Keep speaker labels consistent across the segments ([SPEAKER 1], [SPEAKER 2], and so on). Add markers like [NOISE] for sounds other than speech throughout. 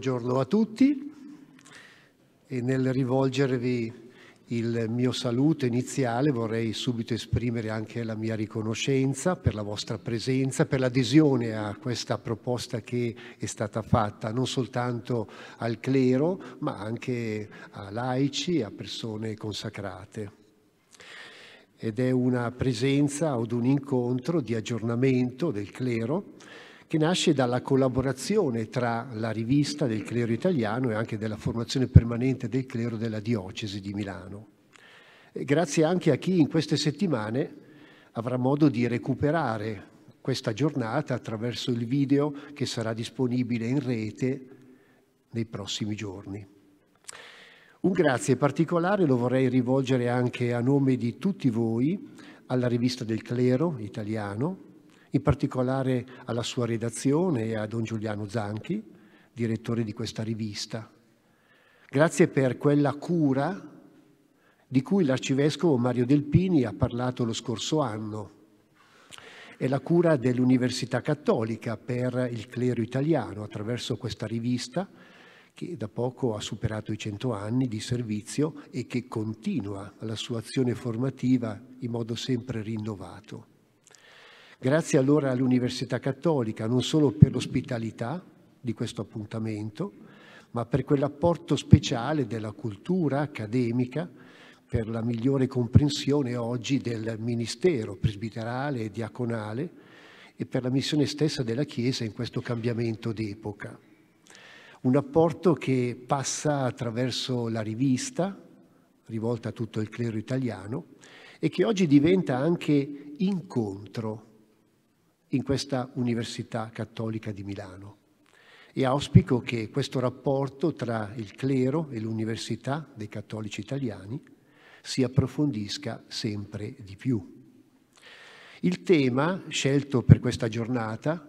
[SPEAKER 1] buongiorno a tutti e nel rivolgervi il mio saluto iniziale vorrei subito esprimere anche la mia riconoscenza per la vostra presenza, per l'adesione a questa proposta che è stata fatta non soltanto al clero ma anche a laici e a persone consacrate. Ed è una presenza ad un incontro di aggiornamento del clero che nasce dalla collaborazione tra la rivista del clero italiano e anche della formazione permanente del clero della diocesi di Milano. grazie anche a chi in queste settimane avrà modo di recuperare questa giornata attraverso il video che sarà disponibile in rete nei prossimi giorni. Un grazie particolare lo vorrei rivolgere anche a nome di tutti voi alla rivista del clero italiano, in particolare alla sua redazione e a Don Giuliano Zanchi, direttore di questa rivista. Grazie per quella cura di cui l'arcivescovo Mario Delpini ha parlato lo scorso anno e la cura dell'Università Cattolica per il clero italiano attraverso questa rivista che da poco ha superato i 100 anni di servizio e che continua la sua azione formativa in modo sempre rinnovato. Grazie allora all'Università Cattolica, non solo per l'ospitalità di questo appuntamento, ma per quell'apporto speciale della cultura accademica, per la migliore comprensione oggi del ministero presbiterale e diaconale e per la missione stessa della Chiesa in questo cambiamento d'epoca. Un apporto che passa attraverso la rivista, rivolta a tutto il clero italiano, e che oggi diventa anche incontro in questa Università Cattolica di Milano e auspico che questo rapporto tra il clero e l'Università dei cattolici italiani si approfondisca sempre di più. Il tema scelto per questa giornata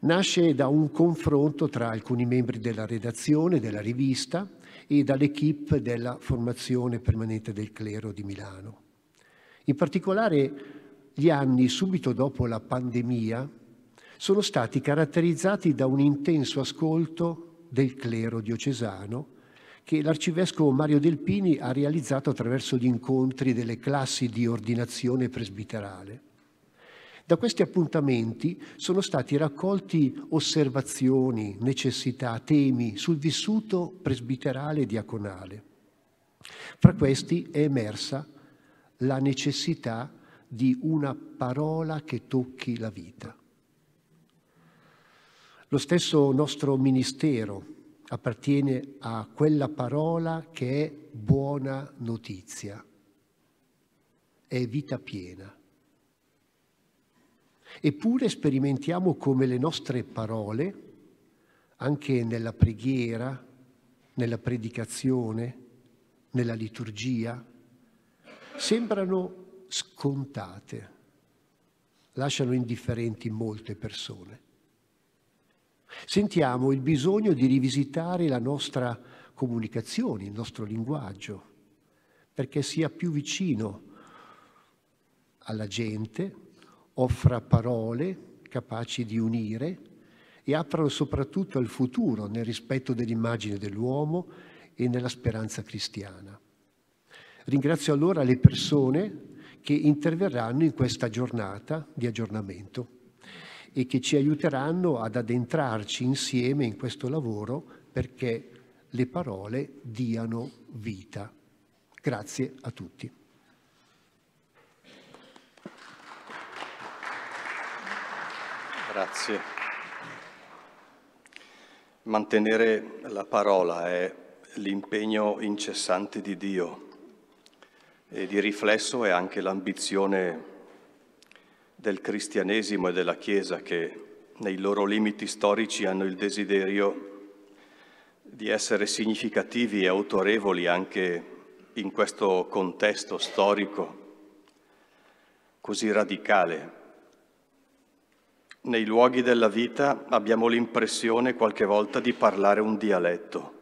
[SPEAKER 1] nasce da un confronto tra alcuni membri della redazione della rivista e dall'equipe della formazione permanente del clero di Milano. In particolare gli anni subito dopo la pandemia sono stati caratterizzati da un intenso ascolto del clero diocesano che l'arcivescovo Mario Delpini ha realizzato attraverso gli incontri delle classi di ordinazione presbiterale. Da questi appuntamenti sono stati raccolti osservazioni, necessità, temi sul vissuto presbiterale e diaconale. Fra questi è emersa la necessità di di una parola che tocchi la vita. Lo stesso nostro ministero appartiene a quella parola che è buona notizia, è vita piena. Eppure sperimentiamo come le nostre parole, anche nella preghiera, nella predicazione, nella liturgia, sembrano scontate lasciano indifferenti molte persone. Sentiamo il bisogno di rivisitare la nostra comunicazione, il nostro linguaggio, perché sia più vicino alla gente, offra parole capaci di unire e aprano soprattutto al futuro nel rispetto dell'immagine dell'uomo e nella speranza cristiana. Ringrazio allora le persone che interverranno in questa giornata di aggiornamento e che ci aiuteranno ad addentrarci insieme in questo lavoro perché le parole diano vita. Grazie a tutti.
[SPEAKER 2] Grazie. Mantenere la parola è l'impegno incessante di Dio e di riflesso è anche l'ambizione del cristianesimo e della Chiesa che nei loro limiti storici hanno il desiderio di essere significativi e autorevoli anche in questo contesto storico così radicale. Nei luoghi della vita abbiamo l'impressione qualche volta di parlare un dialetto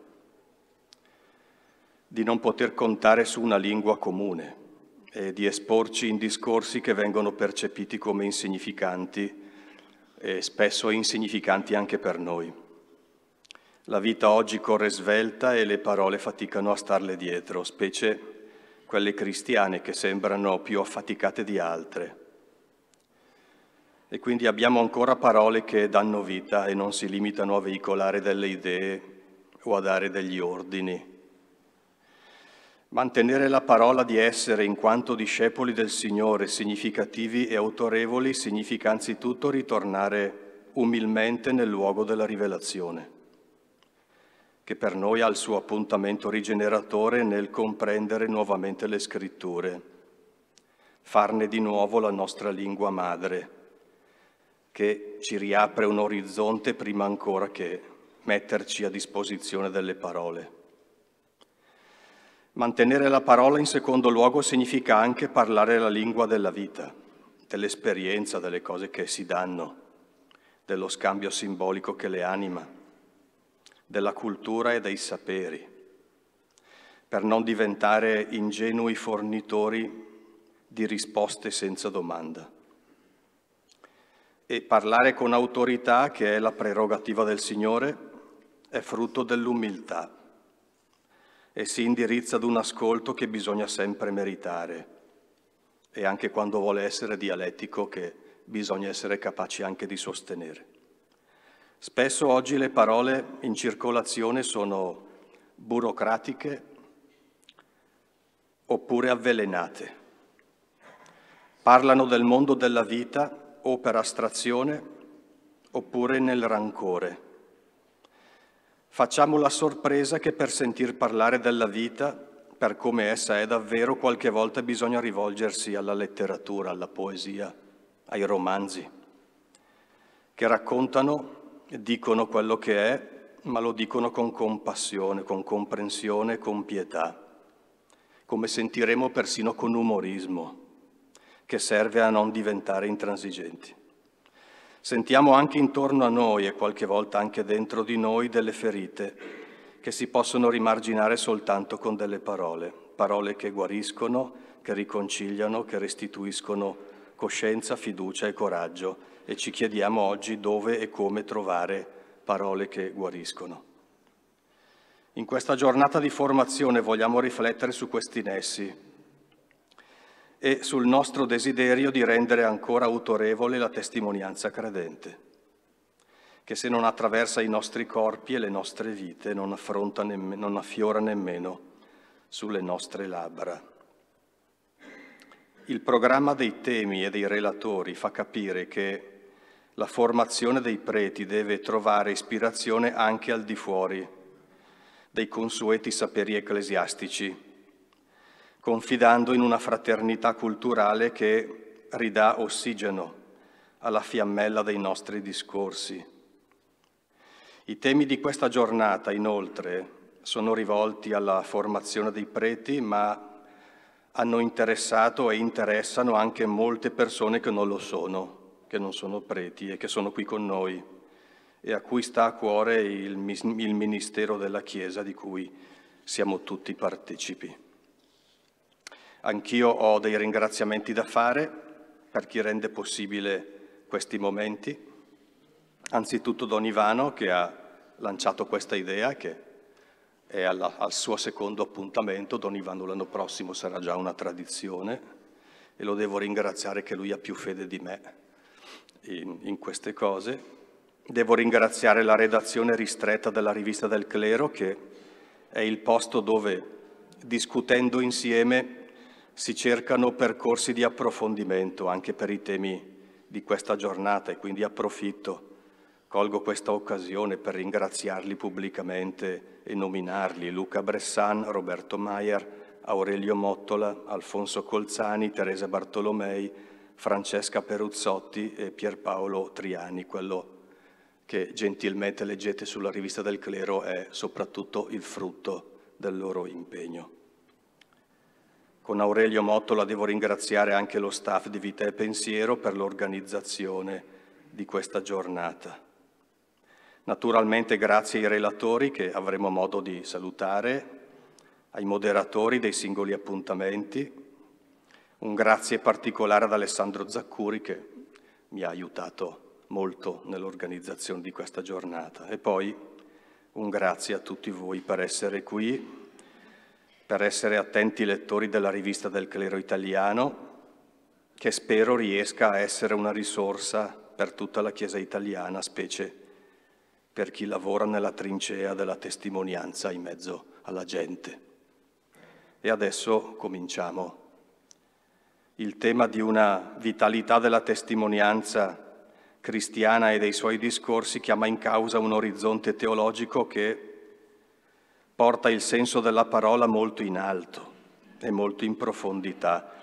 [SPEAKER 2] di non poter contare su una lingua comune e di esporci in discorsi che vengono percepiti come insignificanti e spesso insignificanti anche per noi. La vita oggi corre svelta e le parole faticano a starle dietro, specie quelle cristiane che sembrano più affaticate di altre. E quindi abbiamo ancora parole che danno vita e non si limitano a veicolare delle idee o a dare degli ordini Mantenere la parola di essere in quanto discepoli del Signore significativi e autorevoli significa anzitutto ritornare umilmente nel luogo della rivelazione, che per noi ha il suo appuntamento rigeneratore nel comprendere nuovamente le scritture, farne di nuovo la nostra lingua madre, che ci riapre un orizzonte prima ancora che metterci a disposizione delle parole. Mantenere la parola in secondo luogo significa anche parlare la lingua della vita, dell'esperienza, delle cose che si danno, dello scambio simbolico che le anima, della cultura e dei saperi, per non diventare ingenui fornitori di risposte senza domanda. E parlare con autorità, che è la prerogativa del Signore, è frutto dell'umiltà e si indirizza ad un ascolto che bisogna sempre meritare e anche quando vuole essere dialettico che bisogna essere capaci anche di sostenere. Spesso oggi le parole in circolazione sono burocratiche oppure avvelenate. Parlano del mondo della vita o per astrazione oppure nel rancore Facciamo la sorpresa che per sentir parlare della vita, per come essa è davvero, qualche volta bisogna rivolgersi alla letteratura, alla poesia, ai romanzi, che raccontano, dicono quello che è, ma lo dicono con compassione, con comprensione, con pietà, come sentiremo persino con umorismo, che serve a non diventare intransigenti. Sentiamo anche intorno a noi e qualche volta anche dentro di noi delle ferite che si possono rimarginare soltanto con delle parole, parole che guariscono, che riconciliano, che restituiscono coscienza, fiducia e coraggio e ci chiediamo oggi dove e come trovare parole che guariscono. In questa giornata di formazione vogliamo riflettere su questi nessi, e sul nostro desiderio di rendere ancora autorevole la testimonianza credente, che se non attraversa i nostri corpi e le nostre vite non, nemm- non affiora nemmeno sulle nostre labbra. Il programma dei temi e dei relatori fa capire che la formazione dei preti deve trovare ispirazione anche al di fuori dei consueti saperi ecclesiastici confidando in una fraternità culturale che ridà ossigeno alla fiammella dei nostri discorsi. I temi di questa giornata, inoltre, sono rivolti alla formazione dei preti, ma hanno interessato e interessano anche molte persone che non lo sono, che non sono preti e che sono qui con noi e a cui sta a cuore il, il ministero della Chiesa di cui siamo tutti partecipi. Anch'io ho dei ringraziamenti da fare per chi rende possibile questi momenti. Anzitutto Don Ivano che ha lanciato questa idea che è alla, al suo secondo appuntamento, Don Ivano l'anno prossimo sarà già una tradizione e lo devo ringraziare che lui ha più fede di me in, in queste cose. Devo ringraziare la redazione ristretta della rivista del clero che è il posto dove discutendo insieme si cercano percorsi di approfondimento anche per i temi di questa giornata e quindi approfitto, colgo questa occasione per ringraziarli pubblicamente e nominarli Luca Bressan, Roberto Maier, Aurelio Mottola, Alfonso Colzani, Teresa Bartolomei, Francesca Peruzzotti e Pierpaolo Triani, quello che gentilmente leggete sulla rivista del clero è soprattutto il frutto del loro impegno. Con Aurelio Mottola devo ringraziare anche lo staff di Vita e Pensiero per l'organizzazione di questa giornata. Naturalmente grazie ai relatori che avremo modo di salutare, ai moderatori dei singoli appuntamenti, un grazie particolare ad Alessandro Zaccuri che mi ha aiutato molto nell'organizzazione di questa giornata e poi un grazie a tutti voi per essere qui per essere attenti lettori della rivista del clero italiano, che spero riesca a essere una risorsa per tutta la Chiesa italiana, specie per chi lavora nella trincea della testimonianza in mezzo alla gente. E adesso cominciamo. Il tema di una vitalità della testimonianza cristiana e dei suoi discorsi chiama in causa un orizzonte teologico che porta il senso della parola molto in alto e molto in profondità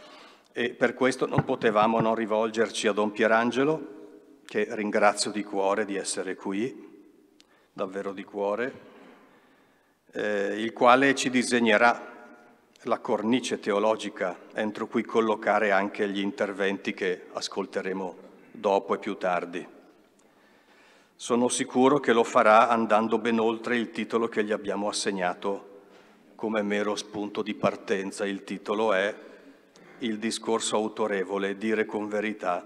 [SPEAKER 2] e per questo non potevamo non rivolgerci a Don Pierangelo, che ringrazio di cuore di essere qui, davvero di cuore, eh, il quale ci disegnerà la cornice teologica entro cui collocare anche gli interventi che ascolteremo dopo e più tardi. Sono sicuro che lo farà andando ben oltre il titolo che gli abbiamo assegnato come mero spunto di partenza. Il titolo è Il discorso autorevole, dire con verità,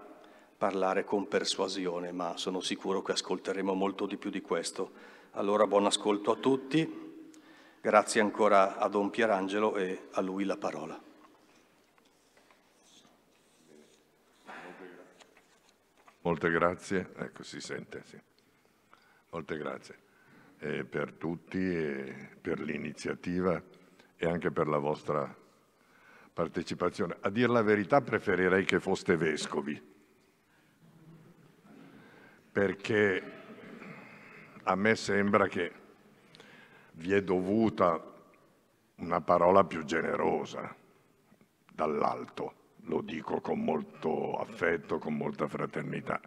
[SPEAKER 2] parlare con persuasione, ma sono sicuro che ascolteremo molto di più di questo. Allora buon ascolto a tutti, grazie ancora a Don Pierangelo e a lui la parola.
[SPEAKER 3] Molte grazie, ecco si sente. Sì. Molte grazie eh, per tutti, per l'iniziativa e anche per la vostra partecipazione. A dire la verità preferirei che foste vescovi, perché a me sembra che vi è dovuta una parola più generosa dall'alto, lo dico con molto affetto, con molta fraternità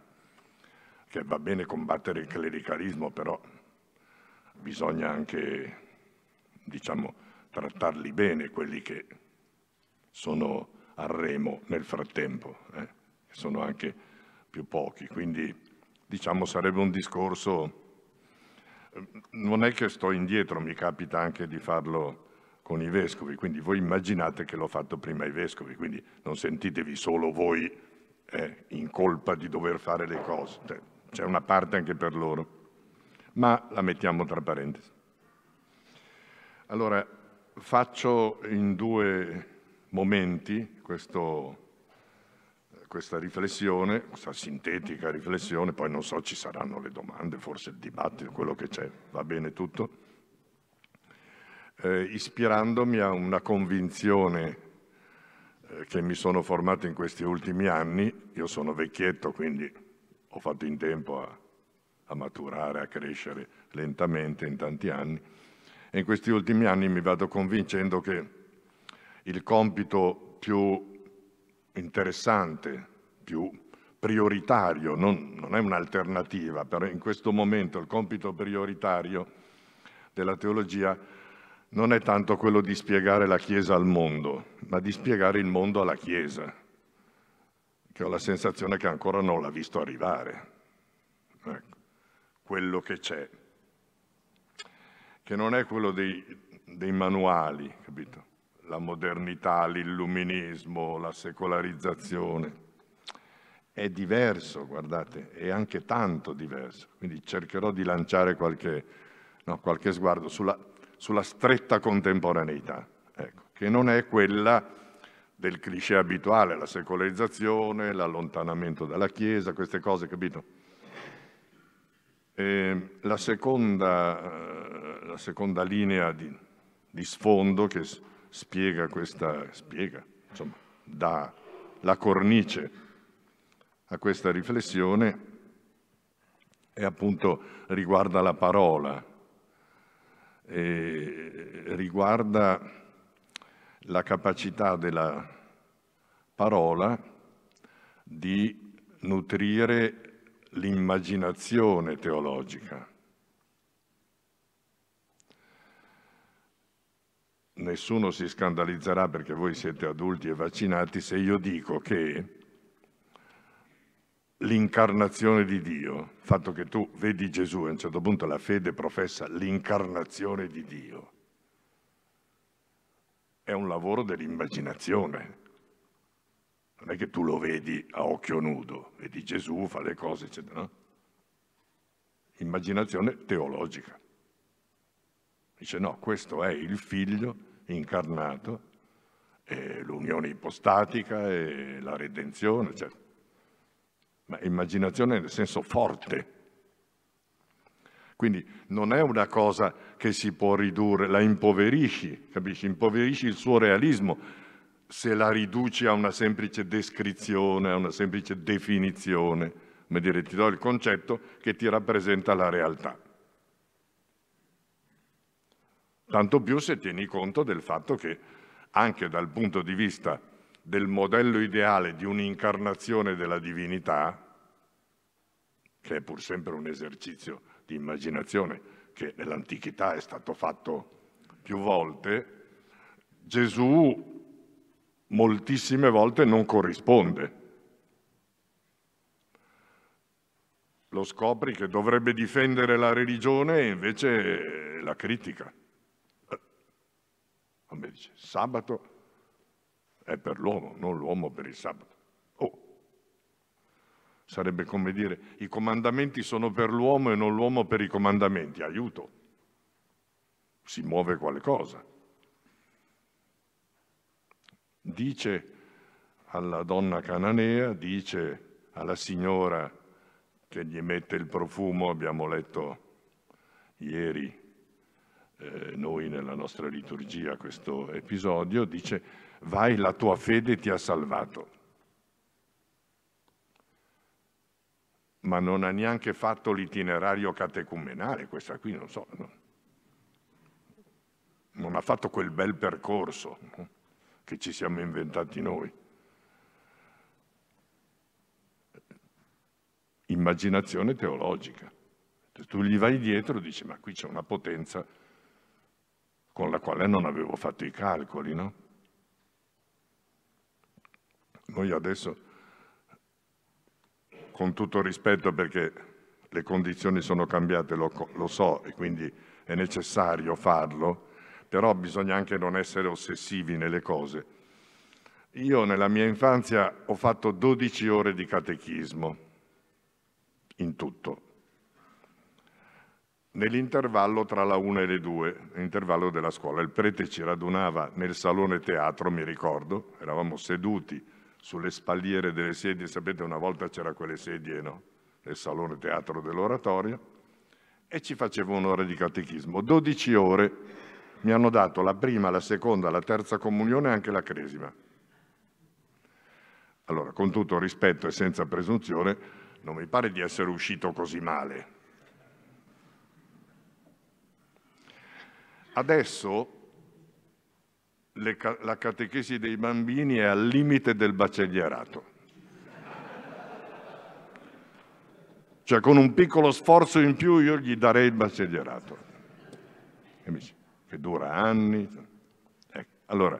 [SPEAKER 3] che va bene combattere il clericalismo, però bisogna anche, diciamo, trattarli bene quelli che sono a remo nel frattempo, eh? sono anche più pochi. Quindi, diciamo, sarebbe un discorso... Eh, non è che sto indietro, mi capita anche di farlo con i vescovi, quindi voi immaginate che l'ho fatto prima ai vescovi, quindi non sentitevi solo voi eh, in colpa di dover fare le cose. Cioè, c'è una parte anche per loro, ma la mettiamo tra parentesi. Allora, faccio in due momenti questo, questa riflessione, questa sintetica riflessione, poi non so, ci saranno le domande, forse il dibattito, quello che c'è, va bene tutto, eh, ispirandomi a una convinzione eh, che mi sono formato in questi ultimi anni, io sono vecchietto, quindi ho fatto in tempo a, a maturare, a crescere lentamente in tanti anni. E in questi ultimi anni mi vado convincendo che il compito più interessante, più prioritario, non, non è un'alternativa, però in questo momento il compito prioritario della teologia non è tanto quello di spiegare la Chiesa al mondo, ma di spiegare il mondo alla Chiesa che ho la sensazione che ancora non l'ha visto arrivare. Ecco, quello che c'è, che non è quello dei, dei manuali, capito? La modernità, l'illuminismo, la secolarizzazione. È diverso, guardate, è anche tanto diverso. Quindi cercherò di lanciare qualche, no, qualche sguardo sulla, sulla stretta contemporaneità, ecco, che non è quella del cliché abituale, la secolarizzazione, l'allontanamento dalla Chiesa, queste cose, capito? E la, seconda, eh, la seconda linea di, di sfondo che spiega questa, spiega, insomma, dà la cornice a questa riflessione e appunto riguarda la parola, riguarda la capacità della parola di nutrire l'immaginazione teologica. Nessuno si scandalizzerà perché voi siete adulti e vaccinati se io dico che l'incarnazione di Dio, il fatto che tu vedi Gesù, a un certo punto la fede professa l'incarnazione di Dio, è un lavoro dell'immaginazione. Non è che tu lo vedi a occhio nudo, vedi Gesù, fa le cose, eccetera. No? Immaginazione teologica. Dice no, questo è il figlio incarnato, l'unione ipostatica, la redenzione, eccetera. Ma immaginazione nel senso forte quindi non è una cosa che si può ridurre, la impoverisci, capisci? Impoverisci il suo realismo se la riduci a una semplice descrizione, a una semplice definizione, come dire, ti do il concetto che ti rappresenta la realtà. Tanto più se tieni conto del fatto che anche dal punto di vista del modello ideale di un'incarnazione della divinità, che è pur sempre un esercizio di immaginazione che nell'antichità è stato fatto più volte, Gesù moltissime volte non corrisponde. Lo scopri che dovrebbe difendere la religione e invece la critica. Come dice, sabato è per l'uomo, non l'uomo per il sabato. Sarebbe come dire, i comandamenti sono per l'uomo e non l'uomo per i comandamenti. Aiuto. Si muove qualcosa. Dice alla donna cananea, dice alla signora che gli mette il profumo, abbiamo letto ieri eh, noi nella nostra liturgia questo episodio, dice vai la tua fede ti ha salvato. ma non ha neanche fatto l'itinerario catecumenale, questa qui non so, no? non ha fatto quel bel percorso no? che ci siamo inventati noi. Immaginazione teologica. Se tu gli vai dietro dici ma qui c'è una potenza con la quale non avevo fatto i calcoli, no? Noi adesso con tutto rispetto perché le condizioni sono cambiate, lo, lo so, e quindi è necessario farlo, però bisogna anche non essere ossessivi nelle cose. Io nella mia infanzia ho fatto 12 ore di catechismo, in tutto, nell'intervallo tra la 1 e le 2, l'intervallo della scuola. Il prete ci radunava nel salone teatro, mi ricordo, eravamo seduti sulle spalliere delle sedie, sapete una volta c'era quelle sedie, no? Nel salone teatro dell'oratorio, e ci facevo un'ora di catechismo, 12 ore mi hanno dato la prima, la seconda, la terza comunione e anche la cresima. Allora, con tutto rispetto e senza presunzione, non mi pare di essere uscito così male. Adesso le, la catechesi dei bambini è al limite del baceglierato. Cioè con un piccolo sforzo in più io gli darei il baceglierato. che dura anni. Ecco. Allora,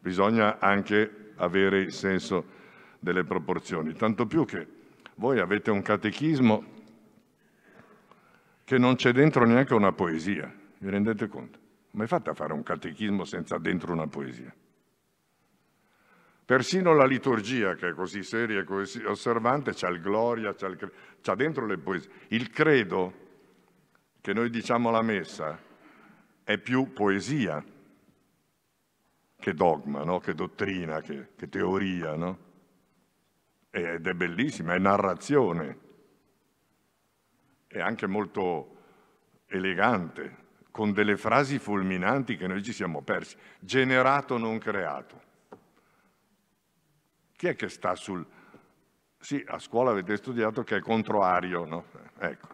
[SPEAKER 3] bisogna anche avere il senso delle proporzioni, tanto più che voi avete un catechismo che non c'è dentro neanche una poesia, vi rendete conto? Come fate a fare un catechismo senza dentro una poesia? Persino la liturgia, che è così seria e così osservante, c'ha il gloria, c'ha, il, c'ha dentro le poesie. Il credo che noi diciamo alla messa è più poesia che dogma, no? che dottrina, che, che teoria, no? ed è bellissima, è narrazione, è anche molto elegante, con delle frasi fulminanti che noi ci siamo persi. Generato, non creato. Chi è che sta sul... Sì, a scuola avete studiato che è contrario, no? Ecco.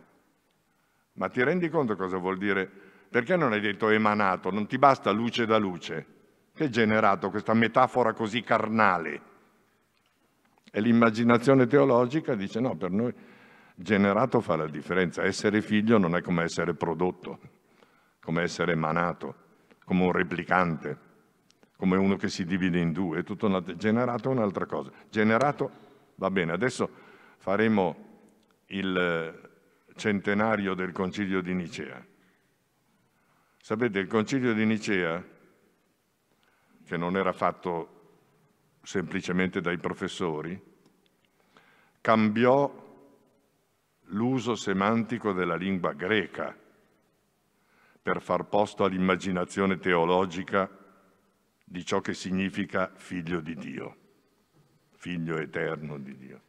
[SPEAKER 3] Ma ti rendi conto cosa vuol dire? Perché non hai detto emanato? Non ti basta luce da luce? Che è generato questa metafora così carnale? E l'immaginazione teologica dice no, per noi generato fa la differenza, essere figlio non è come essere prodotto come essere emanato, come un replicante, come uno che si divide in due, tutto un altro, generato è un'altra cosa. Generato va bene, adesso faremo il eh, centenario del concilio di Nicea. Sapete, il concilio di Nicea, che non era fatto semplicemente dai professori, cambiò l'uso semantico della lingua greca per far posto all'immaginazione teologica di ciò che significa figlio di Dio, figlio eterno di Dio.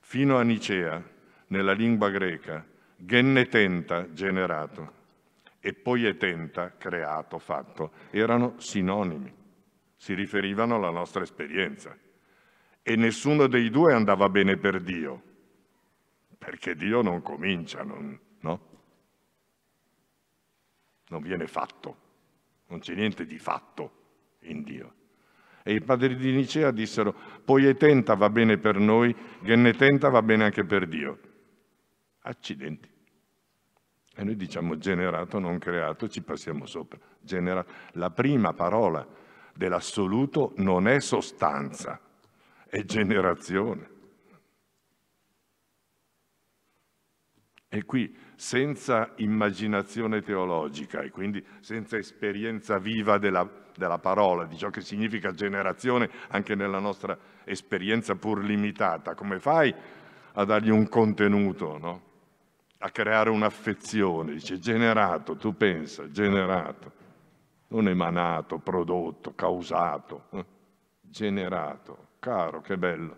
[SPEAKER 3] Fino a Nicea, nella lingua greca, gennetenta, generato, e poi etenta, creato, fatto, erano sinonimi, si riferivano alla nostra esperienza. E nessuno dei due andava bene per Dio, perché Dio non comincia, non, non viene fatto, non c'è niente di fatto in Dio. E i padri di Nicea dissero, poietenta va bene per noi, gennetenta va bene anche per Dio. Accidenti. E noi diciamo generato, non creato, ci passiamo sopra. Genera... La prima parola dell'assoluto non è sostanza, è generazione. E qui senza immaginazione teologica e quindi senza esperienza viva della, della parola, di ciò che significa generazione anche nella nostra esperienza pur limitata, come fai a dargli un contenuto, no? a creare un'affezione, dice generato, tu pensa, generato, non emanato, prodotto, causato, eh? generato, caro, che bello.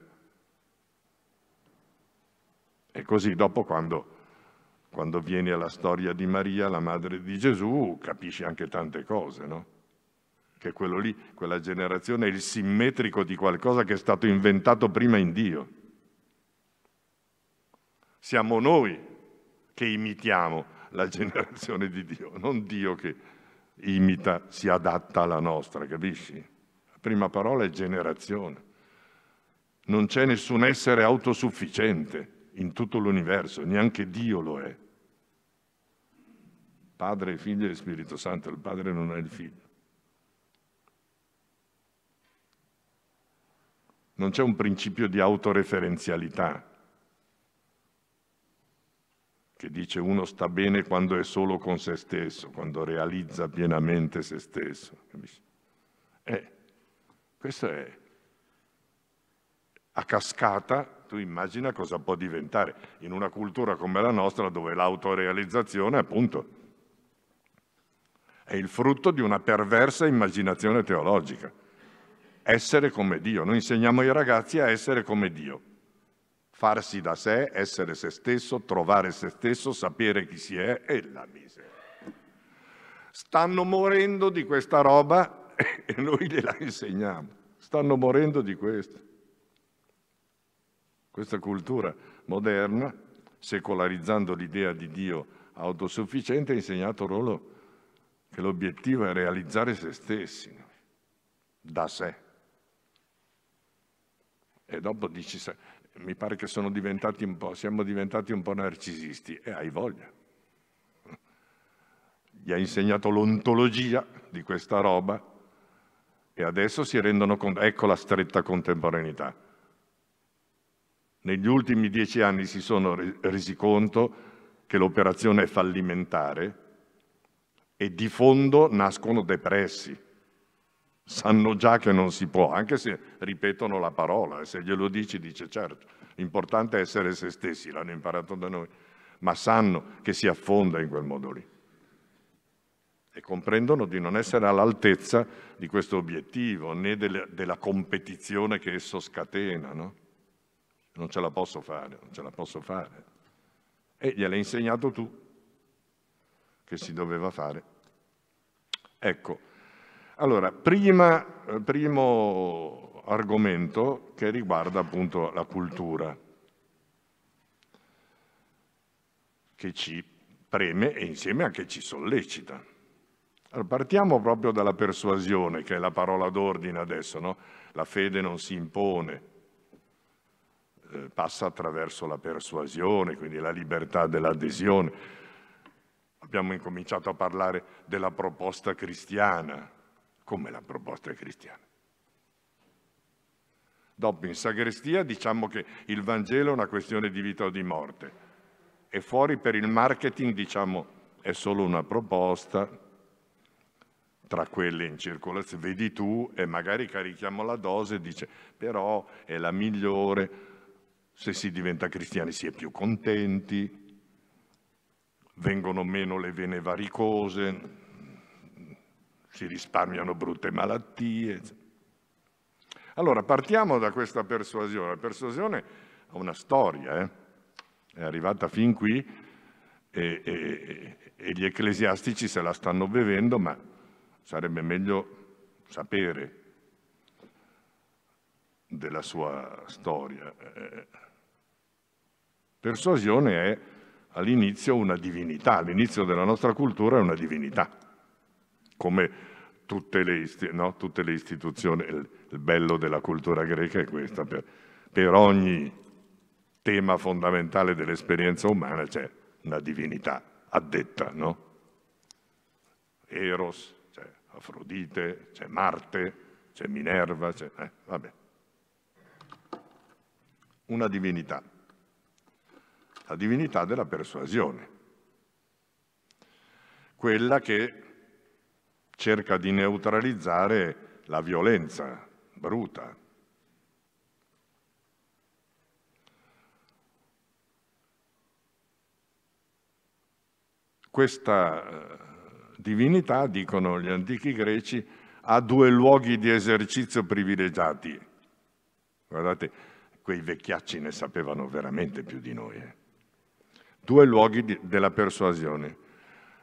[SPEAKER 3] E così dopo quando quando vieni alla storia di Maria, la madre di Gesù, capisci anche tante cose, no? Che quello lì, quella generazione è il simmetrico di qualcosa che è stato inventato prima in Dio. Siamo noi che imitiamo la generazione di Dio, non Dio che imita, si adatta alla nostra, capisci? La prima parola è generazione. Non c'è nessun essere autosufficiente in tutto l'universo, neanche Dio lo è. Padre, Figlio e Spirito Santo, il Padre non è il Figlio. Non c'è un principio di autoreferenzialità che dice uno sta bene quando è solo con se stesso, quando realizza pienamente se stesso. Eh, questo è a cascata tu immagina cosa può diventare in una cultura come la nostra dove l'autorealizzazione appunto è il frutto di una perversa immaginazione teologica. Essere come Dio. Noi insegniamo ai ragazzi a essere come Dio. Farsi da sé, essere se stesso, trovare se stesso, sapere chi si è e la miseria. Stanno morendo di questa roba [LAUGHS] e noi gliela insegniamo. Stanno morendo di questo. Questa cultura moderna, secolarizzando l'idea di Dio autosufficiente, ha insegnato loro che l'obiettivo è realizzare se stessi, da sé. E dopo dici, mi pare che sono diventati un po', siamo diventati un po' narcisisti, e hai voglia. Gli ha insegnato l'ontologia di questa roba e adesso si rendono conto, ecco la stretta contemporaneità. Negli ultimi dieci anni si sono resi conto che l'operazione è fallimentare, e di fondo nascono depressi. Sanno già che non si può, anche se ripetono la parola e se glielo dici dice certo, l'importante è essere se stessi, l'hanno imparato da noi, ma sanno che si affonda in quel modo lì e comprendono di non essere all'altezza di questo obiettivo né delle, della competizione che esso scatena. No? Non ce la posso fare, non ce la posso fare. E gliel'hai insegnato tu che si doveva fare. Ecco, allora, prima, eh, primo argomento che riguarda appunto la cultura, che ci preme e insieme anche ci sollecita. Allora, partiamo proprio dalla persuasione, che è la parola d'ordine adesso, no? La fede non si impone, eh, passa attraverso la persuasione, quindi la libertà dell'adesione abbiamo incominciato a parlare della proposta cristiana. Come la proposta cristiana? Dopo in sagrestia diciamo che il Vangelo è una questione di vita o di morte e fuori per il marketing diciamo è solo una proposta tra quelle in circolazione, vedi tu e magari carichiamo la dose e dice però è la migliore, se si diventa cristiani si è più contenti, vengono meno le vene varicose, si risparmiano brutte malattie. Allora partiamo da questa persuasione. La persuasione ha una storia, eh? è arrivata fin qui e, e, e gli ecclesiastici se la stanno bevendo, ma sarebbe meglio sapere della sua storia. Eh. Persuasione è all'inizio una divinità, all'inizio della nostra cultura è una divinità, come tutte le, no? tutte le istituzioni, il, il, bello della cultura greca è questo, per, per ogni tema fondamentale dell'esperienza umana c'è una divinità addetta, no? Eros, c'è Afrodite, c'è Marte, c'è Minerva, c'è... Eh, vabbè. Una divinità la divinità della persuasione, quella che cerca di neutralizzare la violenza bruta. Questa eh, divinità, dicono gli antichi greci, ha due luoghi di esercizio privilegiati. Guardate, quei vecchiacci ne sapevano veramente più di noi. Eh due luoghi di, della persuasione,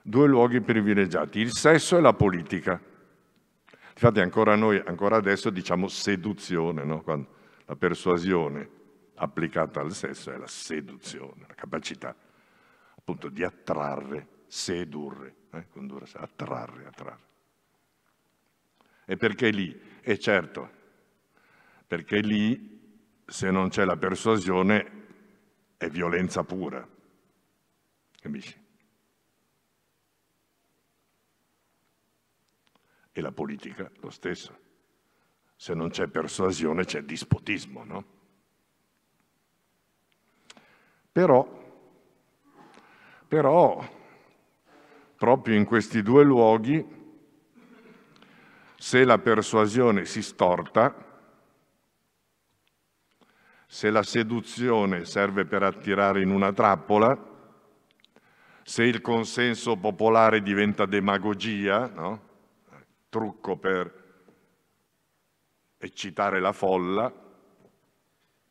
[SPEAKER 3] due luoghi privilegiati, il sesso e la politica. Infatti ancora noi, ancora adesso diciamo seduzione, no? la persuasione applicata al sesso è la seduzione, la capacità appunto di attrarre, sedurre, eh? condurre, attrarre, attrarre. E perché lì? E certo, perché lì se non c'è la persuasione è violenza pura. Capisci? E la politica lo stesso. Se non c'è persuasione c'è dispotismo, no? Però, però, proprio in questi due luoghi, se la persuasione si storta, se la seduzione serve per attirare in una trappola, se il consenso popolare diventa demagogia, no? trucco per eccitare la folla,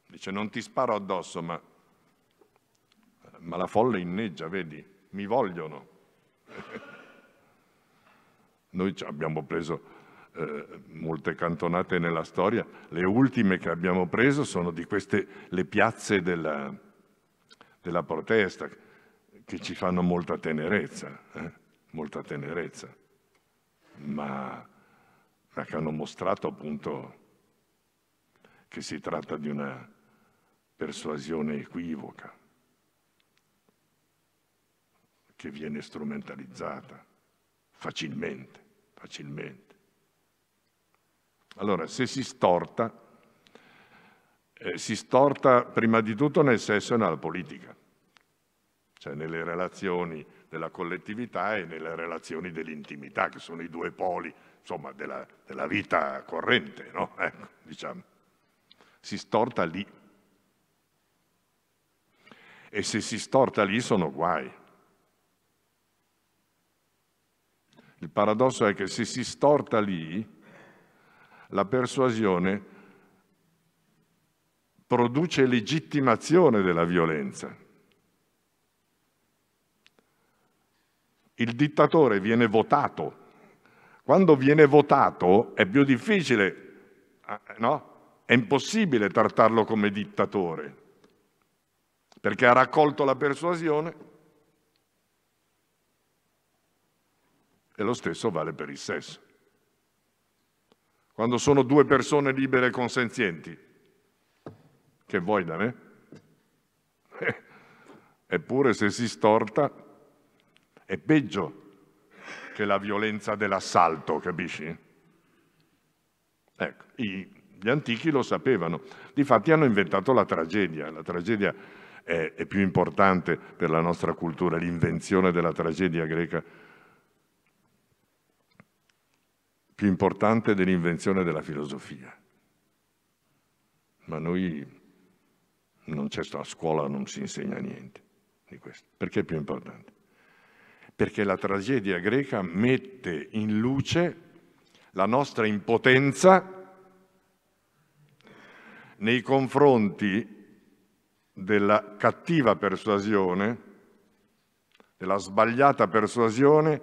[SPEAKER 3] dice non ti sparo addosso, ma, ma la folla inneggia, vedi, mi vogliono. [LAUGHS] Noi abbiamo preso eh, molte cantonate nella storia, le ultime che abbiamo preso sono di queste, le piazze della, della protesta, che ci fanno molta tenerezza, eh? molta tenerezza, ma, ma che hanno mostrato appunto che si tratta di una persuasione equivoca, che viene strumentalizzata facilmente, facilmente. Allora, se si storta, eh, si storta prima di tutto nel sesso e nella politica cioè nelle relazioni della collettività e nelle relazioni dell'intimità, che sono i due poli insomma, della, della, vita corrente, no? [LAUGHS] ecco, diciamo. Si storta lì. E se si storta lì sono guai. Il paradosso è che se si storta lì, la persuasione produce legittimazione della violenza il dittatore viene votato. Quando viene votato è più difficile, eh, no? È impossibile trattarlo come dittatore, perché ha raccolto la persuasione. E lo stesso vale per il sesso. Quando sono due persone libere e consenzienti, che vuoi da me? [LAUGHS] Eppure se si storta è peggio che la violenza dell'assalto, capisci? Ecco, gli antichi lo sapevano, difatti hanno inventato la tragedia, la tragedia è, è più importante per la nostra cultura, l'invenzione della tragedia greca, più importante dell'invenzione della filosofia. Ma noi, non c'è, a scuola non si insegna niente di questo, perché è più importante perché la tragedia greca mette in luce la nostra impotenza nei confronti della cattiva persuasione, della sbagliata persuasione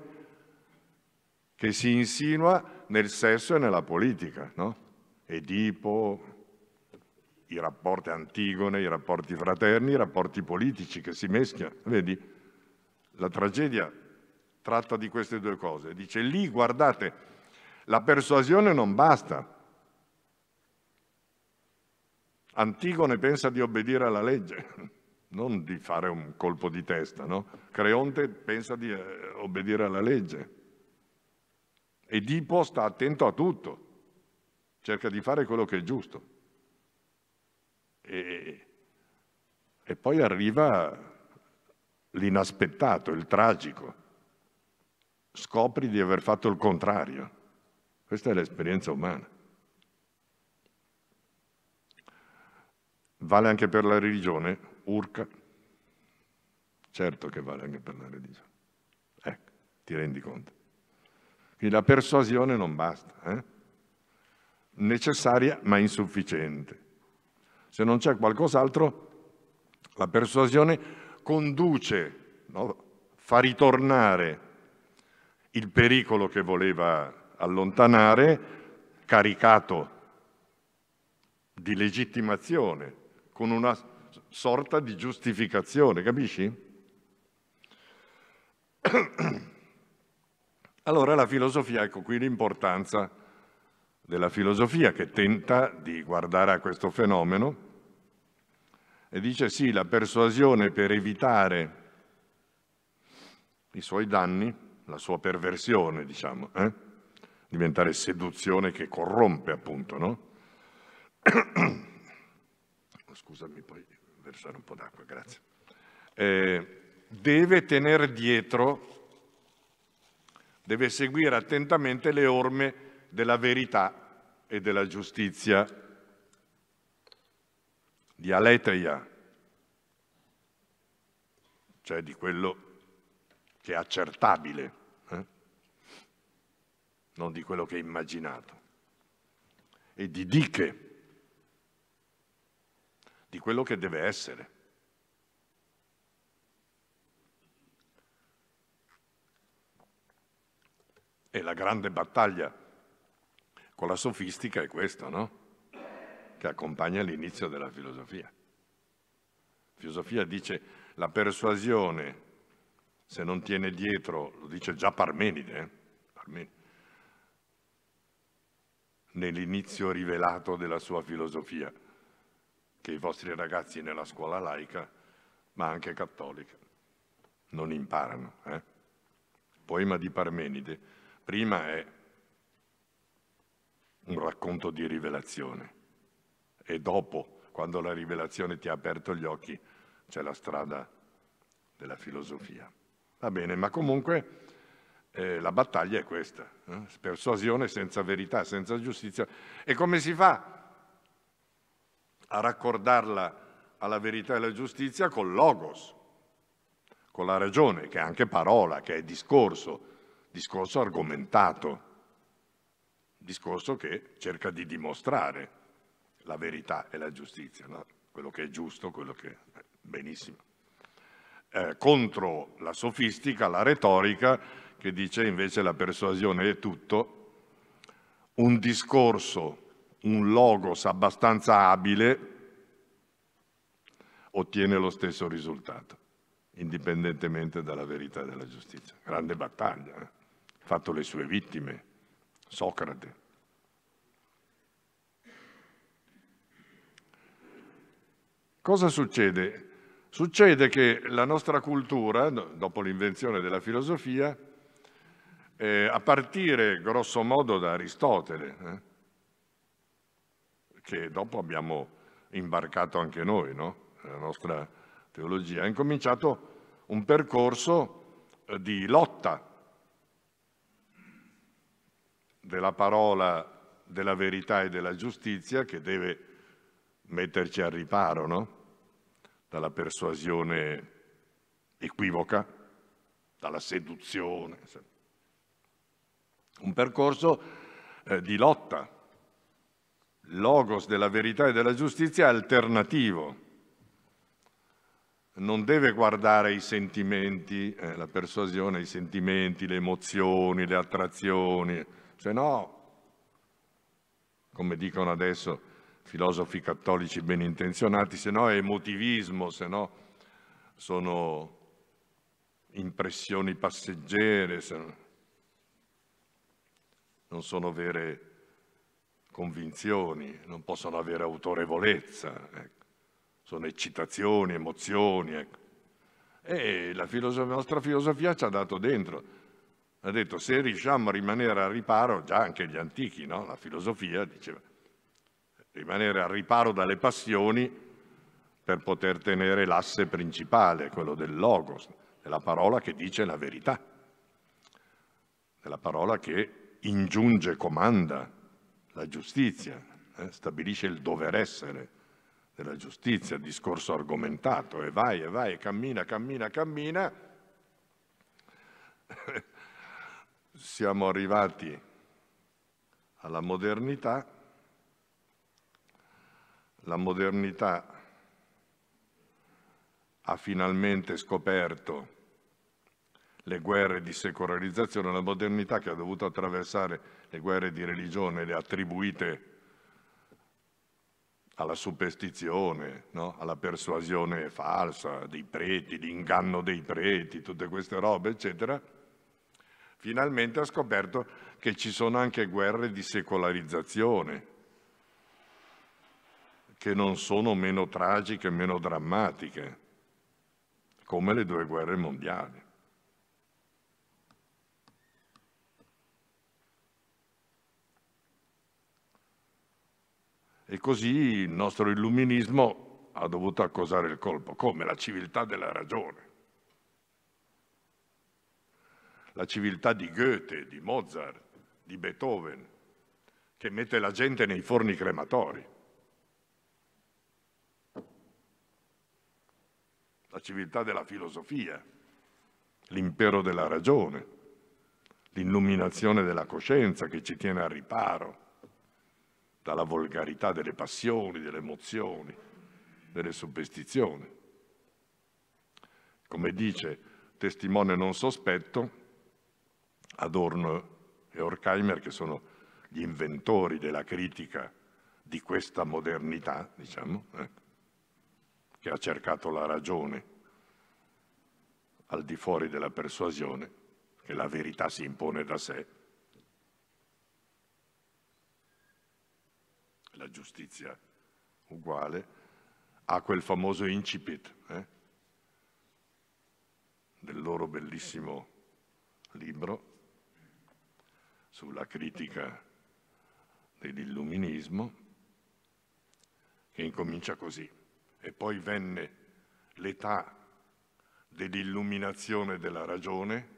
[SPEAKER 3] che si insinua nel sesso e nella politica, no? Edipo, i rapporti antigone, i rapporti fraterni, i rapporti politici che si meschiano. Vedi, la tragedia tratta di queste due cose. Dice lì, guardate, la persuasione non basta. Antigone pensa di obbedire alla legge, [LAUGHS] non di fare un colpo di testa, no? Creonte pensa di eh, obbedire alla legge. Edipo sta attento a tutto, cerca di fare quello che è giusto. E, e poi arriva l'inaspettato, il tragico scopri di aver fatto il contrario. Questa è l'esperienza umana. Vale anche per la religione? Urca? Certo che vale anche per la religione. Ecco, ti rendi conto. Quindi la persuasione non basta. Eh? Necessaria ma insufficiente. Se non c'è qualcos'altro, la persuasione conduce, no? fa ritornare il pericolo che voleva allontanare, caricato di legittimazione, con una sorta di giustificazione, capisci? [COUGHS] Allora la filosofia, ecco qui l'importanza della filosofia che tenta di guardare a questo fenomeno e dice sì, la persuasione per evitare i suoi danni la sua perversione, diciamo, eh? diventare seduzione che corrompe appunto, no? [COUGHS] Scusami, puoi versare un po' d'acqua, grazie. Eh, deve tenere dietro, deve seguire attentamente le orme della verità e della giustizia, di aletheia, cioè di quello che è accertabile, eh? non di quello che è immaginato, e di diche, di quello che deve essere. E la grande battaglia con la sofistica è questa, no? Che accompagna l'inizio della filosofia. La filosofia dice la persuasione se non tiene dietro, lo dice già Parmenide, eh? nell'inizio rivelato della sua filosofia, che i vostri ragazzi nella scuola laica, ma anche cattolica, non imparano. Eh? Poema di Parmenide, prima è un racconto di rivelazione e dopo, quando la rivelazione ti ha aperto gli occhi, c'è la strada della filosofia. Va bene, ma comunque eh, la battaglia è questa, eh? persuasione senza verità, senza giustizia. E come si fa a raccordarla alla verità e alla giustizia? Col logos, con la ragione, che è anche parola, che è discorso, discorso argomentato, discorso che cerca di dimostrare la verità e la giustizia, no? quello che è giusto, quello che è benissimo eh, contro la sofistica, la retorica, che dice invece la persuasione è tutto, un discorso, un logos abbastanza abile ottiene lo stesso risultato, indipendentemente dalla verità della giustizia. Grande battaglia, ha eh? fatto le sue vittime, Socrate. Cosa succede? Succede che la nostra cultura, dopo l'invenzione della filosofia, eh, a partire grosso modo da Aristotele, eh, che dopo abbiamo imbarcato anche noi, no? la nostra teologia, ha incominciato un percorso eh, di lotta della parola della verità e della giustizia che deve metterci al riparo, no? dalla persuasione equivoca, dalla seduzione. Un percorso eh, di lotta. Logos della verità e della giustizia è alternativo. Non deve guardare i sentimenti, eh, la persuasione, i sentimenti, le emozioni, le attrazioni, se no, come dicono adesso, filosofi cattolici ben intenzionati, se no è emotivismo, se no sono impressioni passeggere, no, non sono vere convinzioni, non possono avere autorevolezza, ecco. sono eccitazioni, emozioni. Ecco. E la, filosof- la nostra filosofia ci ha dato dentro, ha detto se riusciamo a rimanere al riparo, già anche gli antichi, no? la filosofia diceva, rimanere al riparo dalle passioni per poter tenere l'asse principale, quello del logos, della parola che dice la verità, della parola che ingiunge, comanda la giustizia, eh, stabilisce il dover essere della giustizia, discorso argomentato, e vai, e vai, cammina, cammina, cammina. [LAUGHS] Siamo arrivati alla modernità la modernità ha finalmente scoperto le guerre di secolarizzazione, la modernità che ha dovuto attraversare le guerre di religione, le attribuite alla superstizione, no? alla persuasione falsa dei preti, l'inganno dei preti, tutte queste robe, eccetera, finalmente ha scoperto che ci sono anche guerre di secolarizzazione, che non sono meno tragiche, meno drammatiche, come le due guerre mondiali. E così il nostro illuminismo ha dovuto accosare il colpo, come la civiltà della ragione. La civiltà di Goethe, di Mozart, di Beethoven, che mette la gente nei forni crematori. la civiltà della filosofia, l'impero della ragione, l'illuminazione della coscienza che ci tiene al riparo dalla volgarità delle passioni, delle emozioni, delle superstizioni. Come dice testimone non sospetto, Adorno e Horkheimer, che sono gli inventori della critica di questa modernità, diciamo, eh, che ha cercato la ragione al di fuori della persuasione, che la verità si impone da sé. La giustizia uguale ha quel famoso incipit eh, del loro bellissimo libro sulla critica dell'illuminismo, che incomincia così. E poi venne l'età dell'illuminazione della ragione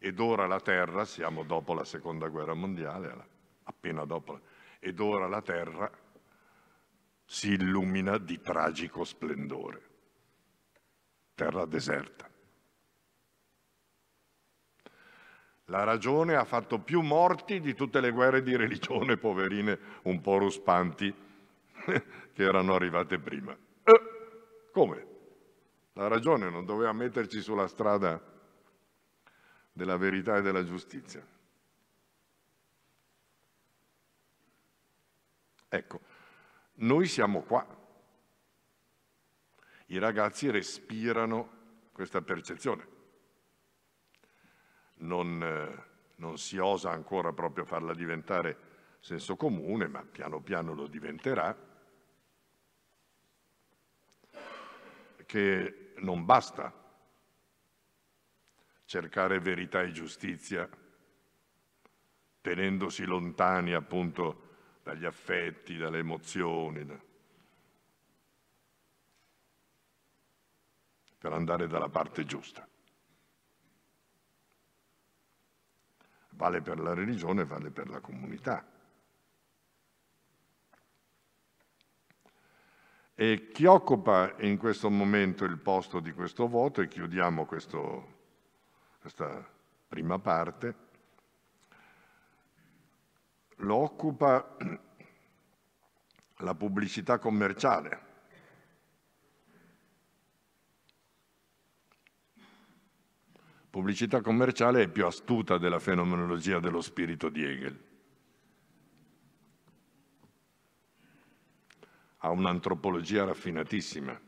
[SPEAKER 3] ed ora la terra, siamo dopo la seconda guerra mondiale, appena dopo, ed ora la terra si illumina di tragico splendore. Terra deserta. La ragione ha fatto più morti di tutte le guerre di religione poverine un po' ruspanti [LAUGHS] che erano arrivate prima. Come? La ragione non doveva metterci sulla strada della verità e della giustizia. Ecco, noi siamo qua. I ragazzi respirano questa percezione. Non, eh, non si osa ancora proprio farla diventare senso comune, ma piano piano lo diventerà che non basta cercare verità e giustizia tenendosi lontani appunto dagli affetti, dalle emozioni, per andare dalla parte giusta. Vale per la religione, vale per la comunità. E chi occupa in questo momento il posto di questo voto, e chiudiamo questo, questa prima parte, lo occupa la pubblicità commerciale. Pubblicità commerciale è più astuta della fenomenologia dello spirito di Hegel. ha un'antropologia raffinatissima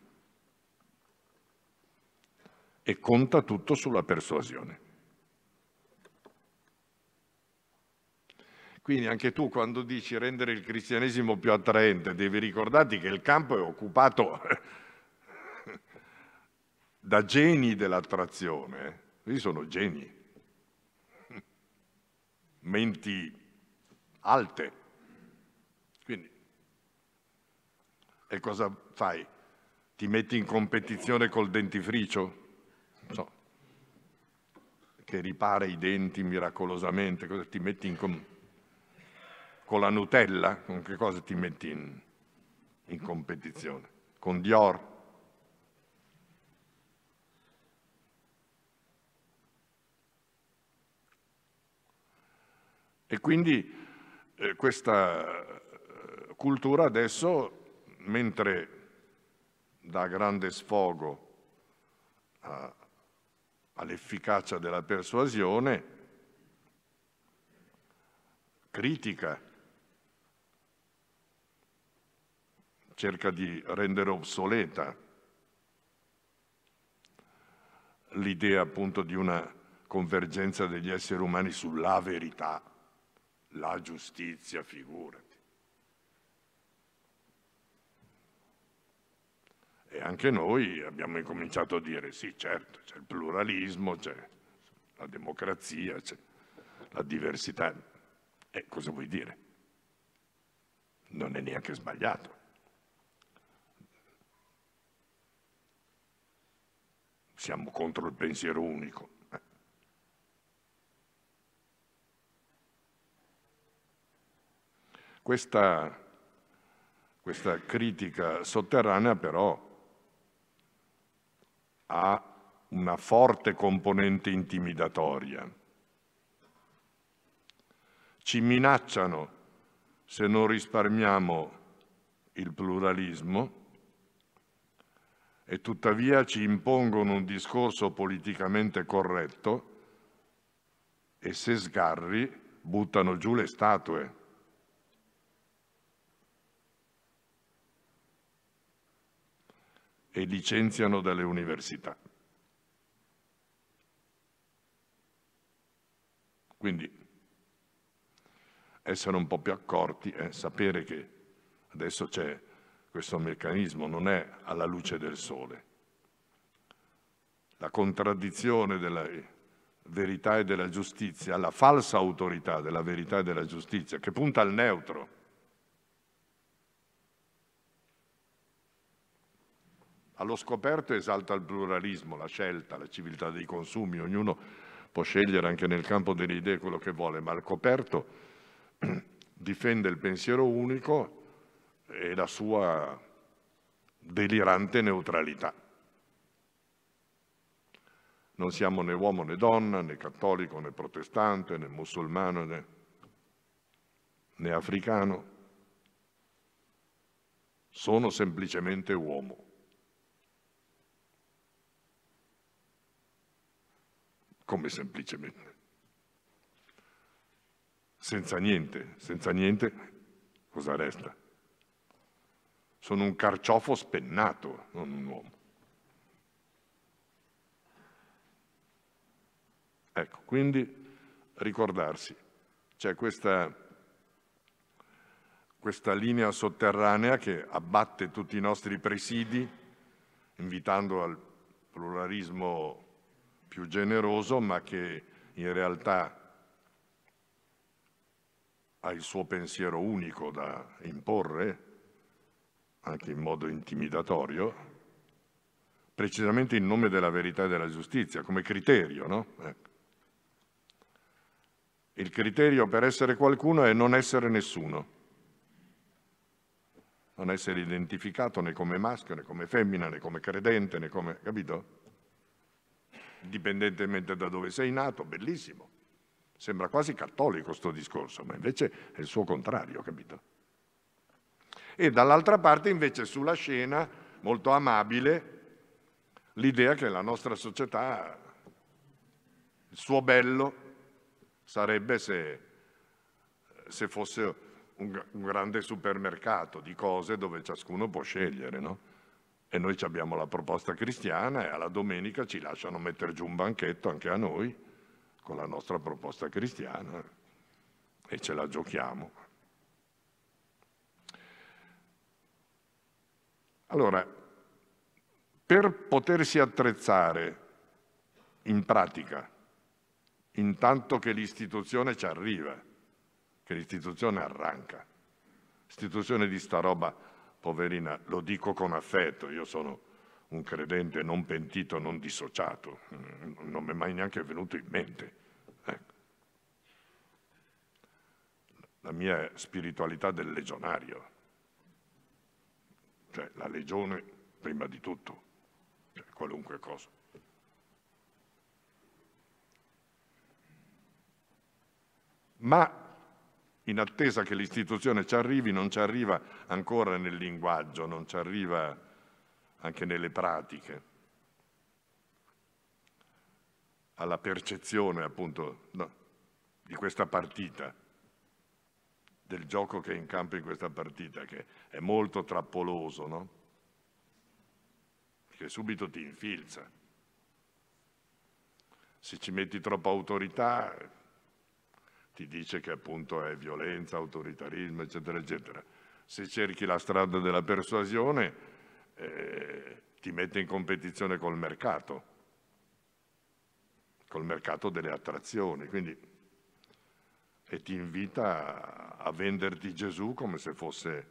[SPEAKER 3] e conta tutto sulla persuasione. Quindi anche tu quando dici rendere il cristianesimo più attraente devi ricordarti che il campo è occupato da geni dell'attrazione. Eh. Lì sono geni, menti alte. E cosa fai? Ti metti in competizione col dentifricio? No. Che ripara i denti miracolosamente, cosa ti metti in com- con la Nutella? Con che cosa ti metti in, in competizione? Con Dior? E quindi eh, questa eh, cultura adesso mentre dà grande sfogo all'efficacia della persuasione, critica, cerca di rendere obsoleta l'idea appunto di una convergenza degli esseri umani sulla verità, la giustizia figura. E anche noi abbiamo incominciato a dire sì, certo, c'è il pluralismo, c'è la democrazia, c'è la diversità. E cosa vuoi dire? Non è neanche sbagliato. Siamo contro il pensiero unico. Questa, questa critica sotterranea però ha una forte componente intimidatoria. Ci minacciano se non risparmiamo il pluralismo e tuttavia ci impongono un discorso politicamente corretto e se sgarri buttano giù le statue. e licenziano dalle università. Quindi essere un po' più accorti e eh, sapere che adesso c'è questo meccanismo, non è alla luce del sole. La contraddizione della verità e della giustizia, la falsa autorità della verità e della giustizia, che punta al neutro, Allo scoperto esalta il pluralismo, la scelta, la civiltà dei consumi, ognuno può scegliere anche nel campo delle idee quello che vuole, ma al coperto [CLEARS THROAT] difende il pensiero unico e la sua delirante neutralità. Non siamo né uomo né donna, né cattolico né protestante, né musulmano né, né africano. Sono semplicemente uomo. come semplicemente. Senza niente, senza niente, cosa resta? Sono un carciofo spennato, non un uomo. Ecco, quindi ricordarsi, c'è questa, questa linea sotterranea che abbatte tutti i nostri presidi, invitando al pluralismo più generoso, ma che in realtà ha il suo pensiero unico da imporre, anche in modo intimidatorio, precisamente in nome della verità e della giustizia, come criterio, no? Eh. Il criterio per essere qualcuno è non essere nessuno, non essere identificato né come maschio, né come femmina, né come credente, né come... capito? dipendentemente da dove sei nato, bellissimo. Sembra quasi cattolico questo discorso, ma invece è il suo contrario, capito? E dall'altra parte invece sulla scena, molto amabile, l'idea che la nostra società, il suo bello, sarebbe se, se fosse un, un grande supermercato di cose dove ciascuno può scegliere, no? e noi abbiamo la proposta cristiana e alla domenica ci lasciano mettere giù un banchetto anche a noi con la nostra proposta cristiana e ce la giochiamo. Allora, per potersi attrezzare in pratica, intanto che l'istituzione ci arriva, che l'istituzione arranca, l'istituzione di sta roba poverina, lo dico con affetto, io sono un credente non pentito, non dissociato, mm, non mi è mai neanche venuto in mente. Ecco. La mia spiritualità del legionario, cioè la legione prima di tutto, cioè qualunque cosa. Ma in attesa che l'istituzione ci arrivi, non ci arriva ancora nel linguaggio, non ci arriva anche nelle pratiche, alla percezione appunto no, di questa partita, del gioco che è in campo in questa partita, che è molto trappoloso, no? Che subito ti infilza. Se ci metti troppa autorità, ti dice che appunto è violenza, autoritarismo, eccetera, eccetera. Se cerchi la strada della persuasione, eh, ti mette in competizione col mercato, col mercato delle attrazioni, quindi, e ti invita a venderti Gesù come se fosse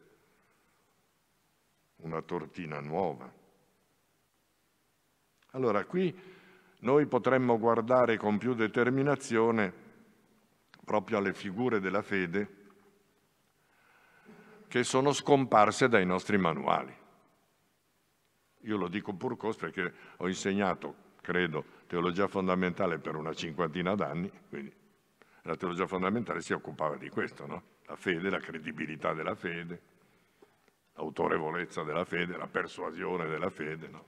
[SPEAKER 3] una tortina nuova. Allora, qui noi potremmo guardare con più determinazione proprio alle figure della fede che sono scomparse dai nostri manuali. Io lo dico pur cos perché ho insegnato, credo, teologia fondamentale per una cinquantina d'anni, quindi la teologia fondamentale si occupava di questo, no? La fede, la credibilità della fede, l'autorevolezza della fede, la persuasione della fede, no?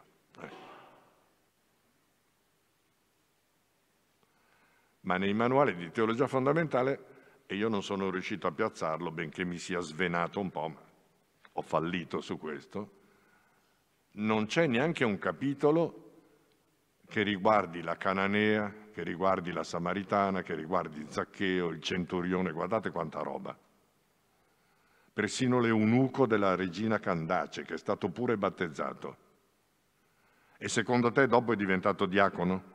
[SPEAKER 3] ma nei manuali di teologia fondamentale, e io non sono riuscito a piazzarlo, benché mi sia svenato un po', ma ho fallito su questo, non c'è neanche un capitolo che riguardi la cananea, che riguardi la samaritana, che riguardi Zaccheo, il centurione, guardate quanta roba. Persino l'eunuco della regina Candace, che è stato pure battezzato. E secondo te dopo è diventato diacono?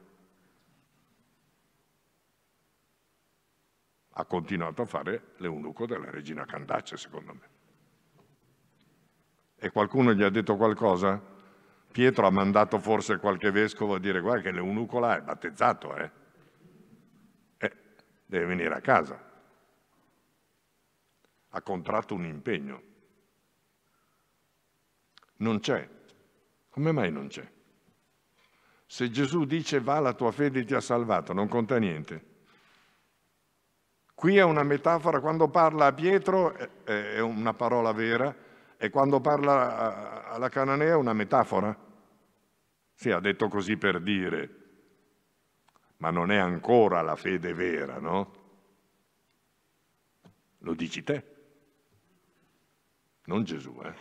[SPEAKER 3] ha continuato a fare l'eunuco della regina Candace, secondo me. E qualcuno gli ha detto qualcosa? Pietro ha mandato forse qualche vescovo a dire guarda che l'eunuco là è battezzato, eh? eh deve venire a casa. Ha contratto un impegno. Non c'è. Come mai non c'è? Se Gesù dice va la tua fede ti ha salvato, non conta niente. Qui è una metafora, quando parla a Pietro è una parola vera e quando parla alla Cananea è una metafora. Sì, ha detto così per dire, ma non è ancora la fede vera, no? Lo dici te, non Gesù, eh?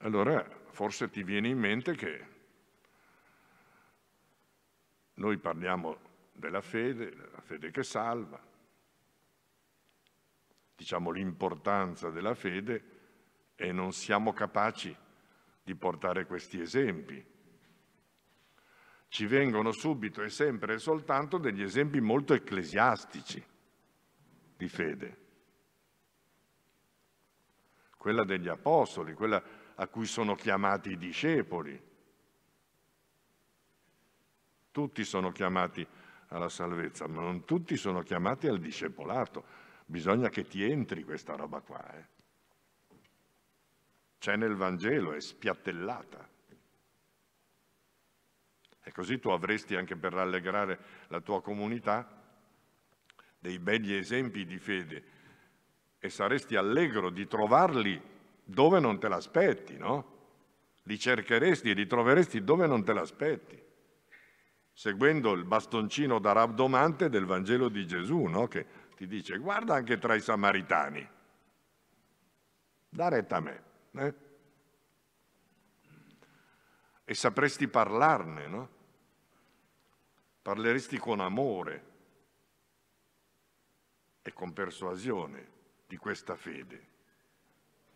[SPEAKER 3] Allora forse ti viene in mente che noi parliamo della fede, la fede che salva, diciamo l'importanza della fede e non siamo capaci di portare questi esempi. Ci vengono subito e sempre e soltanto degli esempi molto ecclesiastici di fede. Quella degli apostoli, quella a cui sono chiamati i discepoli, tutti sono chiamati alla salvezza, ma non tutti sono chiamati al discepolato. Bisogna che ti entri questa roba qua. Eh. C'è nel Vangelo, è spiattellata. E così tu avresti anche per rallegrare la tua comunità dei begli esempi di fede e saresti allegro di trovarli dove non te l'aspetti, no? Li cercheresti e li troveresti dove non te l'aspetti seguendo il bastoncino da rabdomante del Vangelo di Gesù, no? che ti dice guarda anche tra i samaritani, da retta a me. Eh? E sapresti parlarne, no? Parleresti con amore e con persuasione di questa fede.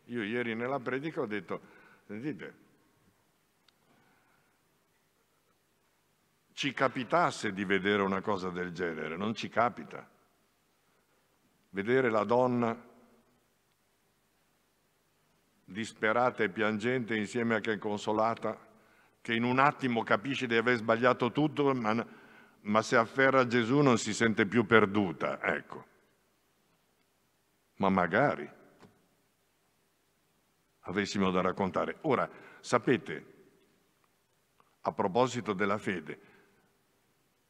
[SPEAKER 3] Io ieri nella predica ho detto, sentite, ci capitasse di vedere una cosa del genere, non ci capita. Vedere la donna disperata e piangente insieme a che consolata, che in un attimo capisce di aver sbagliato tutto, ma, ma se afferra Gesù non si sente più perduta, ecco. Ma magari avessimo da raccontare. Ora, sapete, a proposito della fede,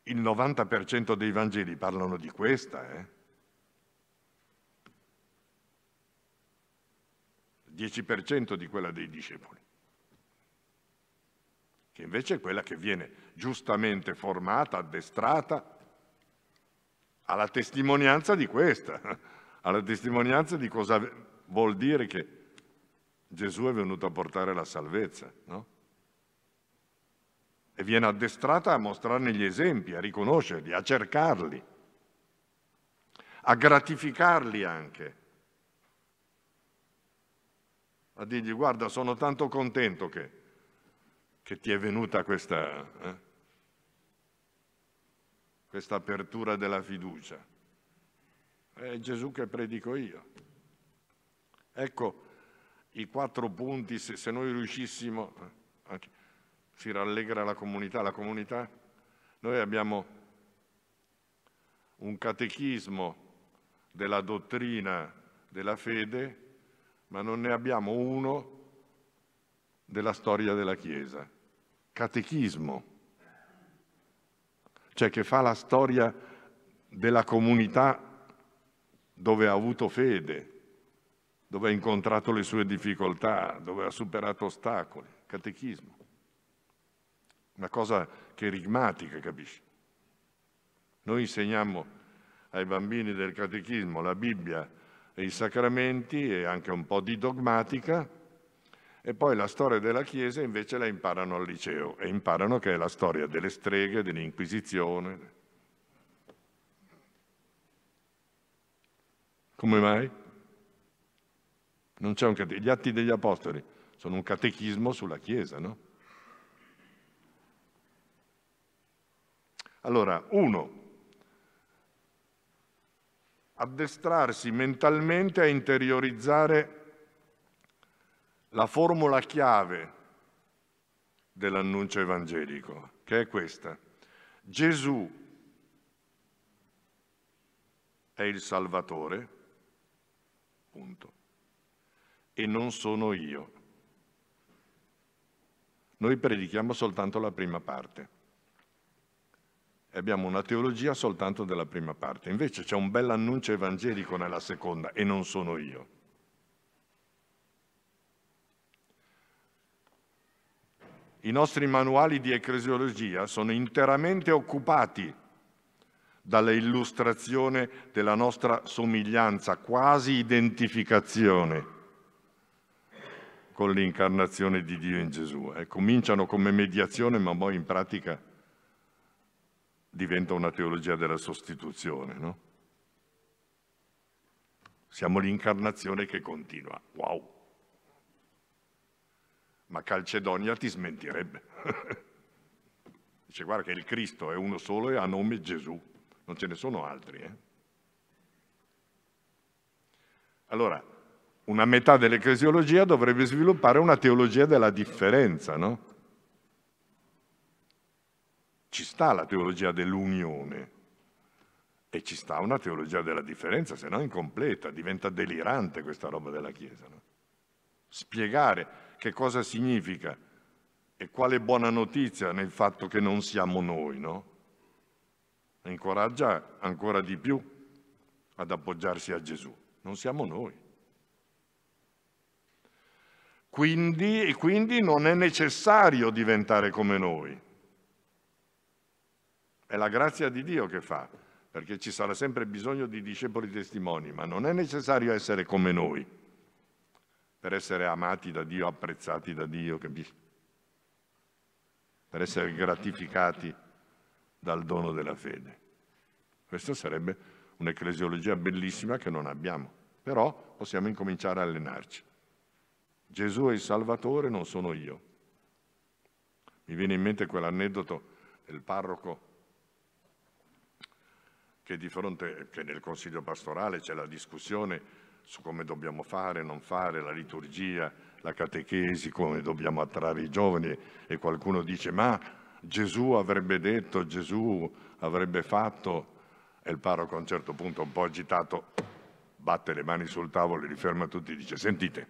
[SPEAKER 3] il 90% dei Vangeli parlano di questa, eh? 10% di quella dei discepoli, che invece è quella che viene giustamente formata, addestrata alla testimonianza di questa, [LAUGHS] alla testimonianza di cosa vuol dire che Gesù è venuto a portare la salvezza, no? e viene addestrata a mostrarne gli esempi, a riconoscerli, a cercarli, a gratificarli anche, a dirgli guarda sono tanto contento che, che ti è venuta questa, eh, questa apertura della fiducia. È Gesù che predico io. Ecco i quattro punti, se, se noi riuscissimo... Eh, anche, si rallegra la comunità. La comunità, noi abbiamo un catechismo della dottrina della fede, ma non ne abbiamo uno della storia della Chiesa. Catechismo, cioè che fa la storia della comunità dove ha avuto fede, dove ha incontrato le sue difficoltà, dove ha superato ostacoli. Catechismo. Una cosa cherigmatica, capisci? Noi insegniamo ai bambini del catechismo la Bibbia e i sacramenti e anche un po' di dogmatica e poi la storia della Chiesa invece la imparano al liceo e imparano che è la storia delle streghe, dell'Inquisizione. Come mai? Non c'è un catechismo. Gli atti degli apostoli sono un catechismo sulla Chiesa, no? Allora, uno, addestrarsi mentalmente a interiorizzare la formula chiave dell'annuncio evangelico, che è questa. Gesù è il Salvatore, punto, e non sono io. Noi predichiamo soltanto la prima parte e abbiamo una teologia soltanto della prima parte. Invece c'è un bell'annuncio evangelico nella seconda e non sono io. I nostri manuali di ecclesiologia sono interamente occupati dalla illustrazione della nostra somiglianza, quasi identificazione con l'incarnazione di Dio in Gesù. Eh, cominciano come mediazione, ma poi in pratica diventa una teologia della sostituzione, no? Siamo l'incarnazione che continua. Wow! Ma Calcedonia ti smentirebbe. [LAUGHS] Dice, guarda che il Cristo è uno solo e ha nome Gesù, non ce ne sono altri. Eh? Allora, una metà dell'ecclesiologia dovrebbe sviluppare una teologia della differenza, no? Ci sta la teologia dell'unione e ci sta una teologia della differenza, se no incompleta, diventa delirante questa roba della Chiesa. No? Spiegare che cosa significa e quale buona notizia nel fatto che non siamo noi, no? Incoraggia ancora di più ad appoggiarsi a Gesù. Non siamo noi. Quindi, quindi non è necessario diventare come noi. È la grazia di Dio che fa, perché ci sarà sempre bisogno di discepoli testimoni, ma non è necessario essere come noi per essere amati da Dio, apprezzati da Dio, capisci? Per essere gratificati dal dono della fede. Questa sarebbe un'ecclesiologia bellissima che non abbiamo, però possiamo incominciare a allenarci. Gesù è il Salvatore, non sono io. Mi viene in mente quell'aneddoto del parroco che di fronte, che nel Consiglio pastorale c'è la discussione su come dobbiamo fare, non fare, la liturgia, la catechesi, come dobbiamo attrarre i giovani e qualcuno dice ma Gesù avrebbe detto, Gesù avrebbe fatto e il parroco a un certo punto un po' agitato batte le mani sul tavolo, li ferma tutti e dice sentite,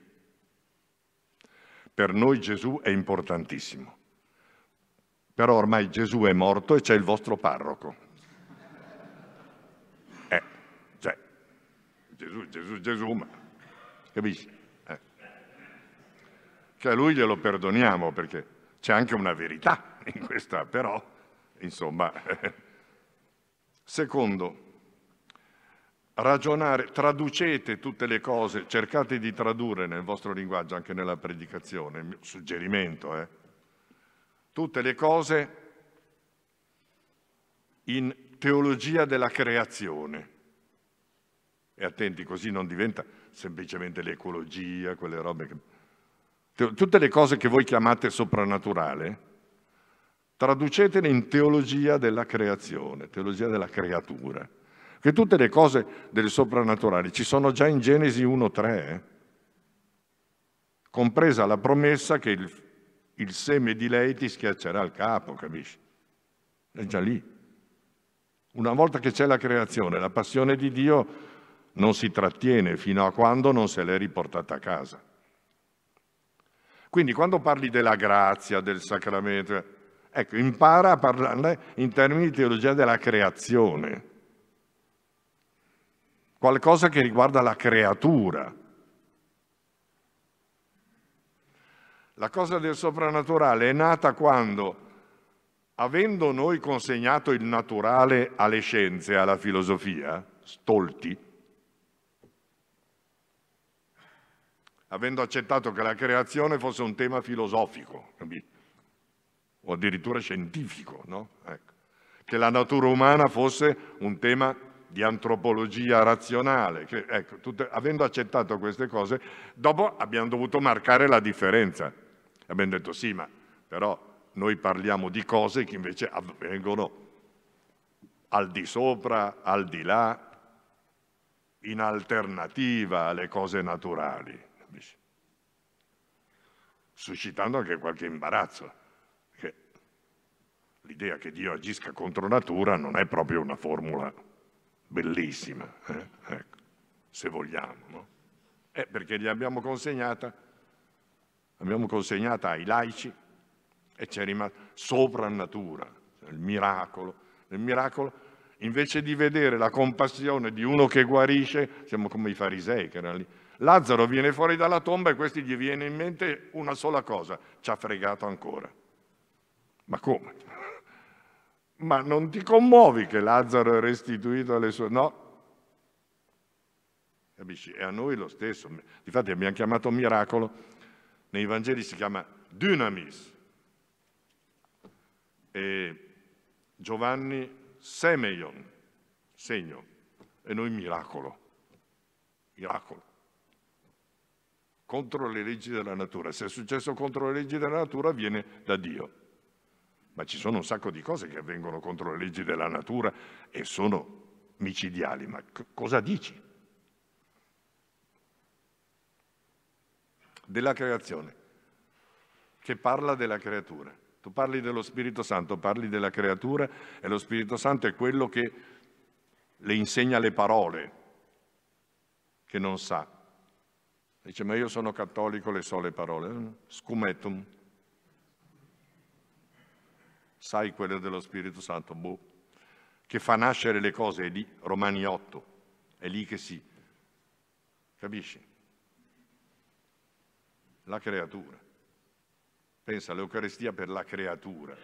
[SPEAKER 3] per noi Gesù è importantissimo, però ormai Gesù è morto e c'è il vostro parroco Gesù, Gesù, Gesù, ma capisci? Eh. Cioè a lui glielo perdoniamo perché c'è anche una verità in questa, però, insomma. Eh. Secondo, ragionare, traducete tutte le cose, cercate di tradurre nel vostro linguaggio, anche nella predicazione, il mio suggerimento, eh? tutte le cose in teologia della creazione. E attenti, così non diventa semplicemente l'ecologia, quelle robe che... Tutte le cose che voi chiamate soprannaturale, traducetele in teologia della creazione, teologia della creatura. Che tutte le cose del soprannaturale ci sono già in Genesi 1.3, eh? compresa la promessa che il, il seme di lei ti schiaccerà il capo, capisci? È già lì. Una volta che c'è la creazione, la passione di Dio non si trattiene fino a quando non se l'è riportata a casa. Quindi quando parli della grazia, del sacramento, ecco, impara a parlare in termini di teologia della creazione, qualcosa che riguarda la creatura. La cosa del soprannaturale è nata quando, avendo noi consegnato il naturale alle scienze, alla filosofia, stolti, avendo accettato che la creazione fosse un tema filosofico, capito? o addirittura scientifico, no? ecco. che la natura umana fosse un tema di antropologia razionale, che, ecco, tutte, avendo accettato queste cose, dopo abbiamo dovuto marcare la differenza. Abbiamo detto sì, ma però noi parliamo di cose che invece avvengono al di sopra, al di là, in alternativa alle cose naturali suscitando anche qualche imbarazzo. Perché l'idea che Dio agisca contro natura non è proprio una formula bellissima, eh? ecco, se vogliamo. No? Eh, perché gli abbiamo consegnata, abbiamo consegnata ai laici e c'è rimasta soprannatura, cioè il miracolo. Il miracolo invece di vedere la compassione di uno che guarisce, siamo come i farisei che erano lì, Lazzaro viene fuori dalla tomba e questi gli viene in mente una sola cosa, ci ha fregato ancora. Ma come? [LAUGHS] Ma non ti commuovi che Lazzaro è restituito alle sue... No. Capisci? E a noi lo stesso. Difatti abbiamo chiamato miracolo, nei Vangeli si chiama dynamis. E Giovanni semeion, segno, e noi miracolo. Miracolo contro le leggi della natura. Se è successo contro le leggi della natura viene da Dio. Ma ci sono un sacco di cose che avvengono contro le leggi della natura e sono micidiali. Ma c- cosa dici? Della creazione, che parla della creatura. Tu parli dello Spirito Santo, parli della creatura e lo Spirito Santo è quello che le insegna le parole che non sa, Dice, ma io sono cattolico, le so le parole. Eh, Scumetum. Sai quello dello Spirito Santo, boh, che fa nascere le cose, è lì, Romani 8, è lì che si... Capisci? La creatura. Pensa all'Eucaristia per la creatura,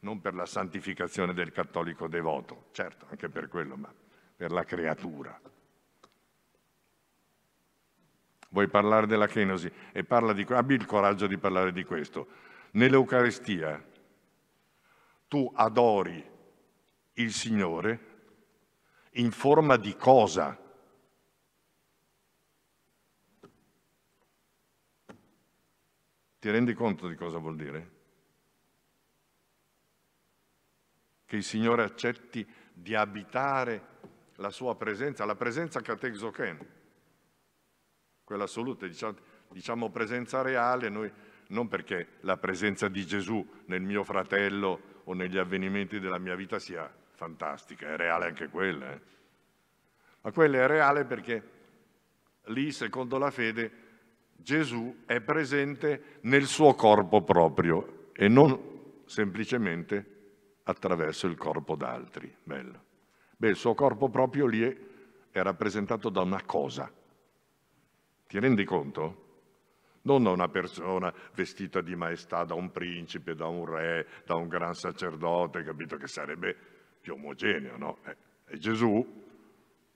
[SPEAKER 3] non per la santificazione del cattolico devoto, certo, anche per quello, ma per la creatura vuoi parlare della kenosi e parla di, abbi il coraggio di parlare di questo. Nell'Eucarestia tu adori il Signore in forma di cosa? Ti rendi conto di cosa vuol dire? Che il Signore accetti di abitare la sua presenza, la presenza catezochen quella assoluta, diciamo, diciamo presenza reale, noi, non perché la presenza di Gesù nel mio fratello o negli avvenimenti della mia vita sia fantastica, è reale anche quella, eh? ma quella è reale perché lì, secondo la fede, Gesù è presente nel suo corpo proprio e non semplicemente attraverso il corpo d'altri. Bello. Beh, il suo corpo proprio lì è rappresentato da una cosa, ti rendi conto? Non da una persona vestita di maestà, da un principe, da un re, da un gran sacerdote, capito che sarebbe più omogeneo, no? Eh, e Gesù,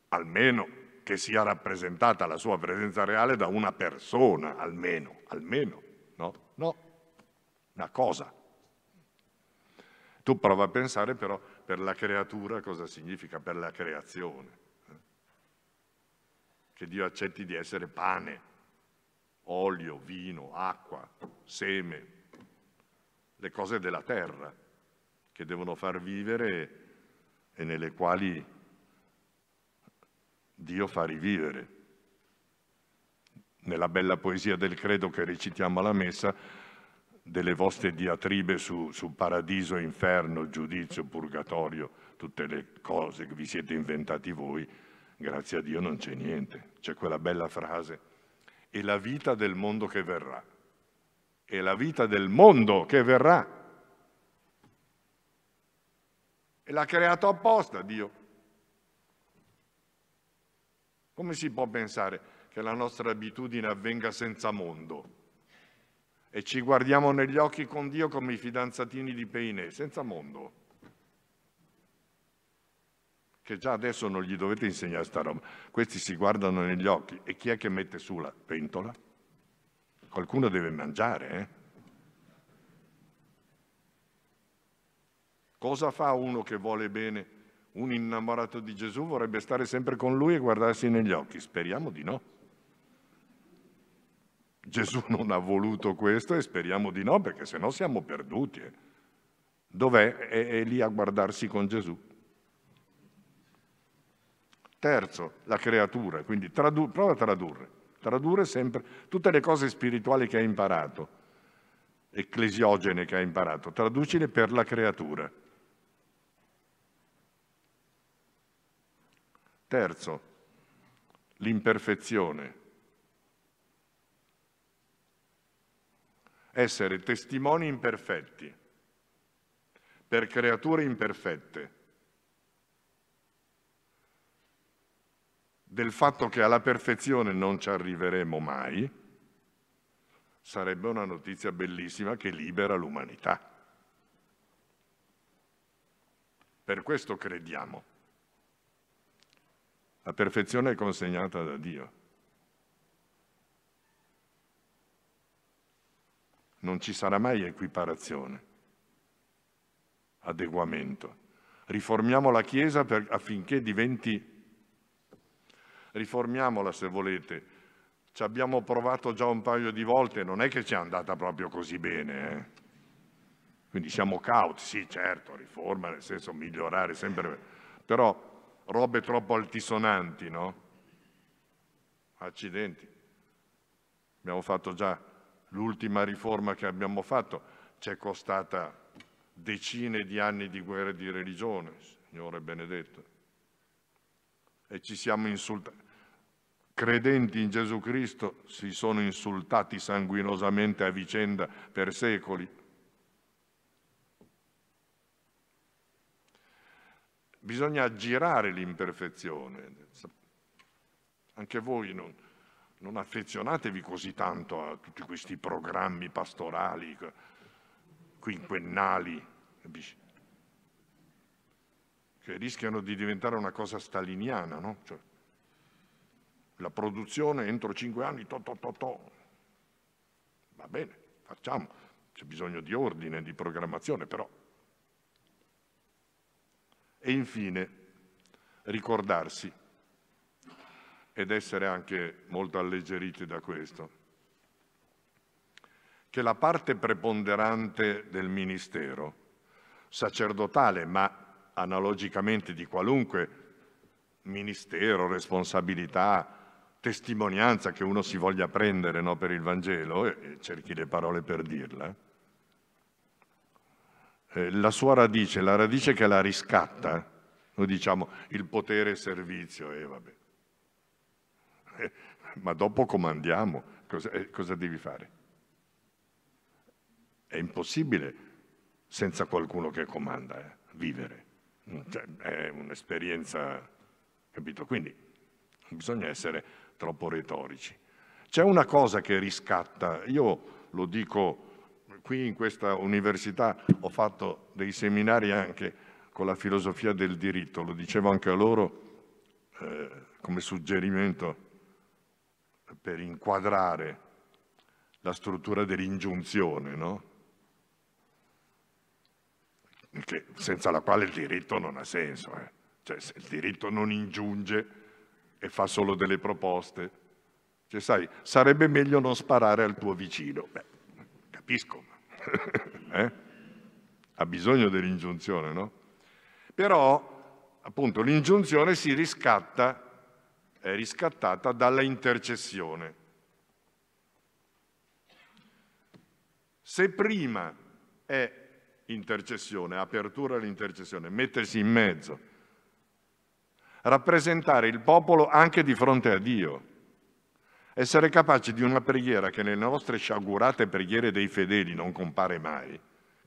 [SPEAKER 3] almeno che sia rappresentata la sua presenza reale da una persona, almeno, almeno, no? No, una cosa. Tu prova a pensare però per la creatura cosa significa, per la creazione che Dio accetti di essere pane, olio, vino, acqua, seme, le cose della terra che devono far vivere e nelle quali Dio fa rivivere. Nella bella poesia del credo che recitiamo alla messa, delle vostre diatribe su, su paradiso, inferno, giudizio, purgatorio, tutte le cose che vi siete inventati voi, grazie a Dio non c'è niente, c'è quella bella frase, è la vita del mondo che verrà, è la vita del mondo che verrà. E l'ha creato apposta Dio. Come si può pensare che la nostra abitudine avvenga senza mondo? E ci guardiamo negli occhi con Dio come i fidanzatini di Peinè, senza mondo che già adesso non gli dovete insegnare sta roba. Questi si guardano negli occhi e chi è che mette su la pentola? Qualcuno deve mangiare, eh? Cosa fa uno che vuole bene? Un innamorato di Gesù vorrebbe stare sempre con lui e guardarsi negli occhi. Speriamo di no. Gesù [LAUGHS] non ha voluto questo e speriamo di no perché sennò siamo perduti. Eh. Dov'è? È, è lì a guardarsi con Gesù. Terzo, la creatura, quindi tradu- prova a tradurre, tradurre sempre tutte le cose spirituali che hai imparato, ecclesiogene che hai imparato, traducile per la creatura. Terzo, l'imperfezione. Essere testimoni imperfetti per creature imperfette del fatto che alla perfezione non ci arriveremo mai, sarebbe una notizia bellissima che libera l'umanità. Per questo crediamo. La perfezione è consegnata da Dio. Non ci sarà mai equiparazione, adeguamento. Riformiamo la Chiesa per, affinché diventi riformiamola se volete. Ci abbiamo provato già un paio di volte, non è che ci è andata proprio così bene. Eh? Quindi siamo cauti, sì certo, riforma nel senso migliorare sempre, però robe troppo altisonanti, no? Accidenti. Abbiamo fatto già l'ultima riforma che abbiamo fatto, ci è costata decine di anni di guerre di religione, Signore benedetto e ci siamo insultati. Credenti in Gesù Cristo si sono insultati sanguinosamente a vicenda per secoli. Bisogna aggirare l'imperfezione. Anche voi non, non affezionatevi così tanto a tutti questi programmi pastorali, quinquennali, capisci? che cioè, rischiano di diventare una cosa staliniana, no? Cioè, la produzione entro cinque anni, to, to, to, to. Va bene, facciamo, c'è bisogno di ordine, di programmazione però. E infine, ricordarsi ed essere anche molto alleggeriti da questo, che la parte preponderante del ministero, sacerdotale ma analogicamente di qualunque ministero, responsabilità, testimonianza che uno si voglia prendere no, per il Vangelo, e cerchi le parole per dirla, eh, la sua radice, la radice che la riscatta, noi diciamo il potere e servizio, e eh, vabbè. Eh, ma dopo comandiamo, cosa, eh, cosa devi fare? È impossibile senza qualcuno che comanda eh, vivere cioè, è un'esperienza, capito? Quindi non bisogna essere troppo retorici. C'è una cosa che riscatta, io lo dico qui in questa università ho fatto dei seminari anche con la filosofia del diritto, lo dicevo anche a loro eh, come suggerimento per inquadrare la struttura dell'ingiunzione, no? che, senza la quale il diritto non ha senso. Eh. Cioè, se il diritto non ingiunge e fa solo delle proposte, cioè, sai, sarebbe meglio non sparare al tuo vicino. Beh, capisco, [LAUGHS] eh? ha bisogno dell'ingiunzione, no? Però, appunto, l'ingiunzione si riscatta, è riscattata dalla intercessione. Se prima è intercessione, apertura all'intercessione, mettersi in mezzo, rappresentare il popolo anche di fronte a Dio, essere capaci di una preghiera che nelle nostre sciagurate preghiere dei fedeli non compare mai,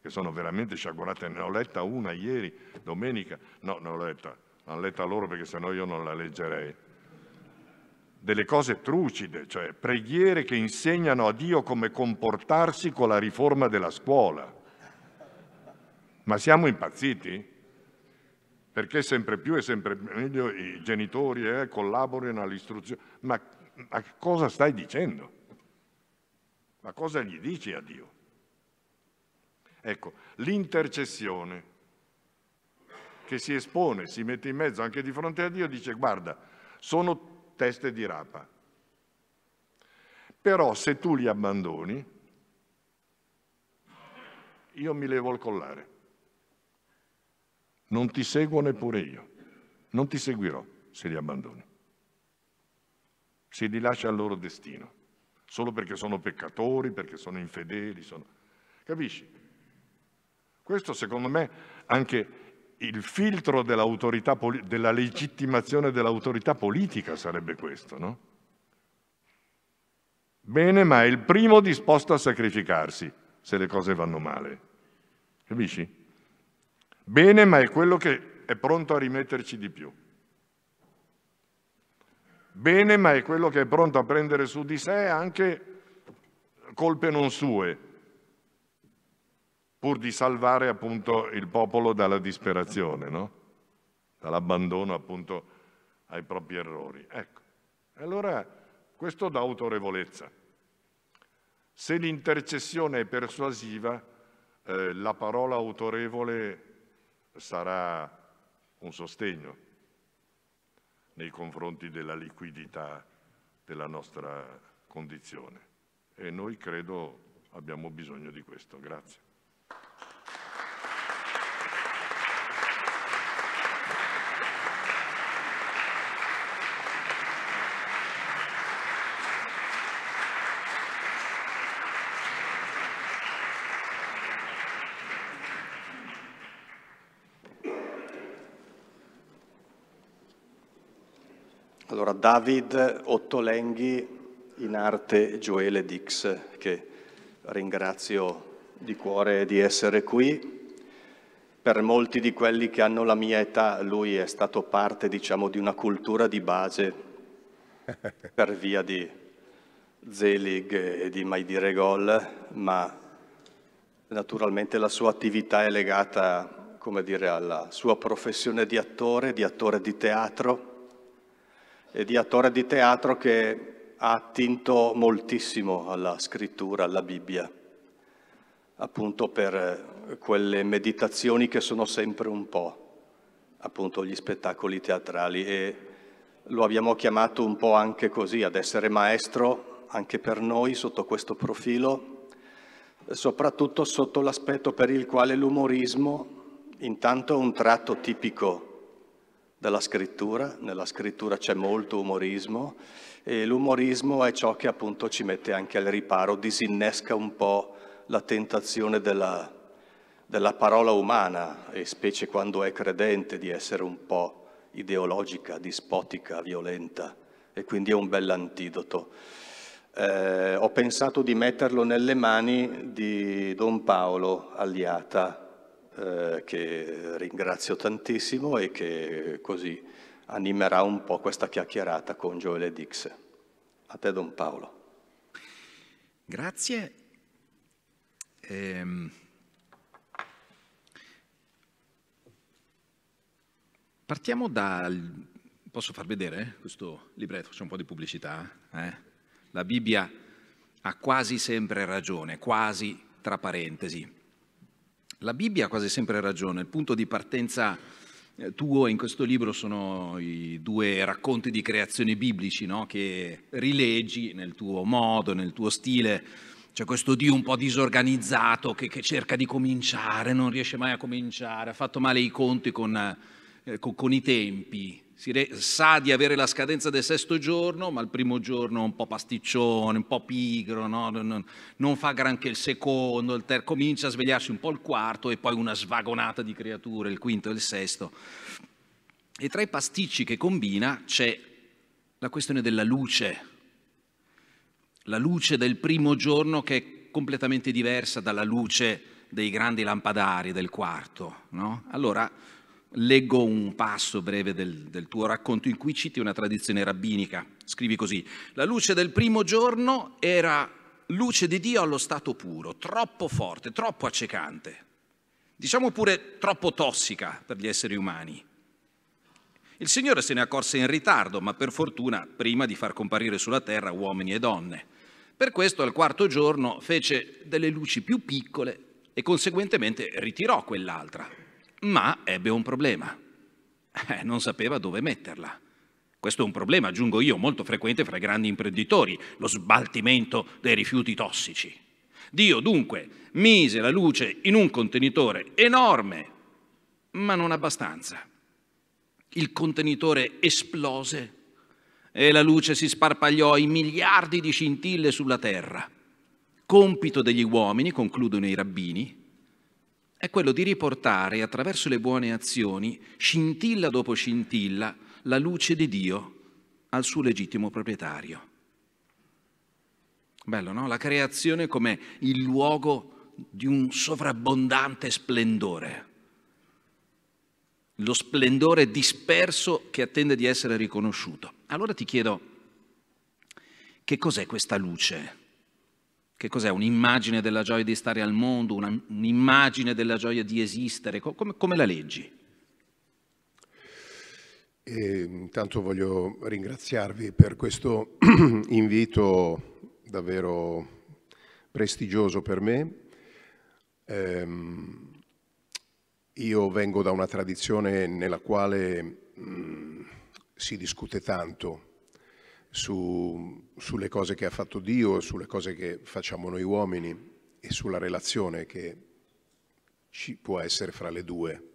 [SPEAKER 3] che sono veramente sciagurate, ne ho letta una ieri, domenica, no, ne ho letta, l'hanno letta loro perché sennò io non la leggerei, delle cose trucide, cioè preghiere che insegnano a Dio come comportarsi con la riforma della scuola ma siamo impazziti? Perché sempre più e sempre meglio i genitori eh, collaborano all'istruzione. Ma, ma cosa stai dicendo? Ma cosa gli dici a Dio? Ecco, l'intercessione che si espone, si mette in mezzo anche di fronte a Dio, dice guarda, sono teste di rapa. Però se tu li abbandoni, io mi levo il collare non ti seguo neppure io, non ti seguirò se li abbandoni. Se li lascia al loro destino, solo perché sono peccatori, perché sono infedeli, sono... capisci? Questo secondo me anche il filtro dell'autorità, della legittimazione dell'autorità politica sarebbe questo, no? Bene, ma è il primo disposto a sacrificarsi se le cose vanno male. Capisci? Bene, ma è quello che è pronto a rimetterci di più. Bene, ma è quello che è pronto a prendere su di sé anche colpe non sue, pur di salvare appunto il popolo dalla disperazione, no? dall'abbandono appunto ai propri errori. Ecco, allora questo dà autorevolezza. Se l'intercessione è persuasiva, eh, la parola autorevole sarà un sostegno nei confronti della liquidità della nostra condizione e noi credo abbiamo bisogno di questo. Grazie.
[SPEAKER 2] David Ottolenghi, in arte Gioele Dix, che ringrazio di cuore di essere qui. Per molti di quelli che hanno la mia età, lui è stato parte, diciamo, di una cultura di base [LAUGHS] per via di Zelig e di Mai Dire Gol, ma naturalmente la sua attività è legata, come dire, alla sua professione di attore, di attore di teatro, di attore di teatro che ha attinto moltissimo alla scrittura, alla Bibbia, appunto per eh, quelle meditazioni che sono sempre un po' appunto gli spettacoli teatrali e lo abbiamo chiamato un po' anche così, ad essere maestro anche per noi sotto questo profilo, soprattutto sotto l'aspetto per il quale l'umorismo intanto è un tratto tipico dalla scrittura, nella scrittura c'è molto umorismo e l'umorismo è ciò che appunto ci mette anche al riparo, disinnesca un po' la tentazione della, della parola umana, e specie quando è credente, di essere un po' ideologica, dispotica, violenta, e quindi è un bell'antidoto. Eh, ho pensato di metterlo nelle mani di Don Paolo Aliata, eh, che ringrazio tantissimo e che così animerà un po' questa chiacchierata con Joele Dix. A te Don Paolo. Grazie. Ehm...
[SPEAKER 4] Partiamo dal... Posso far vedere questo libretto? C'è un po' di pubblicità. Eh? La Bibbia ha quasi sempre ragione, quasi tra parentesi. La Bibbia ha quasi sempre ragione, il punto di partenza eh, tuo in questo libro sono i due racconti di creazioni biblici no? che rileggi nel tuo modo, nel tuo stile. C'è questo Dio un po' disorganizzato che, che cerca di cominciare, non riesce mai a cominciare, ha fatto male i conti con, eh, con, con i tempi, sa di avere la scadenza del sesto giorno, ma il primo giorno è un po' pasticcione, un po' pigro, no? non, non, fa granché il secondo, il terzo, comincia a svegliarsi un po' il quarto e poi una svagonata di creature, il quinto e il sesto. E tra i pasticci che combina c'è la questione della luce, la luce del primo giorno che è completamente diversa dalla luce dei grandi lampadari del quarto. No? Allora, Leggo un passo breve del, del, tuo racconto in cui citi una tradizione rabbinica. Scrivi così, la luce del primo giorno era luce di Dio allo stato puro, troppo forte, troppo accecante, diciamo pure troppo tossica per gli esseri umani. Il Signore se ne accorse in ritardo, ma per fortuna prima di far comparire sulla terra uomini e donne. Per questo al quarto giorno fece delle luci più piccole e conseguentemente ritirò quell'altra, ma ebbe un problema. Eh, non sapeva dove metterla. Questo è un problema, aggiungo io, molto frequente fra i grandi imprenditori, lo sbaltimento dei rifiuti tossici. Dio dunque mise la luce in un contenitore enorme, ma non abbastanza. Il contenitore esplose e la luce si sparpagliò in miliardi di scintille sulla terra. Compito degli uomini, concludono i rabbini, è quello di riportare attraverso le buone azioni, scintilla dopo scintilla, la luce di Dio al suo legittimo proprietario. Bello, no? La creazione come il luogo di un sovrabbondante splendore, lo splendore disperso che attende di essere riconosciuto. Allora ti chiedo, che cos'è questa luce? Che cos'è? Un'immagine della gioia di stare al mondo, una, un'immagine della gioia di esistere? Come, come la leggi?
[SPEAKER 5] E, ehm, intanto voglio ringraziarvi per questo [CLEARS THROAT] invito davvero prestigioso per me. Ehm, io vengo da una tradizione nella quale mh, mm, si discute tanto su, sulle cose che ha fatto Dio, sulle cose che facciamo noi uomini e sulla relazione che ci può essere fra le due.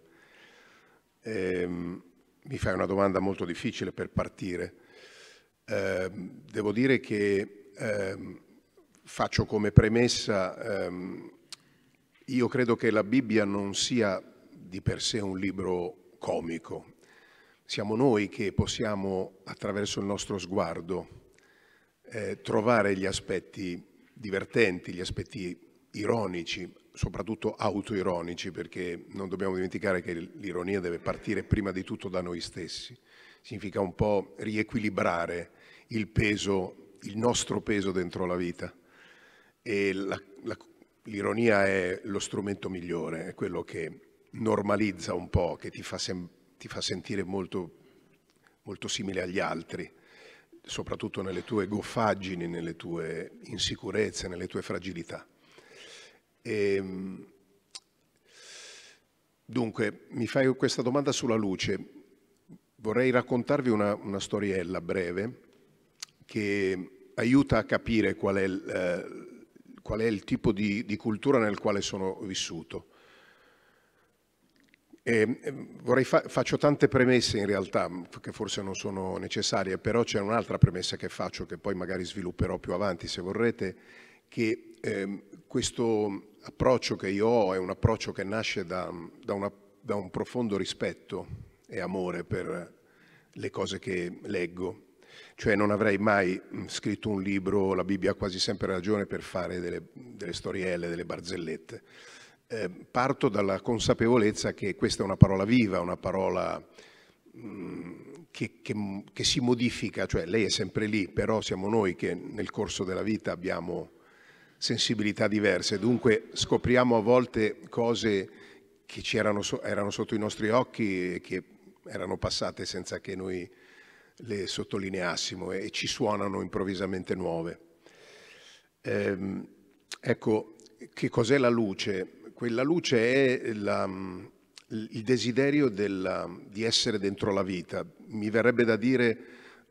[SPEAKER 5] Ehm, mi fai una domanda molto difficile per partire. Ehm, devo dire che ehm, faccio come premessa, ehm, io credo che la Bibbia non sia di per sé un libro comico, siamo noi che possiamo, attraverso il nostro sguardo, eh, trovare gli aspetti divertenti, gli aspetti ironici, soprattutto autoironici, perché non dobbiamo dimenticare che l'ironia deve partire prima di tutto da noi stessi. Significa un po' riequilibrare il peso, il nostro peso dentro la vita. E la, la, l'ironia è lo strumento migliore, è quello che normalizza un po', che ti fa sempre ti fa sentire molto, molto simile agli altri, soprattutto nelle tue goffaggini, nelle tue insicurezze, nelle tue fragilità. E, ehm, dunque, mi fai questa domanda sulla luce. Vorrei raccontarvi una, una storiella breve che aiuta a capire qual è, eh, qual è il tipo di, di, cultura nel quale sono vissuto. Eh, vorrei fa faccio tante premesse in realtà, che forse non sono necessarie, però c'è un'altra premessa che faccio, che poi magari svilupperò più avanti se vorrete, che eh, questo approccio che io ho è un approccio che nasce da, da, una, da un profondo rispetto e amore per le cose che leggo. Cioè non avrei mai scritto un libro, la Bibbia ha quasi sempre ragione per fare delle, delle storielle, delle barzellette Ehm, parto dalla consapevolezza che questa è una parola viva, una parola mhmm, che, che, che, si modifica, cioè lei è sempre lì, però siamo noi che nel corso della vita abbiamo sensibilità diverse, dunque scopriamo a volte cose che erano, erano sotto i nostri occhi e che erano passate senza che noi le sottolineassimo e ci suonano improvvisamente nuove. Ehm, ecco, che cos'è la luce? Quella luce è la, il desiderio della, di essere dentro la vita, mi verrebbe da dire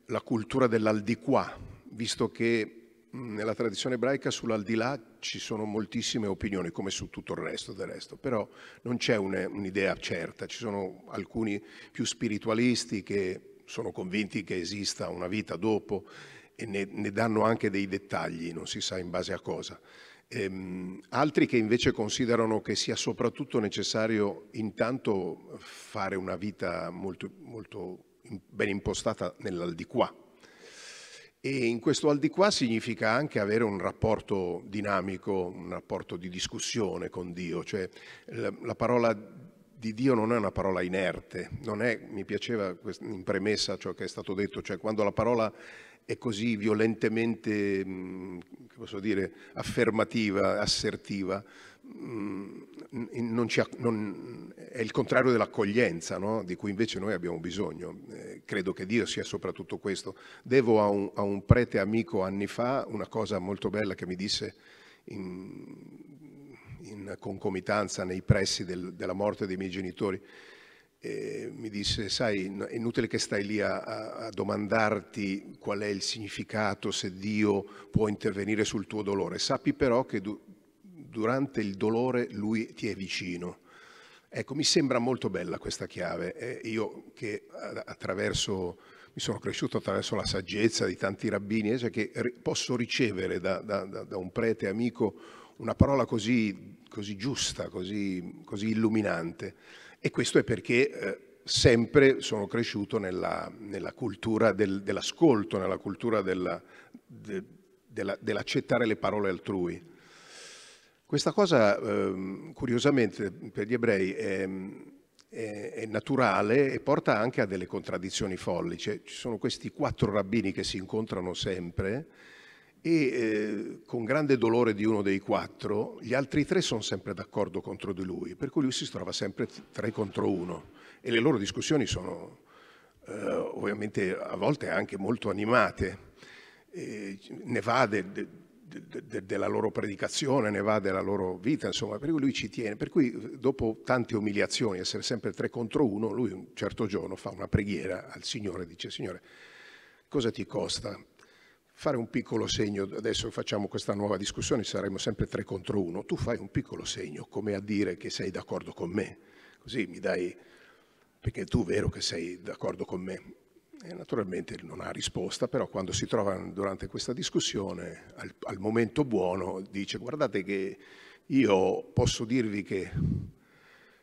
[SPEAKER 5] la cultura dell'aldiquà, visto che nella tradizione ebraica sull'aldilà ci sono moltissime opinioni, come su tutto il resto del resto, però non c'è un'idea certa, ci sono alcuni più spiritualisti che sono convinti che esista una vita dopo e ne, ne danno anche dei dettagli, non si sa in base a cosa. Ehm, altri che invece considerano che sia soprattutto necessario intanto fare una vita molto, molto ben impostata nell'al di qua. E in questo al di qua significa anche avere un rapporto dinamico, un rapporto di discussione con Dio, cioè la parola di Dio non è una parola inerte, non è, mi piaceva in premessa ciò che è stato detto, cioè quando la parola e così violentemente, dire, affermativa, assertiva, non, è il contrario dell'accoglienza no? di cui invece noi abbiamo bisogno. Eh, credo che Dio sia soprattutto questo. Devo a un, a un, prete amico anni fa una cosa molto bella che mi disse in, in concomitanza nei pressi del, della morte dei miei genitori eh, mi disse, sai, è inutile che stai lì a, a, domandarti qual è il significato, se Dio può intervenire sul tuo dolore. Sappi però che du- durante il dolore lui ti è vicino. Ecco, mi sembra molto bella questa chiave. Eh, io che attraverso, mi sono cresciuto attraverso la saggezza di tanti rabbini, cioè che r- posso ricevere da, da, da, un prete amico una parola così, così giusta, così, così illuminante. E questo è perché eh, sempre sono cresciuto nella, nella cultura del, dell'ascolto, nella cultura della, de, della, dell'accettare le parole altrui. Questa cosa, eh, curiosamente, per gli ebrei è, ehm, è, è, naturale e porta anche a delle contraddizioni folli. Cioè, ci sono questi quattro rabbini che si incontrano sempre e eh, con grande dolore di uno dei quattro, gli altri tre sono sempre d'accordo contro di lui, per cui lui si trova sempre tre contro uno e le loro discussioni sono eh, ovviamente a volte anche molto animate, eh, ne va de, de, de, della loro predicazione, ne va della loro vita, insomma, per cui lui ci tiene, per cui dopo tante umiliazioni, essere sempre tre contro uno, lui un certo giorno fa una preghiera al Signore, dice Signore, cosa ti costa fare un piccolo segno, adesso facciamo questa nuova discussione, saremo sempre tre contro uno, tu fai un piccolo segno come a dire che sei d'accordo con me, così mi dai, perché tu è vero che sei d'accordo con me. E naturalmente non ha risposta, però quando si trova durante questa discussione, al, al momento buono, dice guardate che io posso dirvi che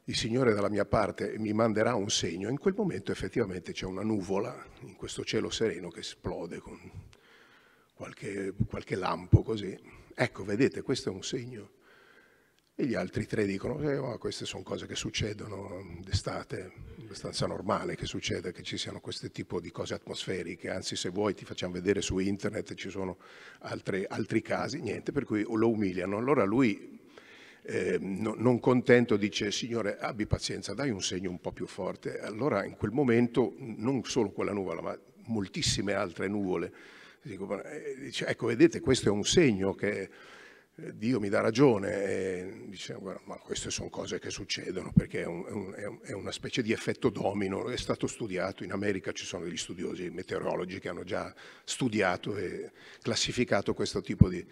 [SPEAKER 5] il Signore dalla mia parte mi manderà un segno, in quel momento effettivamente c'è una nuvola in questo cielo sereno che esplode con qualche, qualche lampo così. Ecco, vedete, questo è un segno. E gli altri tre dicono, eh, oh, queste sono cose che succedono d'estate, abbastanza normale che succeda che ci siano questo tipo di cose atmosferiche, anzi se vuoi ti facciamo vedere su internet, ci sono altre, altri casi, niente, per cui lo umiliano. Allora lui, eh, no, non contento, dice, signore abbi pazienza, dai un segno un po' più forte. Allora in quel momento non solo quella nuvola, ma moltissime altre nuvole eh, dice, ecco, vedete, questo è un segno che eh, Dio mi dà ragione. E dice, guarda, ma queste sono cose che succedono perché è, un, è, un, è, una specie di effetto domino. È stato studiato, in America ci sono degli studiosi meteorologi che hanno già studiato e classificato questo tipo di...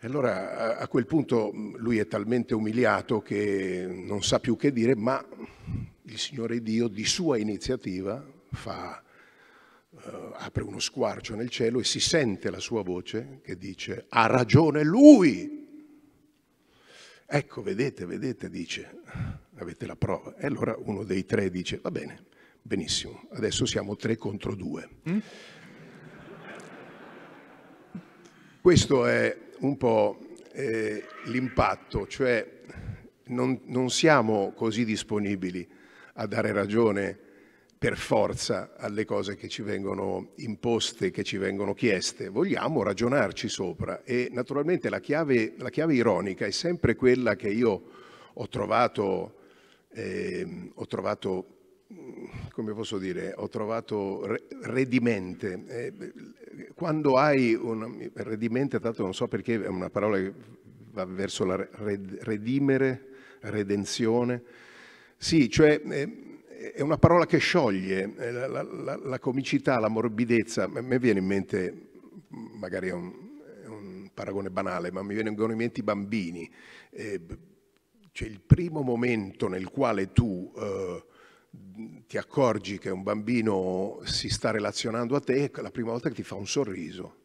[SPEAKER 5] E allora a quel punto mm, lui è talmente umiliato che non sa più che dire, ma il Signore Dio di sua iniziativa fa uh, apre uno squarcio nel cielo e si sente la sua voce che dice ha ragione lui. Ecco, vedete, vedete, dice, avete la prova. E allora uno dei tre dice, va bene, benissimo, adesso siamo tre contro due. Mm? Questo è un po' eh, l'impatto, cioè non, non siamo così disponibili a dare ragione per forza alle cose che ci vengono imposte, che ci vengono chieste, vogliamo ragionarci sopra e naturalmente la chiave, la chiave ironica è sempre quella che io ho trovato, eh, ho trovato mm, come posso dire, ho trovato redimente. Eh, quando hai un redimente, tanto non so perché è una parola che va verso la redimere, redenzione. Sì, cioè eh, è una parola che scioglie eh, la, la, la, la comicità, la morbidezza. A me viene in mente, magari è un, è un paragone banale, ma mi vengono in mente i bambini. Eh, cioè il primo momento nel quale tu eh, ti accorgi che un bambino si sta relazionando a te è ecco, la prima volta che ti fa un sorriso.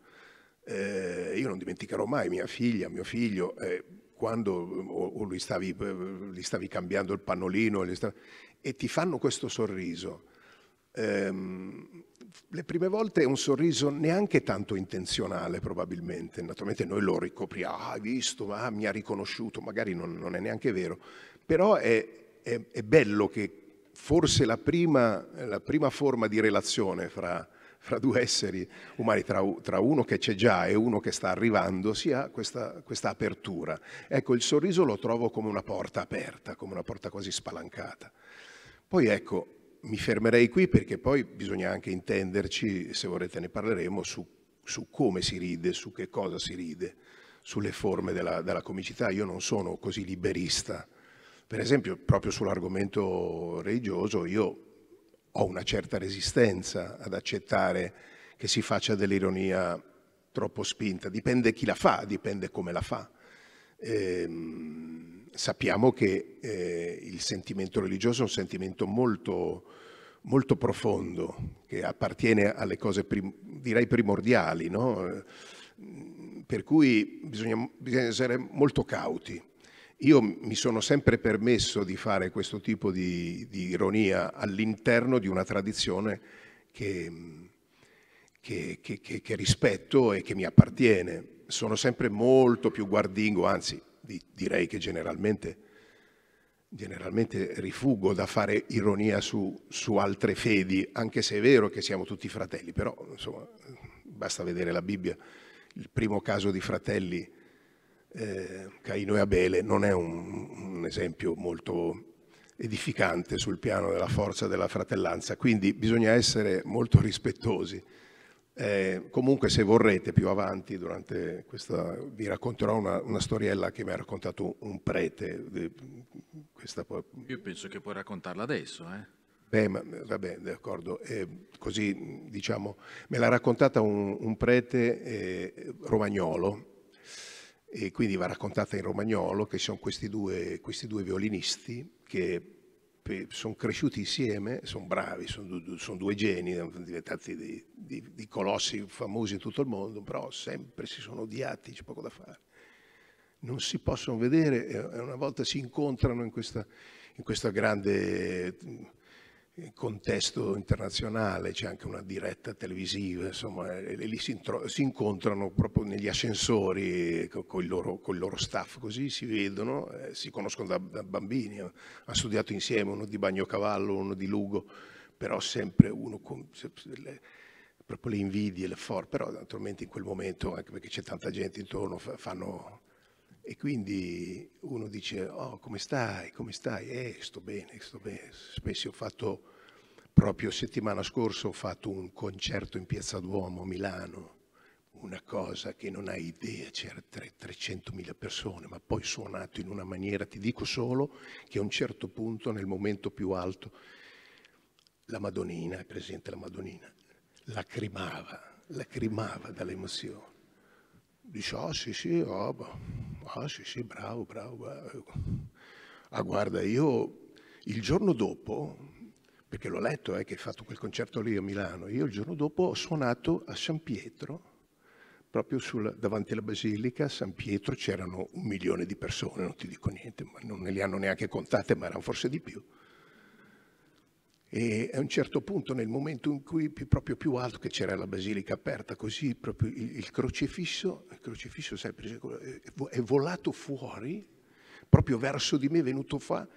[SPEAKER 5] Eh, io non dimenticherò mai mia figlia, mio figlio, eh, quando o, o lui stavi, eh, gli stavi cambiando il pannolino, stavi, e ti fanno questo sorriso. Ehm, le prime volte è un sorriso neanche tanto intenzionale probabilmente, naturalmente noi lo ricopriamo, ah, hai visto, ah, mi ha riconosciuto, magari non, non, è neanche vero, però è, è, è bello che forse la prima, la prima, forma di relazione fra, fra due esseri umani, tra, tra, uno che c'è già e uno che sta arrivando, sia questa, questa apertura. Ecco, il sorriso lo trovo come una porta aperta, come una porta quasi spalancata. Poi ecco, mi fermerei qui perché poi bisogna anche intenderci, se vorrete ne parleremo, su, su come si ride, su che cosa si ride, sulle forme della, della comicità. Io non sono così liberista. Per esempio, proprio sull'argomento religioso, io ho una certa resistenza ad accettare che si faccia dell'ironia troppo spinta. Dipende chi la fa, dipende come la fa. Ehm sappiamo che eh, il sentimento religioso è un sentimento molto, molto profondo, che appartiene alle cose prim- direi primordiali, no? Mm, per cui bisogna, bisogna, essere molto cauti. Io mi sono sempre permesso di fare questo tipo di, di ironia all'interno di una tradizione che, che, che, che rispetto e che mi appartiene. Sono sempre molto più guardingo, anzi di, direi che generalmente, generalmente, rifugo da fare ironia su, su, altre fedi, anche se è vero che siamo tutti fratelli, però insomma, basta vedere la Bibbia, il primo caso di fratelli eh, Caino e Abele non è un, un esempio molto edificante sul piano della forza della fratellanza, quindi bisogna essere molto rispettosi eh, comunque se vorrete più avanti durante questa vi racconterò una, una storiella che mi ha raccontato un prete. De, poi...
[SPEAKER 4] Io penso che puoi raccontarla adesso. Eh?
[SPEAKER 5] Beh, ma, vabbè,
[SPEAKER 4] d'accordo. Eh,
[SPEAKER 5] così diciamo, me l'ha raccontata un, un prete eh, romagnolo e quindi va raccontata in romagnolo che sono questi due, questi due violinisti che sono cresciuti insieme, sono bravi, sono, sono due geni, sono diventati dei, dei, dei, colossi famosi in tutto il mondo, però sempre si sono odiati, c'è poco da fare. Non si possono vedere e una volta si incontrano in questa, in questa grande contesto internazionale, c'è anche una diretta televisiva, insomma, e lì si, si incontrano proprio negli ascensori con il, loro, con il loro staff, così si vedono, eh, si conoscono da, da bambini, eh. hanno studiato insieme uno di Bagnocavallo, uno di Lugo, però sempre uno con le, proprio le invidie, le forze, però naturalmente in quel momento, anche perché c'è tanta gente intorno, fanno e quindi uno dice, oh come stai, come stai? Eh, sto bene, sto bene. Spesso ho fatto, proprio settimana scorsa ho fatto un concerto in Piazza Duomo a Milano, una cosa che non hai idea, c'erano 300.000 persone, ma poi suonato in una maniera, ti dico solo che a un certo punto, nel momento più alto, la Madonina, è presente la Madonina, lacrimava, lacrimava dall'emozione Dice, oh sì sì, oh, oh sì sì, bravo, bravo, bravo. Ah guarda, io il giorno dopo, perché l'ho letto eh, che hai fatto quel concerto lì a Milano, io il giorno dopo ho suonato a San Pietro, proprio sul, davanti alla Basilica, a San Pietro c'erano un milione di persone, non ti dico niente, ma non ne li hanno neanche contate, ma erano forse di più e a un certo punto nel momento in cui più, proprio più alto che c'era la basilica aperta così proprio il, il crocifisso, il crocifisso sempre, eh, è volato fuori proprio verso di me, è venuto fa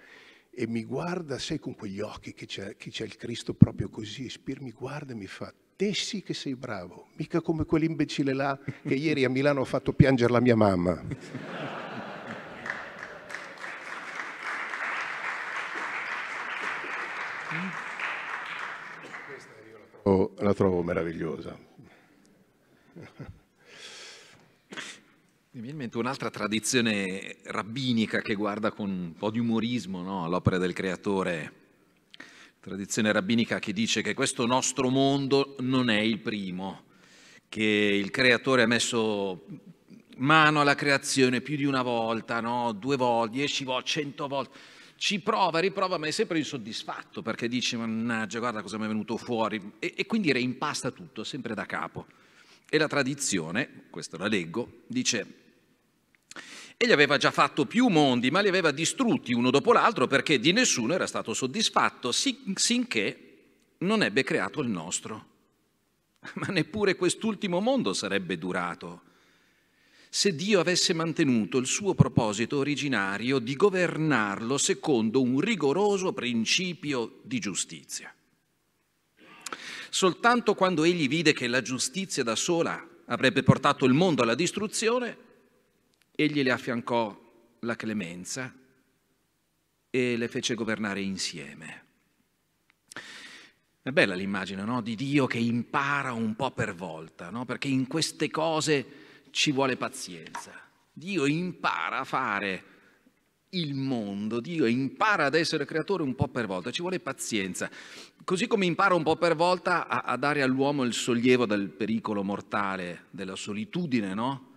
[SPEAKER 5] e mi guarda, sai con quegli occhi che c'è, che c'è il Cristo proprio così, Spir mi guarda e mi fa te sì che sei bravo, mica come quell'imbecille là che [LAUGHS] ieri a Milano ha fatto piangere la mia mamma. Mm-hmm. [LAUGHS] Oh, la trovo meravigliosa. Mi
[SPEAKER 4] viene in mente un'altra tradizione rabbinica che guarda con un po' di umorismo no? all'opera del creatore, tradizione rabbinica che dice che questo nostro mondo non è il primo, che il creatore ha messo mano alla creazione più di una volta, no? due volte, dieci volte, cento volte ci prova, riprova, ma è sempre insoddisfatto perché dice mannaggia guarda cosa mi è venuto fuori e, e quindi reimpasta tutto sempre da capo. E la tradizione, questo la leggo, dice egli aveva già fatto più mondi, ma li aveva distrutti uno dopo l'altro perché di nessuno era stato soddisfatto, sinché non ebbe creato il nostro. [LAUGHS] Ma neppure quest'ultimo mondo sarebbe durato se Dio avesse mantenuto il suo proposito originario di governarlo secondo un rigoroso principio di giustizia. Soltanto quando egli vide che la giustizia da sola avrebbe portato il mondo alla distruzione, egli le affiancò la clemenza e le fece governare insieme. È bella l'immagine no? di Dio che impara un po' per volta, no? perché in queste cose ci vuole pazienza. Dio impara a fare il mondo, Dio impara ad essere creatore un po' per volta, ci vuole pazienza. Così come impara un po' per volta a, a dare all'uomo il sollievo dal pericolo mortale, della solitudine, no?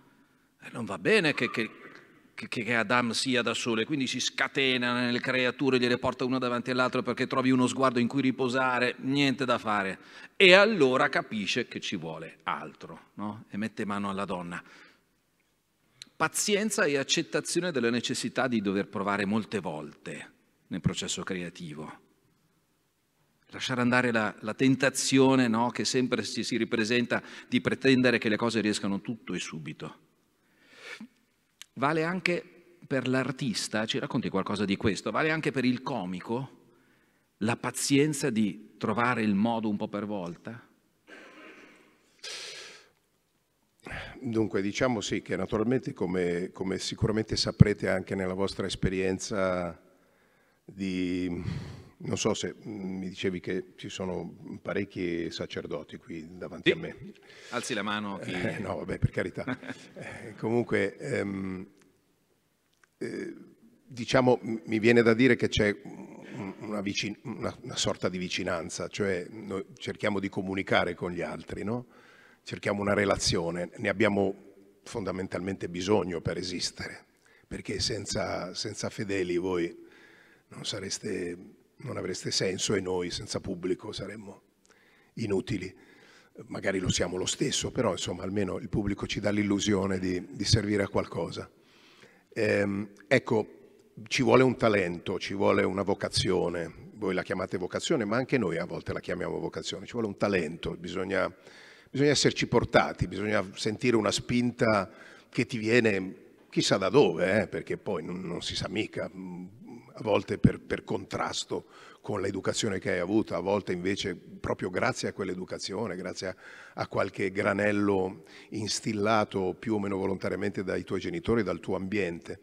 [SPEAKER 4] Eh, non va bene che, che che Adam sia da sole, quindi si scatena nelle creature, gliele porta una davanti all'altra perché trovi uno sguardo in cui riposare, niente da fare. E allora capisce che ci vuole altro no? e mette mano alla donna. Pazienza e accettazione della necessità di dover provare molte volte nel processo creativo lasciare andare la, la tentazione no, che sempre si, si ripresenta di pretendere che le cose riescano tutto e subito. Vale anche per l'artista, ci racconti qualcosa di questo, vale anche per il comico la pazienza di trovare il modo un po' per volta?
[SPEAKER 5] Dunque, diciamo sì che naturalmente, come, come sicuramente saprete anche nella vostra esperienza di non so se mm, mi dicevi che ci sono parecchi sacerdoti qui davanti sì. a me. Alzi la mano. Chi... Eh, no, vabbè, per carità. [LAUGHS] eh, comunque, ehm, eh, diciamo, mi viene da dire che c'è una, vicin- una, una, sorta di vicinanza, cioè noi cerchiamo di comunicare con gli altri, no? cerchiamo una relazione, ne abbiamo fondamentalmente bisogno per esistere, perché senza, senza fedeli voi non sareste non avreste senso e noi senza pubblico saremmo inutili. Magari lo siamo lo stesso, però insomma almeno il pubblico ci dà l'illusione di, di servire a qualcosa. Ehm, ecco, ci vuole un talento, ci vuole una vocazione, voi la chiamate vocazione, ma anche noi a volte la chiamiamo vocazione, ci vuole un talento, bisogna, bisogna esserci portati, bisogna sentire una spinta che ti viene chissà da dove, eh, perché poi non, non, si sa mica, a volte per, per contrasto con l'educazione che hai avuto, a volte invece proprio grazie a quell'educazione, grazie a, a, qualche granello instillato più o meno volontariamente dai tuoi genitori, dal tuo ambiente.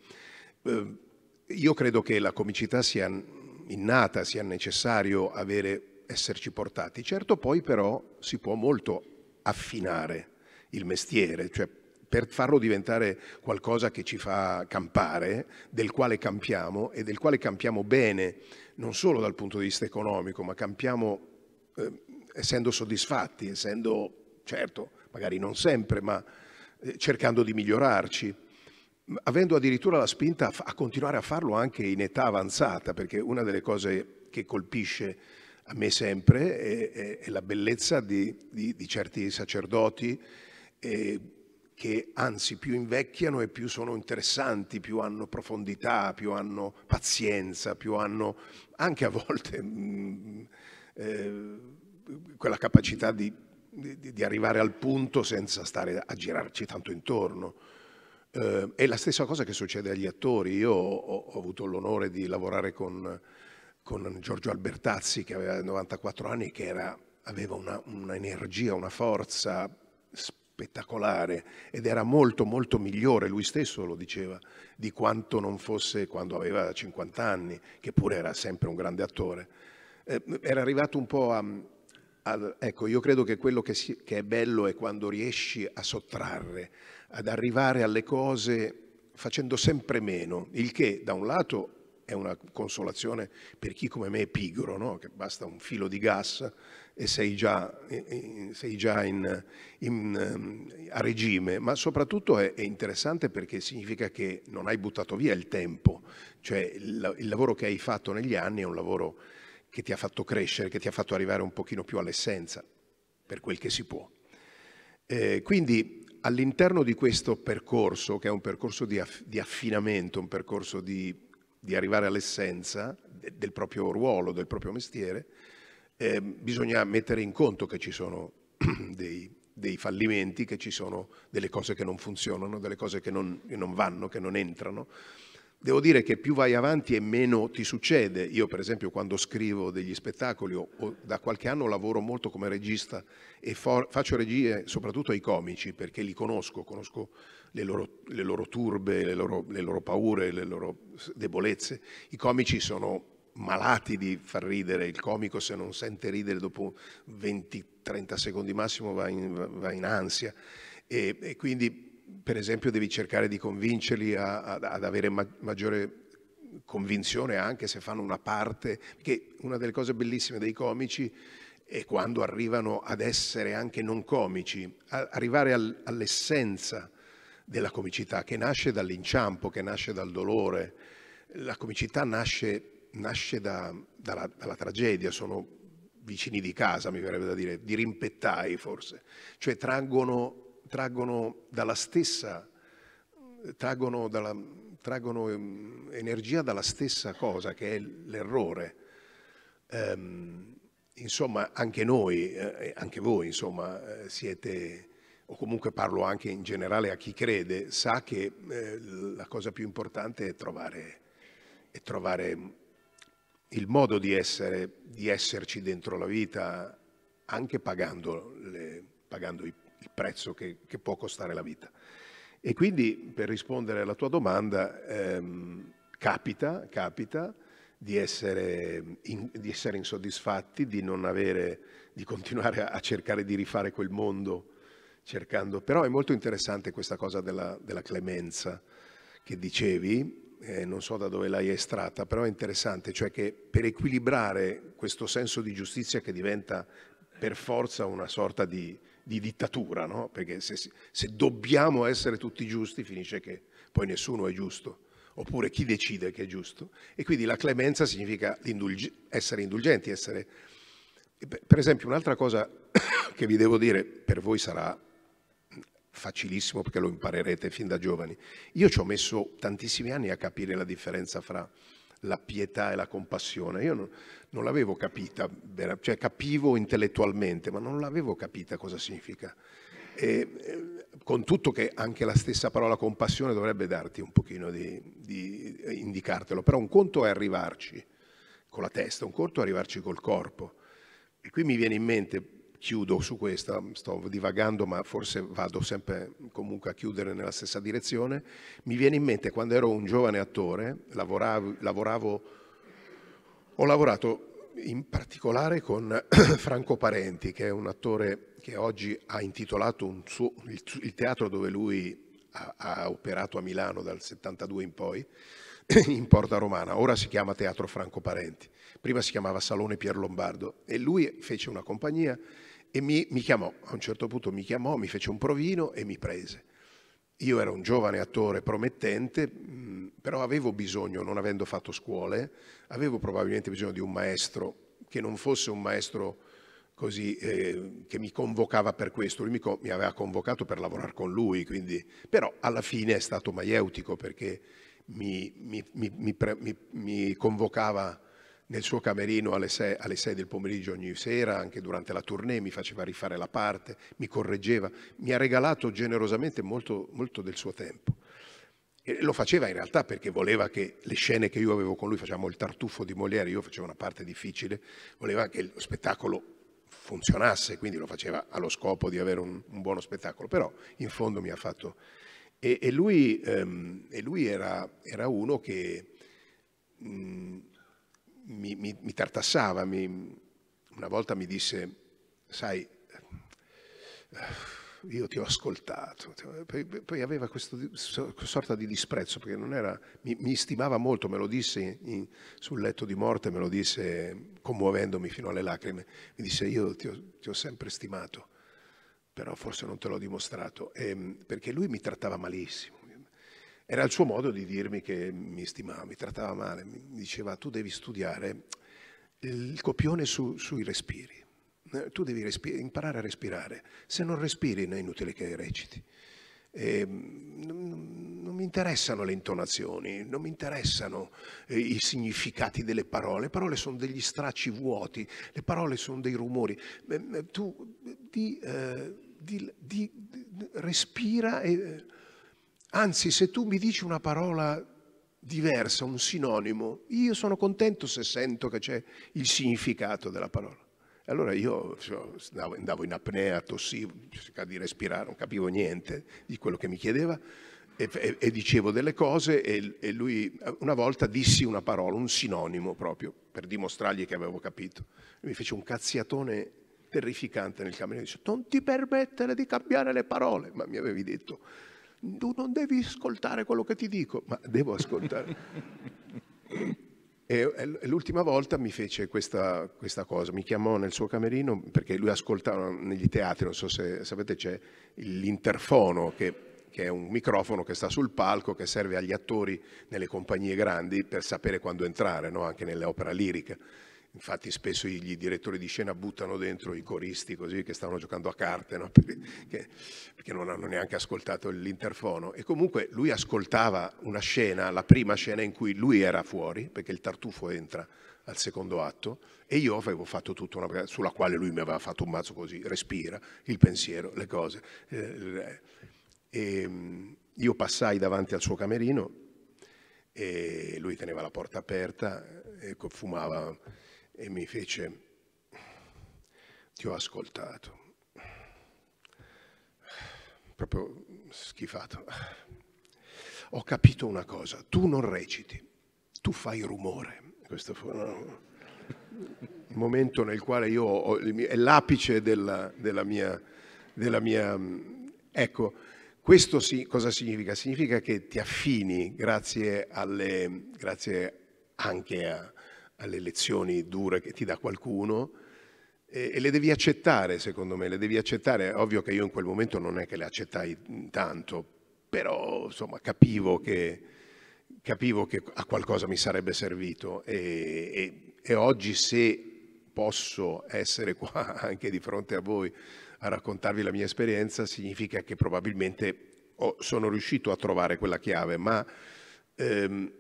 [SPEAKER 5] Eh, io credo che la comicità sia innata, sia necessario avere, esserci portati. Certo poi però si può molto affinare il mestiere, cioè per farlo diventare qualcosa che ci fa campare, del quale campiamo e del quale campiamo bene, non solo dal punto di vista economico, ma campiamo eh, essendo soddisfatti, essendo, certo, magari non sempre, ma eh, cercando di migliorarci, avendo addirittura la spinta a, a continuare a farlo anche in età avanzata, perché una delle cose che colpisce a me sempre è, è, è la bellezza di, di, di certi sacerdoti. E che anzi più invecchiano e più sono interessanti, più hanno profondità, più hanno pazienza, più hanno anche a volte [LAUGHS] mh, mm, eh, quella capacità di, di, di, arrivare al punto senza stare a girarci tanto intorno. Eh, è la stessa cosa che succede agli attori. Io ho, ho avuto l'onore di lavorare con, con, Giorgio Albertazzi che aveva 94 anni e che era, aveva un'energia, una, una forza spettacolare ed era molto molto migliore, lui stesso lo diceva, di quanto non fosse quando aveva 50 anni, che pure era sempre un grande attore. Eh, era arrivato un po' a, a... ecco, io credo che quello che, si, che è bello è quando riesci a sottrarre, ad arrivare alle cose facendo sempre meno, il che da un lato è una consolazione per chi come me è pigro, no? che basta un filo di gas e sei già, sei già in, in, ehm, a regime, ma soprattutto è, è, interessante perché significa che non hai buttato via il tempo, cioè il, il lavoro che hai fatto negli anni è un lavoro che ti ha fatto crescere, che ti ha fatto arrivare un pochino più all'essenza, per quel che si può. Eh, quindi all'interno di questo percorso, che è un percorso di, aff- di affinamento, un percorso di, di, arrivare all'essenza del proprio ruolo, del proprio mestiere, eh, bisogna mettere in conto che ci sono [CLEARS THROAT] dei, dei, fallimenti, che ci sono delle cose che non funzionano, delle cose che non, che non vanno, che non entrano. Devo dire che più vai avanti e meno ti succede. Io per esempio quando scrivo degli spettacoli o, o da qualche anno lavoro molto come regista e for- faccio regie soprattutto ai comici perché li conosco, conosco le loro, le loro turbe, le loro, le loro paure, le loro debolezze. I comici sono malati di far ridere, il comico se non sente ridere dopo 20-30 secondi massimo va in, va in ansia e, e, quindi per esempio devi cercare di convincerli a, a, ad avere ma, maggiore convinzione anche se fanno una parte, perché una delle cose bellissime dei comici è quando arrivano ad essere anche non comici, arrivare al, all'essenza della comicità che nasce dall'inciampo, che nasce dal dolore. La comicità nasce nasce da, dalla, dalla tragedia, sono vicini di casa, mi verrebbe da dire, di rimpettai forse, cioè traggono, traggono dalla stessa, traggono, dalla, traggono, ehm, energia dalla stessa cosa che è l'errore. Ehm, insomma, anche noi, eh, anche voi, insomma, eh, siete, o comunque parlo anche in generale a chi crede, sa che eh, la cosa più importante è trovare, è trovare il modo di, essere, di esserci dentro la vita, anche pagando, le, pagando il prezzo che, che, può costare la vita. E quindi, per rispondere alla tua domanda, ehm, capita, capita di essere, in, di essere, insoddisfatti, di non avere, di continuare a, a cercare di rifare quel mondo, cercando. Però è molto interessante questa cosa della, della clemenza che dicevi, eh, non so da dove l'hai estratta, però è interessante, cioè che per equilibrare questo senso di giustizia che diventa per forza una sorta di, di dittatura, no? perché se, se, dobbiamo essere tutti giusti finisce che poi nessuno è giusto, oppure chi decide che è giusto. E quindi la clemenza significa indulge, essere indulgenti, essere... Per esempio un'altra cosa [COUGHS] che vi devo dire, per voi sarà facilissimo perché lo imparerete fin da giovani. Io ci ho messo tantissimi anni a capire la differenza fra la pietà e la compassione. Io non, non l'avevo capita, cioè capivo intellettualmente, ma non l'avevo capita cosa significa. E, eh, con tutto che anche la stessa parola compassione dovrebbe darti un pochino di, di eh, indicartelo, però un conto è arrivarci con la testa, un conto è arrivarci col corpo. E qui mi viene in mente, chiudo su questa, sto divagando ma forse vado sempre comunque a chiudere nella stessa direzione, mi viene in mente quando ero un giovane attore, lavoravo, lavoravo ho lavorato in particolare con [CLEARS THROAT] Franco Parenti, che è un attore che oggi ha intitolato suo, il, il, teatro dove lui ha, ha, operato a Milano dal 72 in poi, [CLEARS THROAT] in Porta Romana. Ora si chiama Teatro Franco Parenti, prima si chiamava Salone Pier Lombardo e lui fece una compagnia e mi, mi, chiamò, a un certo punto mi chiamò, mi fece un provino e mi prese. Io ero un giovane attore promettente, mm, però avevo bisogno, non avendo fatto scuole, avevo probabilmente bisogno di un maestro che non fosse un maestro così eh, che mi convocava per questo, lui mi, co- mi, aveva convocato per lavorare con lui, quindi... però alla fine è stato maieutico perché mi, mi, mi convocava nel suo camerino alle 6, alle 6, del pomeriggio ogni sera, anche durante la tournée, mi faceva rifare la parte, mi correggeva, mi ha regalato generosamente molto, molto del suo tempo. E lo faceva in realtà perché voleva che le scene che io avevo con lui, facevamo il tartuffo di Molière, io facevo una parte difficile, voleva che lo spettacolo funzionasse, quindi lo faceva allo scopo di avere un, un buono spettacolo, però in fondo mi ha fatto... E, e lui, ehm, e lui era, era, uno che... Mh, mi, mi, mi tartassava, mi, una volta mi disse, sai, eh, io ti ho ascoltato, poi aveva questa sorta di disprezzo perché non era, mi, mi stimava molto, me lo disse in, sul letto di morte, me lo disse commuovendomi fino alle lacrime, mi disse io ti ho, ti ho sempre stimato, però forse non te l'ho dimostrato, e, ehm, perché lui mi trattava malissimo era il suo modo di dirmi che mi stimava, mi trattava male, mi diceva tu devi studiare il copione su, sui respiri, eh, tu devi respi imparare a respirare, se non respiri è inutile che reciti. E mm, non mi interessano le intonazioni, non mi interessano eh, i significati delle parole, le parole sono degli stracci vuoti, le parole sono dei rumori. Eh, tu di, eh, di, di, respira e Anzi, se tu mi dici una parola diversa, un sinonimo, io sono contento se sento che c'è il significato della parola. Allora io andavo in apnea, tossivo, cercavo di respirare, non capivo niente di quello che mi chiedeva e, e, e dicevo delle cose e, e, lui una volta dissi una parola, un sinonimo proprio, per dimostrargli che avevo capito. mi fece un cazziatone terrificante nel camerino, dice non ti permettere di cambiare le parole, ma mi avevi detto tu non devi ascoltare quello che ti dico, ma devo ascoltare. e, l'ultima volta mi fece questa, questa, cosa, mi chiamò nel suo camerino perché lui ascoltava negli teatri, non so se sapete c'è l'interfono che che è un microfono che sta sul palco, che serve agli attori nelle compagnie grandi per sapere quando entrare, no? anche nell'opera lirica. Infatti spesso i direttori di scena buttano dentro i coristi così che stavano giocando a carte, no? [LAUGHS] perché, perché, non hanno neanche ascoltato l'interfono. E comunque lui ascoltava una scena, la prima scena in cui lui era fuori, perché il tartufo entra al secondo atto, e io avevo fatto tutta una sulla quale lui mi aveva fatto un mazzo così, respira, il pensiero, le cose. E eh, ehm, io passai davanti al suo camerino e lui teneva la porta aperta, e fumava e mi fece, ti ho ascoltato, proprio schifato. Ho capito una cosa, tu non reciti, tu fai rumore. Questo fu il momento nel quale io ho, è l'apice della, della, mia, della mia... Ecco, questo sì, cosa significa? Significa che ti affini grazie, alle, grazie anche a, alle lezioni dure che ti dà qualcuno e, e, le devi accettare, secondo me, le devi accettare. Ovvio che io in quel momento non è che le accettai tanto, però insomma capivo che, capivo che a qualcosa mi sarebbe servito e, e, e oggi se posso essere qua [LAUGHS] anche di fronte a voi a raccontarvi la mia esperienza significa che probabilmente sono riuscito a trovare quella chiave, ma ehm,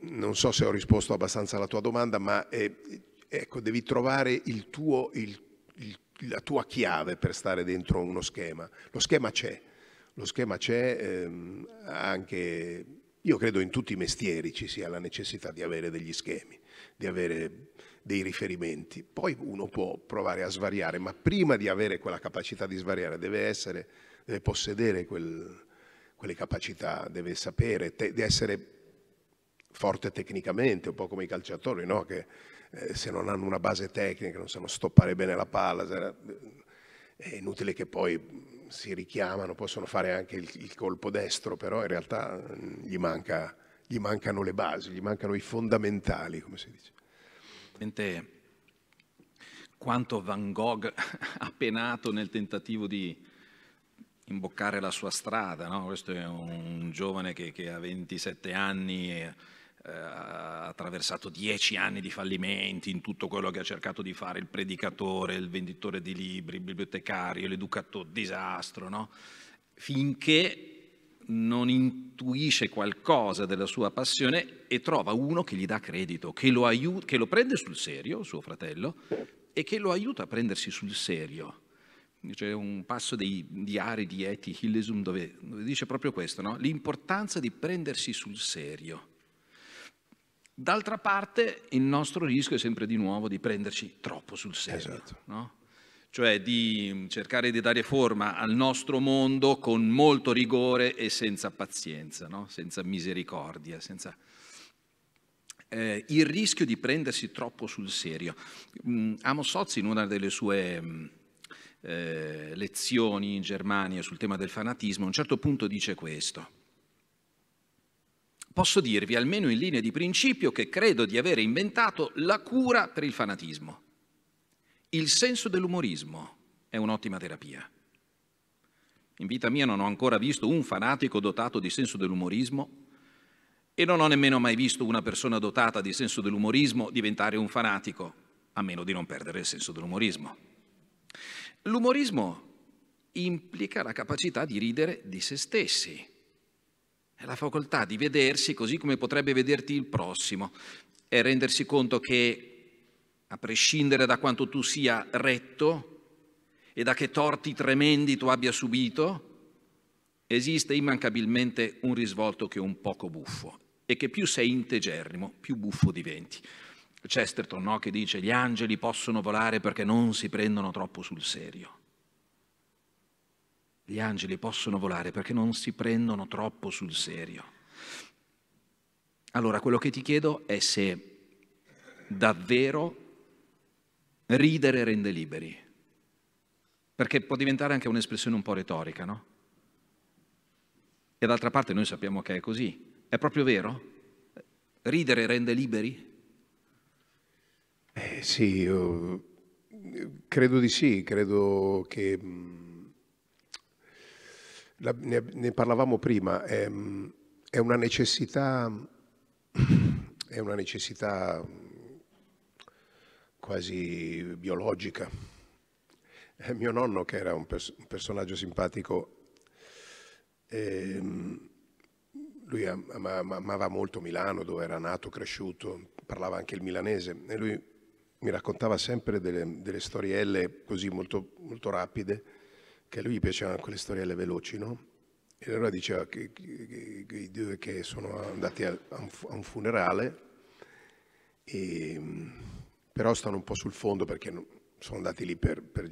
[SPEAKER 5] non so se ho risposto abbastanza alla tua domanda, ma eh, ecco, devi trovare il tuo, il, il, la tua chiave per stare dentro uno schema. Lo schema c'è, lo schema c'è ehm, anche, io credo in tutti i mestieri ci sia la necessità di avere degli schemi, di avere dei riferimenti. Poi uno può provare a svariare, ma prima di avere quella capacità di svariare deve essere, deve possedere quel, quelle capacità, deve sapere, te, deve essere forte tecnicamente, un po' come i calciatori, no? che eh, se non hanno una base tecnica, non sanno stoppare bene la palla, eh, è inutile che poi si richiamano, possono fare anche il, il colpo destro, però in realtà mm, gli, manca, gli, mancano le basi, gli mancano i fondamentali,
[SPEAKER 4] come si dice. Mente Quanto Van Gogh [LAUGHS] ha penato nel tentativo di, imboccare la sua strada. No? Questo è un giovane che, che a 27 anni eh, ha attraversato dieci anni di fallimenti in tutto quello che ha cercato di fare, il predicatore, il venditore di libri, il bibliotecario, l'educatore, disastro, no? finché non intuisce qualcosa della sua passione e trova uno che gli dà credito, che lo, aiuta, che lo prende sul serio, suo fratello, e che lo aiuta a prendersi sul serio. C'è un passo dei diari di Eti Hillesum dove, dove dice proprio questo, no? l'importanza di prendersi sul serio. D'altra parte il nostro rischio è sempre di nuovo di prenderci troppo sul serio, esatto. no? cioè di cercare di dare forma al nostro mondo con molto rigore e senza pazienza, no? senza misericordia, senza... Eh, il rischio di prendersi troppo sul serio. Mm, Amos Oz in una delle sue mm, eh, lezioni in Germania sul tema del fanatismo a un certo punto dice questo posso dirvi, almeno in linea di principio, che credo di aver inventato la cura per il fanatismo. Il senso dell'umorismo è un'ottima terapia. In vita mia non ho ancora visto un fanatico dotato di senso dell'umorismo e non ho nemmeno mai visto una persona dotata di senso dell'umorismo diventare un fanatico, a meno di non perdere il senso dell'umorismo. L'umorismo implica la capacità di ridere di se stessi è la facoltà di vedersi così come potrebbe vederti il prossimo e rendersi conto che, a prescindere da quanto tu sia retto e da che torti tremendi tu abbia subito, esiste immancabilmente un risvolto che è un poco buffo e che più sei integerrimo, più buffo diventi. Chesterton no, che dice gli angeli possono volare perché non si prendono troppo sul serio. Gli angeli possono volare perché non si prendono troppo sul serio. Allora quello che ti chiedo è se davvero ridere rende liberi, perché può diventare anche un'espressione un po' retorica, no? E d'altra parte noi sappiamo che è così. È proprio vero? Ridere rende liberi?
[SPEAKER 5] Eh sì, io credo di sì, credo che mm, la, ne, ne, parlavamo prima, è, ehm, è, una necessità, [CLEARS THROAT] è una necessità mm, quasi biologica. È eh, mio nonno, che era un, pers un personaggio simpatico, eh, lui ama, ama, amava molto Milano, dove era nato, cresciuto, parlava anche il milanese e lui mi raccontava sempre delle, delle storielle così molto, molto rapide che a lui piacevano quelle storielle veloci, no? E allora diceva che, che, che i due che sono andati a, a, un, a un, funerale, e, ehm, però stanno un po' sul fondo perché non, sono andati lì per, per,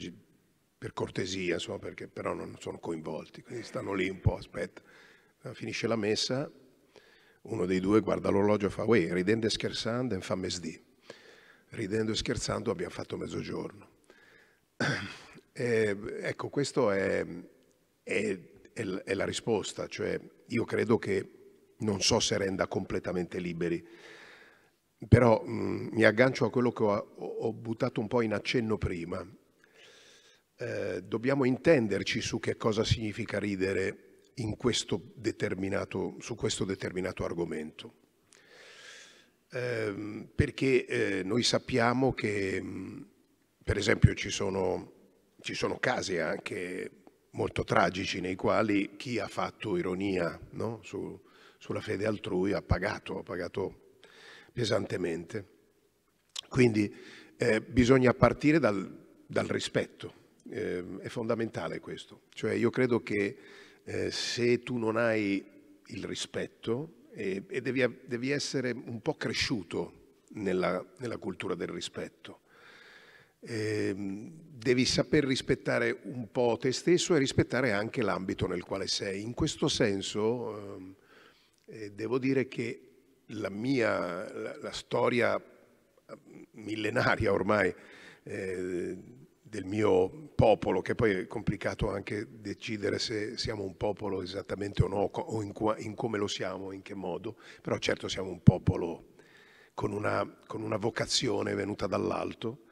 [SPEAKER 5] per, cortesia, insomma, perché però non sono coinvolti, quindi stanno lì un po', aspetta. Finisce la messa, uno dei due guarda l'orologio e fa, uè, ridendo e scherzando, infame sdì. Ridendo e scherzando abbiamo fatto mezzogiorno. [CLEARS THROAT] Eh, ecco, questa è, è, è, la risposta, cioè io credo che non so se renda completamente liberi, però mh, mi aggancio a quello che ho, ho, buttato un po' in accenno prima. Eh, dobbiamo intenderci su che cosa significa ridere questo su questo determinato argomento. Ehm, eh, perché noi sappiamo che, mh, per esempio, ci sono ci sono casi anche molto tragici nei quali chi ha fatto ironia no? Su, sulla fede altrui ha pagato, ha pagato pesantemente. Quindi eh, bisogna partire dal, dal rispetto, eh, è fondamentale questo. Cioè io credo che eh, se tu non hai il rispetto e, e devi, devi, essere un po' cresciuto nella, nella cultura del rispetto, Ehm, devi saper rispettare un po' te stesso e rispettare anche l'ambito nel quale sei. In questo senso ehm, eh, devo dire che la mia la, la storia mm, millenaria ormai eh, del mio popolo, che poi è complicato anche decidere se siamo un popolo esattamente o no, o in, in come lo siamo, in che modo, però certo siamo un popolo con una, con una vocazione venuta dall'alto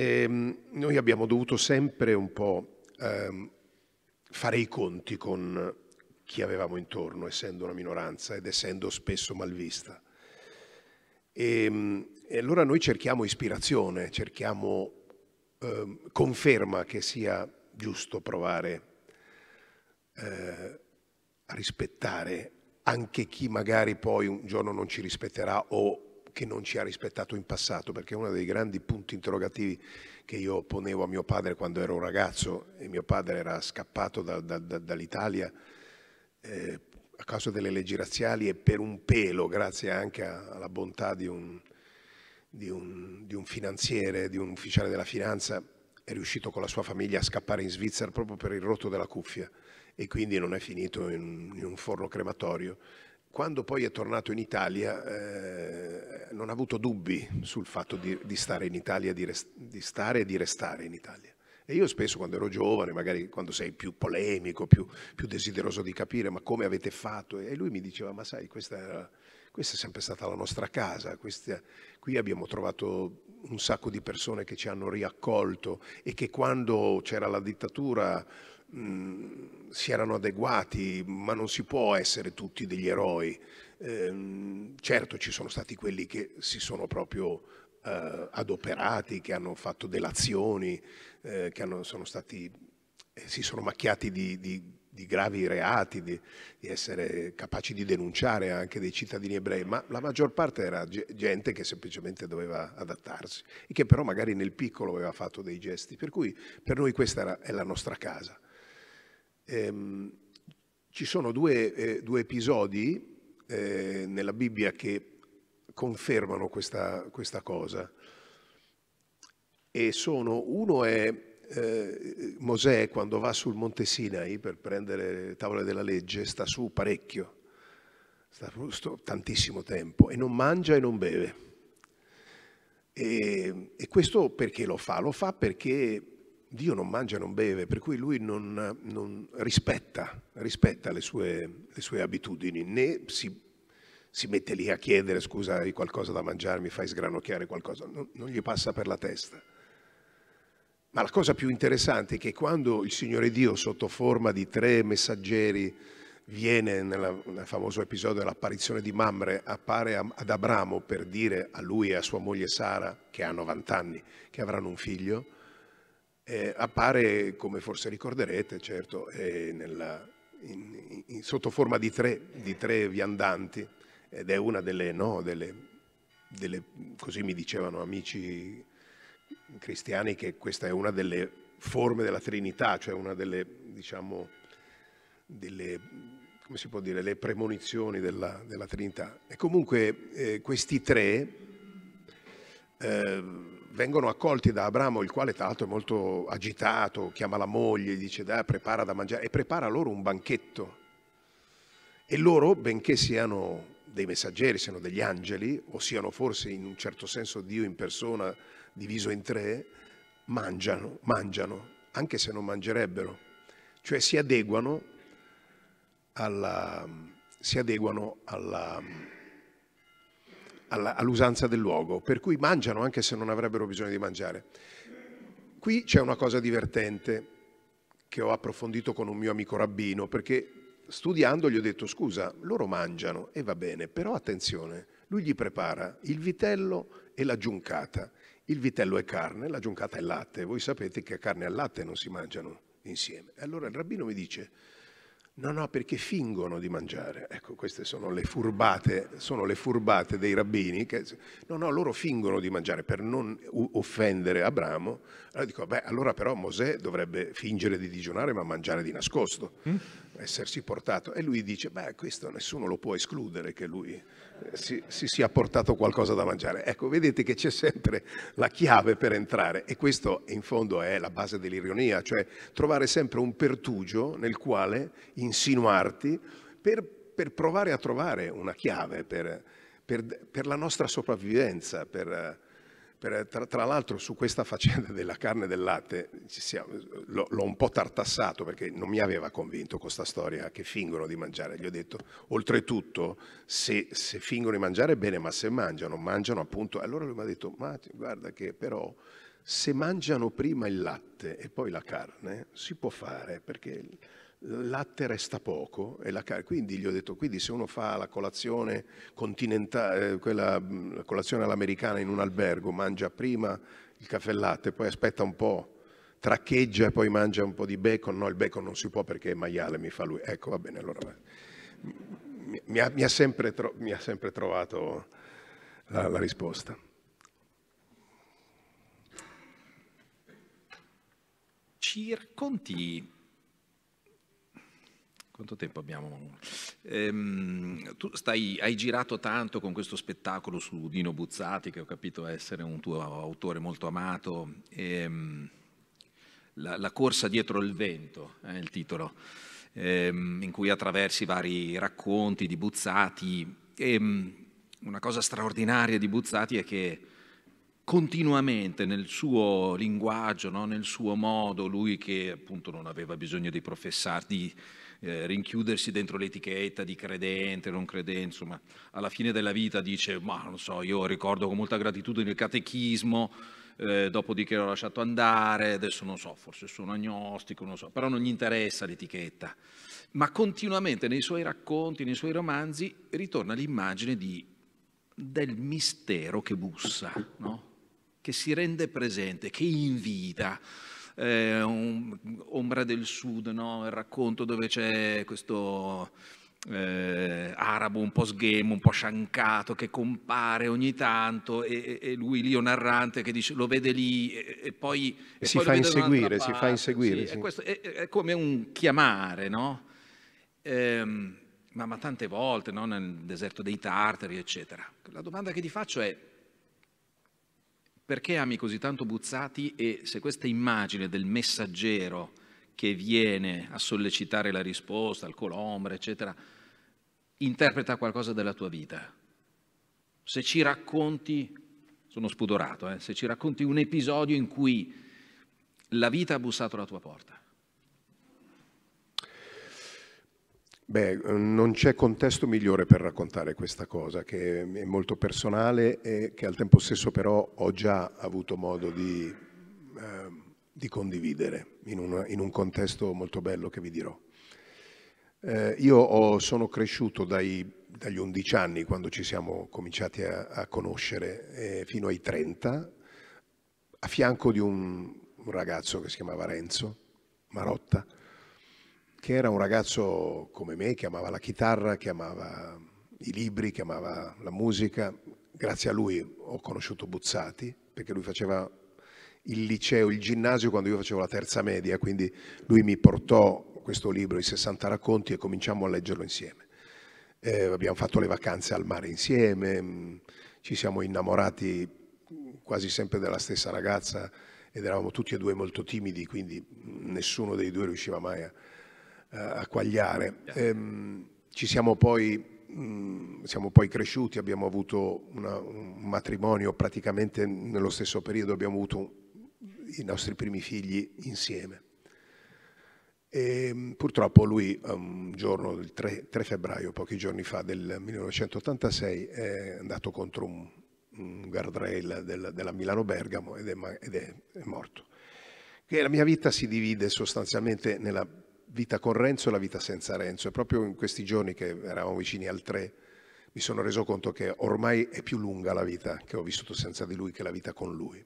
[SPEAKER 5] e ehm, noi abbiamo dovuto sempre un po' ehm, fare i conti con chi avevamo intorno, essendo una minoranza ed essendo spesso malvista. E, ehm, e allora noi cerchiamo ispirazione, cerchiamo ehm, conferma che sia giusto provare eh, a rispettare anche chi magari poi un giorno non ci rispetterà o che non ci ha rispettato in passato, perché uno dei grandi punti interrogativi che io ponevo a mio padre quando ero un ragazzo, e mio padre era scappato da, da, da, dall'Italia eh, a causa delle leggi razziali e per un pelo, grazie anche a, alla bontà di un, di, un, di un finanziere, di un ufficiale della finanza, è riuscito con la sua famiglia a scappare in Svizzera proprio per il rotto della cuffia e quindi non è finito in, in un forno crematorio quando poi è tornato in Italia eh, non ha avuto dubbi sul fatto di, di stare in Italia, di, rest, di, stare e di restare in Italia. E io spesso quando ero giovane, magari quando sei più polemico, più, più desideroso di capire ma come avete fatto, e lui mi diceva ma sai questa, era, questa è sempre stata la nostra casa, questa, qui abbiamo trovato un sacco di persone che ci hanno riaccolto e che quando c'era la dittatura si erano adeguati, ma non si può essere tutti degli eroi. Ehm, certo ci sono stati quelli che si sono proprio eh, adoperati, che hanno fatto delazioni, eh, che hanno, sono stati, eh, si sono macchiati di, di di gravi reati, di, di, essere capaci di denunciare anche dei cittadini ebrei, ma la maggior parte era gente che semplicemente doveva adattarsi e che però magari nel piccolo aveva fatto dei gesti. Per cui per noi questa era, è la nostra casa. Ehm, ci sono due, eh, due episodi eh, nella Bibbia che confermano questa, questa cosa. E sono, uno è eh, Mosè quando va sul monte Sinai per prendere le tavole della legge, sta su parecchio, sta su tantissimo tempo e non mangia e non beve. E, e questo perché lo fa? Lo fa perché Dio non mangia, non beve, per cui lui non, non rispetta, rispetta le, sue, le, sue, abitudini, né si, si, mette lì a chiedere scusa, hai qualcosa da mangiare, mi fai sgranocchiare qualcosa, non, non gli passa per la testa. Ma la cosa più interessante è che quando il Signore Dio, sotto forma di tre messaggeri, viene nella, nel famoso episodio dell'apparizione di Mamre, appare ad Abramo per dire a lui e a sua moglie Sara, che ha 90 anni, che avranno un figlio, eh, appare, come forse ricorderete, certo, eh, nella, in, in, sotto forma di tre, di tre, viandanti ed è una delle, no, delle, delle, così mi dicevano amici cristiani, che questa è una delle forme della Trinità, cioè una delle, diciamo, delle come si può dire, le premonizioni della, della Trinità. E comunque eh, questi tre eh, vengono accolti da Abramo, il quale tra l'altro è molto agitato, chiama la moglie, dice dai, prepara da mangiare e prepara loro un banchetto. E loro, benché siano dei messaggeri, siano degli angeli, o siano forse in un certo senso Dio in persona diviso in tre, mangiano, mangiano, anche se non mangerebbero. Cioè si adeguano alla, si adeguano alla all'usanza del luogo, per cui mangiano anche se non avrebbero bisogno di mangiare. Qui c'è una cosa divertente che ho approfondito con un mio amico rabbino, perché studiando gli ho detto scusa, loro mangiano e va bene, però attenzione, lui gli prepara il vitello e la giuncata. Il vitello è carne, la giuncata è latte, voi sapete che carne e latte non si mangiano insieme. Allora il rabbino mi dice, No, no, perché fingono di mangiare. Ecco, queste sono le furbate, sono le furbate dei rabbini. Che, no, no, loro fingono di mangiare per non offendere Abramo. Allora dico, beh, allora però Mosè dovrebbe fingere di digiunare ma mangiare di nascosto, mm? essersi portato. E lui dice, beh, questo nessuno lo può escludere che lui si, si sia portato qualcosa da mangiare. Ecco, vedete che c'è sempre la chiave per entrare e questo in fondo è la base dell'ironia, cioè trovare sempre un pertugio nel quale insinuarti per, per provare a trovare una chiave per, per, per la nostra sopravvivenza, per, per, tra, tra l'altro su questa faccenda della carne e del latte l'ho un po' tartassato perché non mi aveva convinto questa storia che fingono di mangiare. Gli ho detto, oltretutto, se, se fingono di mangiare bene, ma se mangiano, mangiano appunto... Allora lui mi ha detto, ma guarda che però se mangiano prima il latte e poi la carne, si può fare perché latte resta poco e la carne. Quindi gli ho detto, quindi se uno fa la colazione continentale, eh, quella, mm, la colazione all'americana in un albergo, mangia prima il caffè latte, poi aspetta un po', traccheggia e poi mangia un po' di bacon, no il bacon non si può perché è maiale, mi fa lui. Ecco, va bene, allora mi ha, mi ha, sempre, tro- mi ha sempre, trovato la, la risposta.
[SPEAKER 4] Ci racconti quanto tempo abbiamo? Ehm, tu stai, hai girato tanto con questo spettacolo su Dino Buzzati, che ho capito essere un tuo autore molto amato. Ehm, la, la, corsa dietro il vento eh, è il titolo, ehm, in cui attraversi vari racconti di Buzzati. Ehm, una cosa straordinaria di Buzzati è che continuamente nel suo linguaggio, no? nel suo modo, lui che appunto non aveva bisogno di professarsi, eh, rinchiudersi dentro l'etichetta di credente, non credente, insomma, alla fine della vita dice, ma non so, io ricordo con molta gratitudine il catechismo, eh, dopodiché l'ho lasciato andare, adesso non so, forse sono agnostico, non so, però non gli interessa l'etichetta. Ma continuamente nei suoi racconti, nei suoi romanzi, ritorna l'immagine di, del mistero che bussa, no? che si rende presente, che invita eh, Ombra del Sud, no? il racconto dove c'è questo eh, arabo un po' sghemo, un po' sciancato che compare ogni tanto e, e lui lì è un narrante che dice lo vede lì e, e poi... E si, poi fa inseguire, si fa inseguire, sì, sì. È, è, come un chiamare, no? Ehm, ma, ma, tante volte no? nel deserto dei Tartari, eccetera. La domanda che ti faccio è perché ami così tanto Buzzati e se questa immagine del messaggero che viene a sollecitare la risposta, al colombre, eccetera, interpreta qualcosa della tua vita? Se ci racconti, sono spudorato, eh, se ci racconti un episodio in cui la vita ha bussato alla tua porta,
[SPEAKER 5] Beh, ehm, non c'è contesto migliore per raccontare questa cosa, che è molto personale e che al tempo stesso però ho già avuto modo di, eh, di condividere in un, in un, contesto molto bello che vi dirò. Eh, io ho, sono cresciuto dai, dagli 11 anni, quando ci siamo cominciati a, a conoscere, eh, fino ai 30, a fianco di un, un ragazzo che si chiamava Renzo Marotta, che era un ragazzo come me, che amava la chitarra, che amava i libri, che amava la musica. Grazie a lui ho conosciuto Buzzati, perché lui faceva il liceo, il ginnasio quando io facevo la terza media, quindi lui mi portò questo libro, i 60 racconti, e cominciamo a leggerlo insieme. Eh, abbiamo fatto le vacanze al mare insieme, mm, ci siamo innamorati quasi sempre della stessa ragazza ed eravamo tutti e due molto timidi, quindi mm, nessuno dei due riusciva mai a, eh, a Quagliare. Ehm, ci siamo poi, mh, mm, siamo poi, cresciuti, abbiamo avuto una, un matrimonio praticamente nello stesso periodo, abbiamo avuto i nostri primi figli insieme. E ehm, purtroppo lui un giorno, il 3, 3, febbraio, pochi giorni fa del 1986, è andato contro un, un guardrail della, della Milano Bergamo ed è, ed è, morto. Che la mia vita si divide sostanzialmente nella vita con Renzo e la vita senza Renzo. E proprio in questi giorni che eravamo vicini al 3, mi sono reso conto che ormai è più lunga la vita che ho vissuto senza di lui che la vita con lui.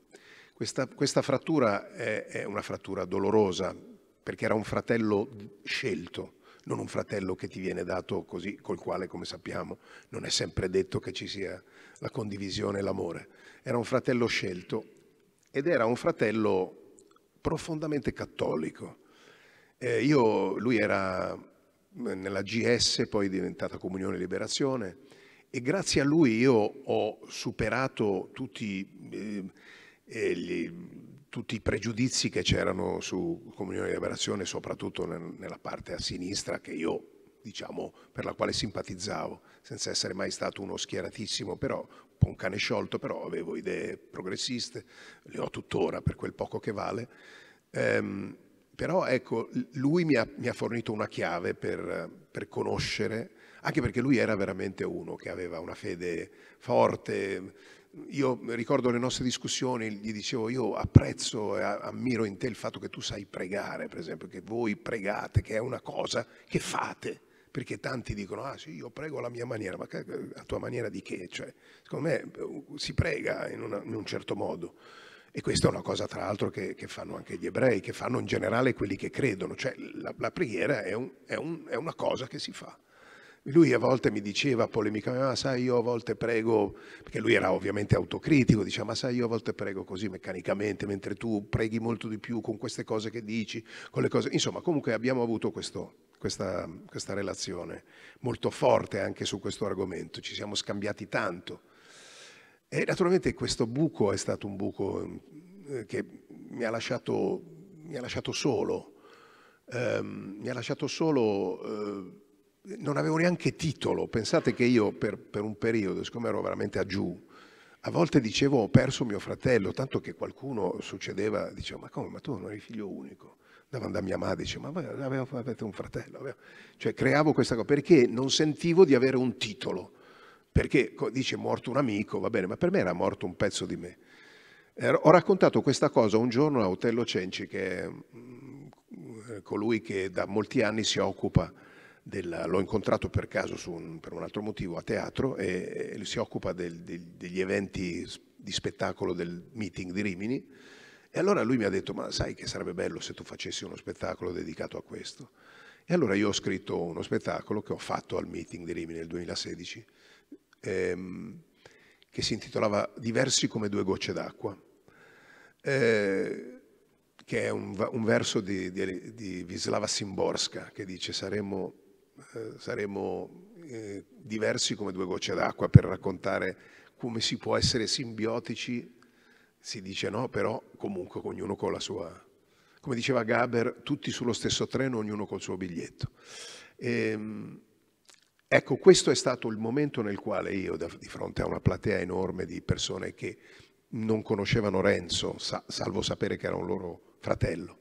[SPEAKER 5] Questa, questa frattura è, è una frattura dolorosa, perché era un fratello scelto, non un fratello che ti viene dato così, col quale, come sappiamo, non è sempre detto che ci sia la condivisione e l'amore. Era un fratello scelto ed era un fratello profondamente cattolico. Eh, io, lui era nella GS, poi diventata Comunione e Liberazione, e grazie a lui io ho superato tutti, ehm, eh, gli, tutti i pregiudizi che c'erano su Comunione e Liberazione, soprattutto nel, nella parte a sinistra che io diciamo, per la quale simpatizzavo, senza essere mai stato uno schieratissimo, però un cane sciolto, però avevo idee progressiste, le ho tuttora per quel poco che vale. Ehm, però ecco, lui mi ha, mi ha fornito una chiave per, per, conoscere, anche perché lui era veramente uno che aveva una fede forte. Io ricordo le nostre discussioni, gli dicevo io apprezzo e ammiro in te il fatto che tu sai pregare, per esempio, che voi pregate, che è una cosa che fate perché tanti dicono, ah sì, io prego alla mia maniera, ma a tua maniera di che? Cioè, secondo me eh, si prega in, una, in un certo modo. E questa è una cosa, tra l'altro, che, che, fanno anche gli ebrei, che fanno in generale quelli che credono, cioè la, la preghiera è, un, è, un, è, una cosa che si fa. Lui a volte mi diceva polemicamente, ma ah, sai, io a volte prego, perché lui era ovviamente autocritico, diceva, ma sai, io a volte prego così meccanicamente, mentre tu preghi molto di più con queste cose che dici, con le cose... Insomma, comunque abbiamo avuto questo, questa, questa relazione molto forte anche su questo argomento, ci siamo scambiati tanto e naturalmente questo buco è stato un buco mm, eh, che mi ha lasciato, mi ha lasciato solo, um, mi ha lasciato solo, uh, non avevo neanche titolo, pensate che io per, per un periodo, siccome ero veramente a giù, a volte dicevo ho perso mio fratello, tanto che qualcuno succedeva, diceva ma come, ma tu non eri figlio unico? Andavo a mia madre, diceva ma avete un fratello, avevo... cioè creavo questa cosa perché non sentivo di avere un titolo perché dice morto un amico, va bene, ma per me era morto un pezzo di me. Ho raccontato questa cosa un giorno a Otello Cenci, che è mm, colui che da molti anni si occupa della, l'ho incontrato per caso un, per un altro motivo a teatro e, e si occupa del, del, degli eventi di spettacolo del meeting di Rimini e allora lui mi ha detto ma sai che sarebbe bello se tu facessi uno spettacolo dedicato a questo e allora io ho scritto uno spettacolo che ho fatto al meeting di Rimini nel 2016 ehm, che si intitolava Diversi come due gocce d'acqua, eh, che è un, un verso di, di, di, Vislava Simborska che dice saremo, eh, saremo eh, diversi come due gocce d'acqua per raccontare come si può essere simbiotici, si dice no, però comunque ognuno con la sua... Come diceva Gaber, tutti sullo stesso treno, ognuno col suo biglietto. Ehm, Ecco, questo è stato il momento nel quale io, di fronte a una platea enorme di persone che non conoscevano Renzo, salvo sapere che era un loro fratello,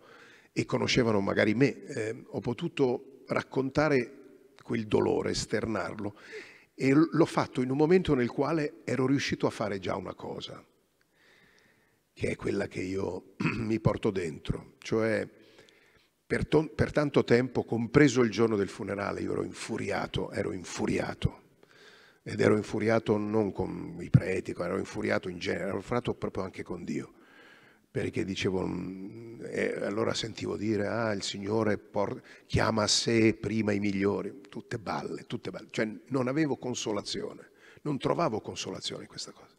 [SPEAKER 5] e conoscevano magari me, eh, ho potuto raccontare quel dolore, esternarlo, e l'ho fatto in un momento nel quale ero riuscito a fare già una cosa, che è quella che io [CLEARS THROAT] mi porto dentro, cioè per, ton, per, tanto tempo, compreso il giorno del funerale, io ero infuriato, ero infuriato. Ed ero infuriato non con i preti, ero infuriato in genere, ero infuriato proprio anche con Dio. Perché dicevo, eh, allora sentivo dire, ah, il Signore por- chiama a sé prima i migliori, tutte balle, tutte balle. Cioè non avevo consolazione, non trovavo consolazione in questa cosa.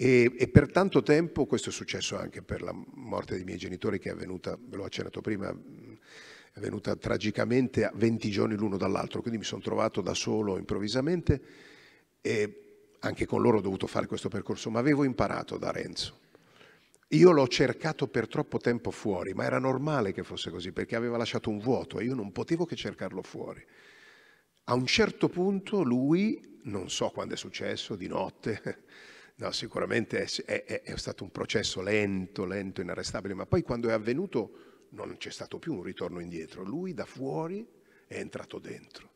[SPEAKER 5] E, e, per tanto tempo, questo è successo anche per la morte dei miei genitori che è avvenuta, ve l'ho accennato prima, è venuta tragicamente a 20 giorni l'uno dall'altro, quindi mi sono trovato da solo improvvisamente e anche con loro ho dovuto fare questo percorso, ma avevo imparato da Renzo. Io l'ho cercato per troppo tempo fuori, ma era normale che fosse così, perché aveva lasciato un vuoto e io non potevo che cercarlo fuori. A un certo punto lui, non so quando è successo, di notte, [LAUGHS] no, sicuramente è, è, è stato un processo lento, lento, inarrestabile, ma poi quando è avvenuto non c'è stato più un ritorno indietro, lui da fuori è entrato dentro.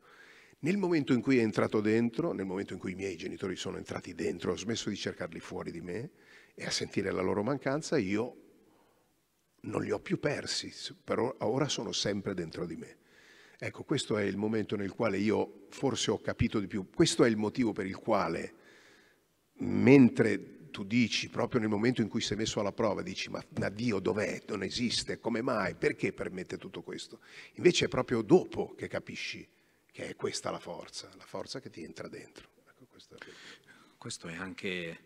[SPEAKER 5] Nel momento in cui è entrato dentro, nel momento in cui i miei genitori sono entrati dentro, ho smesso di cercarli fuori di me e a sentire la loro mancanza io non li ho più persi, però ora sono sempre dentro di me. Ecco, questo è il momento nel quale io forse ho capito di più, questo è il motivo per il quale mentre tu dici proprio nel momento in cui sei messo alla prova, dici ma, ma Dio dov'è? Non esiste, come mai? Perché permette tutto questo? Invece è proprio dopo che capisci che è questa la forza, la forza che ti entra dentro. Ecco, questo, è...
[SPEAKER 4] questo è anche,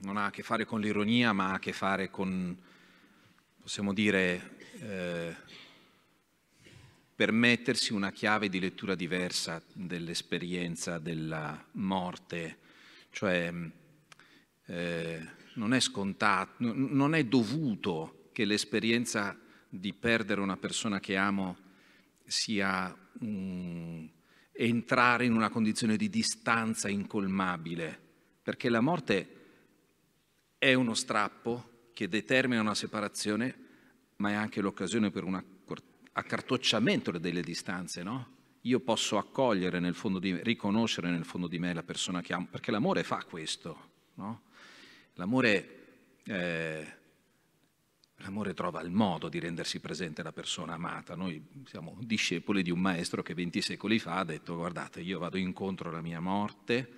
[SPEAKER 4] non ha a che fare con l'ironia, ma ha a che fare con, possiamo dire, eh, permettersi una chiave di lettura diversa dell'esperienza della morte cioè mm, eh, non è scontato, non è dovuto che l'esperienza di perdere una persona che amo sia um, entrare in una condizione di distanza incolmabile, perché la morte è uno strappo che determina una separazione, ma è anche l'occasione per un accartocciamento delle distanze, no? io posso accogliere nel fondo di me, riconoscere nel fondo di me la persona che amo, perché l'amore fa questo, no? l'amore, eh, l'amore, trova il modo di rendersi presente la persona amata. Noi siamo discepoli di un maestro che 20 secoli fa ha detto guardate io vado incontro alla mia morte,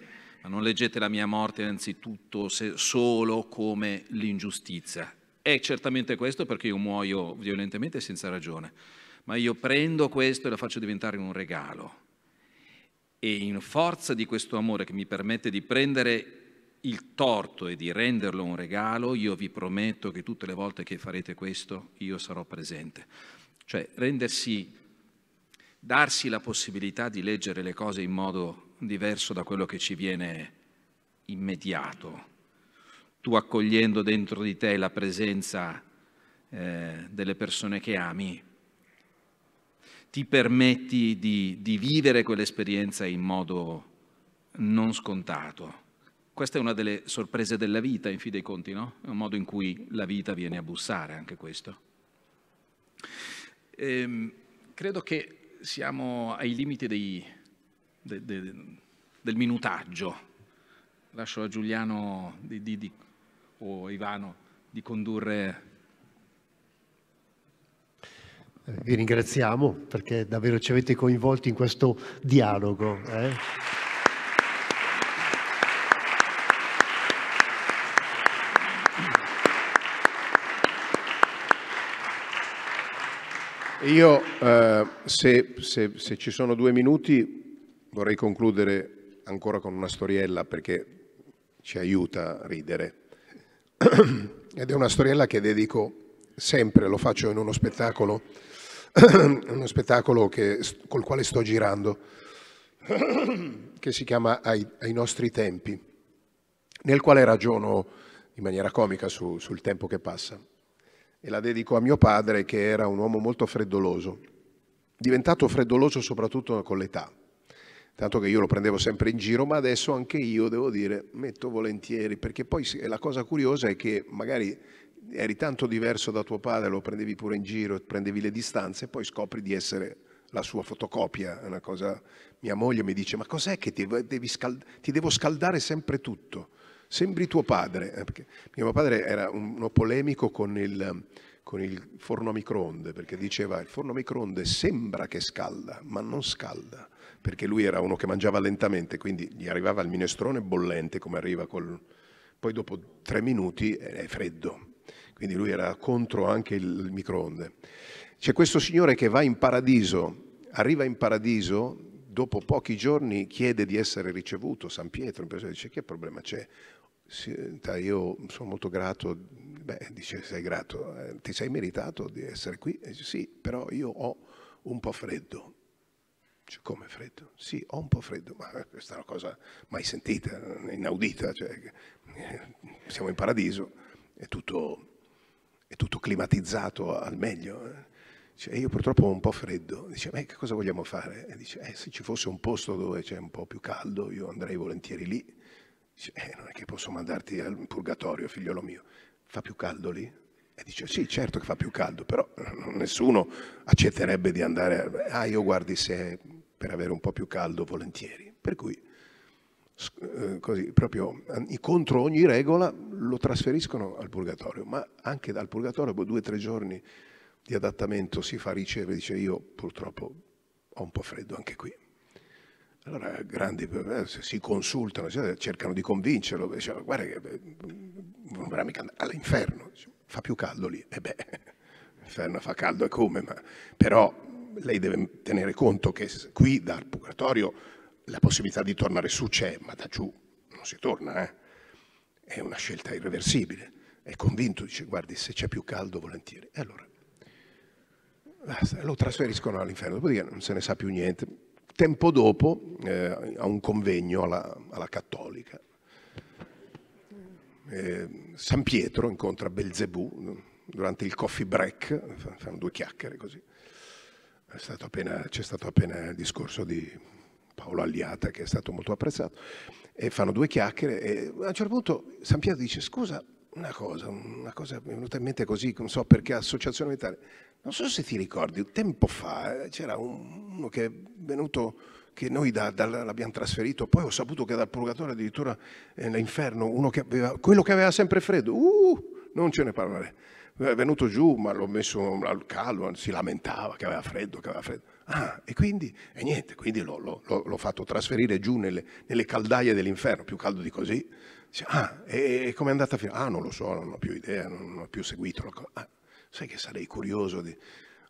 [SPEAKER 4] ma non leggete la mia morte innanzitutto se, solo come l'ingiustizia. È certamente questo perché io muoio violentemente senza ragione ma io prendo questo e lo faccio diventare un regalo. E in forza di questo amore che mi permette di prendere il torto e di renderlo un regalo, io vi prometto che tutte le volte che farete questo io sarò presente. Cioè rendersi, darsi la possibilità di leggere le cose in modo diverso da quello che ci viene immediato. Tu accogliendo dentro di te la presenza eh, delle persone che ami, ti permetti di, di vivere quell'esperienza in modo non scontato. Questa è una delle sorprese della vita, in fin dei conti, no? È un modo in cui la vita viene a bussare, anche questo. Ehm, credo che siamo ai limiti dei, de, de, del minutaggio. Lascio a Giuliano di, di, o Ivano di condurre
[SPEAKER 1] eh, vi ringraziamo perché davvero ci avete coinvolti in questo dialogo. Eh?
[SPEAKER 5] Io, eh, se, se, se, ci sono due minuti, vorrei concludere ancora con una storiella perché ci aiuta a ridere. [CLEARS THROAT] Ed è una storiella che dedico sempre lo faccio in uno spettacolo, [CLEARS THROAT] uno spettacolo che, col quale sto girando, [CLEARS THROAT] che si chiama ai, ai, nostri tempi, nel quale ragiono in maniera comica su, sul tempo che passa. E la dedico a mio padre, che era un uomo molto freddoloso, diventato freddoloso soprattutto con l'età. Tanto che io lo prendevo sempre in giro, ma adesso anche io devo dire, metto volentieri, perché poi la cosa curiosa è che magari eri tanto diverso da tuo padre, lo prendevi pure in giro, prendevi le distanze e poi scopri di essere la sua fotocopia, una cosa... Mia moglie mi dice, ma cos'è che ti, scald... ti devo scaldare sempre tutto? Sembri tuo padre. Eh, perché mio padre era uno polemico con il, con il forno a microonde, perché diceva il forno a microonde sembra che scalda, ma non scalda, perché lui era uno che mangiava lentamente, quindi gli arrivava il minestrone bollente come arriva col... Poi dopo tre minuti è freddo, quindi lui era contro anche il microonde. C'è questo signore che va in paradiso, arriva in paradiso, dopo pochi giorni chiede di essere ricevuto, San Pietro, dice che problema c'è? io sono molto grato, beh, dice sei grato, eh, ti sei meritato di essere qui? Dice, sì, però io ho un po' freddo. Dice, come freddo? Sì, ho un po' freddo, ma eh, questa è una cosa mai sentita, inaudita, cioè, eh, siamo in paradiso, è tutto è tutto climatizzato al meglio. Cioè, io purtroppo ho un po' freddo. Dice, ma che cosa vogliamo fare? E dice, eh, se ci fosse un posto dove c'è un po' più caldo, io andrei volentieri lì. Dice, eh, non è che posso mandarti al purgatorio, figliolo mio. Fa più caldo lì? E dice, sì, certo che fa più caldo, però eh, nessuno accetterebbe di andare... A... Eh, ah, io guardi se per avere un po' più caldo volentieri. Per cui eh, così, proprio ehm, contro ogni regola, lo trasferiscono al purgatorio, ma anche dal purgatorio, dopo boh, due o tre giorni di adattamento, si fa ricevere, e dice io purtroppo ho un po' freddo anche qui. Allora, grandi eh, eh, si consultano, cercano di convincerlo, diciamo, guarda che non vorrà mica andare all'inferno, fa più caldo lì, e beh, l'inferno [LAUGHS] fa caldo e come, ma però lei deve tenere conto che qui dal purgatorio la possibilità di tornare su c'è, ma da giù non si torna, eh? è una scelta irreversibile. È convinto, dice, guardi, se c'è più caldo, volentieri. E allora basta, lo trasferiscono all'inferno, dopodiché non se ne sa più niente. Tempo dopo, eh, a un convegno alla, alla Cattolica, eh, San Pietro incontra Belzebù mm, durante il coffee break, fanno due chiacchiere così. C'è stato, appena, stato appena il discorso di Paolo Aliata, che è stato molto apprezzato, e fanno due chiacchiere e a un certo punto San Pietro dice scusa una cosa, una cosa mi è venuta in mente così, non so perché associazione militare, non so se ti ricordi, un tempo fa eh, c'era uno che è venuto che noi da, da, l'abbiamo trasferito, poi ho saputo che dal purgatorio addirittura eh, nell'inferno, uno che aveva, quello che aveva sempre freddo, uh, non ce ne parlare, è venuto giù ma l'ho messo al caldo, si lamentava che aveva freddo, che aveva freddo. Ah, e quindi, e niente, quindi l'ho, l'ho, l'ho fatto trasferire giù nelle, nelle, caldaie dell'inferno, più caldo di così. ah, e, e come è andata a finire? Ah, non lo so, non ho più idea, non, ho più seguito. La cosa. Ah, sai che sarei curioso di...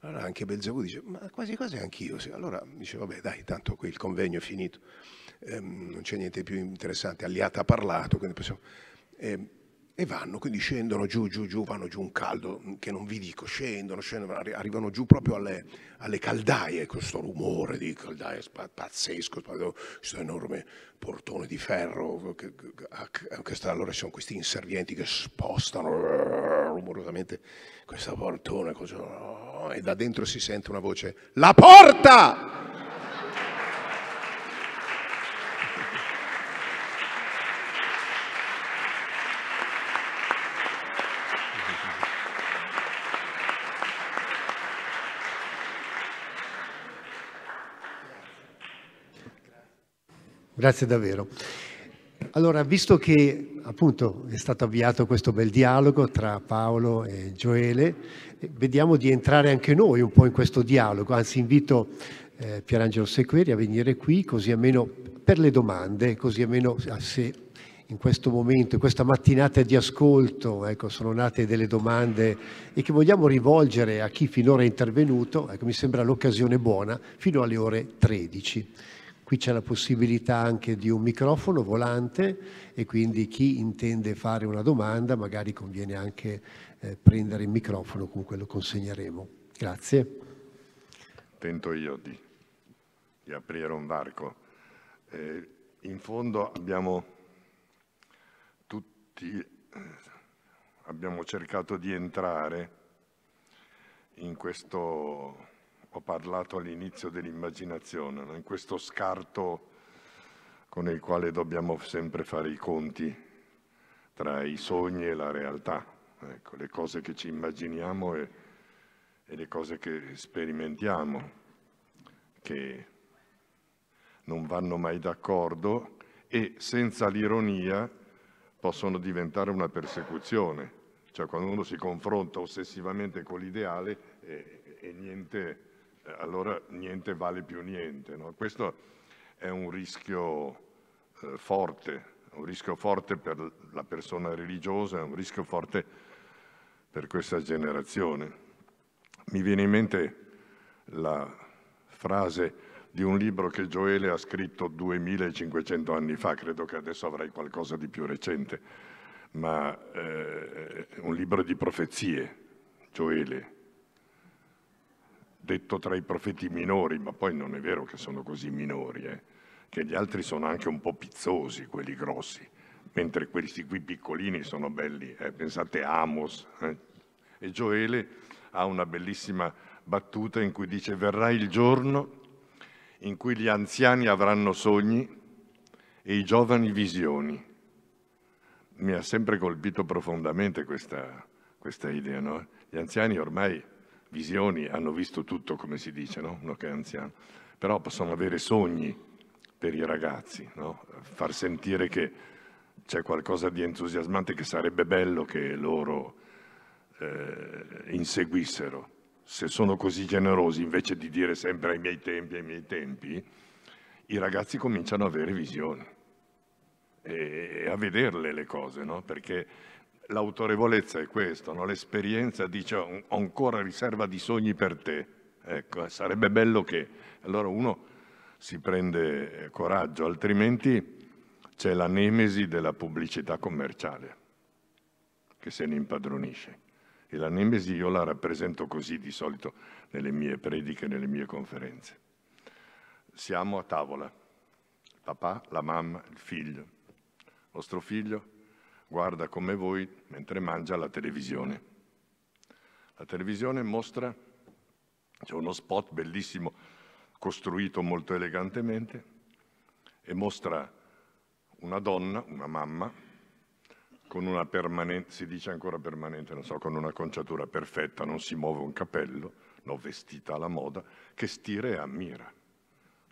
[SPEAKER 5] Allora anche Belzebù dice, ma quasi quasi anch'io. Sì. Allora dice, vabbè dai, tanto qui il convegno è finito, ehm, non c'è niente più interessante, Aliata ha parlato, quindi possiamo... Ehm, e vanno, quindi scendono giù, giù, giù, vanno giù un caldo mm, che non vi dico, scendono, scendono, arrivano giù proprio alle, alle caldaie, questo rumore di caldaie pazzesco, questo enorme portone di ferro, che, che ah, ah, sta, allora sono questi inservienti che spostano [LAUGHS] rumorosamente questo portone, così, oh, e da dentro si sente una voce, la porta!
[SPEAKER 1] Grazie davvero. Allora, visto che appunto è stato avviato questo bel dialogo tra Paolo e Gioele, vediamo di entrare anche noi un po' in questo dialogo, anzi invito eh, Pierangelo Sequeri a venire qui così almeno per le domande, così almeno ah, se in questo momento, in questa mattinata di ascolto, ecco, sono nate delle domande e che vogliamo rivolgere a chi finora è intervenuto, ecco, mi sembra l'occasione buona, fino alle ore 13. Qui c'è la possibilità anche di un microfono volante e quindi chi intende fare una domanda magari conviene anche eh, prendere il microfono, comunque lo consegneremo.
[SPEAKER 3] Grazie. Tento io di, di aprire un varco. Eh, in fondo abbiamo tutti, eh, abbiamo cercato di entrare in questo ho parlato all'inizio dell'immaginazione, in questo scarto con il quale dobbiamo sempre fare i conti tra i sogni e la realtà, ecco, le cose che ci immaginiamo e, e le cose che sperimentiamo, che non vanno mai d'accordo e senza l'ironia possono diventare una persecuzione, cioè quando uno si confronta ossessivamente con l'ideale e, eh, e niente allora niente vale più niente. No? Questo è un rischio eh, forte, un rischio forte per la persona religiosa, è un rischio forte per questa generazione. Mi viene in mente la frase di un libro che Gioele ha scritto 2500 anni fa, credo che adesso avrai qualcosa di più recente, ma eh, un libro di profezie, Gioele, detto tra i profeti minori, ma poi non è vero che sono così minori, eh? che gli altri sono anche un po' pizzosi, quelli grossi, mentre questi qui piccolini sono belli. Eh? Pensate a Amos. Eh? E Gioele ha una bellissima battuta in cui dice verrà il giorno in cui gli anziani avranno sogni e i giovani visioni. Mi ha sempre colpito profondamente questa, questa idea, no? Gli anziani ormai visioni, hanno visto tutto come si dice, no? uno che è anziano, però possono avere sogni per i ragazzi, no? far sentire che c'è qualcosa di entusiasmante che sarebbe bello che loro eh, inseguissero. Se sono così generosi, invece di dire sempre ai miei tempi, ai miei tempi, i ragazzi cominciano ad avere visioni e, e a vederle le cose, no? perché l'autorevolezza è questo, no? l'esperienza dice ho ancora riserva di sogni per te. Ecco, eh, sarebbe bello che allora uno si prende eh, coraggio, altrimenti c'è la nemesi della pubblicità commerciale che se ne impadronisce. E la nemesi io la rappresento così di solito nelle mie prediche, nelle mie conferenze. Siamo a tavola, papà, la mamma, il figlio. Il nostro figlio guarda come voi mentre mangia la televisione. La televisione mostra, c'è uno spot bellissimo, costruito molto elegantemente, e mostra una donna, una mamma, con una permanente, si dice ancora permanente, non so, con una conciatura perfetta, non si muove un capello, no, vestita alla moda, che stira e ammira.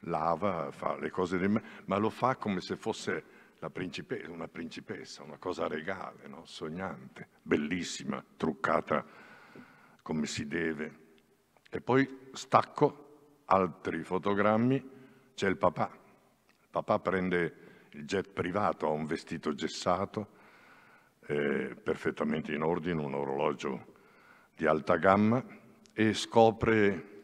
[SPEAKER 3] Lava, fa le cose, ma lo fa come se fosse principe, una principessa, una cosa regale, no? sognante, bellissima, truccata come si deve. E poi stacco altri fotogrammi, c'è il papà. Il papà prende il jet privato, ha un vestito gessato, eh, perfettamente in ordine, un orologio di alta gamma e scopre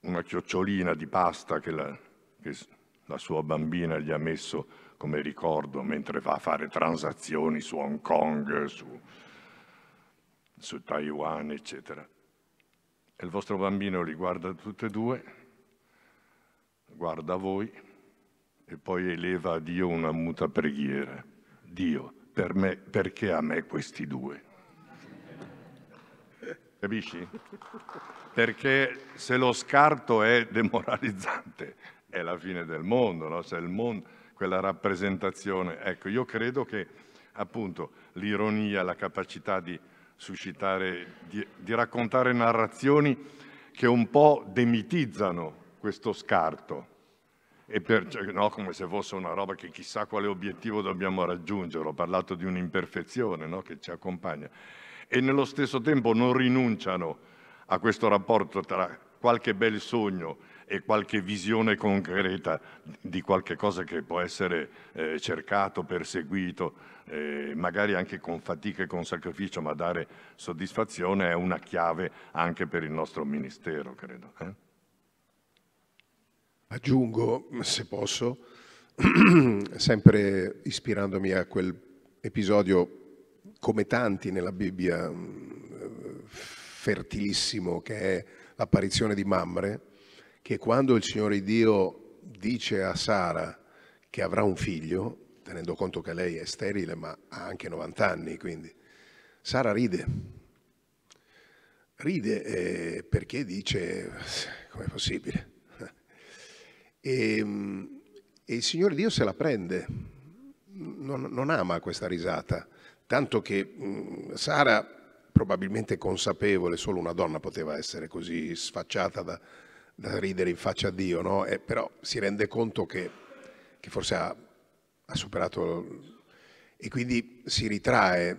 [SPEAKER 3] una chiocciolina di pasta che la, che la sua bambina gli ha messo come ricordo, mentre va a fare transazioni su Hong Kong, su, su Taiwan, eccetera. E il vostro bambino li guarda tutti e due, guarda voi e poi eleva a Dio una muta preghiera. Dio, per me, perché a me questi due? Capisci? Perché se lo scarto è demoralizzante, è la fine del mondo, no? Se il mondo quella rappresentazione. Ecco, io credo che appunto l'ironia, la capacità di suscitare, di, di raccontare narrazioni che un po' demitizzano questo scarto, e per, no, come se fosse una roba che chissà quale obiettivo dobbiamo raggiungere, ho parlato di un'imperfezione no, che ci accompagna, e nello stesso tempo non rinunciano a questo rapporto tra qualche bel sogno e qualche visione concreta di qualche cosa che può essere eh, cercato, perseguito, eh, magari anche con fatica e con sacrificio, ma dare soddisfazione è una chiave anche per il nostro Ministero, credo. Eh?
[SPEAKER 5] Aggiungo, se posso, [CLEARS THROAT] sempre ispirandomi a quell'episodio come tanti nella Bibbia mm, fertilissimo che è l'apparizione di Mamre, che quando il Signore Dio dice a Sara che avrà un figlio, tenendo conto che lei è sterile ma ha anche 90 anni, quindi Sara ride. Ride eh, perché dice, com'è possibile? [LAUGHS] E, ehm, e, il Signore Dio se la prende, non, non ama questa risata, tanto che mh, mm, Sara probabilmente consapevole, solo una donna poteva essere così sfacciata da, da ridere in faccia a Dio, no? eh, però si rende conto che, che forse ha, ha superato e quindi si ritrae,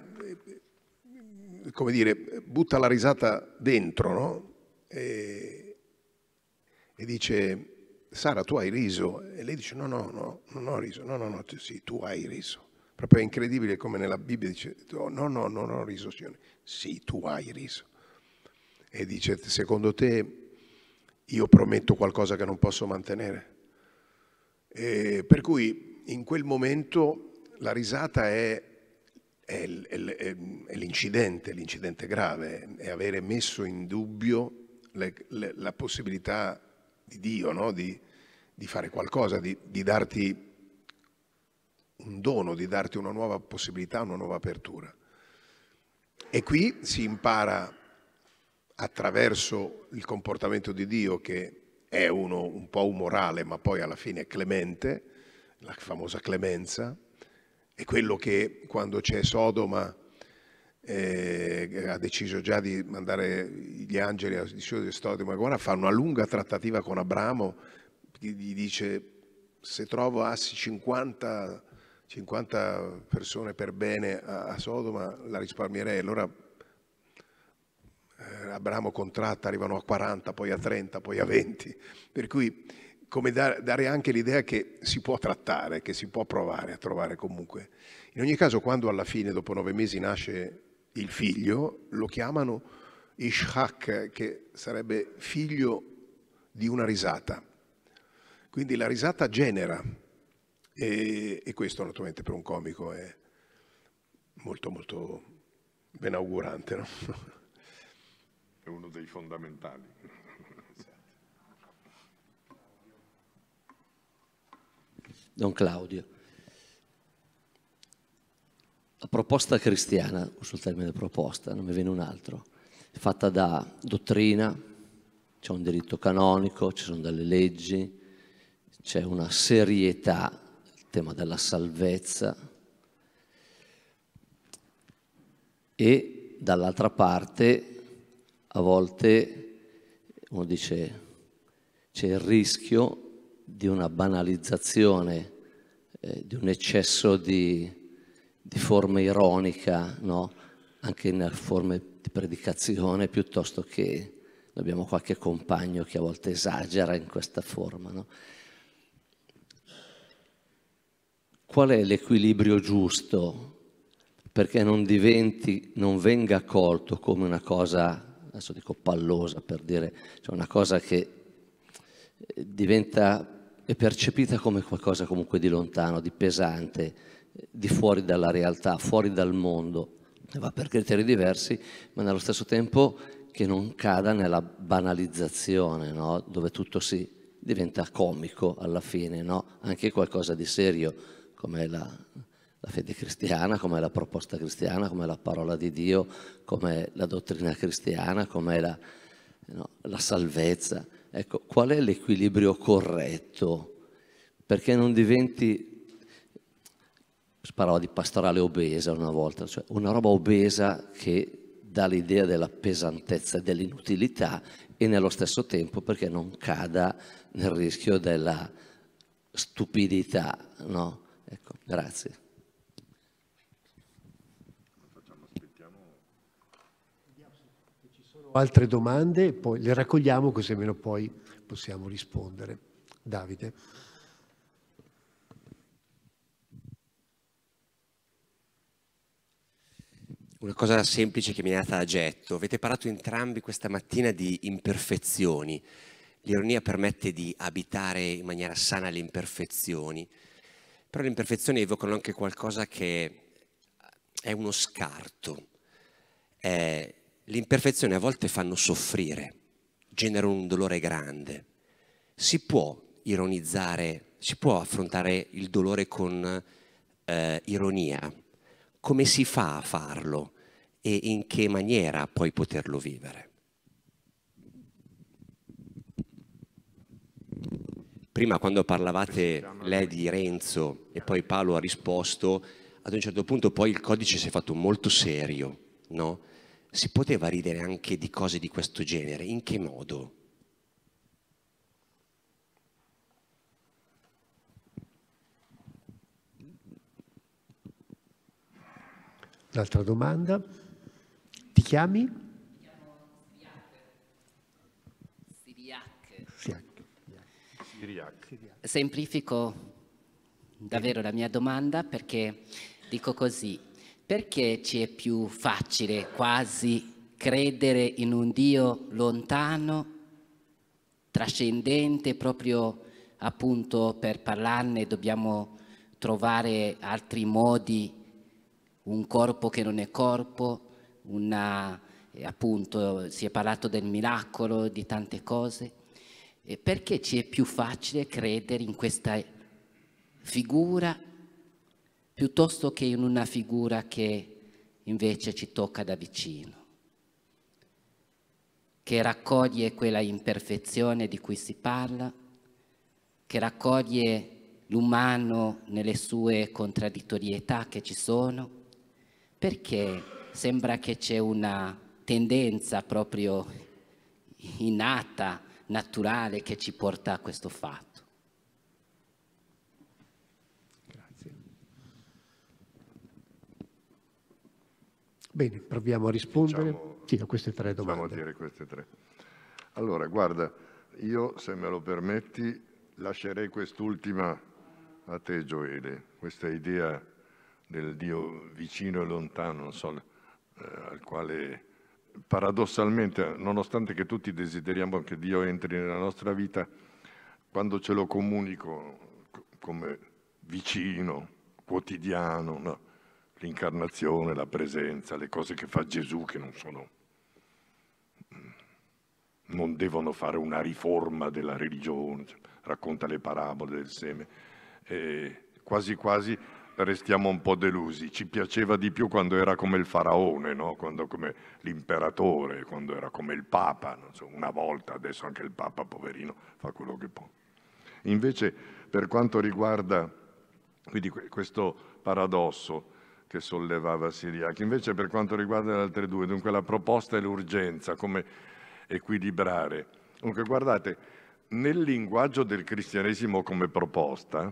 [SPEAKER 5] eh, come dire, butta la risata dentro no? e, e dice Sara tu hai riso e lei dice no no no non ho riso, no no no sì tu hai riso. Proprio è incredibile come nella Bibbia dice oh, no no non ho riso Signore, sì tu hai riso. E dice secondo te io prometto qualcosa che non posso mantenere. E per cui in quel momento la risata è, è, è, è l'incidente, l'incidente grave, è avere messo in dubbio le, le, la possibilità di Dio no? di, di, fare qualcosa, di, di darti un dono, di darti una nuova possibilità, una nuova apertura. E qui si impara attraverso il comportamento di Dio che è uno un po' umorale, ma poi alla fine è clemente, la famosa clemenza, è quello che quando c'è Sodoma eh, ha deciso già di mandare gli angeli a di Sodoma e fa una lunga trattativa con Abramo, gli dice se trovo assi 50, 50 persone per bene a, a Sodoma la risparmierei, allora eh, Abramo contratta, arrivano a 40, poi a 30, poi a 20. Per cui come da, dare anche l'idea che si può trattare, che si può provare a trovare comunque. In ogni caso, quando alla fine, dopo nove mesi, nasce il figlio, lo chiamano Ishak, che sarebbe figlio di una risata. Quindi la risata genera, e, e questo naturalmente per un comico è molto molto
[SPEAKER 3] benaugurante. No? [LAUGHS] è uno dei fondamentali.
[SPEAKER 6] Don Claudio, la proposta cristiana, sul termine proposta, non mi viene un altro, è fatta da dottrina, c'è un diritto canonico, ci sono delle leggi, c'è una serietà, il tema della salvezza, e dall'altra parte a volte uno dice c'è il rischio di una banalizzazione, eh, di un eccesso di, di forma ironica, no? anche in forme di predicazione, piuttosto che abbiamo qualche compagno che a volte esagera in questa forma. No? Qual è l'equilibrio giusto perché non, diventi, non venga colto come una cosa adesso dico pallosa per dire, cioè una cosa che eh, diventa, è percepita come qualcosa comunque di lontano, di pesante, di fuori dalla realtà, fuori dal mondo, va per criteri diversi, ma nello stesso tempo che non cada nella banalizzazione, no? dove tutto si diventa comico alla fine, no? anche qualcosa di serio come la, la fede cristiana, come la proposta cristiana, come la parola di Dio, come la dottrina cristiana, come la, no, la salvezza. Ecco, qual è l'equilibrio corretto? Perché non diventi parlava di pastorale obesa una volta, cioè una roba obesa che dà l'idea della pesantezza e dell'inutilità e nello stesso tempo perché non cada nel rischio della stupidità. No? Ecco, grazie.
[SPEAKER 1] altre domande, poi le raccogliamo così almeno poi possiamo rispondere. Davide.
[SPEAKER 7] Una cosa semplice che mi è nata a getto. Avete parlato entrambi questa mattina di imperfezioni. L'ironia permette di abitare in maniera sana le imperfezioni, però le imperfezioni evocano anche qualcosa che è uno scarto, è le imperfezioni a volte fanno soffrire, generano un dolore grande. Si può ironizzare, si può affrontare il dolore con eh, ironia. Come si fa a farlo e in che maniera poi poterlo vivere? Prima quando parlavate lei di Renzo e poi Paolo ha risposto, ad un certo punto poi il codice si è fatto molto serio, no? si poteva ridere anche di cose di questo genere? In che modo?
[SPEAKER 1] Un'altra domanda. Ti chiami? Mi chiamo
[SPEAKER 8] Siriac. Siriac. Semplifico davvero la mia domanda perché dico così, perché ci è più facile quasi credere in un Dio lontano, trascendente, proprio appunto per parlarne dobbiamo trovare altri modi, un corpo che non è corpo, una, eh, appunto si è parlato del miracolo, di tante cose. E perché ci è più facile credere in questa figura piuttosto che in una figura che invece ci tocca da vicino, che raccoglie quella imperfezione di cui si parla, che raccoglie l'umano nelle sue contraddittorietà che ci sono, perché sembra che c'è una tendenza proprio innata, naturale, che ci porta a questo fatto.
[SPEAKER 1] Bene, proviamo a rispondere diciamo, sì, a queste tre domande. Diciamo
[SPEAKER 3] a dire queste tre. Allora, guarda, io, se me lo permetti, lascerei quest'ultima a te, Gioele, questa idea del Dio vicino e lontano, so, eh, al quale paradossalmente, nonostante che tutti desideriamo che Dio entri nella nostra vita, quando ce lo comunico come vicino, quotidiano, no? l'incarnazione, la presenza, le cose che fa Gesù che non sono non devono fare una riforma della religione, cioè, racconta le parabole del seme. E quasi quasi restiamo un po' delusi. Ci piaceva di più quando era come il faraone, no? quando come l'imperatore, quando era come il papa, no? una volta, adesso anche il papa, poverino, fa quello che può. Invece per quanto riguarda quindi, questo paradosso, che sollevava Siriac. Invece per quanto riguarda le altre due, dunque la proposta e l'urgenza, come equilibrare. Dunque guardate, nel linguaggio del cristianesimo come proposta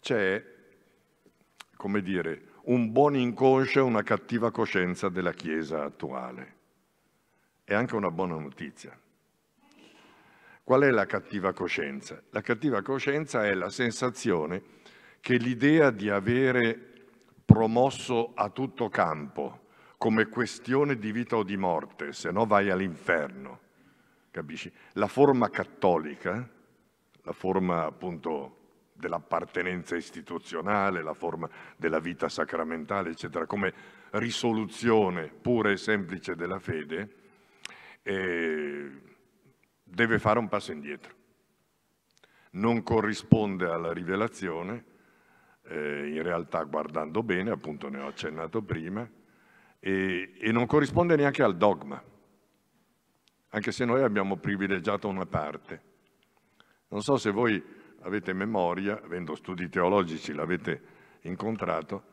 [SPEAKER 3] c'è, come dire, un buon inconscio e una cattiva coscienza della Chiesa attuale. È anche una buona notizia. Qual è la cattiva coscienza? La cattiva coscienza è la sensazione che l'idea di avere promosso a tutto campo come questione di vita o di morte, se no vai all'inferno. Capisci? La forma cattolica, la forma appunto dell'appartenenza istituzionale, la forma della vita sacramentale, eccetera, come risoluzione pura e semplice della fede, eh, deve fare un passo indietro. Non corrisponde alla rivelazione, eh, in realtà guardando bene, appunto ne ho accennato prima, e, e non corrisponde neanche al dogma, anche se noi abbiamo privilegiato una parte. Non so se voi avete memoria, avendo studi teologici l'avete incontrato,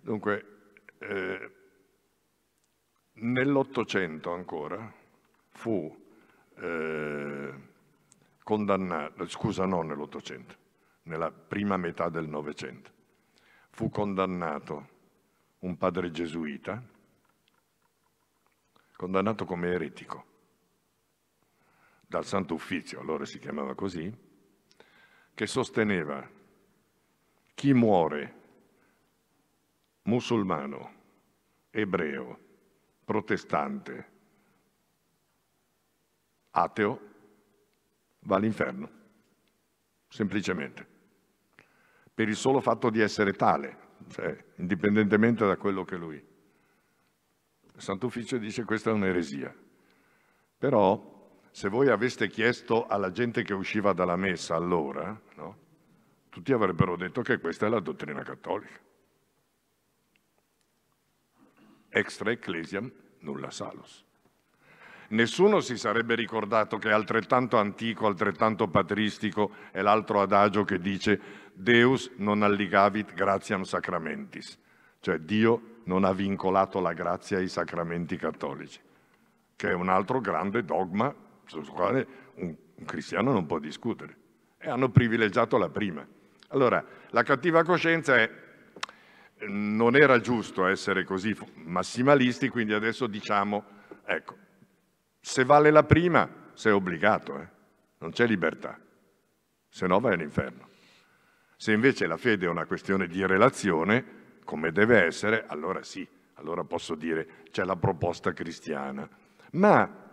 [SPEAKER 3] dunque eh, nell'Ottocento ancora fu eh, condannato, scusa non nell'Ottocento, nella prima metà del Novecento, fu condannato un padre gesuita, condannato come eretico dal Santo Uffizio, allora si chiamava così, che sosteneva chi muore musulmano, ebreo, protestante, ateo, va all'inferno, semplicemente per il solo fatto di essere tale, cioè, indipendentemente da quello che lui. Il Sant'Ufficio dice che questa è un'eresia. Però se voi aveste chiesto alla gente che usciva dalla messa allora, no? tutti avrebbero detto che questa è la dottrina cattolica. Extra ecclesiam nulla salus. Nessuno si sarebbe ricordato che altrettanto antico, altrettanto patristico è l'altro adagio che dice Deus non alligavit gratiam sacramentis, cioè Dio non ha vincolato la grazia ai sacramenti cattolici, che è un altro grande dogma sul quale un, cristiano non può discutere. E hanno privilegiato la prima. Allora, la cattiva coscienza è non era giusto essere così massimalisti, quindi adesso diciamo, ecco, se vale la prima sei obbligato, eh? non c'è libertà, se no vai all'inferno. Se invece la fede è una questione di relazione, come deve essere, allora sì, allora posso dire c'è la proposta cristiana. Ma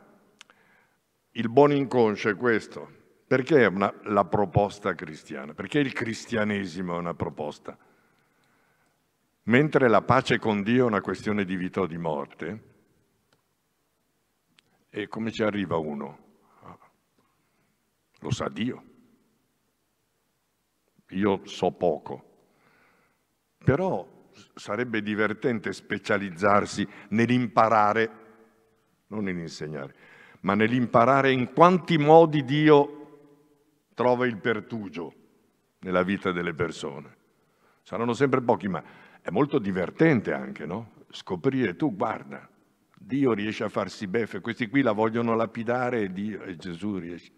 [SPEAKER 3] il buon inconscio è questo. Perché è una, la proposta cristiana? Perché il cristianesimo è una proposta? Mentre la pace con Dio è una questione di vita o di morte? E come ci arriva uno? Ah, lo sa Dio io so poco. Però sarebbe divertente specializzarsi nell'imparare, non nell'insegnare, ma nell'imparare in quanti modi Dio trova il pertugio nella vita delle persone. Saranno sempre pochi, ma è molto divertente anche, no? Scoprire, tu guarda, Dio riesce a farsi beffe, questi qui la vogliono lapidare e, Dio, e Gesù riesce.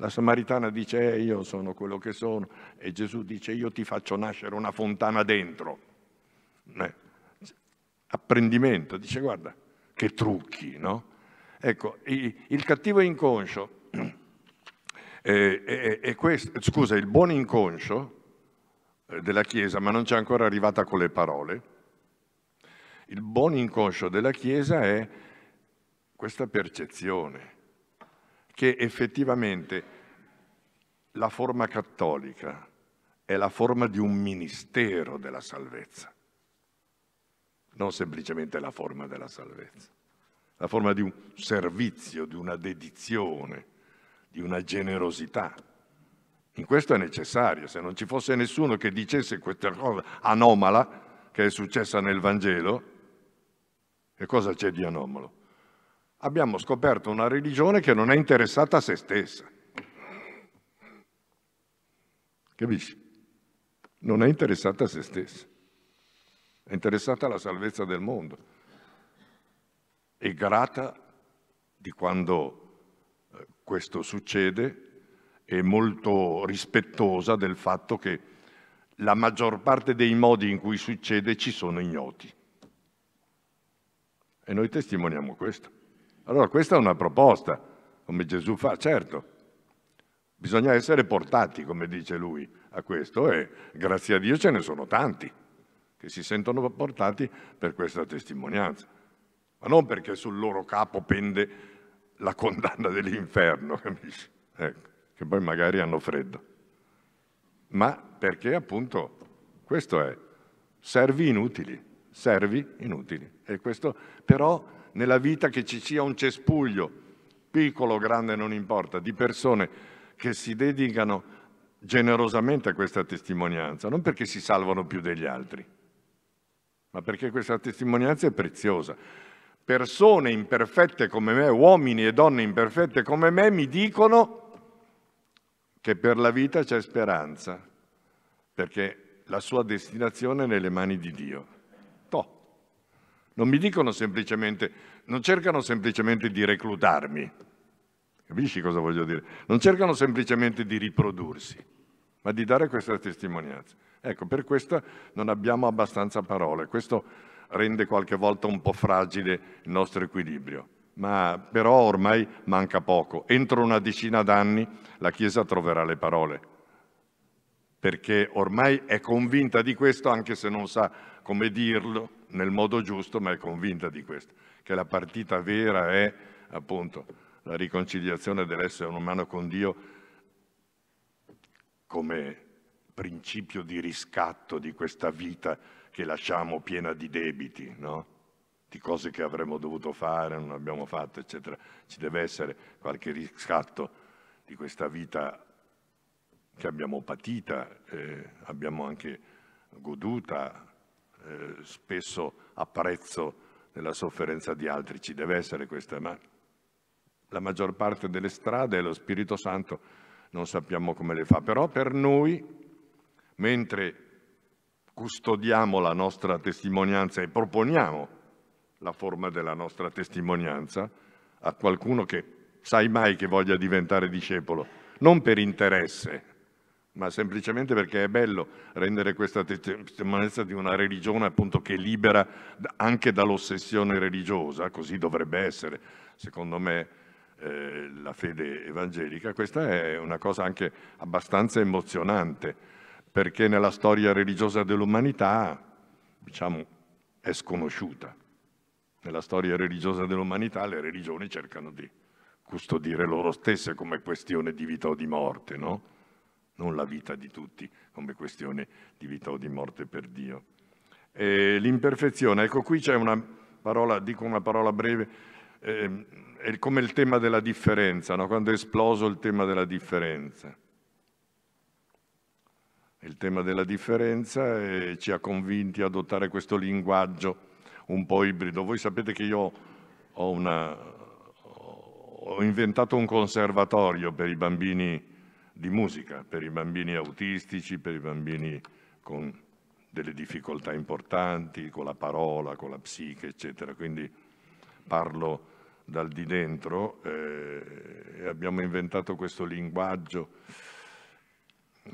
[SPEAKER 3] La Samaritana dice, eh, io sono quello che sono, e Gesù dice, io ti faccio nascere una fontana dentro. Eh, apprendimento, dice, guarda, che trucchi, no? Ecco, il cattivo inconscio [CLEARS THROAT] eh, eh, eh, questo, scusa, il buon inconscio eh, della Chiesa, ma non c'è ancora arrivata con le parole, il buon inconscio della Chiesa è questa percezione che effettivamente la forma cattolica è la forma di un ministero della salvezza, non semplicemente la forma della salvezza, la forma di un servizio, di una dedizione, di una generosità. In questo è necessario, se non ci fosse nessuno che dicesse questa cosa anomala che è successa nel Vangelo, che cosa c'è di anomalo? abbiamo scoperto una religione che non è interessata a se stessa. Capisci? Non è interessata a se stessa, è interessata alla salvezza del mondo. È grata di quando eh, questo succede, è molto rispettosa del fatto che la maggior parte dei modi in cui succede ci sono ignoti. E noi testimoniamo questo. Allora questa è una proposta, come Gesù fa, certo. Bisogna essere portati, come dice lui, a questo e grazie a Dio ce ne sono tanti che si sentono portati per questa testimonianza. Ma non perché sul loro capo pende la condanna dell'inferno, [LAUGHS] capisci? Ecco, che poi magari hanno freddo. Ma perché appunto questo è, servi inutili, servi inutili. E questo però nella vita che ci sia un cespuglio, piccolo o grande non importa, di persone che si dedicano generosamente a questa testimonianza, non perché si salvano più degli altri, ma perché questa testimonianza è preziosa. Persone imperfette come me, uomini e donne imperfette come me, mi dicono che per la vita c'è speranza, perché la sua destinazione è nelle mani di Dio. Non mi dicono semplicemente, non cercano semplicemente di reclutarmi, capisci cosa voglio dire? Non cercano semplicemente di riprodursi, ma di dare questa testimonianza. Ecco, per questo non abbiamo abbastanza parole, questo rende qualche volta un po' fragile il nostro equilibrio, ma però ormai manca poco. Entro una decina d'anni la Chiesa troverà le parole, perché ormai è convinta di questo anche se non sa come dirlo nel modo giusto, ma è convinta di questo, che la partita vera è appunto la riconciliazione dell'essere umano con Dio come principio di riscatto di questa vita che lasciamo piena di debiti, no? di cose che avremmo dovuto fare, non abbiamo fatto, eccetera. Ci deve essere qualche riscatto di questa vita che abbiamo patita, eh, abbiamo anche goduta, eh, spesso a prezzo della sofferenza di altri, ci deve essere questa, ma la maggior parte delle strade è lo Spirito Santo, non sappiamo come le fa, però per noi, mentre custodiamo la nostra testimonianza e proponiamo la forma della nostra testimonianza a qualcuno che sai mai che voglia diventare discepolo, non per interesse, ma semplicemente perché è bello rendere questa testimonianza di una religione appunto che libera anche dall'ossessione religiosa, così dovrebbe essere, secondo me, eh, la fede evangelica. Questa è una cosa anche abbastanza emozionante, perché nella storia religiosa dell'umanità, diciamo, è sconosciuta. Nella storia religiosa dell'umanità le religioni cercano di custodire loro stesse come questione di vita o di morte, no? non la vita di tutti come questione di vita o di morte per Dio. E l'imperfezione, ecco qui c'è una parola, dico una parola breve, eh, è come il tema della differenza, no? quando è esploso il tema della differenza. Il tema della differenza eh, ci ha convinti ad adottare questo linguaggio un po' ibrido. Voi sapete che io ho, una, ho inventato un conservatorio per i bambini di musica per i bambini autistici, per i bambini con delle difficoltà importanti, con la parola, con la psiche, eccetera. Quindi parlo dal di dentro eh, e abbiamo inventato questo linguaggio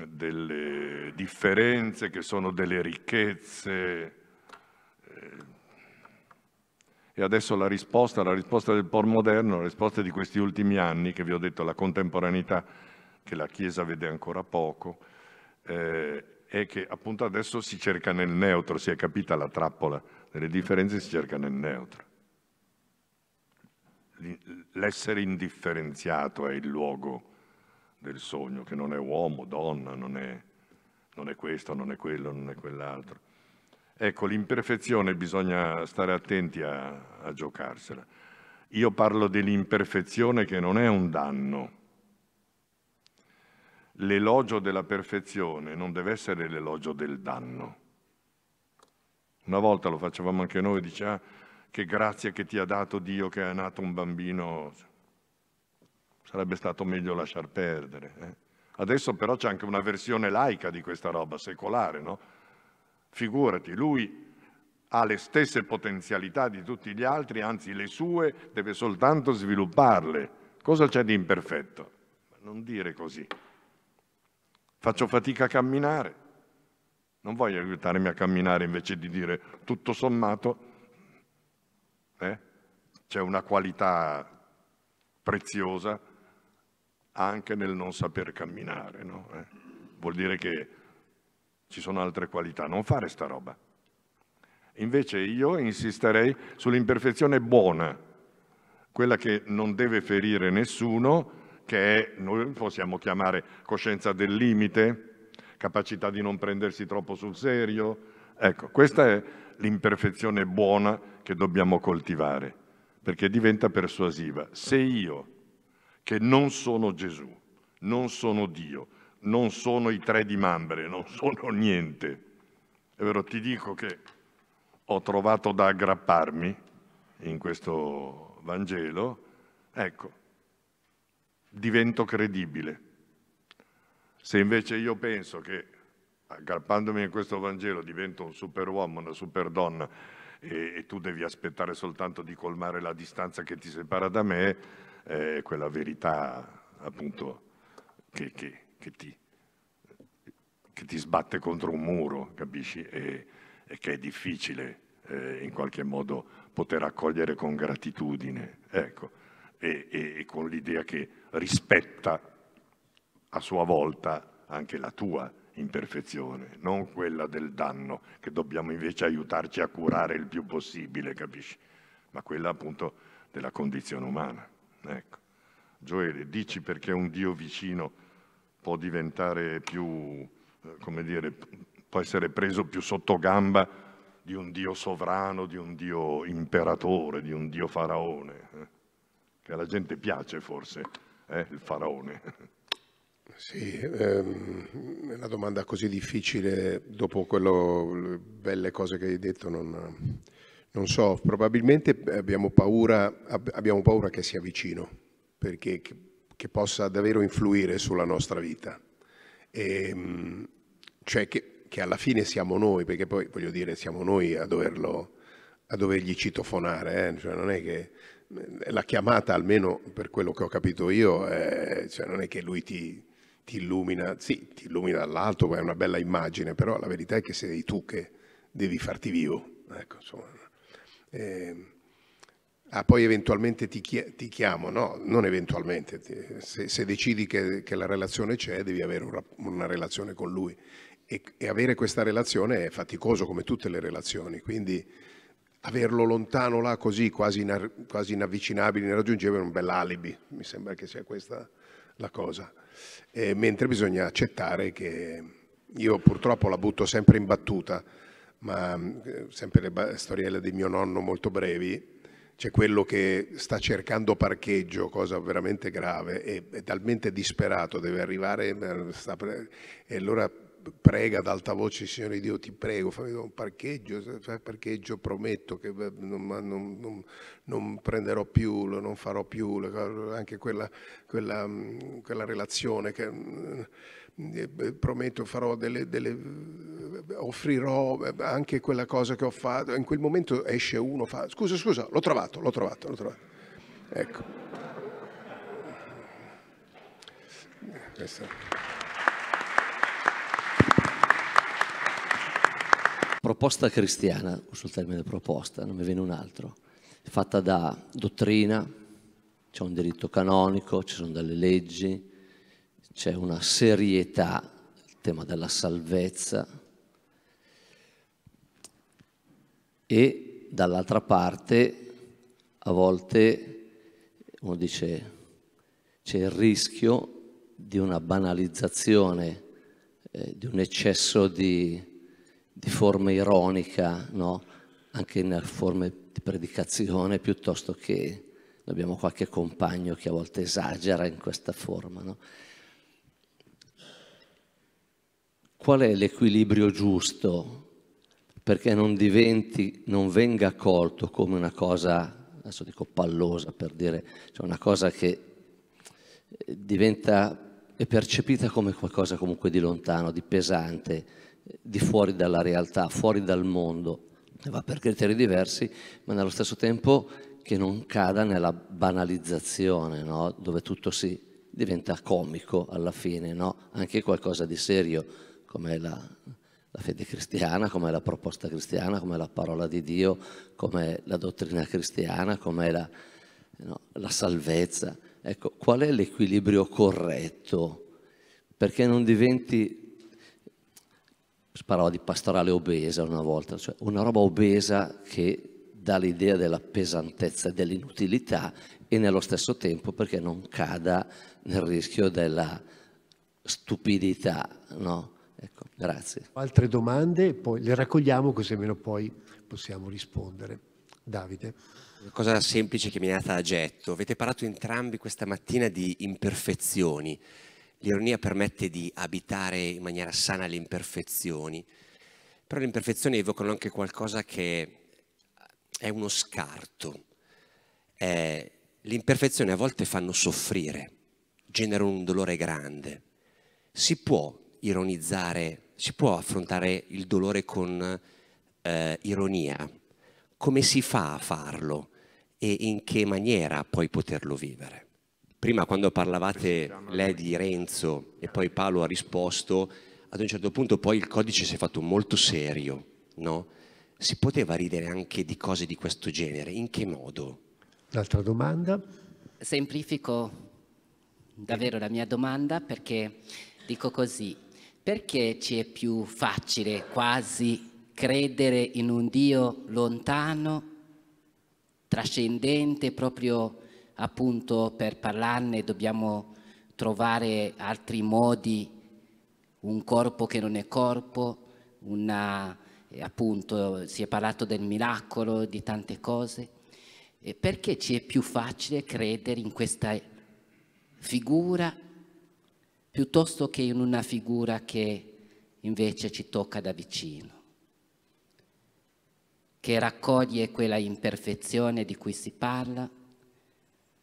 [SPEAKER 3] delle differenze che sono delle ricchezze. Eh. e adesso la risposta, la risposta del pormoderno, la risposta di questi ultimi anni, che vi ho detto, la contemporaneità che la Chiesa vede ancora poco, eh, è che appunto adesso si cerca nel neutro, si è capita la trappola delle differenze, si cerca nel neutro. L'essere indifferenziato è il luogo del sogno, che non è uomo, donna, non è, non è questo, non è quello, non è quell'altro. Ecco, l'imperfezione bisogna stare attenti a, a giocarsela. Io parlo dell'imperfezione che non è un danno, l'elogio della perfezione non deve essere l'elogio del danno. Una volta lo facevamo anche noi, diceva ah, che grazie che ti ha dato Dio che è nato un bambino, sarebbe stato meglio lasciar perdere. Eh? Adesso però c'è anche una versione laica di questa roba, secolare, no? Figurati, lui ha le stesse potenzialità di tutti gli altri, anzi le sue deve soltanto svilupparle. Cosa c'è di imperfetto? Non dire così faccio fatica a camminare. Non voglio aiutarmi a camminare invece di dire tutto sommato eh, c'è una qualità preziosa anche nel non saper camminare. No? Eh, vuol dire che ci sono altre qualità, non fare sta roba. Invece io insisterei sull'imperfezione buona, quella che non deve ferire nessuno, che è, noi possiamo chiamare coscienza del limite, capacità di non prendersi troppo sul serio. Ecco, questa è l'imperfezione buona che dobbiamo coltivare, perché diventa persuasiva. Se io, che non sono Gesù, non sono Dio, non sono i tre di Mambre, non sono niente, è vero, ti dico che ho trovato da aggrapparmi in questo Vangelo, ecco, divento credibile. Se invece io penso che aggrappandomi a questo Vangelo divento un superuomo, una superdonna e, e tu devi aspettare soltanto di colmare la distanza che ti separa da me, eh, quella verità appunto che, che, che, ti, che, ti, sbatte contro un muro, capisci? E, e che è difficile eh, in qualche modo poter accogliere con gratitudine, ecco, e, e, e con l'idea che rispetta a sua volta anche la tua imperfezione, non quella del danno che dobbiamo invece aiutarci a curare il più possibile, capisci? Ma quella appunto della condizione umana. Ecco. Gioele, dici perché un Dio vicino può diventare più, eh, come dire, può essere preso più sotto gamba di un Dio sovrano, di un Dio imperatore, di un Dio faraone, eh? che alla gente piace forse eh, il faraone.
[SPEAKER 5] Sì, ehm, una domanda così difficile dopo quelle belle cose che hai detto non, non so, probabilmente abbiamo paura, abbiamo paura, che sia vicino, perché che, che possa davvero influire sulla nostra vita. E, ehm, cioè che, che, alla fine siamo noi, perché poi voglio dire siamo noi a doverlo, a dovergli citofonare, eh? cioè non è che la chiamata, almeno per quello che ho capito io, è, cioè non è che lui ti, ti illumina, sì, ti illumina dall'alto, è una bella immagine, però la verità è che sei tu che devi farti vivo. Ecco, eh, ah, poi eventualmente ti, chi, ti, chiamo, no, non eventualmente, ti, se, se, decidi che, che, la relazione c'è, devi avere una, una relazione con lui. E, e avere questa relazione è faticoso come tutte le relazioni, quindi averlo lontano là così, quasi, in, quasi inavvicinabile, inraggiungibile, è un bel alibi, mi sembra che sia questa la cosa. E, mentre bisogna accettare che io purtroppo la butto sempre in battuta, ma eh, sempre le storielle di mio nonno molto brevi, c'è quello che sta cercando parcheggio, cosa veramente grave, e è talmente disperato, deve arrivare, eh, e allora prega ad alta voce, Signore Dio, ti prego, fammi un parcheggio, parcheggio prometto che non, non, non, non prenderò più, non farò più, anche quella, quella, mm, quella relazione che mm, eh, prometto farò delle, delle, offrirò anche quella cosa che ho fatto in quel momento esce uno fa scusa scusa l'ho trovato l'ho trovato l'ho trovato ecco questa
[SPEAKER 6] proposta cristiana, uso il termine proposta, non mi viene un altro, è fatta da dottrina, c'è un diritto canonico, ci sono delle leggi, c'è una serietà, il tema della salvezza, e dall'altra parte a volte uno dice c'è il rischio di una banalizzazione, eh, di un eccesso di di forma ironica, no? anche in forme di predicazione, piuttosto che abbiamo qualche compagno che a volte esagera in questa forma. No? Qual è l'equilibrio giusto perché non diventi, non venga colto come una cosa, adesso dico pallosa per dire, cioè una cosa che eh, diventa, è percepita come qualcosa comunque di lontano, di pesante, di fuori dalla realtà, fuori dal mondo, va per criteri diversi, ma nello stesso tempo che non cada nella banalizzazione, no? dove tutto si diventa comico alla fine, no? anche qualcosa di serio, come la, la fede cristiana, come la proposta cristiana, come la parola di Dio, come la dottrina cristiana, come la, no? la salvezza. Ecco, qual è l'equilibrio corretto? Perché non diventi parlava di pastorale obesa una volta, cioè una roba obesa che dà l'idea della pesantezza e dell'inutilità e nello stesso tempo perché non cada nel rischio della stupidità,
[SPEAKER 7] no? Ecco, grazie.
[SPEAKER 1] Altre domande, poi le raccogliamo così almeno poi possiamo rispondere. Davide. Una cosa
[SPEAKER 7] semplice che mi è nata a getto. Avete parlato entrambi questa mattina di imperfezioni. L'ironia permette di abitare in maniera sana le imperfezioni, però le imperfezioni evocano anche qualcosa che è uno scarto. Eh, le imperfezioni a volte fanno soffrire, generano un dolore grande. Si può ironizzare, si può affrontare il dolore con eh, ironia. Come si fa a farlo e in che maniera poi poterlo vivere? prima quando parlavate lei di Renzo e poi Paolo ha risposto, ad un certo punto poi il codice si è fatto molto serio, no? Si poteva ridere anche di cose di questo genere, in che modo?
[SPEAKER 1] L'altra
[SPEAKER 8] domanda? Semplifico davvero la mia domanda perché dico così, perché ci è più facile quasi credere in un Dio lontano, trascendente, proprio appunto per parlarne dobbiamo trovare altri modi, un corpo che non è corpo, una, eh, appunto si è parlato del miracolo, di tante cose, e perché ci è più facile credere in questa figura piuttosto che in una figura che invece ci tocca da vicino, che raccoglie quella imperfezione di cui si parla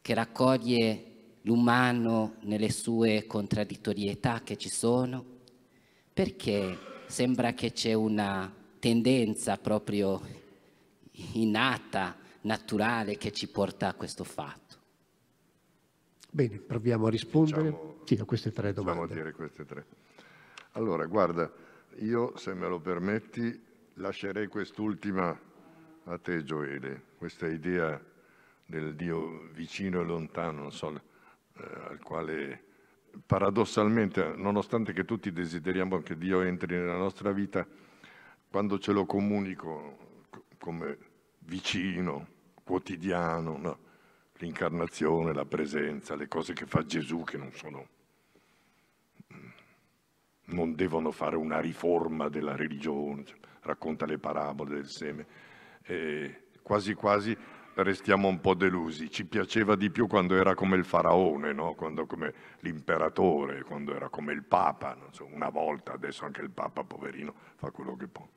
[SPEAKER 8] che raccoglie l'umano nelle sue contraddittorietà che ci sono, perché sembra che c'è una tendenza proprio innata, naturale, che ci porta a questo fatto.
[SPEAKER 1] Bene, proviamo a rispondere diciamo, sì, a queste tre domande.
[SPEAKER 8] Facciamo dire queste tre.
[SPEAKER 3] Allora, guarda, io, se me lo permetti, lascerei quest'ultima a te, Gioele, questa idea del Dio vicino e lontano, so, eh, al quale paradossalmente, nonostante che tutti desideriamo che Dio entri nella nostra vita, quando ce lo comunico come vicino, quotidiano, no? l'incarnazione, la presenza, le cose che fa Gesù che non sono mm, non devono fare una riforma della religione, cioè, racconta le parabole del seme, e quasi quasi restiamo un po' delusi. Ci piaceva di più quando era come il faraone, no? quando come l'imperatore, quando era come il papa, so, una volta, adesso anche il papa poverino fa quello che può.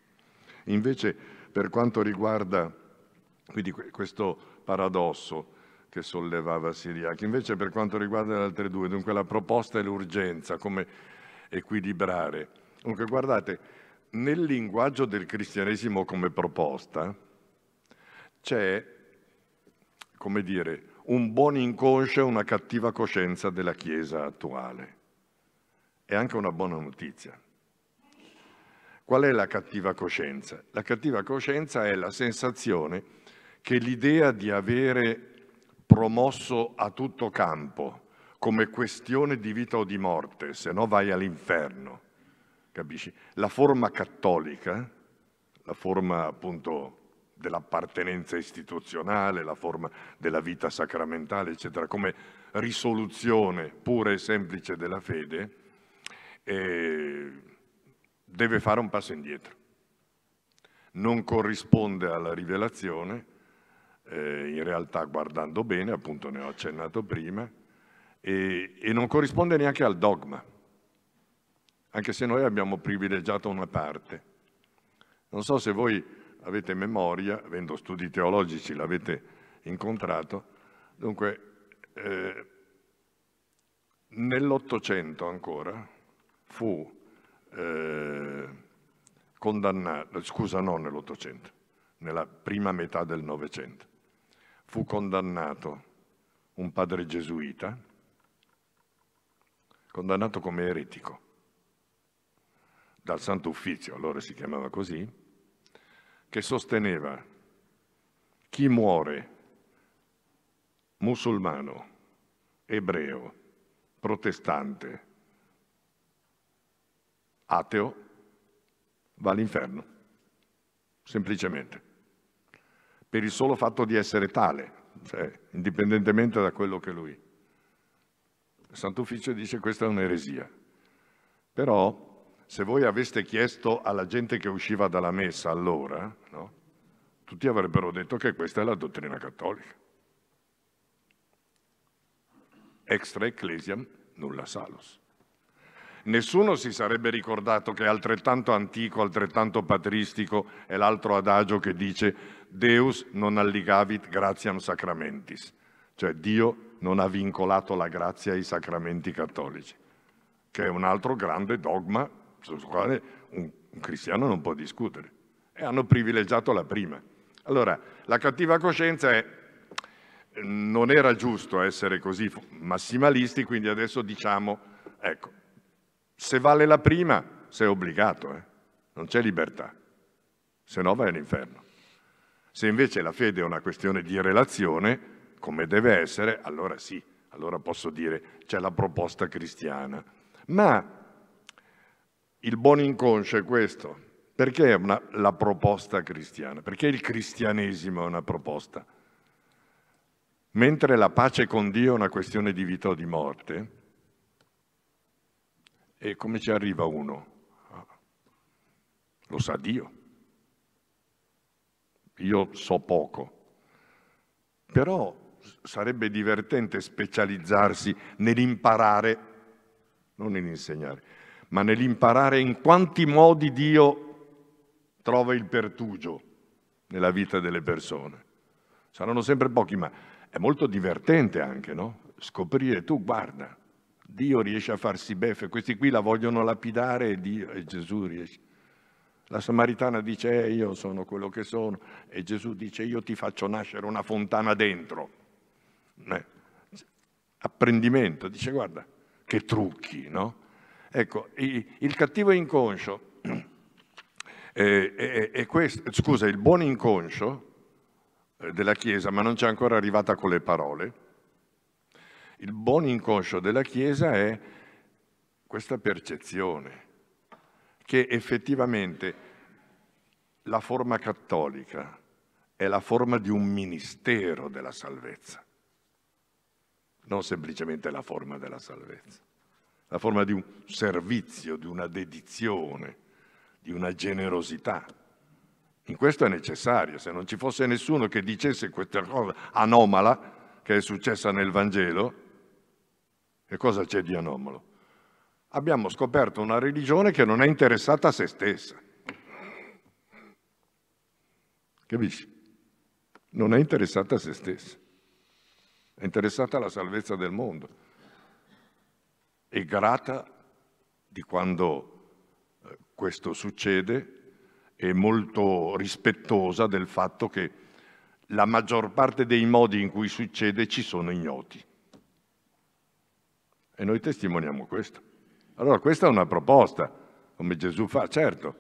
[SPEAKER 3] Invece per quanto riguarda quindi, questo paradosso che sollevava Siriachi, invece per quanto riguarda le altre due, dunque la proposta e l'urgenza, come equilibrare. Dunque guardate, nel linguaggio del cristianesimo come proposta c'è come dire, un buon inconscio e una cattiva coscienza della Chiesa attuale. È anche una buona notizia. Qual è la cattiva coscienza? La cattiva coscienza è la sensazione che l'idea di avere promosso a tutto campo come questione di vita o di morte, se no vai all'inferno, capisci? La forma cattolica, la forma appunto dell'appartenenza istituzionale, la forma della vita sacramentale, eccetera, come risoluzione pura e semplice della fede, eh, deve fare un passo indietro. Non corrisponde alla rivelazione, eh, in realtà guardando bene, appunto ne ho accennato prima, e, e non corrisponde neanche al dogma, anche se noi abbiamo privilegiato una parte. Non so se voi avete memoria, avendo studi teologici l'avete incontrato, dunque eh, nell'Ottocento ancora fu eh, condannato, scusa non nell'Ottocento, nella prima metà del Novecento, fu condannato un padre gesuita, condannato come eretico dal Santo Uffizio, allora si chiamava così, che sosteneva chi muore musulmano, ebreo, protestante, ateo, va all'inferno, semplicemente, per il solo fatto di essere tale, cioè, indipendentemente da quello che lui. Il Sant'Ufficio dice che questa è un'eresia. Però se voi aveste chiesto alla gente che usciva dalla messa allora, no? tutti avrebbero detto che questa è la dottrina cattolica. Extra ecclesiam nulla salus. Nessuno si sarebbe ricordato che altrettanto antico, altrettanto patristico è l'altro adagio che dice Deus non alligavit gratiam sacramentis, cioè Dio non ha vincolato la grazia ai sacramenti cattolici, che è un altro grande dogma sul quale un, un cristiano non può discutere. E hanno privilegiato la prima. Allora, la cattiva coscienza è non era giusto essere così massimalisti, quindi adesso diciamo, ecco, se vale la prima sei obbligato, eh? non c'è libertà, se no vai all'inferno. Se invece la fede è una questione di relazione, come deve essere, allora sì, allora posso dire c'è la proposta cristiana. Ma il buon inconscio è questo. Perché è una, la proposta cristiana? Perché il cristianesimo è una proposta? Mentre la pace con Dio è una questione di vita o di morte, e come ci arriva uno? Lo sa Dio. Io so poco. Però sarebbe divertente specializzarsi nell'imparare, non nell'insegnare ma nell'imparare in quanti modi Dio trova il pertugio nella vita delle persone. Saranno sempre pochi, ma è molto divertente anche, no? Scoprire, tu guarda, Dio riesce a farsi beffe, questi qui la vogliono lapidare e, Dio, e Gesù riesce. La Samaritana dice, eh, io sono quello che sono, e Gesù dice, io ti faccio nascere una fontana dentro. Eh, apprendimento, dice, guarda, che trucchi, no? Ecco, il cattivo inconscio è, è, è questo, scusa, il buon inconscio eh, della Chiesa, ma non c'è ancora arrivata con le parole, il buon inconscio della Chiesa è questa percezione che effettivamente la forma cattolica è la forma di un ministero della salvezza, non semplicemente la forma della salvezza la forma di un servizio, di una dedizione, di una generosità. In questo è necessario, se non ci fosse nessuno che dicesse questa cosa anomala che è successa nel Vangelo, che cosa c'è di anomalo? Abbiamo scoperto una religione che non è interessata a se stessa. Capisci? Non è interessata a se stessa, è interessata alla salvezza del mondo e grata di quando eh, questo succede e molto rispettosa del fatto che la maggior parte dei modi in cui succede ci sono ignoti. E noi testimoniamo questo. Allora questa è una proposta, come Gesù fa, certo.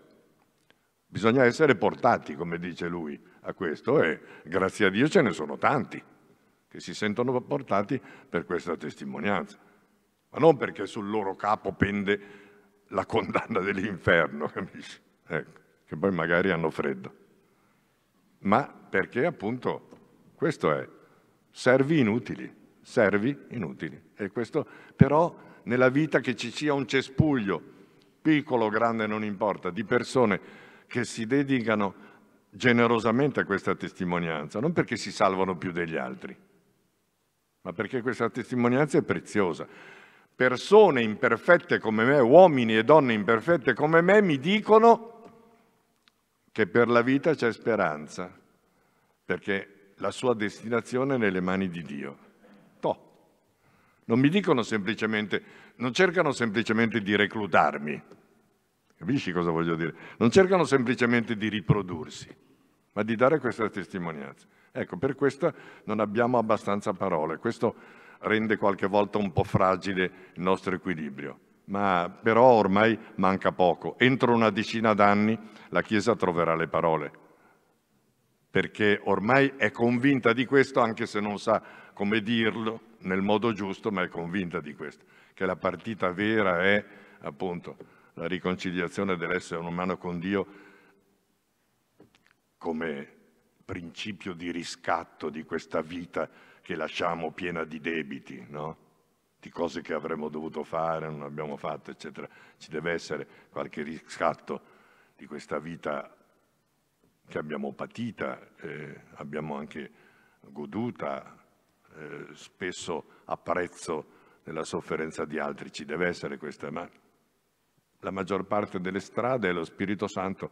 [SPEAKER 3] Bisogna essere portati, come dice lui, a questo e grazie a Dio ce ne sono tanti che si sentono portati per questa testimonianza ma non perché sul loro capo pende la condanna dell'inferno, [LAUGHS] capisci? Ecco, che poi magari hanno freddo, ma perché appunto questo è, servi inutili, servi inutili. E questo però nella vita che ci sia un cespuglio, piccolo grande non importa, di persone che si dedicano generosamente a questa testimonianza, non perché si salvano più degli altri, ma perché questa testimonianza è preziosa persone imperfette come me, uomini e donne imperfette come me, mi dicono che per la vita c'è speranza, perché la sua destinazione è nelle mani di Dio. No. Non mi dicono semplicemente, non cercano semplicemente di reclutarmi, capisci cosa voglio dire? Non cercano semplicemente di riprodursi, ma di dare questa testimonianza. Ecco, per questo non abbiamo abbastanza parole. Questo rende qualche volta un po' fragile il nostro equilibrio. Ma però ormai manca poco. Entro una decina d'anni la Chiesa troverà le parole, perché ormai è convinta di questo, anche se non sa come dirlo nel modo giusto, ma è convinta di questo, che la partita vera è appunto la riconciliazione dell'essere umano con Dio come principio di riscatto di questa vita che lasciamo piena di debiti, no? di cose che avremmo dovuto fare, non abbiamo fatto, eccetera. Ci deve essere qualche riscatto di questa vita che abbiamo patita, eh, abbiamo anche goduta, eh, spesso a prezzo della sofferenza di altri. Ci deve essere questa, ma la maggior parte delle strade è lo Spirito Santo,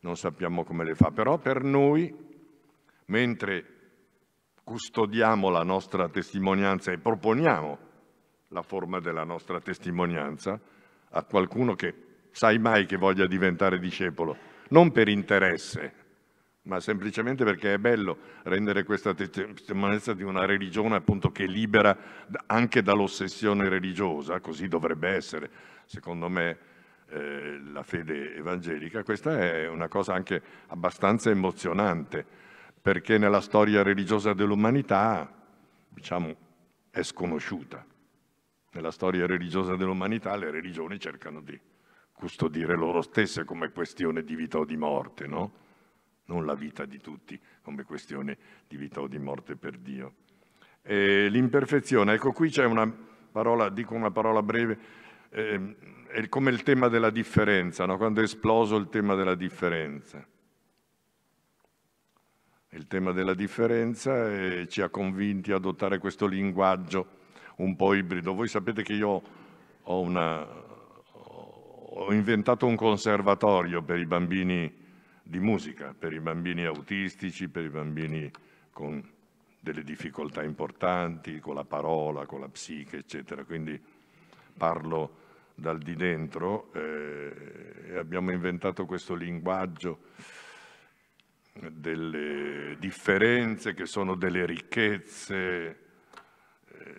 [SPEAKER 3] non sappiamo come le fa. Però per noi, mentre Custodiamo la nostra testimonianza e proponiamo la forma della nostra testimonianza a qualcuno che sai mai che voglia diventare discepolo, non per interesse, ma semplicemente perché è bello rendere questa testimonianza di una religione appunto che libera anche dall'ossessione religiosa, così dovrebbe essere, secondo me, eh, la fede evangelica. Questa è una cosa anche abbastanza emozionante perché nella storia religiosa dell'umanità, diciamo, è sconosciuta. Nella storia religiosa dell'umanità le religioni cercano di custodire loro stesse come questione di vita o di morte, no? Non la vita di tutti come questione di vita o di morte per Dio. E l'imperfezione, ecco qui c'è una parola, dico una parola breve, eh, è come il tema della differenza, no? quando è esploso il tema della differenza il tema della differenza e eh, ci ha convinti ad adottare questo linguaggio un po' ibrido. Voi sapete che io ho, una, ho inventato un conservatorio per i bambini di musica, per i bambini autistici, per i bambini con delle difficoltà importanti, con la parola, con la psiche, eccetera. Quindi parlo dal di dentro eh, abbiamo inventato questo linguaggio delle differenze che sono delle ricchezze. Eh,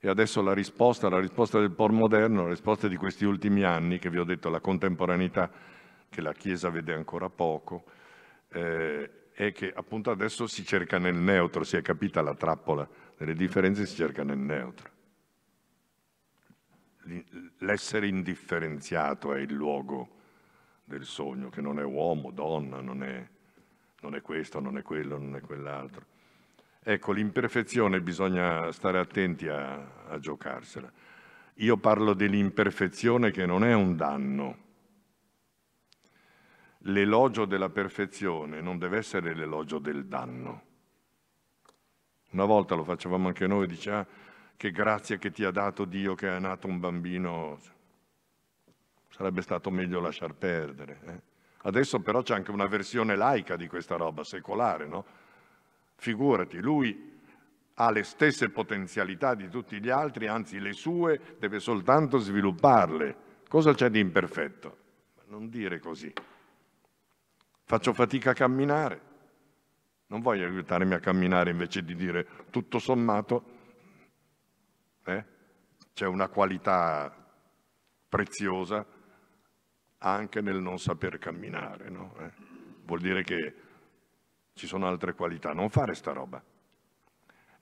[SPEAKER 3] e adesso la risposta, la risposta del por moderno, la risposta di questi ultimi anni, che vi ho detto, la contemporaneità, che la Chiesa vede ancora poco, eh, è che appunto adesso si cerca nel neutro, si è capita la trappola delle differenze, si cerca nel neutro. L'essere indifferenziato è il luogo del sogno, che non è uomo, donna, non è, non è questo, non è quello, non è quell'altro. Ecco, l'imperfezione bisogna stare attenti a, a giocarsela. Io parlo dell'imperfezione che non è un danno. L'elogio della perfezione non deve essere l'elogio del danno. Una volta lo facevamo anche noi, diceva ah, che grazia che ti ha dato Dio che ha nato un bambino sarebbe stato meglio lasciar perdere. Eh? Adesso però c'è anche una versione laica di questa roba, secolare, no? Figurati, lui ha le stesse potenzialità di tutti gli altri, anzi le sue deve soltanto svilupparle. Cosa c'è di imperfetto? Non dire così. Faccio fatica a camminare. Non voglio aiutarmi a camminare invece di dire tutto sommato eh? c'è una qualità preziosa anche nel non saper camminare. No? Eh? Vuol dire che ci sono altre qualità, non fare sta roba.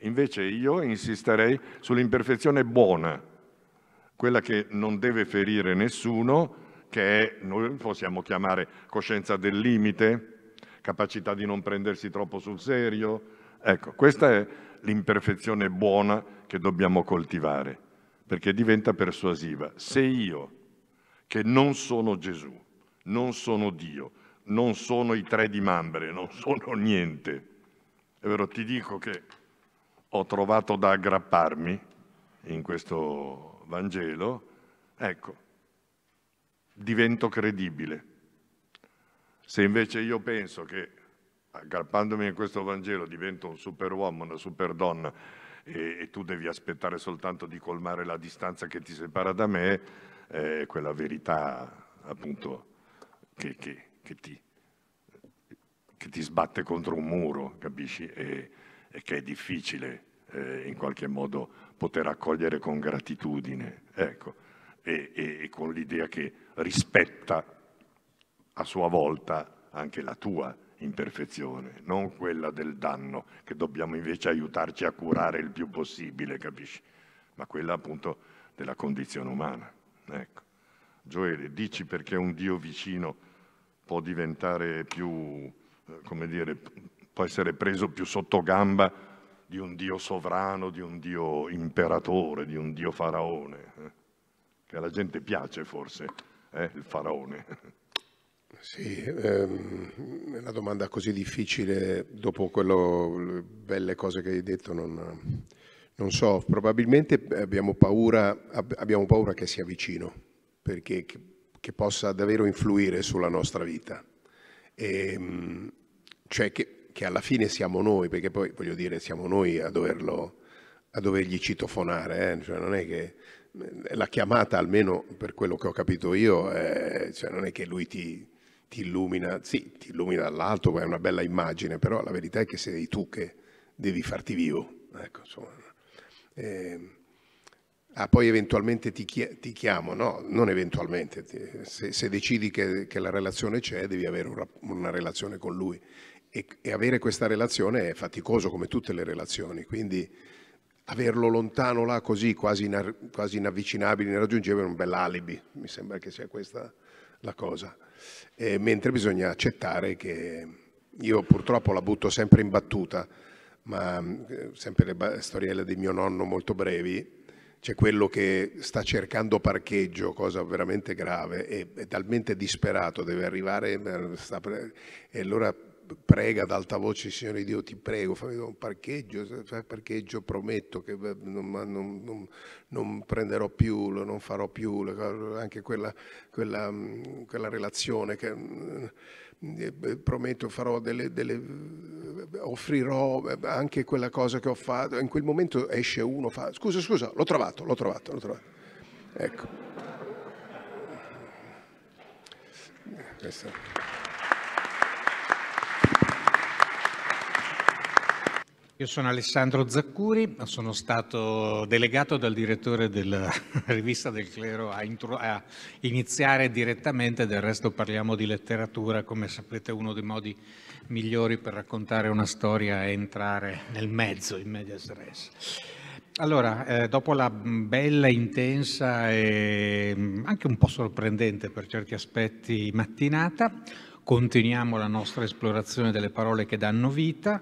[SPEAKER 3] Invece io insisterei sull'imperfezione buona, quella che non deve ferire nessuno, che è, noi possiamo chiamare coscienza del limite, capacità di non prendersi troppo sul serio. Ecco, questa è l'imperfezione buona che dobbiamo coltivare, perché diventa persuasiva. Se io che non sono Gesù, non sono Dio, non sono i tre di Mambre, non sono niente. È vero, ti dico che ho trovato da aggrapparmi in questo Vangelo, ecco, divento credibile. Se invece io penso che aggrappandomi a questo Vangelo divento un superuomo, una superdonna e, e tu devi aspettare soltanto di colmare la distanza che ti separa da me, eh, quella verità appunto che, che, che, ti, che, ti, sbatte contro un muro, capisci? E, e che è difficile eh, in qualche modo poter accogliere con gratitudine, ecco, e, e, e con l'idea che rispetta a sua volta anche la tua imperfezione, non quella del danno, che dobbiamo invece aiutarci a curare il più possibile, capisci? Ma quella appunto della condizione umana. Ecco. Gioele, dici perché un Dio vicino può diventare più, eh, come dire, può essere preso più sotto gamba di un Dio sovrano, di un Dio imperatore, di un Dio faraone. Eh? Che alla gente piace forse, eh? il faraone.
[SPEAKER 5] Sì, ehm, una domanda così difficile, dopo quelle belle cose che hai detto, non non so, probabilmente abbiamo paura, abbiamo paura che sia vicino, perché che possa davvero influire sulla nostra vita. E, ehm, cioè che, che, alla fine siamo noi, perché poi voglio dire siamo noi a doverlo, a dovergli citofonare, eh? cioè non è che eh, la chiamata, almeno per quello che ho capito io, è, cioè non è che lui ti, ti illumina, sì, ti illumina dall'alto, è una bella immagine, però la verità è che sei tu che devi farti vivo. Ecco, insomma. Eh, ah, poi eventualmente ti, chi ti, chiamo, no, non eventualmente, ti, se, se, decidi che, che, la relazione c'è devi avere una, una relazione con lui e, e, avere questa relazione è faticoso come tutte le relazioni, quindi averlo lontano là così, quasi, ina quasi inavvicinabile, inarraggiungibile, è un bel alibi, mi sembra che sia questa la cosa. E, eh, mentre bisogna accettare che io purtroppo la butto sempre in battuta, ma mm, sempre le storielle di mio nonno molto brevi, c'è quello che sta cercando parcheggio, cosa veramente grave, e è talmente disperato, deve arrivare, eh, e allora prega ad alta voce, Signore Dio, ti prego, fammi un parcheggio, fai parcheggio, prometto che eh, non, non, non, non, prenderò più, non farò più, anche quella, quella, mm, quella relazione che mm, eh, prometto farò delle, delle, eh, offrirò eh, anche quella cosa che ho fatto. In quel momento esce uno, fa scusa, scusa, l'ho trovato, l'ho trovato, l'ho trovato. Ecco. Questa.
[SPEAKER 9] Io sono Alessandro Zaccuri, sono stato delegato dal direttore della [LAUGHS] rivista del Clero a, a, iniziare direttamente, del resto parliamo di letteratura, come sapete uno dei modi migliori per raccontare una storia è entrare nel mezzo, in media stress. Allora, eh, dopo la bella, intensa e anche un po' sorprendente per certi aspetti mattinata, continuiamo la nostra esplorazione delle parole che danno vita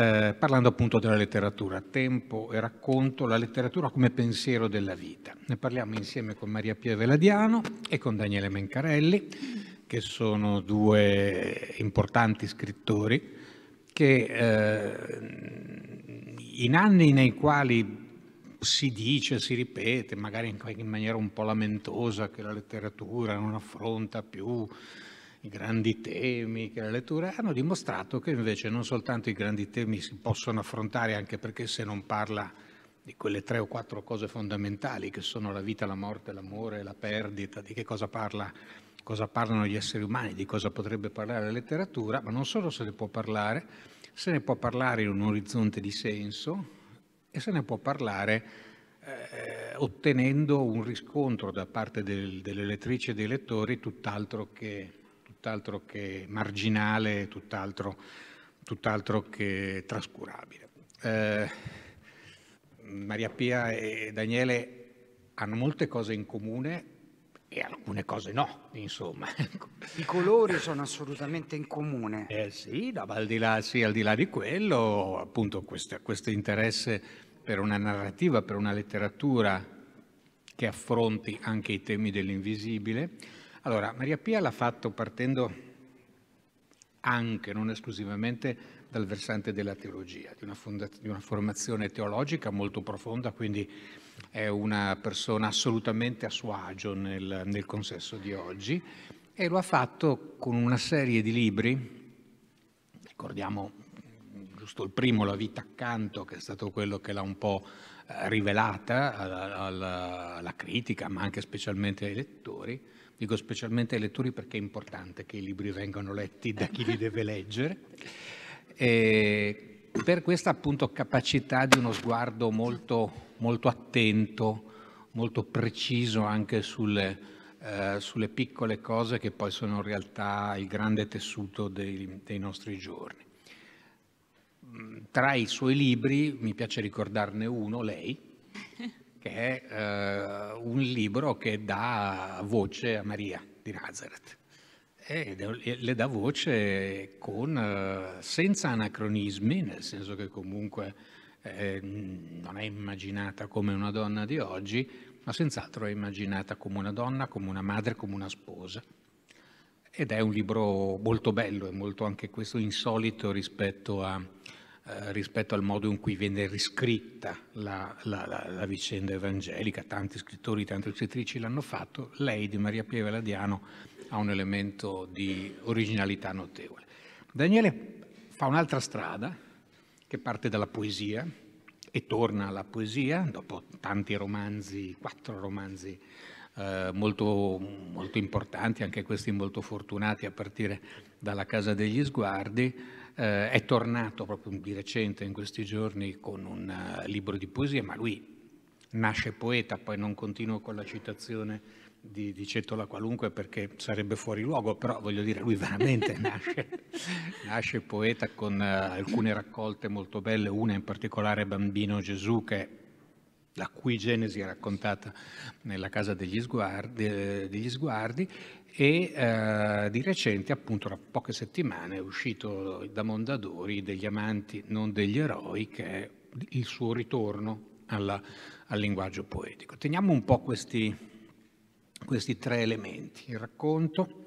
[SPEAKER 9] eh, parlando appunto della letteratura, tempo e racconto, la letteratura come pensiero della vita. Ne parliamo insieme con Maria Pia Veladiano e con Daniele Mencarelli, che sono due importanti scrittori che eh, in anni nei quali si dice, si ripete, magari in maniera un po' lamentosa, che la letteratura non affronta più grandi temi che la lettura hanno dimostrato che invece non soltanto i grandi temi si possono affrontare anche perché se non parla di quelle tre o quattro cose fondamentali che sono la vita, la morte, l'amore, la perdita, di che cosa, parla, cosa parlano gli esseri umani, di cosa potrebbe parlare la letteratura, ma non solo se ne può parlare, se ne può parlare in un orizzonte di senso e se ne può parlare eh, ottenendo un riscontro da parte del, delle lettrici e dei lettori tutt'altro che tutt'altro che marginale, tutt'altro, tutt'altro che trascurabile. Eh, Maria Pia e Daniele hanno molte cose in comune e alcune
[SPEAKER 10] cose no, insomma. I colori sono assolutamente in comune. Eh sì, no,
[SPEAKER 9] al, di là, sì al di là, di quello, appunto questo interesse per una narrativa, per una letteratura che affronti anche i temi dell'invisibile, allora, Maria Pia l'ha fatto partendo anche, non esclusivamente, dal versante della teologia, di una, fonda- di una formazione teologica molto profonda, quindi è una persona assolutamente a suo agio nel, nel consesso di oggi e lo ha fatto con una serie di libri, ricordiamo giusto il primo, La vita accanto, che è stato quello che l'ha un po' eh, rivelata alla, alla, alla critica, ma anche specialmente ai lettori, Dico specialmente ai lettori perché è importante che i libri vengano letti da chi li deve leggere. E per questa appunto capacità di uno sguardo molto, molto attento, molto preciso anche sulle, eh, sulle, piccole cose che poi sono in realtà il grande tessuto dei, dei nostri giorni. Mm, tra i suoi libri mi piace ricordarne uno, lei, che è uh, un libro che dà voce a Maria di Nazareth. E le dà voce con, eh, senza anacronismi, nel senso che comunque eh, non è immaginata come una donna di oggi, ma senz'altro è immaginata come una donna, come una madre, come una sposa. Ed è un libro molto bello e molto anche questo insolito rispetto a, eh, rispetto al modo in cui viene riscritta la, la, la, la, vicenda evangelica, tanti scrittori, tante scrittrici l'hanno fatto, lei di Maria Pieve Ladiano ha un elemento di originalità notevole. Daniele fa un'altra strada che parte dalla poesia e torna alla poesia dopo tanti romanzi, quattro romanzi eh, molto, molto importanti, anche questi molto fortunati a partire dalla Casa degli Sguardi, eh, è tornato proprio di recente in questi giorni con un uh, libro di poesie, ma lui nasce poeta, poi non continuo con la citazione di, di Cettola qualunque perché sarebbe fuori luogo, però voglio dire, lui veramente [LAUGHS] nasce, nasce poeta con uh, alcune raccolte molto belle, una in particolare Bambino Gesù che la cui genesi è raccontata nella casa degli sguardi, eh, degli sguardi e eh, di recente, appunto, da poche settimane è uscito da Mondadori Degli amanti, non degli eroi, che è il suo ritorno alla, al linguaggio poetico. Teniamo un po' questi, questi tre elementi, il racconto,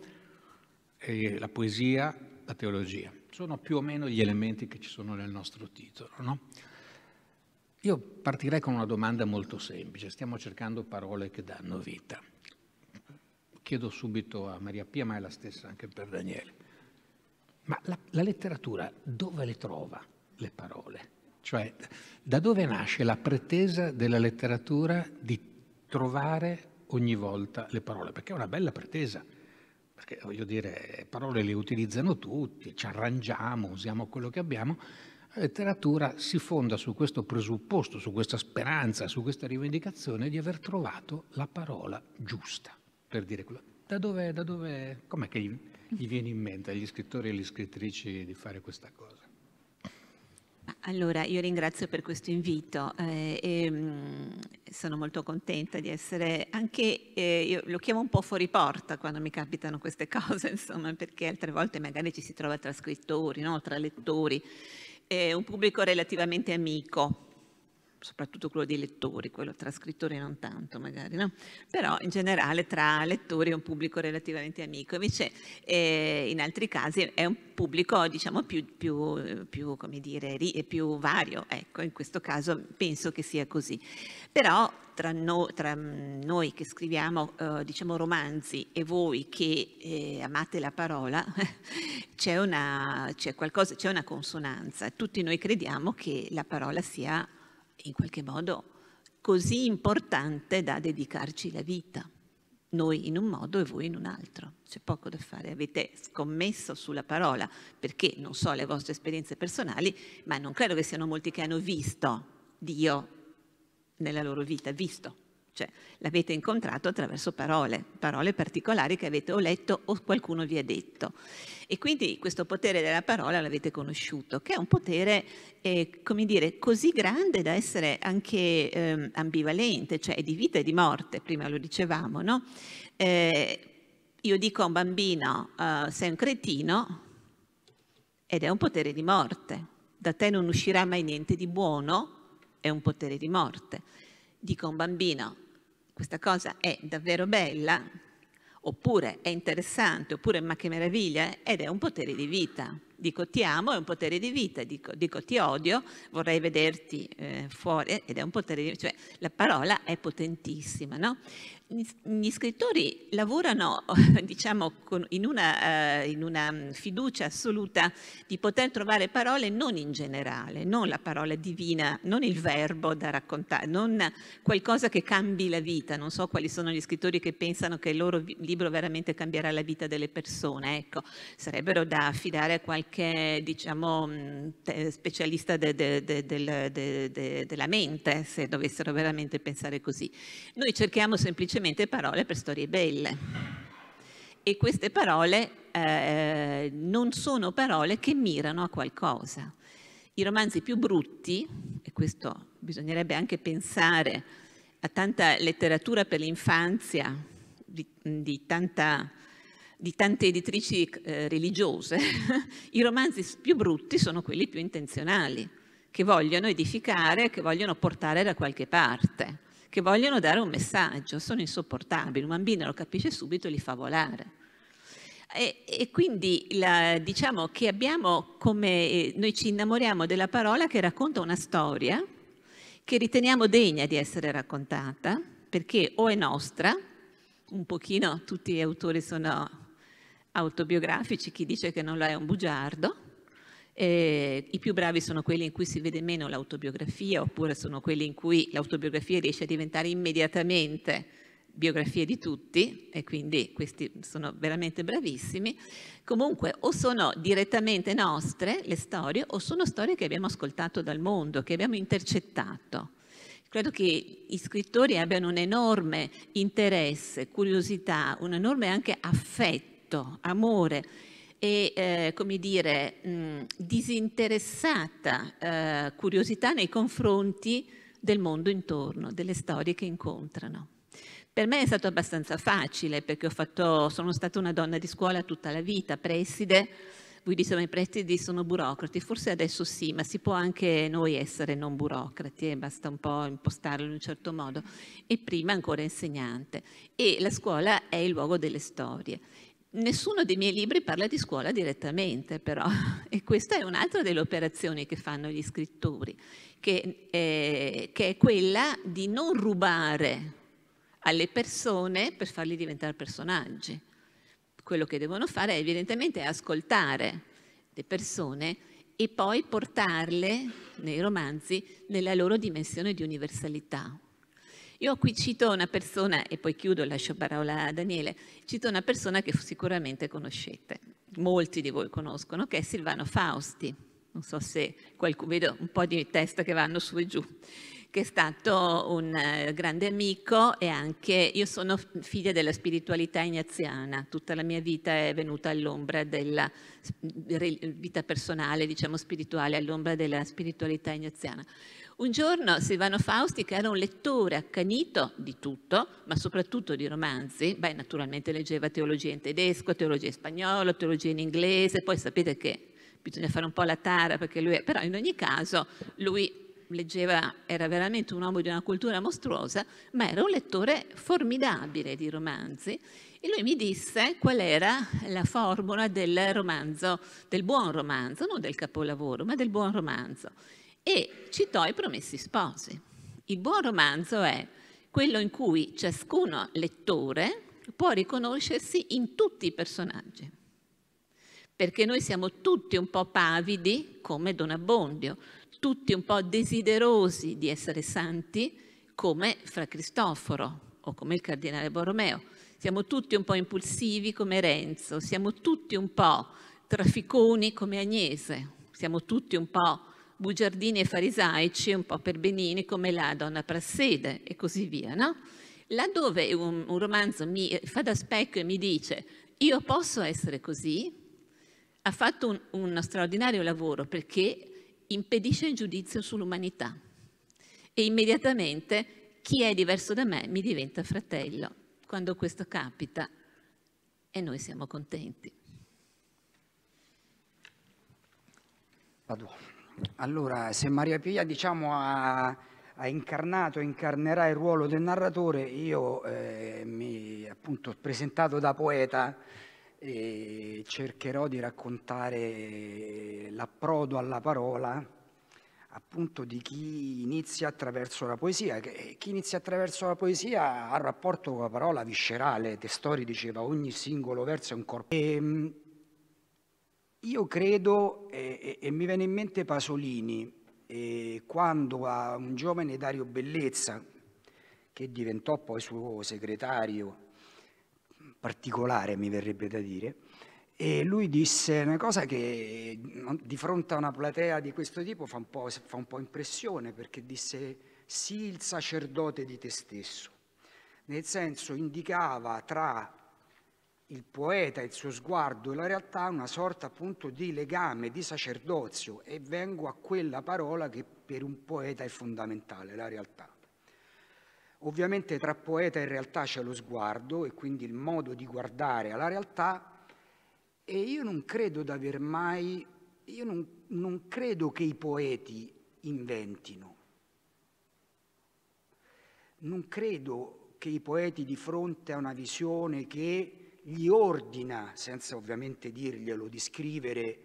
[SPEAKER 9] eh, la poesia, la teologia. Sono più o meno gli elementi che ci sono nel nostro titolo, no? Io partirei con una domanda molto semplice, stiamo cercando parole che danno vita chiedo subito a Maria Pia, ma è la stessa anche per Daniele. Ma la, la letteratura dove le trova le parole? Cioè, da dove nasce la pretesa della letteratura di trovare ogni volta le parole? Perché è una bella pretesa perché voglio dire, parole le utilizzano tutti, ci arrangiamo, usiamo quello che abbiamo. La letteratura si fonda su questo presupposto, su questa speranza, su questa rivendicazione di aver trovato la parola giusta per dire quello. Da dove, da dove, com'è che gli, gli viene in mente agli scrittori e alle scrittrici di fare questa cosa?
[SPEAKER 11] Allora, io ringrazio per questo invito eh, e mh, mm, sono molto contenta di essere anche, eh, io lo chiamo un po' fuori porta quando mi capitano queste cose, [LAUGHS] insomma, perché altre volte magari ci si trova tra scrittori, no? tra lettori, eh, un pubblico relativamente amico soprattutto quello dei lettori, quello tra scrittori non tanto magari, no? però in generale tra lettori è un pubblico relativamente amico, invece eh, in altri casi è un pubblico diciamo più, più, più, come dire, più vario, ecco in questo caso penso che sia così. Però tra, no, tra noi che scriviamo eh, diciamo romanzi e voi che eh, amate la parola [LAUGHS] c'è una, c'è, qualcosa, c'è una consonanza, tutti noi crediamo che la parola sia in qualche modo così importante da dedicarci la vita, noi in un modo e voi in un altro. C'è poco da fare, avete scommesso sulla parola, perché non so le vostre esperienze personali, ma non credo che siano molti che hanno visto Dio nella loro vita, visto cioè, l'avete incontrato attraverso parole, parole particolari che avete o letto o qualcuno vi ha detto. E quindi questo potere della parola l'avete conosciuto, che è un potere, eh, come dire, così grande da essere anche eh, ambivalente, cioè di vita e di morte, prima lo dicevamo, no? Eh, io dico a un bambino, eh, sei un cretino, ed è un potere di morte. Da te non uscirà mai niente di buono, è un potere di morte dico a un bambino questa cosa è davvero bella, oppure è interessante, oppure ma che meraviglia, ed è un potere di vita. Dico ti amo, è un potere di vita, dico, dico ti odio, vorrei vederti eh, fuori, ed è un potere di vita. Cioè la parola è potentissima, no? gli scrittori lavorano [LAUGHS] diciamo, in, una, eh, in, una, mm, fiducia assoluta di poter trovare parole non in generale, non la parola divina, non il verbo da raccontare, non qualcosa che cambi la vita. Non so quali sono gli scrittori che pensano che il loro libro veramente cambierà la vita delle persone. Ecco, sarebbero da affidare a qualche diciamo, mm, specialista de, de, de, della mente se dovessero veramente pensare così. Noi cerchiamo semplicemente semplicemente parole per storie belle. E queste parole eh, non sono parole che mirano a qualcosa. I romanzi più brutti, e questo bisognerebbe anche pensare a tanta letteratura per l'infanzia, di, di, tanta, di tante editrici eh, religiose, [LAUGHS] i romanzi più brutti sono quelli più intenzionali, che vogliono edificare, che vogliono portare da qualche parte che vogliono dare un messaggio, sono insopportabili, un bambino lo capisce subito e li fa volare. E, e quindi la, diciamo che abbiamo come, eh, noi ci innamoriamo della parola che racconta una storia che riteniamo degna di essere raccontata, perché o è nostra, un pochino tutti gli autori sono autobiografici, chi dice che non lo è un bugiardo, eh, I più bravi sono quelli in cui si vede meno l'autobiografia oppure sono quelli in cui l'autobiografia riesce a diventare immediatamente biografia di tutti e quindi questi sono veramente bravissimi. Comunque o sono direttamente nostre le storie o sono storie che abbiamo ascoltato dal mondo, che abbiamo intercettato. Credo che i scrittori abbiano un enorme interesse, curiosità, un enorme anche affetto, amore e eh, come dire, mh, mm, disinteressata eh, curiosità nei confronti del mondo intorno, delle storie che incontrano. Per me è stato abbastanza facile perché fatto, sono stata una donna di scuola tutta la vita, preside, voi dicevano i presidi sono burocrati, forse adesso sì, ma si può anche noi essere non burocrati, eh, basta un po' impostarlo in un certo modo, e prima ancora insegnante. E la scuola è il luogo delle storie. Nessuno dei miei libri parla di scuola direttamente però [LAUGHS] e questa è un'altra delle operazioni che fanno gli scrittori, che, eh, che è quella di non rubare alle persone per farli diventare personaggi. Quello che devono fare è evidentemente ascoltare le persone e poi portarle nei romanzi nella loro dimensione di universalità. Io qui cito una persona, e poi chiudo, lascio parola a Daniele, cito una persona che sicuramente conoscete, molti di voi conoscono, che è Silvano Fausti. Non so se qualcuno, vedo un po' di testa che vanno su e giù che è stato un eh, grande amico e anche io sono figlia della spiritualità ignaziana, tutta la mia vita è venuta all'ombra della vita personale, diciamo spirituale, all'ombra della spiritualità ignaziana. Un giorno Silvano Fausti, che era un lettore accanito di tutto, ma soprattutto di romanzi, beh, naturalmente leggeva teologia in tedesco, teologia in spagnolo, teologia in inglese, poi sapete che bisogna fare un po' la tara perché lui, è... però in ogni caso lui leggeva, era veramente un uomo di una cultura mostruosa, ma era un lettore formidabile di romanzi e lui mi disse qual era la formula del romanzo, del buon romanzo, non del capolavoro, ma del buon romanzo e citò i promessi sposi. Il buon romanzo è quello in cui ciascuno lettore può riconoscersi in tutti i personaggi, perché noi siamo tutti un po' pavidi come Don Abbondio, tutti un po' desiderosi di essere santi come Fra Cristoforo o come il cardinale Borromeo, siamo tutti un po' impulsivi come Renzo, siamo tutti un po' trafficoni come Agnese, siamo tutti un po' bugiardini e farisaici, un po' per Benini, come la donna Prassede e così via, no? Laddove un, un romanzo mi fa da specchio e mi dice io posso essere così, ha fatto un, uno straordinario lavoro perché impedisce il giudizio sull'umanità e immediatamente chi è diverso da me mi diventa fratello. Quando questo capita e noi siamo contenti.
[SPEAKER 10] Vado. Allora, se Maria Pia diciamo, ha, ha, incarnato, incarnerà il ruolo del narratore, io eh, mi appunto presentato da poeta e cercherò di raccontare l'approdo alla parola appunto di chi inizia attraverso la poesia. Chi inizia attraverso la poesia ha un rapporto con la parola viscerale, Testori diceva ogni singolo verso è un corpo. E, ehm, io credo, eh, e mi viene in mente Pasolini, eh, quando a un giovane Dario Bellezza, che diventò poi suo segretario particolare, mi verrebbe da dire, e lui disse una cosa che di fronte a una platea di questo tipo fa un po', fa un po impressione, perché disse sii il sacerdote di te stesso, nel senso indicava tra il poeta, il suo sguardo e la realtà una sorta appunto di legame, di sacerdozio e vengo a quella parola che per un poeta è fondamentale, la realtà. Ovviamente tra poeta e realtà c'è lo sguardo e quindi il modo di guardare alla realtà e io non credo di aver mai, io non, non credo che i poeti inventino, non credo che i poeti di fronte a una visione che gli ordina, senza ovviamente dirglielo, di scrivere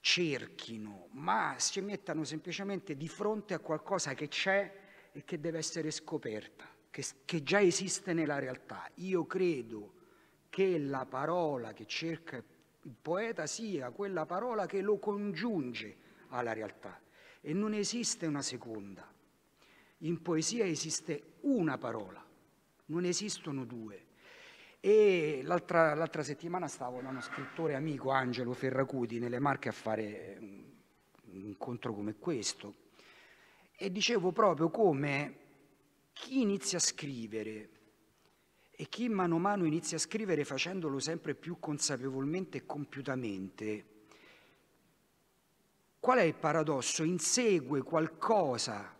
[SPEAKER 10] cerchino, ma si mettano semplicemente di fronte a qualcosa che c'è e che deve essere scoperta, che, che già esiste nella realtà. Io credo che la parola che cerca il poeta sia quella parola che lo congiunge alla realtà e non esiste una seconda. In poesia esiste una parola, non esistono due. E l'altra, l'altra settimana stavo da uno scrittore amico, Angelo Ferracuti, nelle Marche a fare un incontro come questo. E dicevo proprio come chi inizia a scrivere e chi mano a mano inizia a scrivere facendolo sempre più consapevolmente e compiutamente, qual è il paradosso? Insegue qualcosa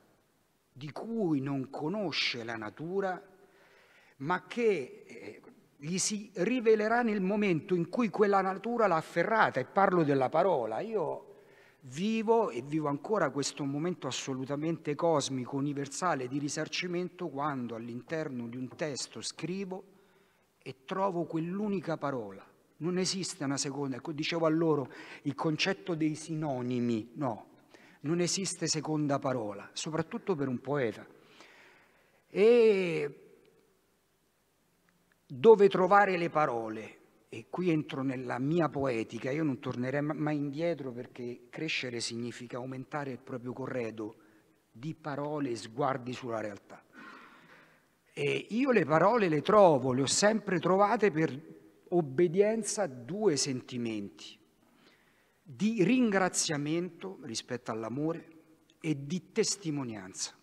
[SPEAKER 10] di cui non conosce la natura, ma che, eh, gli si rivelerà nel momento in cui quella natura l'ha afferrata, e parlo della parola. Io vivo e vivo ancora questo momento assolutamente cosmico, universale di risarcimento quando all'interno di un testo scrivo e trovo quell'unica parola. Non esiste una seconda, ecco, dicevo a loro il concetto dei sinonimi, no, non esiste seconda parola, soprattutto per un poeta. E dove trovare le parole. E qui entro nella mia poetica, io non tornerei mai indietro perché crescere significa aumentare il proprio corredo di parole e sguardi sulla realtà. E io le parole le trovo, le ho sempre trovate per obbedienza a due sentimenti, di ringraziamento rispetto all'amore e di testimonianza.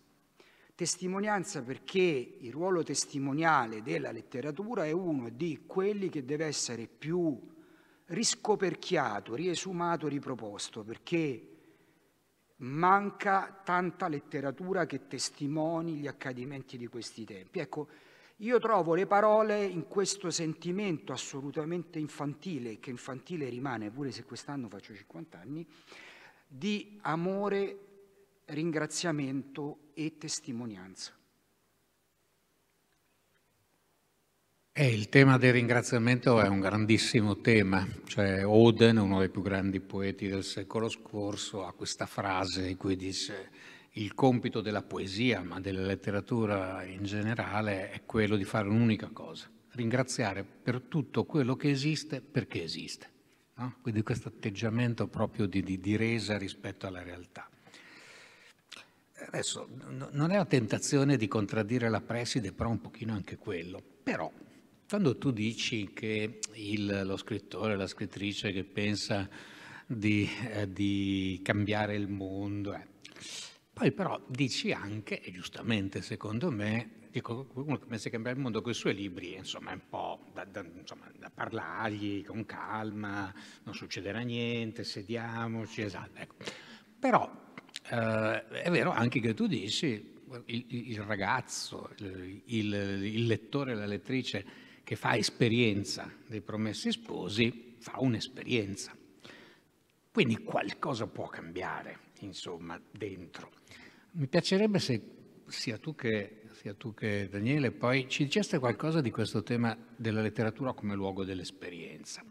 [SPEAKER 10] Testimonianza perché il ruolo testimoniale della letteratura è uno di quelli che deve essere più riscoperchiato, riesumato, riproposto, perché manca tanta letteratura che testimoni gli accadimenti di questi tempi. Ecco, io trovo le parole in questo sentimento assolutamente infantile, che infantile rimane pure se quest'anno faccio 50 anni, di amore, ringraziamento e testimonianza.
[SPEAKER 9] Eh, il tema del ringraziamento è un grandissimo tema, cioè Oden, uno dei più grandi poeti del secolo scorso, ha questa frase in cui dice il compito della poesia, ma della letteratura in generale, è quello di fare un'unica cosa, ringraziare per tutto quello che esiste perché esiste. No? Quindi questo atteggiamento proprio di, di, di resa rispetto alla realtà. Adesso non è una tentazione di contraddire la preside, però un pochino anche quello. Però quando tu dici che il, lo scrittore, la scrittrice che pensa di, eh, di cambiare il mondo, eh. poi però dici anche, e giustamente secondo me, dico, qualcuno che pensa di cambiare il mondo con i suoi libri, insomma, è un po' da, da, insomma, da parlargli con calma, non succederà niente, sediamoci, esatto. Ecco. Però eh, è vero anche che tu dici, il, il ragazzo, il, il lettore, la lettrice che fa esperienza dei promessi sposi, fa un'esperienza. Quindi qualcosa può cambiare, insomma, dentro. Mi piacerebbe se sia tu che, sia tu che Daniele poi ci diceste qualcosa di questo tema della letteratura come luogo dell'esperienza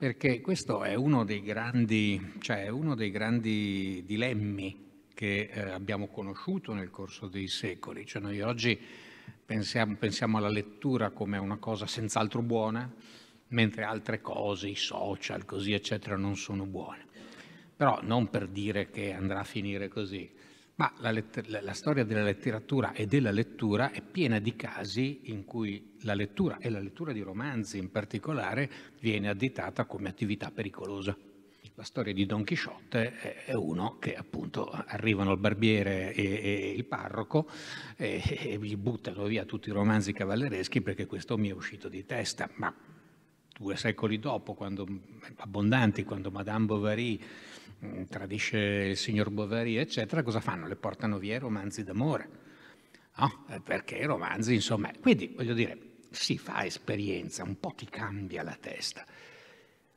[SPEAKER 9] perché questo è uno dei grandi, cioè uno dei grandi dilemmi che eh, abbiamo conosciuto nel corso dei secoli. Cioè noi oggi pensiamo, pensiamo alla lettura come una cosa senz'altro buona, mentre altre cose, i social, così eccetera, non sono buone. Però non per dire che andrà a finire così. Ma la, letter- la, storia della letteratura e della lettura è piena di casi in cui la lettura e la lettura di romanzi in particolare viene additata come attività pericolosa. La storia di Don Chisciotte è uno che appunto arrivano il barbiere e, e il parroco e, e gli buttano via tutti i romanzi cavallereschi perché questo mi è uscito di testa, ma due secoli dopo, quando, abbondanti, quando Madame Bovary Mm, tradisce il signor Bovary, eccetera, cosa fanno? Le portano via i romanzi d'amore, no? Ah, eh, perché i romanzi, insomma... Quindi, voglio dire, si fa esperienza, un po' ti cambia la testa.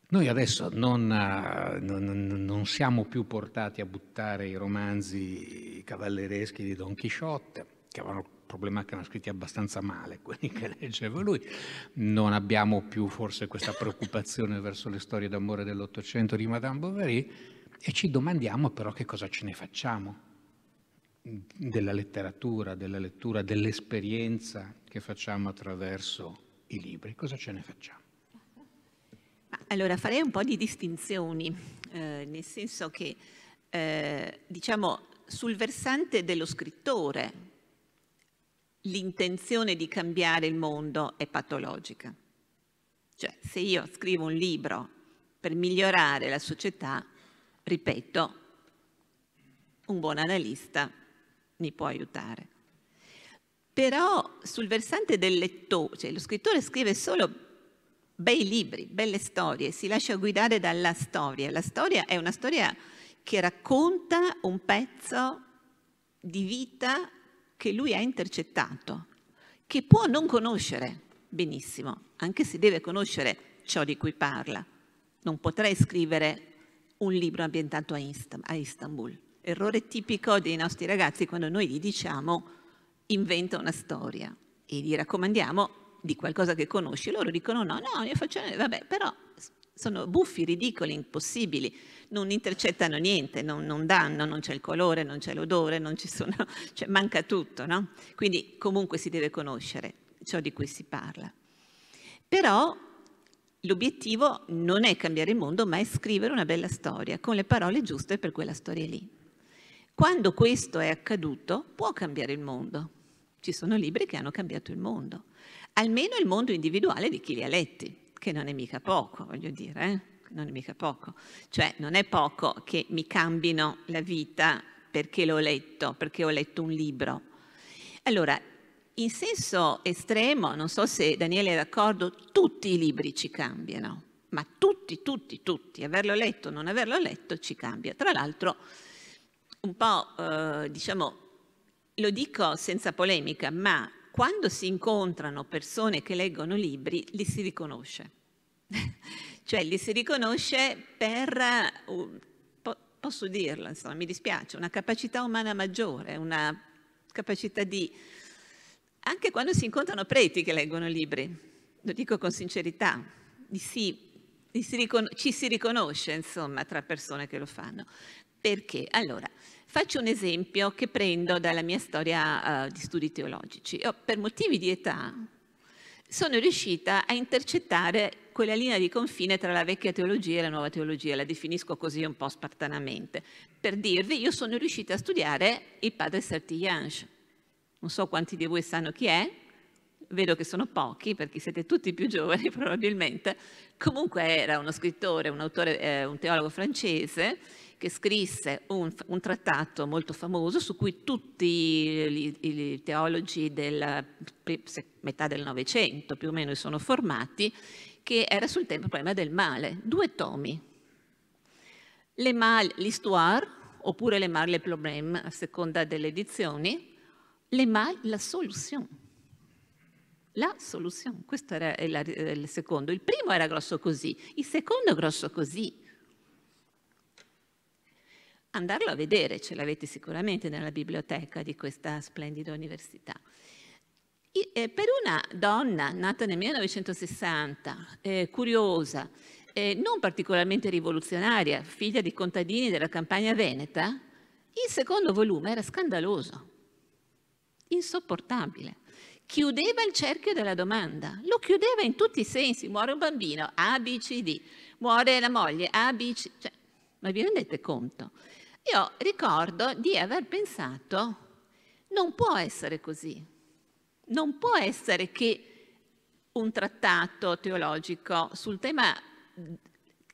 [SPEAKER 9] Noi adesso eh, non, non, non, siamo più portati a buttare i romanzi cavallereschi di Don Chisciotte, che avevano il problema che erano scritti abbastanza male, [LAUGHS] quelli che leggeva lui. Non abbiamo più forse questa preoccupazione verso le storie d'amore dell'Ottocento di Madame Bovary, e ci domandiamo però che cosa ce ne facciamo della letteratura, della lettura, dell'esperienza che facciamo attraverso i libri. Cosa ce ne facciamo?
[SPEAKER 11] Allora farei un po' di distinzioni, eh, nel senso che eh, diciamo sul versante dello scrittore l'intenzione di cambiare il mondo è patologica. Cioè se io scrivo un libro per migliorare la società, ripeto, un buon analista mi può aiutare. Però sul versante del lettore, cioè lo scrittore scrive solo bei libri, belle storie, si lascia guidare dalla storia. La storia è una storia che racconta un pezzo di vita che lui ha intercettato, che può non conoscere benissimo, anche se deve conoscere ciò di cui parla. Non potrei scrivere un libro ambientato a, Ist a Istanbul. Errore tipico dei nostri ragazzi quando noi gli diciamo inventa una storia e gli raccomandiamo di qualcosa che conosci, loro dicono no, no, io faccio, vabbè, però sono buffi, ridicoli, impossibili, non intercettano niente, non, non danno, non c'è il colore, non c'è l'odore, non ci sono, [LAUGHS] cioè manca tutto, no? Quindi comunque si deve conoscere ciò di cui si parla. Però L'obiettivo non è cambiare il mondo, ma è scrivere una bella storia con le parole giuste per quella storia lì. Quando questo è accaduto, può cambiare il mondo. Ci sono libri che hanno cambiato il mondo, almeno il mondo individuale di chi li ha letti, che non è mica poco, voglio dire, eh? non è mica poco. Cioè, non è poco che mi cambino la vita perché l'ho letto, perché ho letto un libro. Allora, in senso estremo, non so se Daniele è d'accordo, tutti i libri ci cambiano, ma tutti, tutti, tutti, averlo letto o non averlo letto ci cambia. Tra l'altro, un po', eh, diciamo, lo dico senza polemica, ma quando si incontrano persone che leggono libri, li si riconosce. [LAUGHS] cioè li si riconosce per, uh, posso dirlo, insomma, mi dispiace, una capacità umana maggiore, una capacità di anche quando si incontrano preti che leggono libri, lo dico con sincerità, di sì, di ci si riconosce insomma tra persone che lo fanno. Perché? Allora, faccio un esempio che prendo dalla mia storia uh, di studi teologici. Io, per motivi di età sono riuscita a intercettare quella linea di confine tra la vecchia teologia e la nuova teologia, la definisco così un po' spartanamente. Per dirvi, io sono riuscita a studiare il padre Sertiyansh, non so quanti di voi sanno chi è, vedo che sono pochi perché siete tutti più giovani [LAUGHS] probabilmente, comunque era uno scrittore, un, autore, eh, un teologo francese che scrisse un, un, trattato molto famoso su cui tutti i, teologi della metà del Novecento più o meno si sono formati, che era sul tema problema del male, due tomi. Le mal, l'histoire, oppure le mal, le problème, a seconda delle edizioni, le mai la soluzione. La soluzione, questo era il secondo. Il primo era grosso così, il secondo grosso così. Andarlo a vedere, ce l'avete sicuramente nella biblioteca di questa splendida università. Eh, per una donna nata nel 1960, eh, curiosa, eh, non particolarmente rivoluzionaria, figlia di contadini della campagna veneta, il secondo volume era scandaloso insopportabile. Chiudeva il cerchio della domanda, lo chiudeva in tutti i sensi, muore un bambino, A, B, C, D, muore la moglie, A, B, C, cioè, ma vi rendete conto? Io ricordo di aver pensato, non può essere così, non può essere che un trattato teologico sul tema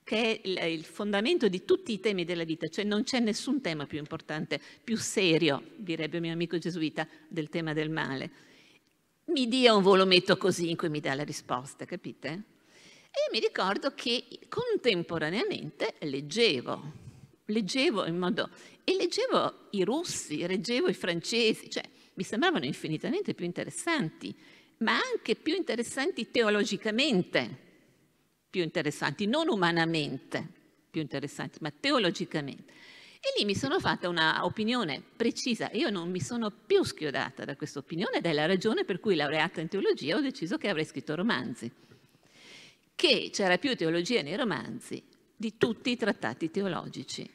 [SPEAKER 11] che è il fondamento di tutti i temi della vita, cioè non c'è nessun tema più importante, più serio, direbbe mio amico gesuita, del tema del male. Mi dia un volumetto così in cui mi dà la risposta, capite? E mi ricordo che contemporaneamente leggevo, leggevo in modo... e leggevo i russi, leggevo i francesi, cioè mi sembravano infinitamente più interessanti, ma anche più interessanti teologicamente più interessanti, non umanamente più interessanti, ma teologicamente. E lì mi sono fatta un'opinione precisa, io non mi sono più schiodata da questa opinione ed è la ragione per cui laureata in teologia ho deciso che avrei scritto romanzi, che c'era più teologia nei romanzi di tutti i trattati teologici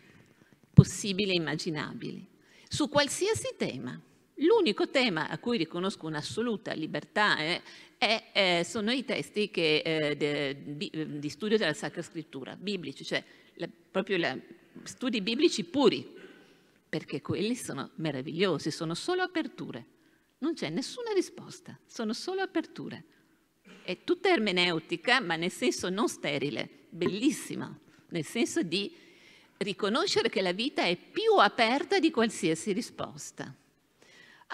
[SPEAKER 11] possibili e immaginabili, su qualsiasi tema. L'unico tema a cui riconosco un'assoluta libertà eh, è, eh, sono i testi che, eh, de, bi, eh, di studio della Sacra Scrittura, biblici, cioè la, proprio la, studi biblici puri, perché quelli sono meravigliosi, sono solo aperture, non c'è nessuna risposta, sono solo aperture. È tutta ermeneutica, ma nel senso non sterile, bellissima, nel senso di riconoscere che la vita è più aperta di qualsiasi risposta.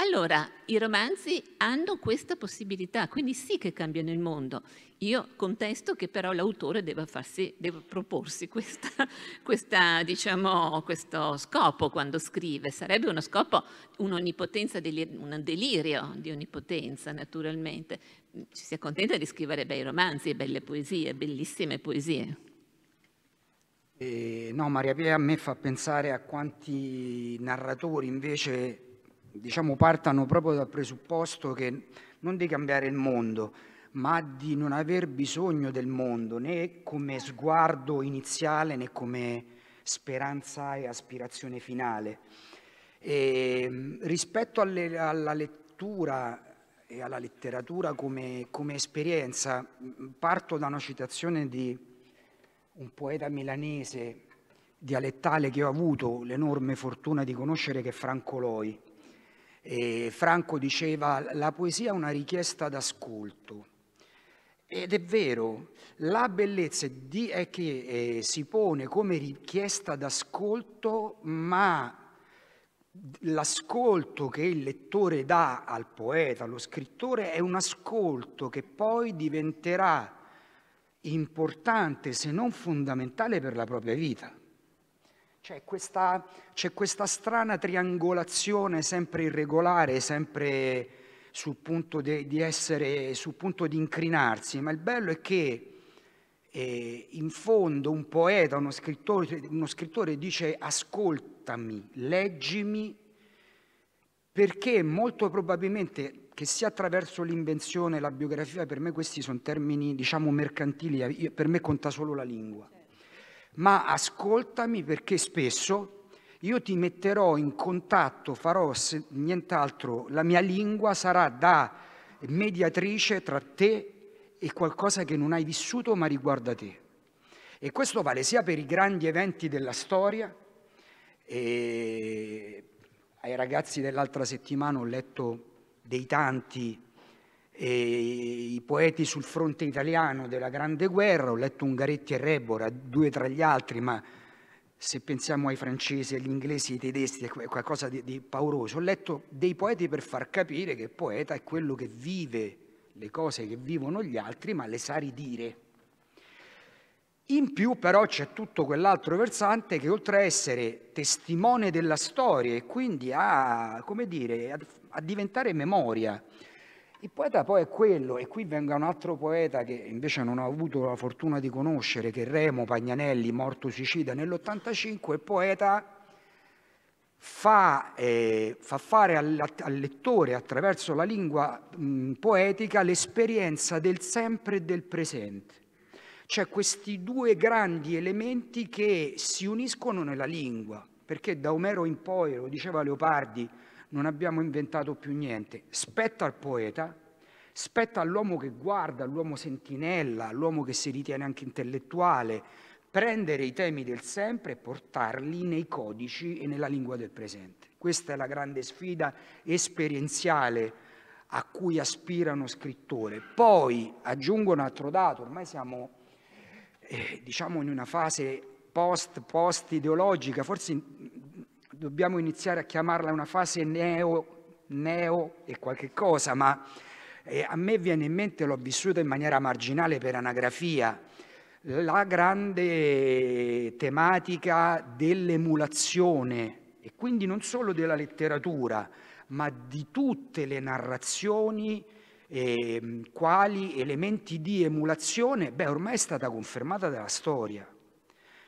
[SPEAKER 11] Allora, i romanzi hanno questa possibilità, quindi sì che cambiano il mondo. Io contesto che però l'autore deve, farsi, deve proporsi questa, [LAUGHS] questa, diciamo, questo scopo quando scrive. Sarebbe uno scopo, un'onnipotenza, un delirio di onnipotenza naturalmente. Ci si accontenta di scrivere bei romanzi, belle poesie, bellissime poesie.
[SPEAKER 10] Eh, no, Maria Pia a me fa pensare a quanti narratori invece diciamo, partano proprio dal presupposto che non di cambiare il mondo, ma di non aver bisogno del mondo né come sguardo iniziale né come speranza e aspirazione finale. E, mm, rispetto alle, alla lettura e alla letteratura come, come, esperienza, mm, parto da una citazione di un poeta milanese dialettale che ho avuto l'enorme fortuna di conoscere che è Franco Loi e Franco diceva la poesia è una richiesta d'ascolto. Ed è vero, la bellezza è che eh, si pone come richiesta d'ascolto, ma l'ascolto che il lettore dà al poeta, allo scrittore, è un ascolto che poi diventerà importante, se non fondamentale, per la propria vita. C'è questa, c'è questa, strana triangolazione sempre irregolare, sempre sul punto de, di essere, sul punto di incrinarsi, ma il bello è che eh, in fondo un poeta, uno scrittore, uno scrittore dice ascoltami, leggimi, perché molto probabilmente che sia attraverso l'invenzione, la biografia, per me questi sono termini diciamo mercantili, eh, per me conta solo la lingua ma ascoltami perché spesso io ti metterò in contatto, farò nient'altro, la mia lingua sarà da mediatrice tra te e qualcosa che non hai vissuto ma riguarda te. E questo vale sia per i grandi eventi della storia, ai ragazzi dell'altra settimana ho letto dei tanti i poeti sul fronte italiano della Grande Guerra, ho letto Ungaretti e Rebora, due tra gli altri, ma se pensiamo ai francesi, agli inglesi, ai tedeschi, è qualcosa di, di pauroso. Ho letto dei poeti per far capire che poeta è quello che vive le cose che vivono gli altri, ma le sa ridire. In più però c'è tutto quell'altro versante che oltre a essere testimone della storia e quindi a, come dire, a, a diventare memoria, il poeta poi è quello, e qui venga un altro poeta che invece non ho avuto la fortuna di conoscere, che è Remo Pagnanelli, morto suicida nell'85, il poeta fa, eh, fa fare al, al, lettore attraverso la lingua mh, mm, poetica l'esperienza del sempre e del presente. Cioè questi due grandi elementi che si uniscono nella lingua, perché da Omero in poi, lo diceva Leopardi, non abbiamo inventato più niente. Spetta al poeta, spetta all'uomo che guarda, all'uomo sentinella, all'uomo che si ritiene anche intellettuale, prendere i temi del sempre e portarli nei codici e nella lingua del presente. Questa è la grande sfida esperienziale a cui aspira uno scrittore. Poi aggiungo un altro dato, ormai siamo eh, diciamo in una fase post, post ideologica, forse dobbiamo iniziare a chiamarla una fase neo, neo e qualche cosa, ma eh, a me viene in mente, l'ho vissuto in maniera marginale per anagrafia, la grande tematica dell'emulazione e quindi non solo della letteratura, ma di tutte le narrazioni eh, quali elementi di emulazione, beh ormai è stata confermata dalla storia.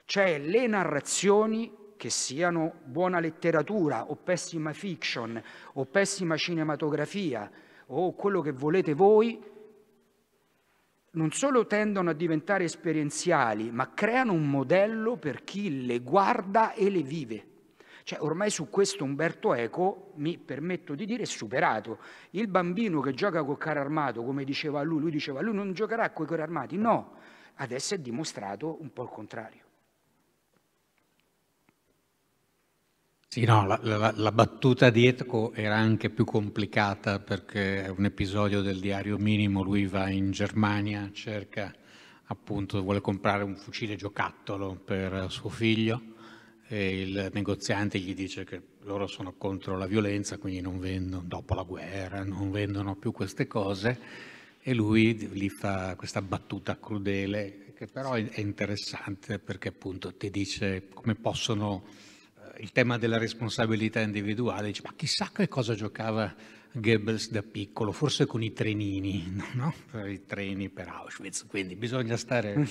[SPEAKER 10] Cioè le narrazioni che siano buona letteratura o pessima fiction o pessima cinematografia o quello che volete voi, non solo tendono a diventare esperienziali, ma creano un modello per chi le guarda e le vive. Cioè, ormai su questo Umberto Eco, mi permetto di dire, è superato. Il bambino che gioca col carro armato, come diceva lui, lui diceva, lui non giocherà con i carri armati. No, adesso è dimostrato un po' il contrario.
[SPEAKER 9] Sì, no, la, la, la, battuta di Etco era anche più complicata perché è un episodio del diario minimo, lui va in Germania, cerca appunto, vuole comprare un fucile giocattolo per suo figlio e il negoziante gli dice che loro sono contro la violenza, quindi non vendono, dopo la guerra, non vendono più queste cose e lui gli fa questa battuta crudele che però è interessante perché appunto ti dice come possono il tema della responsabilità individuale, dice, ma chissà che cosa giocava Goebbels da piccolo, forse con i trenini, [LAUGHS] no? i treni per Auschwitz, quindi bisogna stare, mm,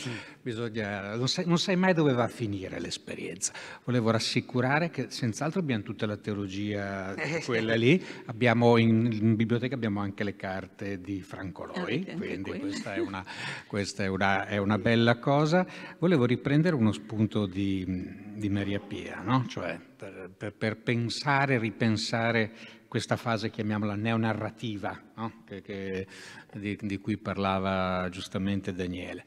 [SPEAKER 9] bisogna, non, sai, non, sai, mai dove va a finire l'esperienza. Volevo rassicurare che senz'altro abbiamo tutta la teologia, eh, quella lì, abbiamo in, in biblioteca abbiamo anche le carte di Franco Loi, quindi questa, è una, questa è, una, è una bella cosa. Volevo riprendere uno spunto di di Maria Pia, no? cioè per, per, per pensare e ripensare questa fase, chiamiamola neonarrativa, no? che, che, di, di, cui parlava giustamente Daniele.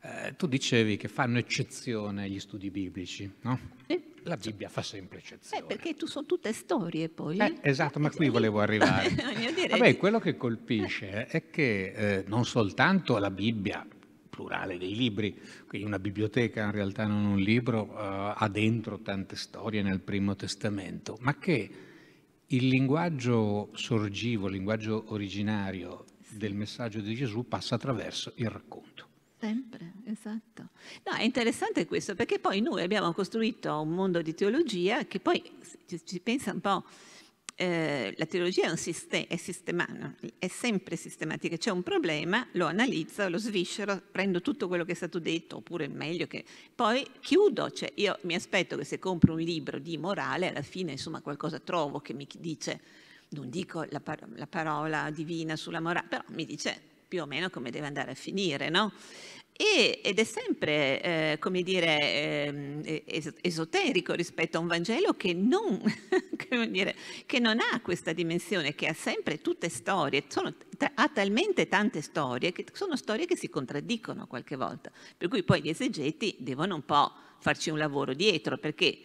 [SPEAKER 9] Eh, tu dicevi che fanno eccezione gli studi biblici, no? Sì. La Bibbia fa sempre
[SPEAKER 11] eccezione. Eh, perché tu sono tutte storie poi. Eh,
[SPEAKER 9] esatto, ma qui volevo arrivare. [LAUGHS] Vabbè, quello che colpisce è che eh, non soltanto la Bibbia, plurale dei libri, quindi una biblioteca in realtà non un libro, eh, ha dentro tante storie nel Primo Testamento, ma che il linguaggio sorgivo, il linguaggio originario del messaggio di Gesù passa attraverso il racconto.
[SPEAKER 11] Sempre, esatto. No, è interessante questo perché poi noi abbiamo costruito un mondo di teologia che poi ci pensa un po' Eh, la teologia è, un sistema, è sistemana, è sempre sistematica, c'è un problema, lo analizzo, lo sviscero, prendo tutto quello che è stato detto, oppure meglio che poi chiudo, cioè io mi aspetto che se compro un libro di morale alla fine insomma qualcosa trovo che mi dice, non dico la, par- la parola divina sulla morale, però mi dice più o meno come deve andare a finire, no? E, ed è sempre, eh, come dire, eh, esoterico rispetto a un Vangelo che non, [LAUGHS] dire, che non, ha questa dimensione, che ha sempre tutte storie, sono, ha talmente tante storie che sono storie che si contraddicono qualche volta, per cui poi gli esegeti devono un po' farci un lavoro dietro, perché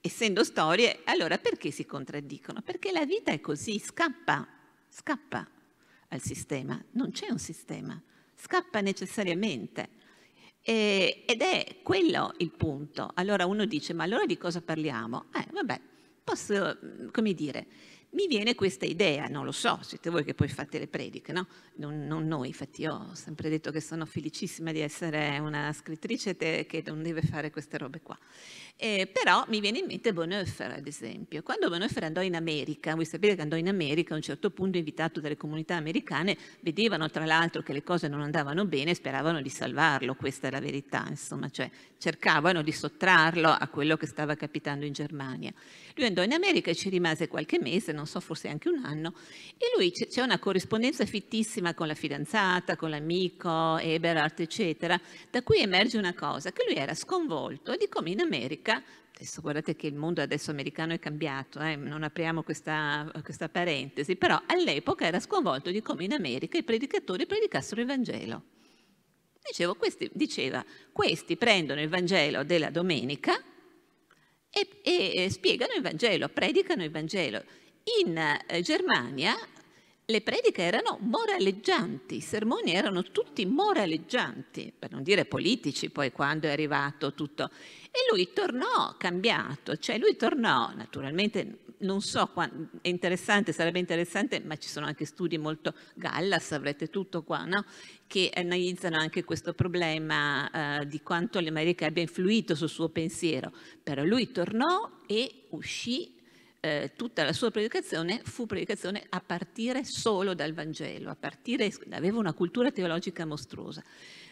[SPEAKER 11] essendo storie, allora perché si contraddicono? Perché la vita è così, scappa, scappa al sistema, non c'è un sistema scappa necessariamente. E, ed è quello il punto. Allora uno dice, ma allora di cosa parliamo? Eh, vabbè, posso, mhmm, come dire, mi viene questa idea, non lo so, siete voi che poi fate le prediche, no? Non, non noi, infatti io ho sempre detto che sono felicissima di essere una scrittrice che non deve fare queste robe qua. Eh, però mi viene in mente Bonhoeffer, ad esempio. Quando Bonhoeffer andò in America, voi sapete che andò in America, a un certo punto invitato dalle comunità americane, vedevano tra l'altro che le cose non andavano bene e speravano di salvarlo, questa è la verità, insomma, cioè cercavano di sottrarlo a quello che stava capitando in Germania. Lui andò in America e ci rimase qualche mese, non so, forse anche un anno, e lui c'è una corrispondenza fittissima con la fidanzata, con l'amico, Eberhardt, eccetera, da cui emerge una cosa, che lui era sconvolto di come in America America, adesso guardate che il mondo adesso americano è cambiato, eh, non apriamo questa, questa parentesi, però all'epoca era sconvolto di come in America i predicatori predicassero il Vangelo. Dicevo, questi, diceva, questi prendono il Vangelo della domenica e, e, spiegano il Vangelo, predicano il Vangelo. In eh, Germania le prediche erano moraleggianti, i sermoni erano tutti moraleggianti, per non dire politici poi quando è arrivato tutto. E lui tornò cambiato, cioè lui tornò, naturalmente non so quanto, è interessante, sarebbe interessante, ma ci sono anche studi molto, Gallas avrete tutto qua, no? che analizzano anche questo problema eh, di quanto l'America abbia influito sul suo pensiero. Però lui tornò e uscì eh, tutta la sua predicazione fu predicazione a partire solo dal Vangelo, partire, aveva una cultura teologica mostruosa.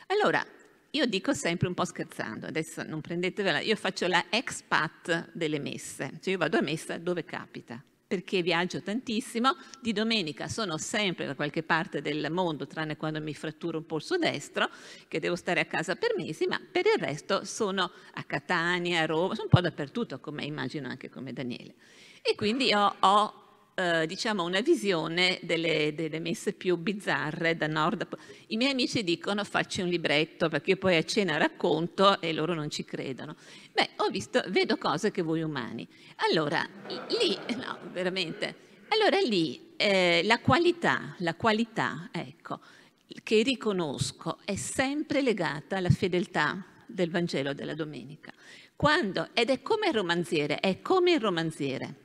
[SPEAKER 11] Allora, io dico sempre un po' scherzando, adesso non prendetevela, io faccio la expat delle messe, cioè io vado a messa dove capita, perché viaggio tantissimo, di domenica sono sempre da qualche parte del mondo, tranne quando mi fratturo un polso destro, che devo stare a casa per mesi, ma per il resto sono a Catania, a Roma, sono un po' dappertutto, come immagino anche come Daniele. E quindi ho, ho eh, diciamo una visione delle, delle, messe più bizzarre da nord. I miei amici dicono facci un libretto perché poi a cena racconto e loro non ci credono. Beh, ho visto, vedo cose che voi umani. Allora, lì, no, veramente. Allora lì eh, la qualità, la qualità, ecco, che riconosco è sempre legata alla fedeltà del Vangelo della domenica. Quando, ed è come il romanziere, è come il romanziere.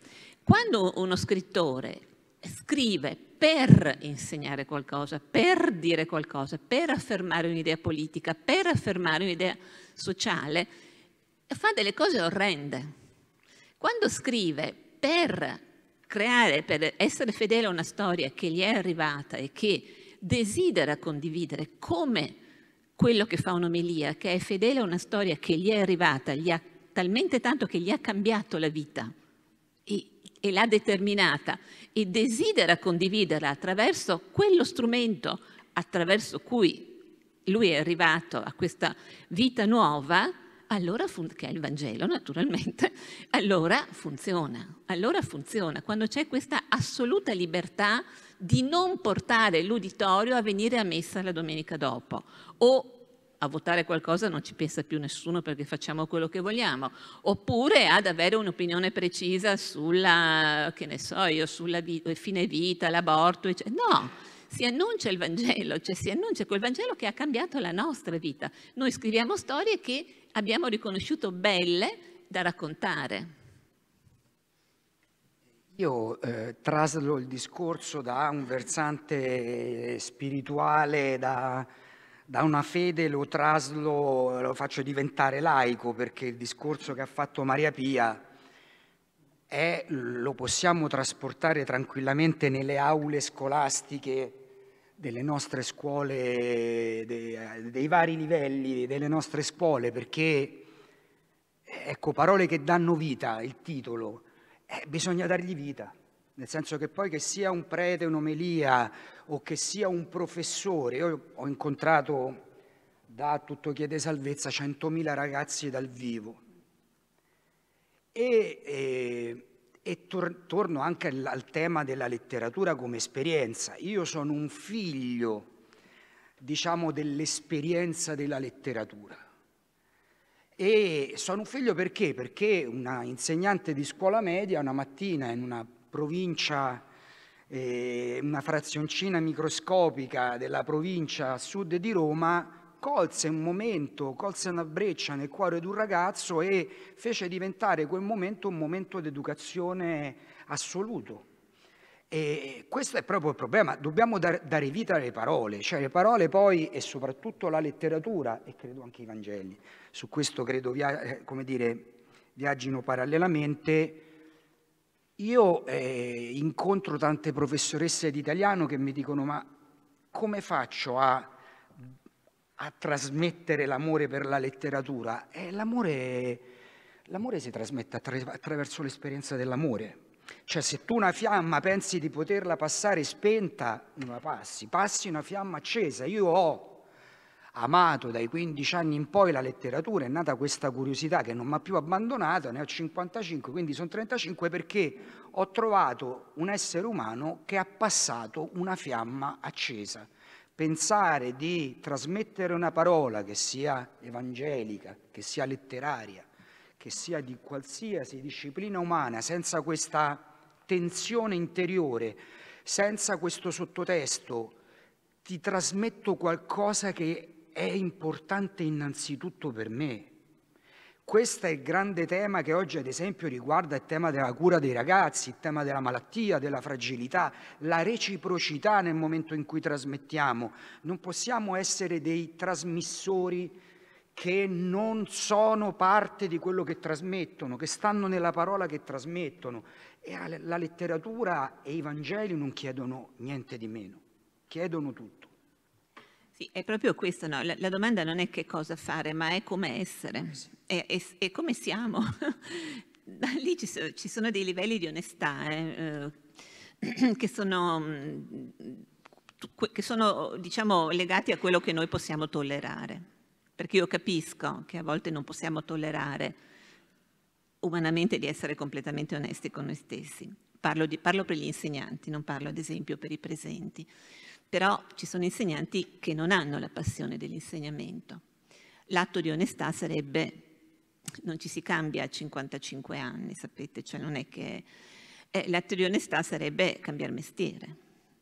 [SPEAKER 11] Quando uno scrittore scrive per insegnare qualcosa, per dire qualcosa, per affermare un'idea politica, per affermare un'idea sociale, fa delle cose orrende. Quando scrive per creare, per essere fedele a una storia che gli è arrivata e che desidera condividere come quello che fa un'omelia, che è fedele a una storia che gli è arrivata, gli ha, talmente tanto che gli ha cambiato la vita e, e l'ha determinata e desidera condividerla attraverso quello strumento attraverso cui lui è arrivato a questa vita nuova, allora fun- che è il Vangelo naturalmente, allora funziona, allora funziona, quando c'è questa assoluta libertà di non portare l'uditorio a venire a messa la domenica dopo o a votare qualcosa non ci pensa più nessuno perché facciamo quello che vogliamo, oppure ad avere un'opinione precisa sulla, che ne so io, sulla vi- fine vita, l'aborto, eccetera. No, si annuncia il Vangelo, cioè si annuncia quel Vangelo che ha cambiato la nostra vita. Noi scriviamo storie che abbiamo riconosciuto belle da raccontare.
[SPEAKER 10] Io eh, traslo il discorso da un versante spirituale, da, da una fede lo traslo, lo faccio diventare laico perché il discorso che ha fatto Maria Pia è, lo possiamo trasportare tranquillamente nelle aule scolastiche delle nostre scuole, dei, dei vari livelli delle nostre scuole, perché ecco parole che danno vita, il titolo, eh, bisogna dargli vita, nel senso che poi che sia un prete, un'omelia o che sia un professore, io ho incontrato da tutto Chiede Salvezza 100.000 ragazzi dal vivo e, e, e tor- torno anche al, al tema della letteratura come esperienza. Io sono un figlio, diciamo, dell'esperienza della letteratura e sono un figlio perché? Perché una insegnante di scuola media una mattina in una provincia, eh, una frazioncina microscopica della provincia a sud di Roma, colse un momento, colse una breccia nel cuore di un ragazzo e fece diventare quel momento un momento d'educazione assoluto. E questo è proprio il problema, dobbiamo dar, dare vita alle parole, cioè le parole poi e soprattutto la letteratura e credo anche i Vangeli, su questo credo via, eh, dire, viaggino parallelamente. Io eh, incontro tante professoresse di italiano che mi dicono ma come faccio a, a trasmettere l'amore per la letteratura? Eh, l'amore, l'amore si trasmette attraverso l'esperienza dell'amore cioè se tu una fiamma pensi di poterla passare spenta, non la passi, passi una fiamma accesa. Io ho amato dai 15 anni in poi la letteratura, è nata questa curiosità che non mi ha più abbandonato, ne ho 55, quindi sono 35 perché ho trovato un essere umano che ha passato una fiamma accesa. Pensare di trasmettere una parola che sia evangelica, che sia letteraria, che sia di qualsiasi disciplina umana, senza questa tensione interiore, senza questo sottotesto, ti trasmetto qualcosa che è importante innanzitutto per me. Questo è il grande tema che oggi ad esempio riguarda il tema della cura dei ragazzi, il tema della malattia, della fragilità, la reciprocità nel momento in cui trasmettiamo. Non possiamo essere dei trasmissori che non sono parte di quello che trasmettono, che stanno nella parola che trasmettono. E la letteratura e i Vangeli non chiedono niente di meno,
[SPEAKER 11] chiedono tutto. Sì, è proprio questo, no? la, la, domanda non è che cosa fare, ma è come essere, eh sì. è, come siamo. [LAUGHS] Lì ci, so, ci, sono dei livelli di onestà eh, eh [CLEARS THROAT] che sono, mm, che sono diciamo, legati a quello che noi possiamo tollerare perché io capisco che a volte non possiamo tollerare umanamente di essere completamente onesti con noi stessi. Parlo, di, parlo, per gli insegnanti, non parlo ad esempio per i presenti, però ci sono insegnanti che non hanno la passione dell'insegnamento. L'atto di onestà sarebbe, non ci si cambia a 55 anni, sapete, cioè non è che... Eh, l'atto di onestà sarebbe cambiare mestiere,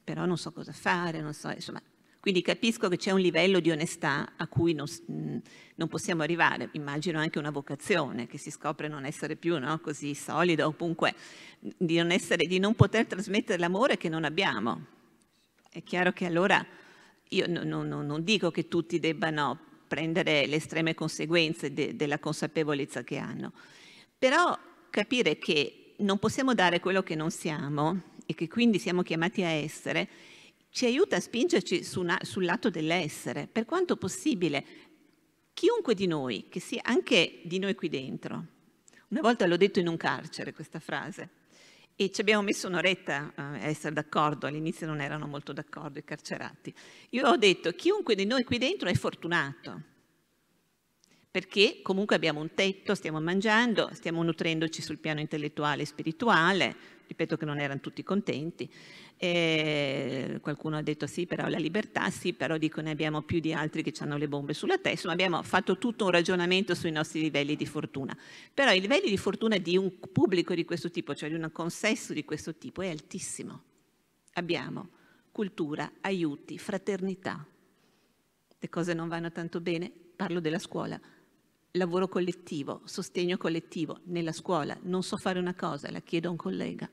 [SPEAKER 11] però non so cosa fare, non so, insomma, quindi capisco che c'è un livello di onestà a cui non, mm, non, possiamo arrivare, immagino anche una vocazione che si scopre non essere più no, così solida, oppure mm, di non, essere, di non poter trasmettere l'amore che non abbiamo. È chiaro che allora io non, non dico che tutti debbano prendere le estreme conseguenze de, della consapevolezza che hanno, però capire che non possiamo dare quello che non siamo e che quindi siamo chiamati a essere ci aiuta a spingerci su una, sul lato dell'essere, per quanto possibile. Chiunque di noi, che sia anche di noi qui dentro, una volta l'ho detto in un carcere questa frase, e ci abbiamo messo un'oretta a essere d'accordo, all'inizio non erano molto d'accordo i carcerati. Io ho detto, chiunque di noi qui dentro è fortunato, perché comunque abbiamo un tetto, stiamo mangiando, stiamo nutrendoci sul piano intellettuale e spirituale, ripeto che non erano tutti contenti, e qualcuno ha detto sì però la libertà, sì però dico ne abbiamo più di altri che hanno le bombe sulla testa, Insomma, abbiamo fatto tutto un ragionamento sui nostri livelli di fortuna, però i livelli di fortuna di un pubblico di questo tipo, cioè di un consesso di questo tipo è altissimo, abbiamo cultura, aiuti, fraternità, le cose non vanno tanto bene, parlo della scuola, lavoro collettivo, sostegno collettivo nella scuola, non so fare una cosa, la chiedo a un collega.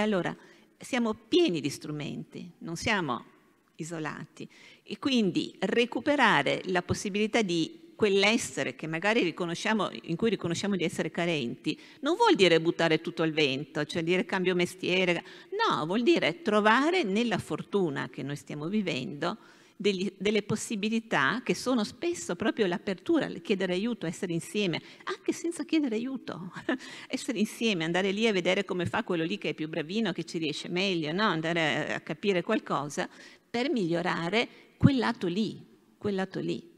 [SPEAKER 11] E allora siamo pieni di strumenti, non siamo isolati e quindi recuperare la possibilità di quell'essere che magari riconosciamo, in cui riconosciamo di essere carenti, non vuol dire buttare tutto al vento, cioè dire cambio mestiere, no, vuol dire trovare nella fortuna che noi stiamo vivendo degli, delle possibilità che sono spesso proprio l'apertura, chiedere aiuto, essere insieme, anche senza chiedere aiuto, [LAUGHS] essere insieme, andare lì a vedere come fa quello lì che è più bravino, che ci riesce meglio, no? andare a capire qualcosa per migliorare quel lato lì, quel lato lì.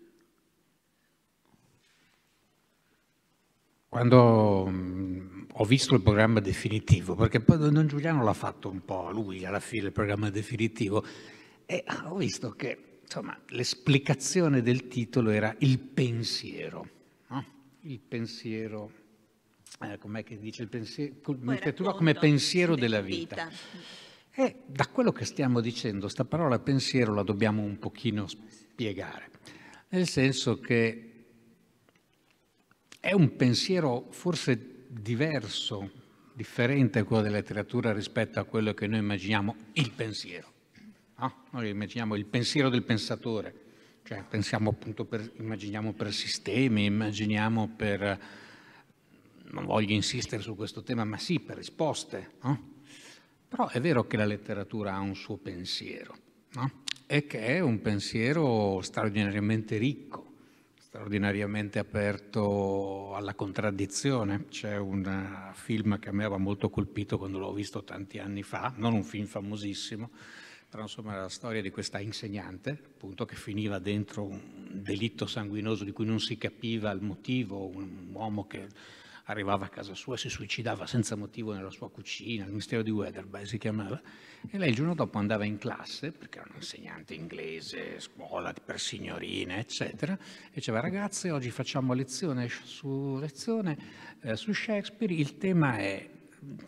[SPEAKER 9] Quando mm, ho visto il programma definitivo, perché poi Don Giuliano l'ha fatto un po' lui alla fine il programma definitivo, e ho visto che insomma, l'esplicazione del titolo era il pensiero, no? il pensiero, eh, com'è che dice il pensiero, come pensiero della vita. E eh, da quello che stiamo dicendo, questa parola pensiero la dobbiamo un pochino spiegare, nel senso che è un pensiero forse diverso, differente quello della letteratura rispetto a quello che noi immaginiamo il pensiero. No? Ah, noi immaginiamo il pensiero del pensatore, cioè pensiamo appunto per, immaginiamo per sistemi, immaginiamo per, non voglio insistere su questo tema, ma sì, per risposte. No? Però è vero che la letteratura ha un suo pensiero, no? e che è un pensiero straordinariamente ricco, straordinariamente aperto alla contraddizione. C'è un eh, film che a me aveva molto colpito quando l'ho visto tanti anni fa, non un film famosissimo, Insomma, la storia di questa insegnante, appunto, che finiva dentro un delitto sanguinoso di cui non si capiva il motivo, un uomo che arrivava a casa sua e si suicidava senza motivo nella sua cucina, il mistero di Weatherby si chiamava, e lei il giorno dopo andava in classe, perché era un'insegnante inglese, scuola per signorine, eccetera, e diceva ragazze oggi facciamo lezione su, lezione, eh, su Shakespeare, il tema è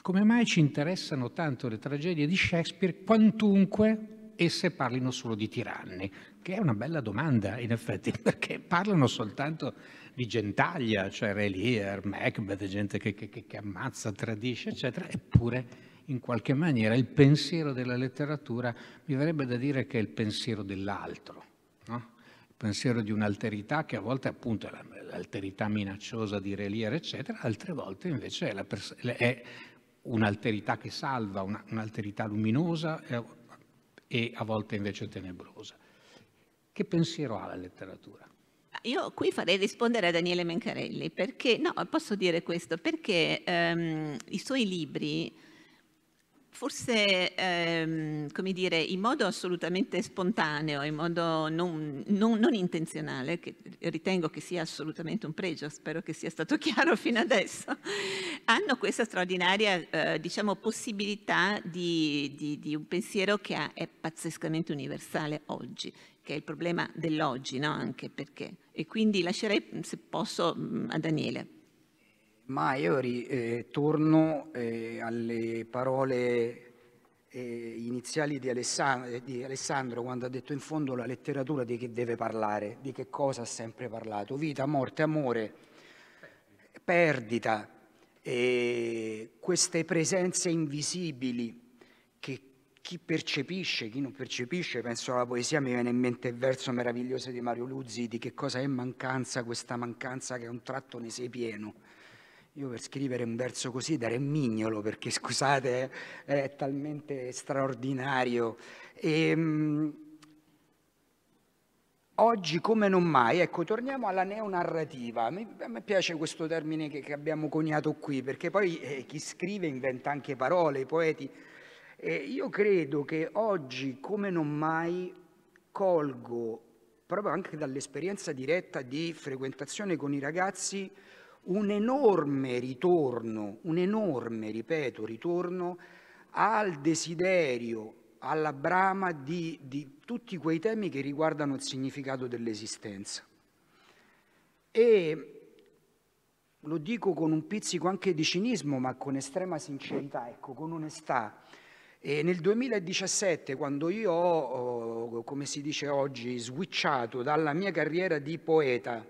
[SPEAKER 9] come mai ci interessano tanto le tragedie di Shakespeare quantunque esse parlino solo di tiranni? Che è una bella domanda, in effetti, [LAUGHS] perché parlano soltanto di gentaglia, cioè Re Lear, Macbeth, gente che, che, che ammazza, tradisce, eccetera, eppure in qualche maniera il pensiero della letteratura mi verrebbe da dire che è il pensiero dell'altro, no? pensiero di un'alterità che a volte appunto è l'alterità minacciosa di Reliere, eccetera, altre volte invece è, pers- è un'alterità che salva, una, un'alterità luminosa eh, e a volte invece tenebrosa.
[SPEAKER 11] Che pensiero ha la
[SPEAKER 9] letteratura?
[SPEAKER 11] Io qui farei rispondere a Daniele Mencarelli, perché, no, posso dire questo, perché ehm, i suoi libri forse ehm, come dire, in modo assolutamente spontaneo, in modo non, non, non, intenzionale, che ritengo che sia assolutamente un pregio, spero che sia stato [LAUGHS] chiaro fino adesso, hanno questa straordinaria eh, diciamo, possibilità di, di, di, un pensiero che ha, è pazzescamente universale oggi che è il problema dell'oggi, no? anche perché. E quindi lascerei, se posso, mm, a Daniele.
[SPEAKER 10] Ma io eh, torno eh, alle parole eh, iniziali di, Alessand- eh, di, Alessandro quando ha detto in fondo la letteratura di che deve parlare, di che cosa ha sempre parlato, vita, morte, amore, perdita, queste presenze invisibili che chi percepisce, chi non percepisce, penso alla poesia, mi viene in mente il verso meraviglioso di Mario Luzzi di che cosa è mancanza, questa mancanza che a un tratto ne sei pieno io per scrivere un verso così darei mignolo, perché scusate, eh, è talmente straordinario. E, ehm, oggi come non mai, ecco, torniamo alla neonarrativa. a me piace questo termine che, che abbiamo coniato qui, perché poi eh, chi scrive inventa anche parole, i poeti. E io credo che oggi come non mai colgo, proprio anche dall'esperienza diretta di frequentazione con i ragazzi, un enorme ritorno, un enorme, ripeto, ritorno al desiderio, alla brama di, di tutti quei temi che riguardano il significato dell'esistenza. E lo dico con un pizzico anche di cinismo, ma con estrema sincerità, ecco, con onestà. E nel 2017, quando io ho, come si dice oggi, switchato dalla mia carriera di poeta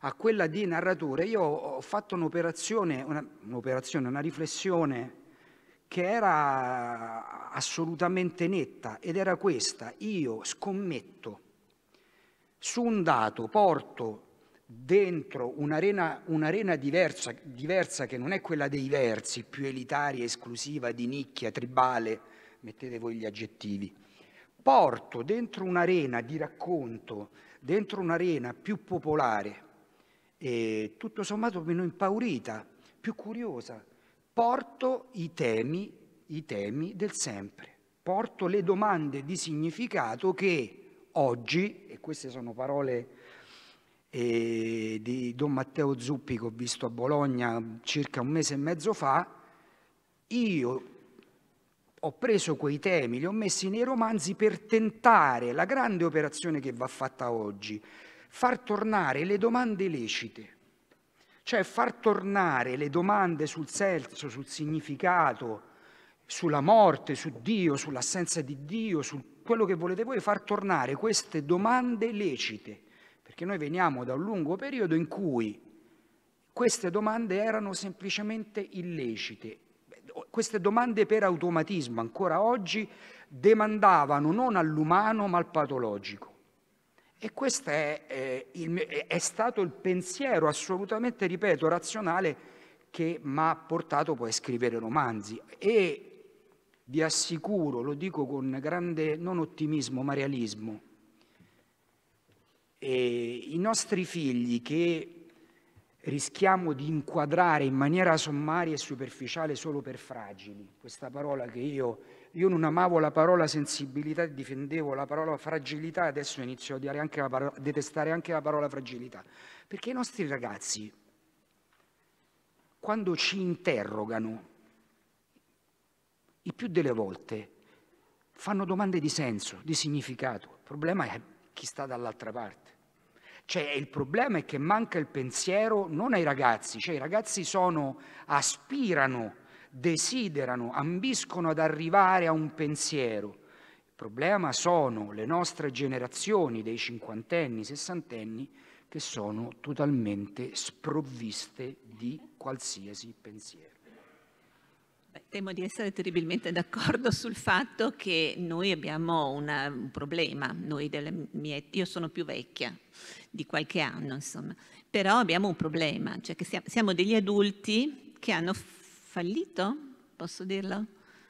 [SPEAKER 10] a quella di narratore, io ho fatto un'operazione, una, un'operazione, una riflessione che era assolutamente netta ed era questa. Io scommetto su un dato, porto dentro un'arena, un'arena diversa, diversa, che non è quella dei versi, più elitaria, esclusiva, di nicchia, tribale, mettete voi gli aggettivi, porto dentro un'arena di racconto, dentro un'arena più popolare, e tutto sommato meno impaurita, più curiosa. Porto i temi, i temi del sempre, porto le domande di significato che oggi, e queste sono parole eh, di Don Matteo Zuppi che ho visto a Bologna circa un mese e mezzo fa, io ho preso quei temi, li ho messi nei romanzi per tentare la grande operazione che va fatta oggi, far tornare le domande lecite, cioè far tornare le domande sul senso, sul significato, sulla morte, su Dio, sull'assenza di Dio, su quello che volete voi, far tornare queste domande lecite, perché noi veniamo da un lungo periodo in cui queste domande erano semplicemente illecite. Queste domande per automatismo ancora oggi demandavano non all'umano ma al patologico. E questo è, eh, il, è, stato il pensiero assolutamente, ripeto, razionale che mi ha portato poi a scrivere romanzi. E vi assicuro, lo dico con grande non ottimismo ma realismo, eh, i nostri figli che rischiamo di inquadrare in maniera sommaria e superficiale solo per fragili, questa parola che io io non amavo la parola sensibilità, e difendevo la parola fragilità adesso inizio a odiare anche la parola, a detestare anche la parola fragilità. Perché i nostri ragazzi, quando ci interrogano, il più delle volte fanno domande di senso, di significato. Il problema è chi sta dall'altra parte. Cioè il problema è che manca il pensiero non ai ragazzi, cioè i ragazzi sono, aspirano desiderano, ambiscono ad arrivare a un pensiero. Il problema sono le nostre generazioni dei cinquantenni, sessantenni, che sono totalmente sprovviste di qualsiasi pensiero.
[SPEAKER 11] temo di essere terribilmente d'accordo sul fatto che noi abbiamo una, un problema, mie, io sono più vecchia di qualche anno, insomma, però abbiamo un problema, cioè che siamo degli adulti che hanno fallito, posso dirlo?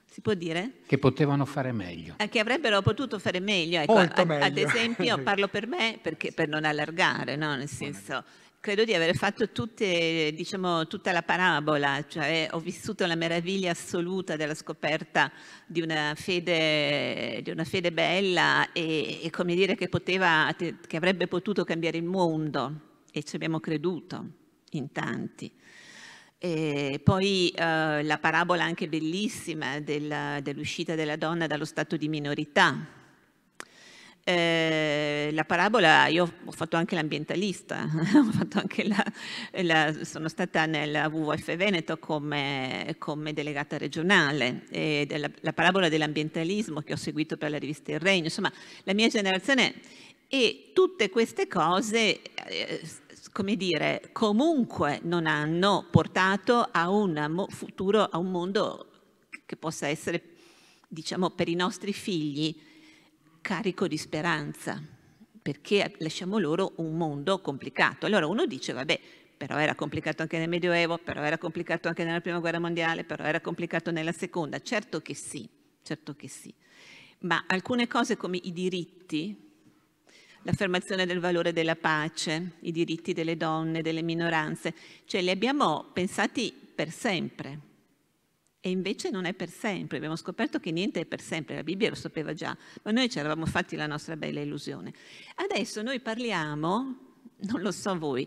[SPEAKER 11] si può dire?
[SPEAKER 9] Che potevano fare meglio.
[SPEAKER 11] Eh, che avrebbero potuto fare meglio. Ecco, Molto ad, meglio. Ad esempio, [LAUGHS] parlo per me perché, per non allargare, no? nel senso, credo di aver fatto tutte, diciamo, tutta la parabola, cioè ho vissuto la meraviglia assoluta della scoperta di una fede, di una fede bella e, e come dire che, poteva, che avrebbe potuto cambiare il mondo e ci abbiamo creduto in tanti. E poi eh, la parabola anche bellissima della, dell'uscita della donna dallo stato di minorità. Eh, la parabola, io ho fatto anche l'ambientalista, [LAUGHS] fatto anche la, la, sono stata nella WWF Veneto come, come delegata regionale, della, la parabola dell'ambientalismo che ho seguito per la rivista Il Regno, insomma la mia generazione e tutte queste cose... Eh, come dire, comunque non hanno portato a un futuro, a un mondo che possa essere, diciamo, per i nostri figli carico di speranza, perché lasciamo loro un mondo complicato. Allora uno dice, vabbè, però era complicato anche nel Medioevo, però era complicato anche nella Prima Guerra Mondiale, però era complicato nella Seconda. Certo che sì, certo che sì. Ma alcune cose come i diritti, l'affermazione del valore della pace, i diritti delle donne, delle minoranze, cioè li abbiamo pensati per sempre. E invece non è per sempre, abbiamo scoperto che niente è per sempre, la Bibbia lo sapeva già, ma noi ci eravamo fatti la nostra bella illusione. Adesso noi parliamo, non lo so voi,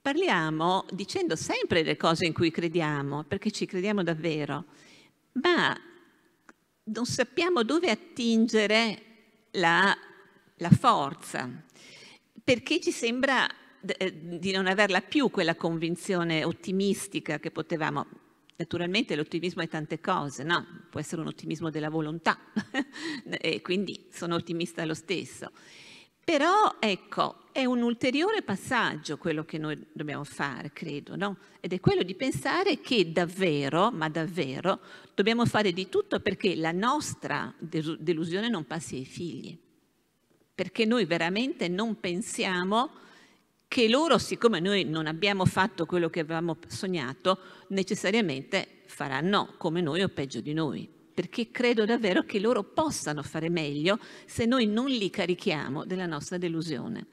[SPEAKER 11] parliamo dicendo sempre le cose in cui crediamo, perché ci crediamo davvero, ma non sappiamo dove attingere la la forza, perché ci sembra eh, di non averla più quella convinzione ottimistica che potevamo. Naturalmente l'ottimismo è tante cose, no? Può essere un ottimismo della volontà [LAUGHS] e quindi sono ottimista lo stesso. Però ecco, è un ulteriore passaggio quello che noi dobbiamo fare, credo, no? Ed è quello di pensare che davvero, ma davvero, dobbiamo fare di tutto perché la nostra delusione non passi ai figli perché noi veramente non pensiamo che loro, siccome noi non abbiamo fatto quello che avevamo sognato, necessariamente faranno come noi o peggio di noi, perché credo davvero che loro possano fare meglio se noi non li carichiamo della nostra delusione.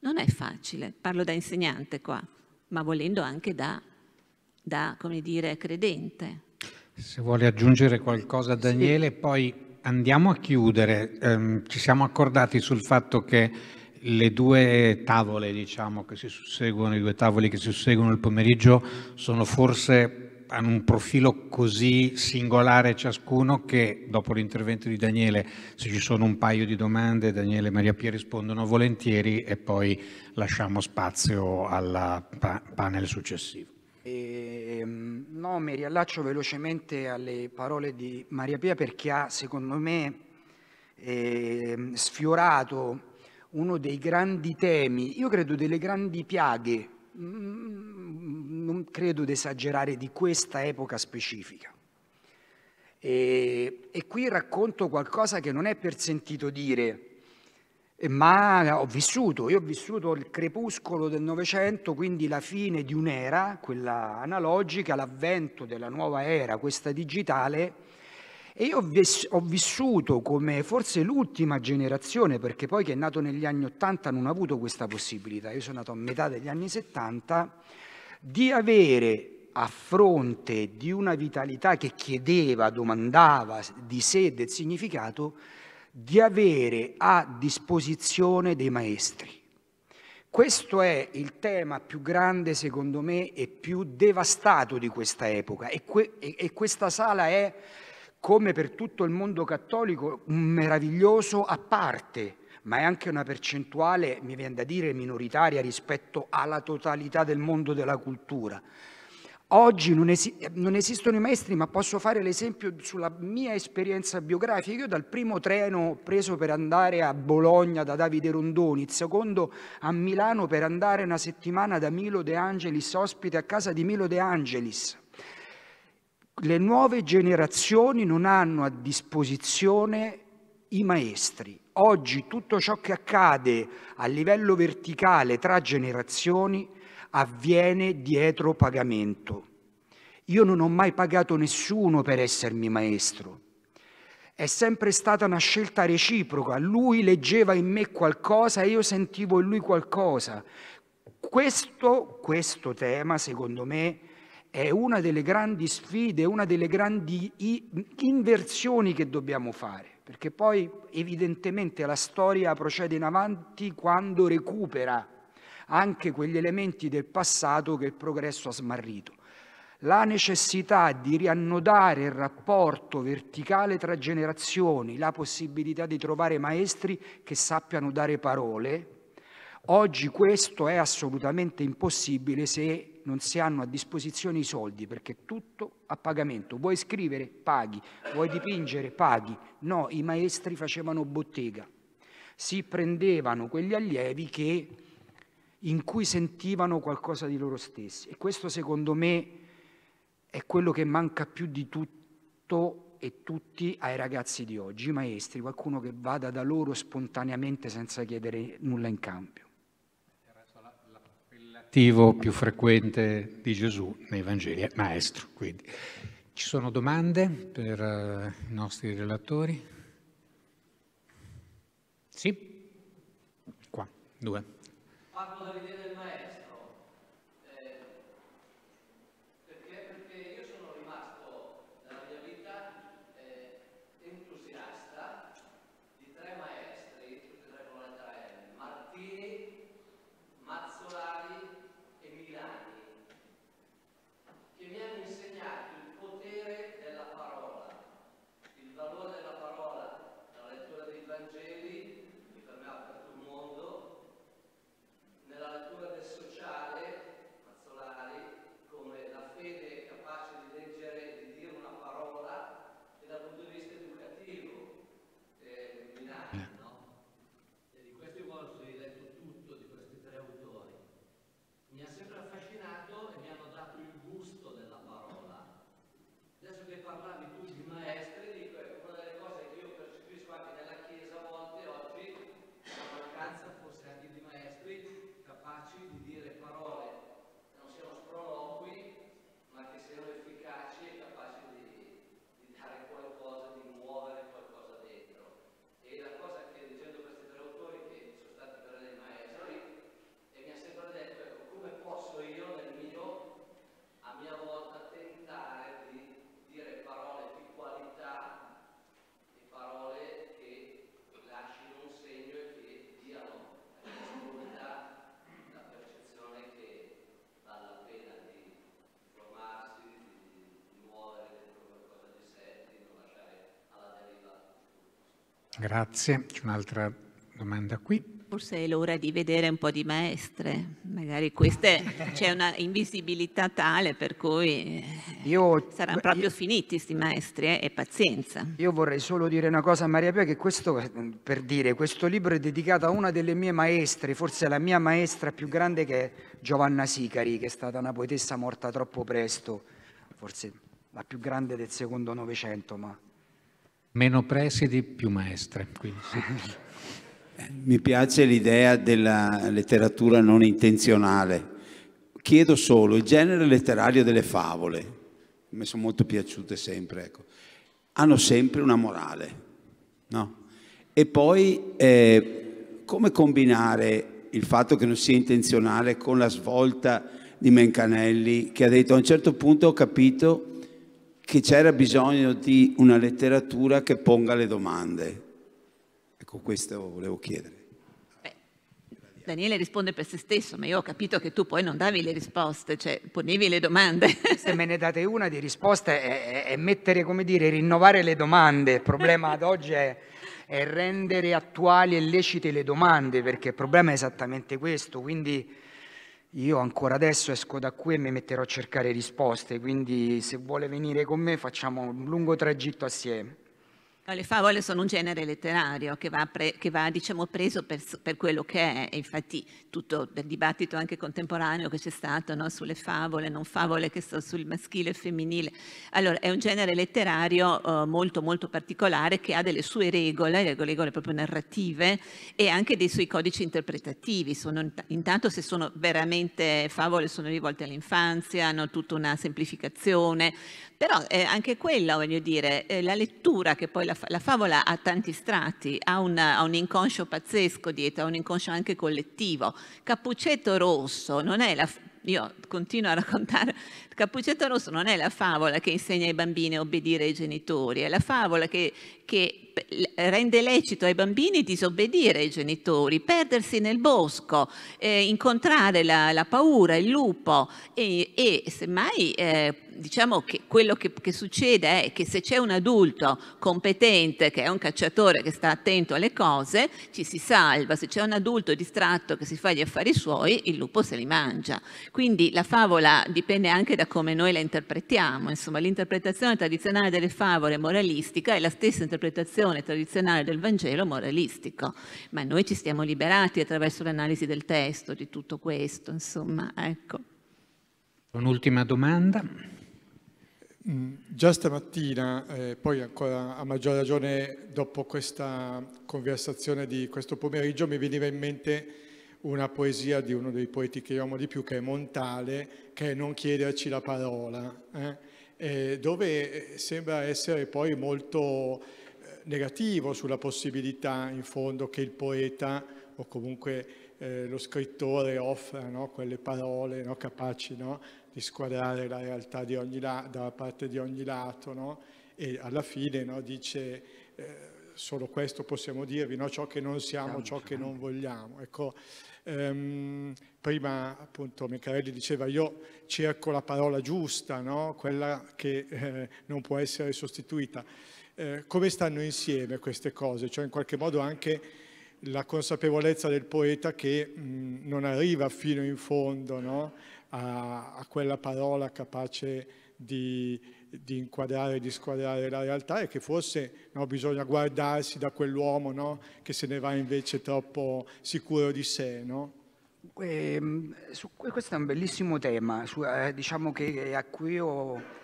[SPEAKER 11] Non è facile, parlo da insegnante qua, ma volendo anche da, da come dire, credente.
[SPEAKER 9] Se vuole aggiungere qualcosa Daniele, sì. poi Andiamo a chiudere. Um, ci siamo accordati sul fatto che le due tavole, diciamo, che si susseguono, i due tavoli che si susseguono il pomeriggio sono forse hanno un profilo così singolare ciascuno che dopo l'intervento di Daniele, se ci sono un paio di domande, Daniele e Maria Pia rispondono volentieri e poi lasciamo spazio al panel successivo.
[SPEAKER 10] E, ehm, no, mi riallaccio velocemente alle parole di Maria Pia perché ha, secondo me, eh, sfiorato uno dei grandi temi, io credo delle grandi piaghe, mm, non credo di esagerare di questa epoca specifica. E, e qui racconto qualcosa che non è per sentito dire, ma ho vissuto, io ho vissuto il crepuscolo del Novecento, quindi la fine di un'era, quella analogica, l'avvento della nuova era, questa digitale, e io ho vissuto come forse l'ultima generazione, perché poi che è nato negli anni Ottanta non ha avuto questa possibilità, io sono nato a metà degli anni Settanta, di avere a fronte di una vitalità che chiedeva, domandava di sé e del significato, di avere a disposizione dei maestri. Questo è il tema più grande, secondo me, e più devastato di questa epoca. E, que- e questa sala è, come per tutto il mondo cattolico, un meraviglioso a parte, ma è anche una percentuale, mi viene da dire, minoritaria rispetto alla totalità del mondo della cultura. Oggi non, esi non, esistono i maestri, ma posso fare l'esempio sulla mia esperienza biografica. Io dal primo treno preso per andare a Bologna da Davide Rondoni, il secondo a Milano per andare una settimana da Milo De Angelis, ospite a casa di Milo De Angelis. Le nuove generazioni non hanno a disposizione i maestri. Oggi tutto ciò che accade a livello verticale tra generazioni avviene dietro pagamento. Io non ho mai pagato nessuno per essermi maestro. È sempre stata una scelta reciproca. Lui leggeva in me qualcosa e io sentivo in lui qualcosa. Questo, questo tema, secondo me, è una delle grandi sfide, una delle grandi inversioni che dobbiamo fare, perché poi evidentemente la storia procede in avanti quando recupera anche quegli elementi del passato che il progresso ha smarrito. La necessità di riannodare il rapporto verticale tra generazioni, la possibilità di trovare maestri che sappiano dare parole, oggi questo è assolutamente impossibile se non si hanno a disposizione i soldi, perché tutto a pagamento. Vuoi scrivere? Paghi. Vuoi dipingere? Paghi. No, i maestri facevano bottega. Si prendevano quegli allievi che in cui sentivano qualcosa di loro stessi. E questo secondo me è quello che manca più di tutto e tutti ai ragazzi di oggi, i maestri, qualcuno che vada da loro spontaneamente senza chiedere nulla in cambio.
[SPEAKER 9] L'appellativo più frequente di Gesù nei Vangeli è maestro, quindi. Ci sono domande per eh, i nostri relatori? Sì? Qua, due. Haklıları gene Grazie. C'è un'altra domanda qui.
[SPEAKER 11] Forse è l'ora di vedere un po' di maestre, magari queste [LAUGHS] c'è una invisibilità tale per cui eh, io, saranno proprio io, finiti questi maestri eh, e pazienza.
[SPEAKER 10] Io vorrei solo dire una cosa a Maria Pia che questo, per dire, questo libro è dedicato a una delle mie maestre, forse la mia maestra più grande che è Giovanna Sicari, che è stata una poetessa morta troppo presto, forse la più grande del secondo novecento, ma
[SPEAKER 9] meno presidi, più maestre. Quindi,
[SPEAKER 7] eh, Mi piace l'idea della letteratura non intenzionale. Chiedo solo il genere letterario delle favole, mi sono molto piaciute sempre, ecco. hanno sempre una morale. No? E poi eh, come combinare il fatto che non sia intenzionale con la svolta di Mencanelli che ha detto a un certo punto ho capito che c'era bisogno di una letteratura che ponga le domande. Ecco, questo volevo chiedere.
[SPEAKER 11] Daniele risponde per se stesso, ma io ho capito che tu poi non davi le risposte, cioè ponevi le domande. [LAUGHS] Se me ne date una di risposte è, è mettere, come dire,
[SPEAKER 10] rinnovare le domande. Il problema ad oggi è, è rendere attuali e lecite le domande, perché il problema è esattamente questo. Quindi io ancora adesso esco da qui e mi metterò a cercare risposte, quindi se vuole venire con me facciamo un lungo tragitto assieme.
[SPEAKER 11] Le favole sono un genere letterario che va, pre, che va diciamo, preso per, per, quello che è, e infatti tutto il dibattito anche contemporaneo che c'è stato no? sulle favole, non favole che sono sul maschile e femminile. Allora, è un genere letterario eh, molto molto particolare che ha delle sue regole, regole proprio narrative e anche dei suoi codici interpretativi. Sono, intanto se sono veramente favole sono rivolte all'infanzia, hanno tutta una semplificazione, però eh, anche quella, voglio dire, eh, la lettura che poi la, la, favola ha tanti strati, ha, una, ha un inconscio pazzesco dietro, ha un inconscio anche collettivo. Cappuccetto Rosso non è la, io continuo a raccontare, Cappuccetto Rosso non è la favola che insegna ai bambini a obbedire ai genitori, è la favola che, che rende lecito ai bambini disobbedire ai genitori, perdersi nel bosco, eh, incontrare la, la, paura, il lupo e, e semmai eh, diciamo che quello che, che, succede è che se c'è un adulto competente, che è un cacciatore che sta attento alle cose, ci si salva, se c'è un adulto distratto che si fa gli affari suoi, il lupo se li mangia. Quindi la favola dipende anche da come noi la interpretiamo, insomma l'interpretazione tradizionale delle favole moralistica è la stessa interpretazione concezione tradizionale del Vangelo moralistico, ma noi ci stiamo liberati attraverso l'analisi del testo di tutto questo, insomma, ecco.
[SPEAKER 9] Un'ultima domanda.
[SPEAKER 12] Mm, già stamattina, eh, poi ancora a maggior ragione dopo questa conversazione di questo pomeriggio, mi veniva in mente una poesia di uno dei poeti che io amo di più, che è Montale, che è Non chiederci la parola, eh? eh dove sembra essere poi molto negativo sulla possibilità in fondo che il poeta o comunque eh, lo scrittore offra no? quelle parole no? capaci no? di squadrare la realtà la da parte di ogni lato e alla fine dice eh, solo questo possiamo dirvi, ciò che non siamo, ciò che non vogliamo. Ecco, ehm, prima appunto Michelelli diceva io cerco la parola giusta, quella che eh, non può essere sostituita. Eh, come stanno insieme queste cose, cioè in qualche modo anche la consapevolezza del poeta che mh, non arriva fino in fondo no? a, a, quella parola capace di, di inquadrare e di squadrare la realtà e che forse no, bisogna guardarsi da quell'uomo no? che se ne va invece troppo
[SPEAKER 10] sicuro di sé. Eh, su, questo è un bellissimo tema, su, eh, diciamo che, eh, a cui io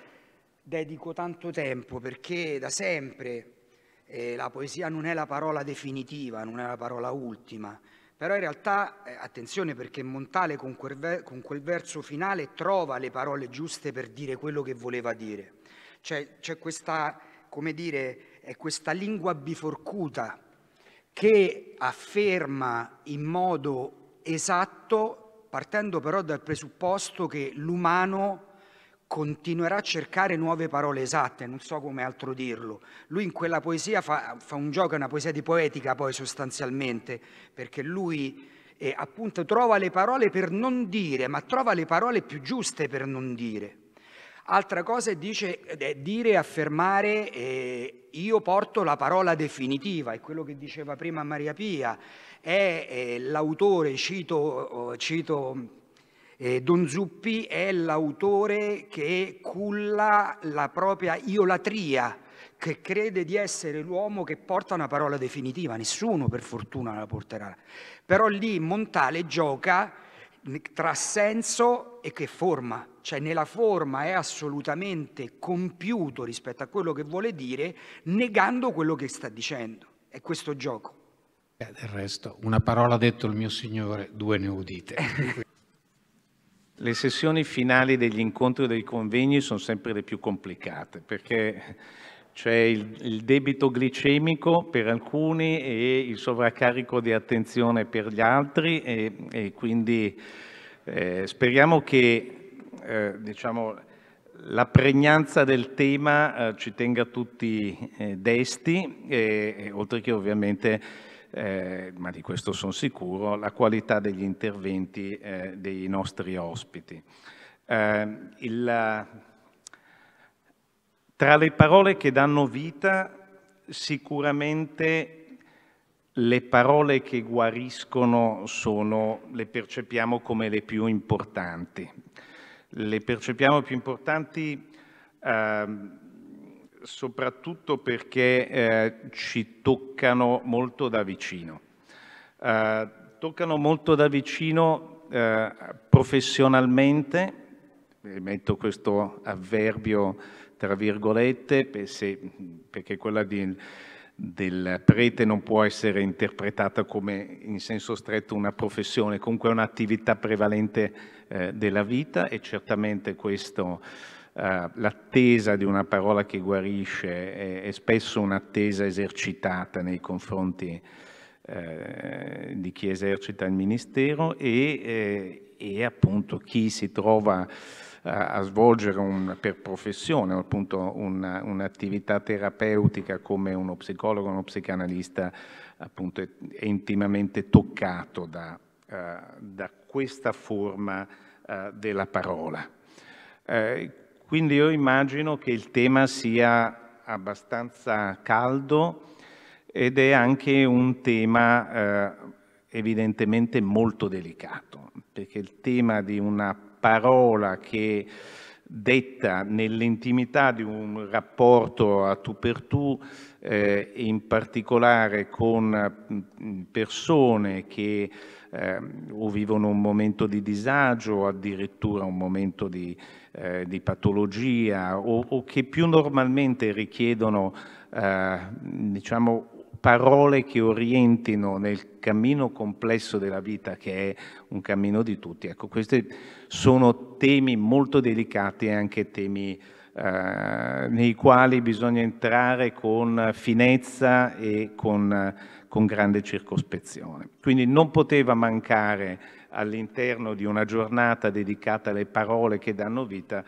[SPEAKER 10] dedico tanto tempo perché da sempre eh, la poesia non è la parola definitiva, non è la parola ultima, però in realtà, eh, attenzione perché Montale con quel, ver- con quel, verso finale trova le parole giuste per dire quello che voleva dire. Cioè, c'è questa, come dire, è questa lingua biforcuta che afferma in modo esatto, partendo però dal presupposto che l'umano continuerà a cercare nuove parole esatte, non so come altro dirlo. Lui in quella poesia fa, fa un gioco, è una poesia di poetica poi sostanzialmente, perché lui eh, appunto trova le parole per non dire, ma trova le parole più giuste per non dire. Altra cosa è, dice, è dire e affermare eh, io porto la parola definitiva, è quello che diceva prima Maria Pia, è eh, l'autore, cito, oh, cito eh, Don Zuppi è l'autore che culla la propria iolatria, che crede di essere l'uomo che porta una parola definitiva, nessuno per fortuna la porterà. Però lì Montale gioca tra senso e che forma, cioè nella forma è assolutamente compiuto rispetto a quello che vuole dire, negando quello che sta dicendo. È questo gioco.
[SPEAKER 9] Beh, del resto, una parola ha detto il mio Signore, due ne udite. [LAUGHS] Le sessioni
[SPEAKER 13] finali degli incontri e dei convegni sono sempre le più complicate perché c'è il, il, debito glicemico per alcuni e il sovraccarico di attenzione per gli altri e, e quindi eh, speriamo che eh, diciamo, la pregnanza del tema eh, ci tenga tutti eh, desti, e, e oltre che ovviamente eh, ma di questo sono sicuro, la qualità degli interventi eh, dei nostri ospiti. Eh, il, tra le parole che danno vita, sicuramente le parole che guariscono sono, le percepiamo come le più importanti. Le percepiamo più importanti eh, soprattutto perché eh, ci toccano molto da vicino. Eh, toccano molto da vicino eh, professionalmente, metto questo avverbio tra virgolette, per se, perché quella di, del prete non può essere interpretata come in senso stretto una professione, comunque è un'attività prevalente eh, della vita e certamente questo eh, l'attesa di una parola che guarisce è, è spesso un'attesa esercitata nei confronti eh, di chi esercita il ministero e, eh, e appunto chi si trova a, a svolgere un, per professione appunto un'attività terapeutica come uno psicologo, uno psicanalista appunto è, è intimamente toccato da, uh, da questa forma uh, della parola. Eh, quindi io immagino che il tema sia abbastanza caldo ed è anche un tema eh, evidentemente molto delicato, perché il tema di una parola che detta nell'intimità di un rapporto a tu per tu, eh, in particolare con mm, persone che eh, o vivono un momento di disagio o addirittura un momento di, eh, di patologia o, o, che più normalmente richiedono eh, diciamo, parole che orientino nel cammino complesso della vita che è un cammino di tutti. Ecco, questi sono temi molto delicati e anche temi eh, nei quali bisogna entrare con finezza e con con grande circospezione. Quindi non poteva mancare all'interno di una giornata dedicata alle parole che danno vita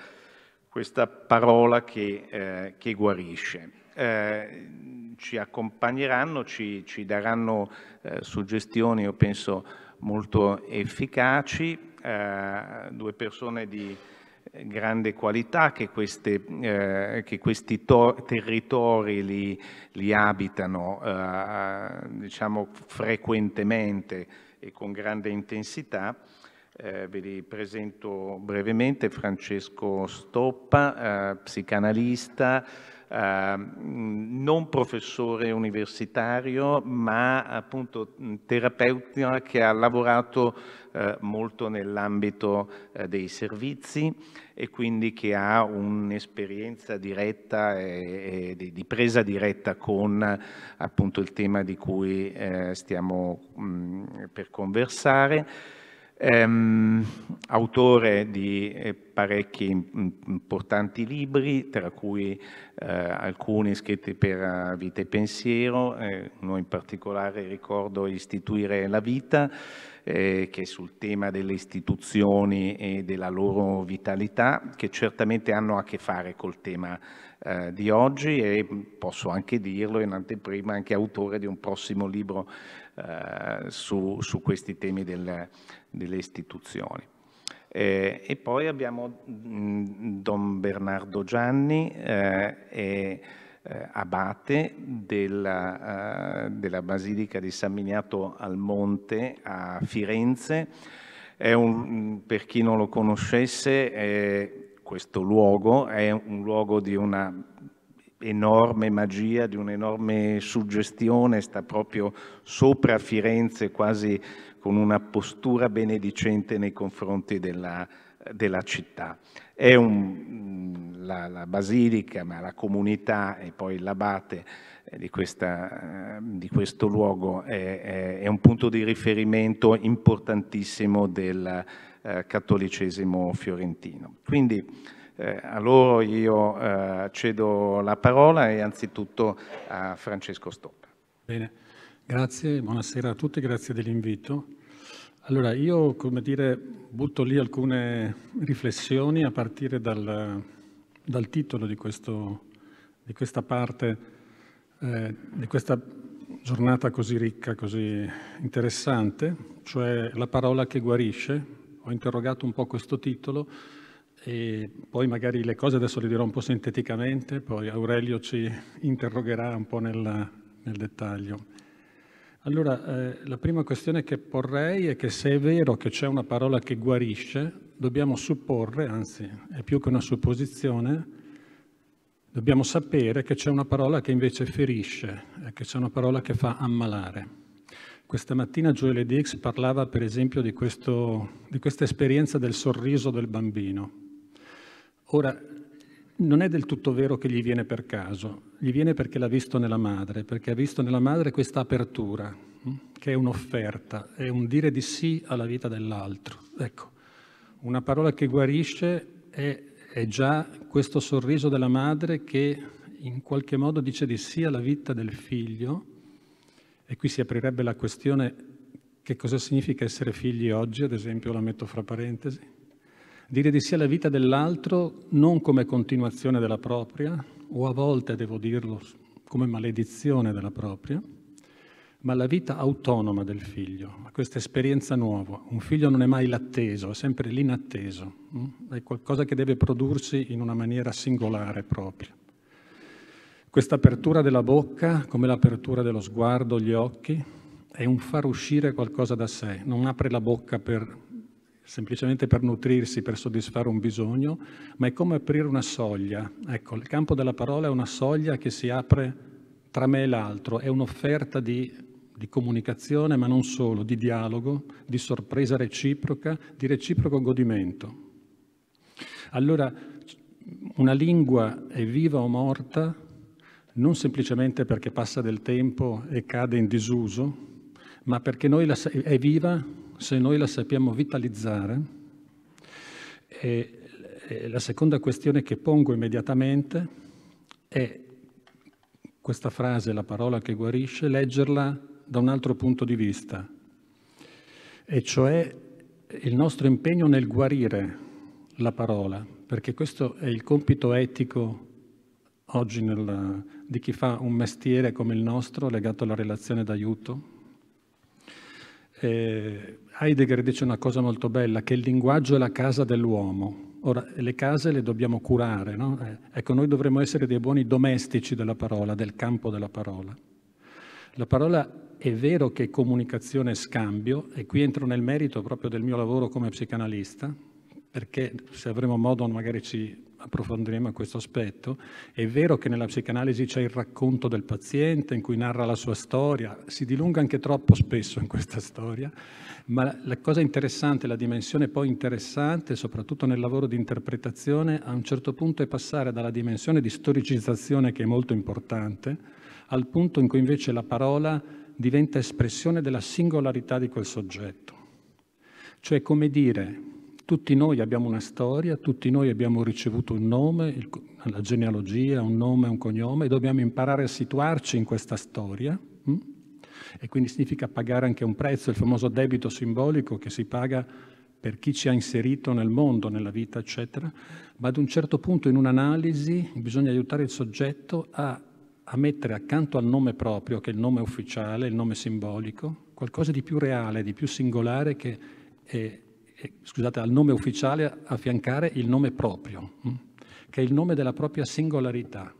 [SPEAKER 13] questa parola che, eh, che guarisce. Eh, ci accompagneranno, ci, ci daranno eh, suggestioni, io penso, molto efficaci, eh, due persone di grande qualità che, queste, eh, che questi territori li, li abitano eh, diciamo frequentemente e con grande intensità. Eh, ve li presento brevemente Francesco Stoppa, eh, psicanalista, Ehm, non professore universitario, ma appunto terapeuta che ha lavorato eh, molto nell'ambito eh, dei servizi e quindi che ha un'esperienza diretta e, di presa diretta con appunto il tema di cui eh, stiamo per conversare ehm, autore di eh, parecchi importanti libri, tra cui eh, alcuni scritti per eh, Vita e Pensiero, eh, uno in particolare ricordo Istituire la vita, eh, che è sul tema delle istituzioni e della loro vitalità, che certamente hanno a che fare col tema eh, di oggi e posso anche dirlo in anteprima anche autore di un prossimo libro eh, su, su, questi temi del, delle istituzioni. Eh, e poi abbiamo mm, Don Bernardo Gianni eh, e eh, abate della, della, Basilica di San Miniato al Monte a Firenze. Un, mm, per chi non lo conoscesse, questo luogo è un luogo di una enorme magia, di un'enorme suggestione, sta proprio sopra Firenze quasi con una postura benedicente nei confronti della, della città. È un, mm, la, la, basilica, ma la comunità e poi l'abate eh, di, questa, eh, di questo luogo è, è, è, un punto di riferimento importantissimo del eh, cattolicesimo fiorentino. Quindi eh, a loro io eh, cedo la parola e anzitutto a Francesco Stoppa.
[SPEAKER 14] Bene, grazie, buonasera a tutti, grazie dell'invito. Allora, io come dire, butto lì alcune riflessioni a partire dal, dal titolo di, questo, di, questa parte, eh, di questa giornata così ricca, così interessante, cioè la parola che guarisce. Ho interrogato un po' questo titolo e poi magari le cose adesso le dirò un po' sinteticamente, poi Aurelio ci interrogherà un po' nel, nel dettaglio. Allora, eh, la prima questione che porrei è che se è vero che c'è una parola che guarisce, dobbiamo supporre, anzi è più che una supposizione, dobbiamo sapere che c'è una parola che invece ferisce, eh, che c'è una parola che fa ammalare. Questa mattina Joelle Dix parlava per esempio di, questo, di questa esperienza del sorriso del bambino. Ora, non è del tutto vero che gli viene per caso, gli viene perché l'ha visto nella madre, perché ha visto nella madre questa apertura, hm, che è un'offerta, è un dire di sì alla vita dell'altro. Ecco, una parola che guarisce è, è già questo sorriso della madre che in qualche modo dice di sì alla vita del figlio, e qui si aprirebbe la questione che cosa significa essere figli oggi, ad esempio la metto fra parentesi, dire di sì alla vita dell'altro non come continuazione della propria, o a volte, devo dirlo, come maledizione della propria, ma la vita autonoma del figlio, questa esperienza nuova. Un figlio non è mai l'atteso, è sempre l'inatteso, mm? è qualcosa che deve prodursi in una maniera singolare propria. Questa apertura della bocca, come l'apertura dello sguardo, gli occhi, è un far uscire qualcosa da sé, non apre la bocca per semplicemente per nutrirsi, per soddisfare un bisogno, ma è come aprire una soglia. Ecco, il campo della parola è una soglia che si apre tra me e l'altro, è un'offerta di, di comunicazione, ma non solo, di dialogo, di sorpresa reciproca, di reciproco godimento. Allora, una lingua è viva o morta non semplicemente perché passa del tempo e cade in disuso, ma perché noi la, è viva se noi la sappiamo vitalizzare. E la seconda questione che pongo immediatamente è questa frase, la parola che guarisce, leggerla da un altro punto di vista, e cioè il nostro impegno nel guarire la parola, perché questo è il compito etico oggi nel, di chi fa un mestiere come il nostro legato alla relazione d'aiuto, eh, Heidegger dice una cosa molto bella, che il linguaggio è la casa dell'uomo. Ora, le case le dobbiamo curare, no? eh, ecco, noi dovremmo essere dei buoni domestici della parola, del campo della parola. La parola è vero che è comunicazione e scambio, e qui entro nel merito proprio del mio lavoro come psicanalista, perché se avremo modo magari ci approfondiremo questo aspetto. È vero che nella psicanalisi c'è il racconto del paziente in cui narra la sua storia, si dilunga anche troppo spesso in questa storia, ma la cosa interessante, la dimensione poi interessante, soprattutto nel lavoro di interpretazione, a un certo punto è passare dalla dimensione di storicizzazione che è molto importante, al punto in cui invece la parola diventa espressione della singolarità di quel soggetto. Cioè come dire, tutti noi abbiamo una storia, tutti noi abbiamo ricevuto un nome, la genealogia, un nome, un cognome, e dobbiamo imparare a situarci in questa storia. Mm? E quindi significa pagare anche un prezzo, il famoso debito simbolico che si paga per chi ci ha inserito nel mondo, nella vita, eccetera. Ma ad un certo punto in un'analisi bisogna aiutare il soggetto a, a mettere accanto al nome proprio, che è il nome ufficiale, il nome simbolico, qualcosa di più reale, di più singolare che... È, eh, scusate, al nome ufficiale affiancare il nome proprio, mm, che è il nome della propria singolarità.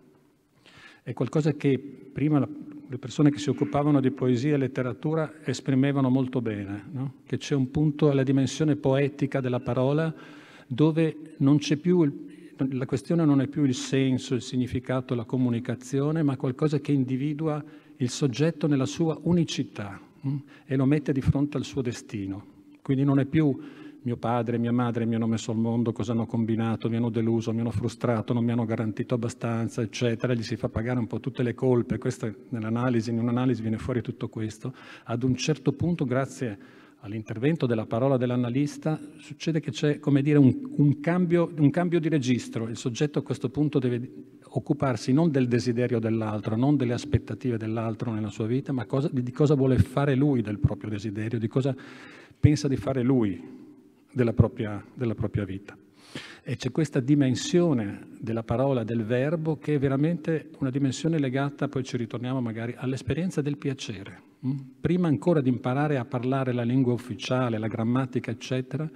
[SPEAKER 14] È qualcosa che prima le persone che si occupavano di poesia e letteratura esprimevano molto bene, no? che c'è un punto alla dimensione poetica della parola dove non c'è più il, la questione non è più il senso, il significato, la comunicazione, ma qualcosa che individua il soggetto nella sua unicità mh? Mm, e lo mette di fronte al suo destino. Quindi non è più mio padre mia madre mi hanno messo al mondo, cosa hanno combinato, mi hanno deluso, mi hanno frustrato, non mi hanno garantito abbastanza, eccetera, gli si fa pagare un po' tutte le colpe, questa nell'analisi, in un'analisi viene fuori tutto questo, ad un certo punto grazie all'intervento della parola dell'analista succede che c'è come dire, un, un, cambio, un cambio di registro, il soggetto a questo punto deve occuparsi non del desiderio dell'altro, non delle aspettative dell'altro nella sua vita, ma cosa, di cosa vuole fare lui del proprio desiderio, di cosa pensa di fare lui della propria, della propria vita. E c'è questa dimensione della parola, del verbo, che è veramente una dimensione legata, poi ci ritorniamo magari, all'esperienza del piacere. Mm? Prima ancora di imparare a parlare la lingua ufficiale, la grammatica, eccetera,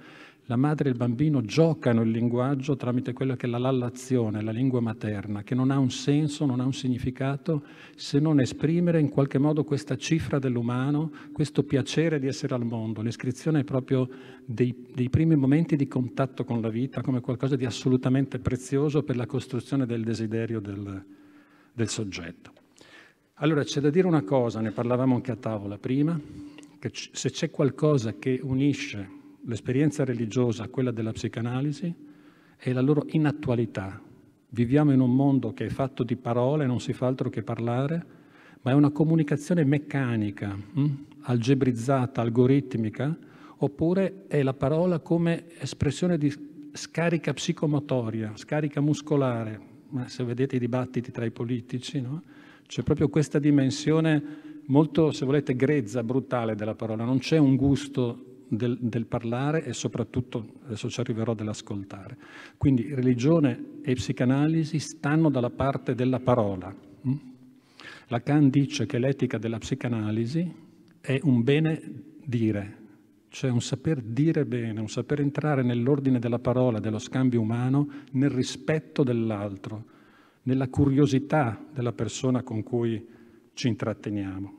[SPEAKER 14] la madre e il bambino giocano il linguaggio tramite quella che è la lallazione, la lingua materna, che non ha un senso, non ha un significato se non esprimere in qualche modo questa cifra dell'umano, questo piacere di essere al mondo. L'iscrizione è proprio dei, dei primi momenti di contatto con la vita come qualcosa di assolutamente prezioso per la costruzione del desiderio del, del soggetto. Allora c'è da dire una cosa, ne parlavamo anche a tavola prima, che se c'è qualcosa che unisce l'esperienza religiosa, quella della psicanalisi e la loro inattualità. Viviamo in un mondo che è fatto di parole, non si fa altro che parlare, ma è una comunicazione meccanica, mh? Hm? algebrizzata, algoritmica, oppure è la parola come espressione di scarica psicomotoria, scarica muscolare. Ma se vedete i dibattiti tra i politici, no? c'è proprio questa dimensione molto, se volete, grezza, brutale della parola, non c'è un gusto del, del parlare e soprattutto, adesso ci arriverò, dell'ascoltare. Quindi religione e psicanalisi stanno dalla parte della parola. Mm? Lacan dice che l'etica della psicanalisi è un bene dire, cioè un saper dire bene, un saper entrare nell'ordine della parola, dello scambio umano, nel rispetto dell'altro, nella curiosità della persona con cui ci intratteniamo.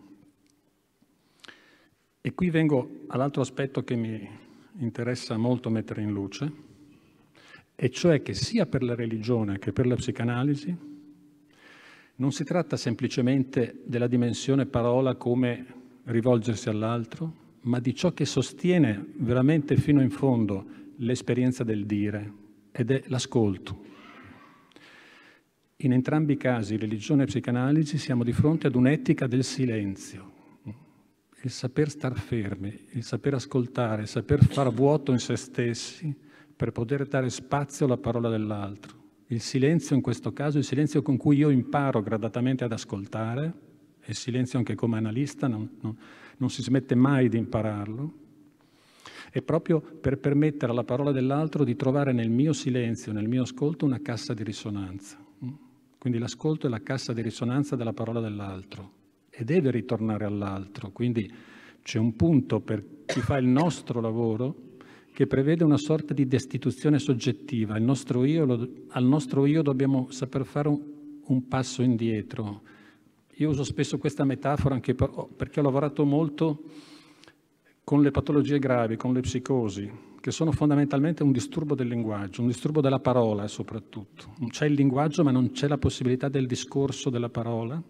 [SPEAKER 14] E qui vengo all'altro aspetto che mi interessa molto mettere in luce, e cioè che sia per la religione che per la psicanalisi non si tratta semplicemente della dimensione parola come rivolgersi all'altro, ma di ciò che sostiene veramente fino in fondo l'esperienza del dire ed è l'ascolto. In entrambi i casi, religione e psicanalisi, siamo di fronte ad un'etica del silenzio, il saper star fermi, il saper ascoltare, il saper far vuoto in se stessi per poter dare spazio alla parola dell'altro. Il silenzio in questo caso, il silenzio con cui io imparo gradatamente ad ascoltare, e il silenzio anche come analista non, non, non si smette mai di impararlo, è proprio per permettere alla parola dell'altro di trovare nel mio silenzio, nel mio ascolto, una cassa di risonanza. Quindi l'ascolto è la cassa di risonanza della parola dell'altro e deve ritornare all'altro. Quindi c'è un punto per chi fa il nostro lavoro che prevede una sorta di destituzione soggettiva. Nostro lo, al nostro io dobbiamo saper fare un, un, passo indietro. Io uso spesso questa metafora anche per, oh, perché ho lavorato molto con le patologie gravi, con le psicosi, che sono fondamentalmente un disturbo del linguaggio, un disturbo della parola soprattutto. c'è il linguaggio ma non c'è la possibilità del discorso della parola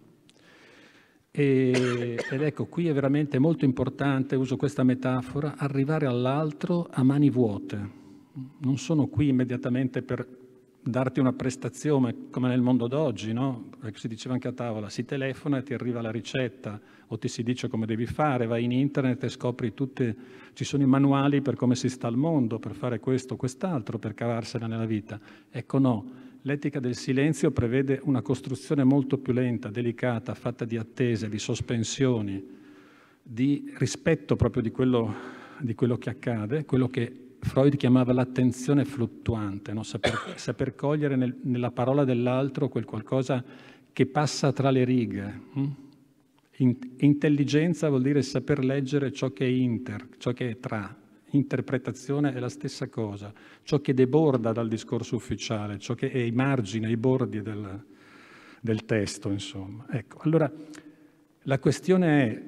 [SPEAKER 14] e, ed ecco, qui è veramente molto importante, uso questa metafora, arrivare all'altro a mani vuote. Non sono qui immediatamente per darti una prestazione come nel mondo d'oggi, no? Perché si diceva anche a tavola, si telefona e ti arriva la ricetta o ti si dice come devi fare, vai in internet e scopri tutte, ci sono i manuali per come si sta al mondo, per fare questo o quest'altro, per cavarsela nella vita. Ecco no, L'etica del silenzio prevede una costruzione molto più lenta, delicata, fatta di attese, di sospensioni, di rispetto proprio di quello, di quello che accade, quello che Freud chiamava l'attenzione fluttuante, no? saper, [COUGHS] saper, cogliere nel, nella parola dell'altro quel qualcosa che passa tra le righe. Hm? In, intelligenza vuol dire saper leggere ciò che è inter, ciò che è tra, interpretazione è la stessa cosa, ciò che deborda dal discorso ufficiale, ciò che è ai margini, ai bordi del, del testo, insomma. Ecco, allora la questione è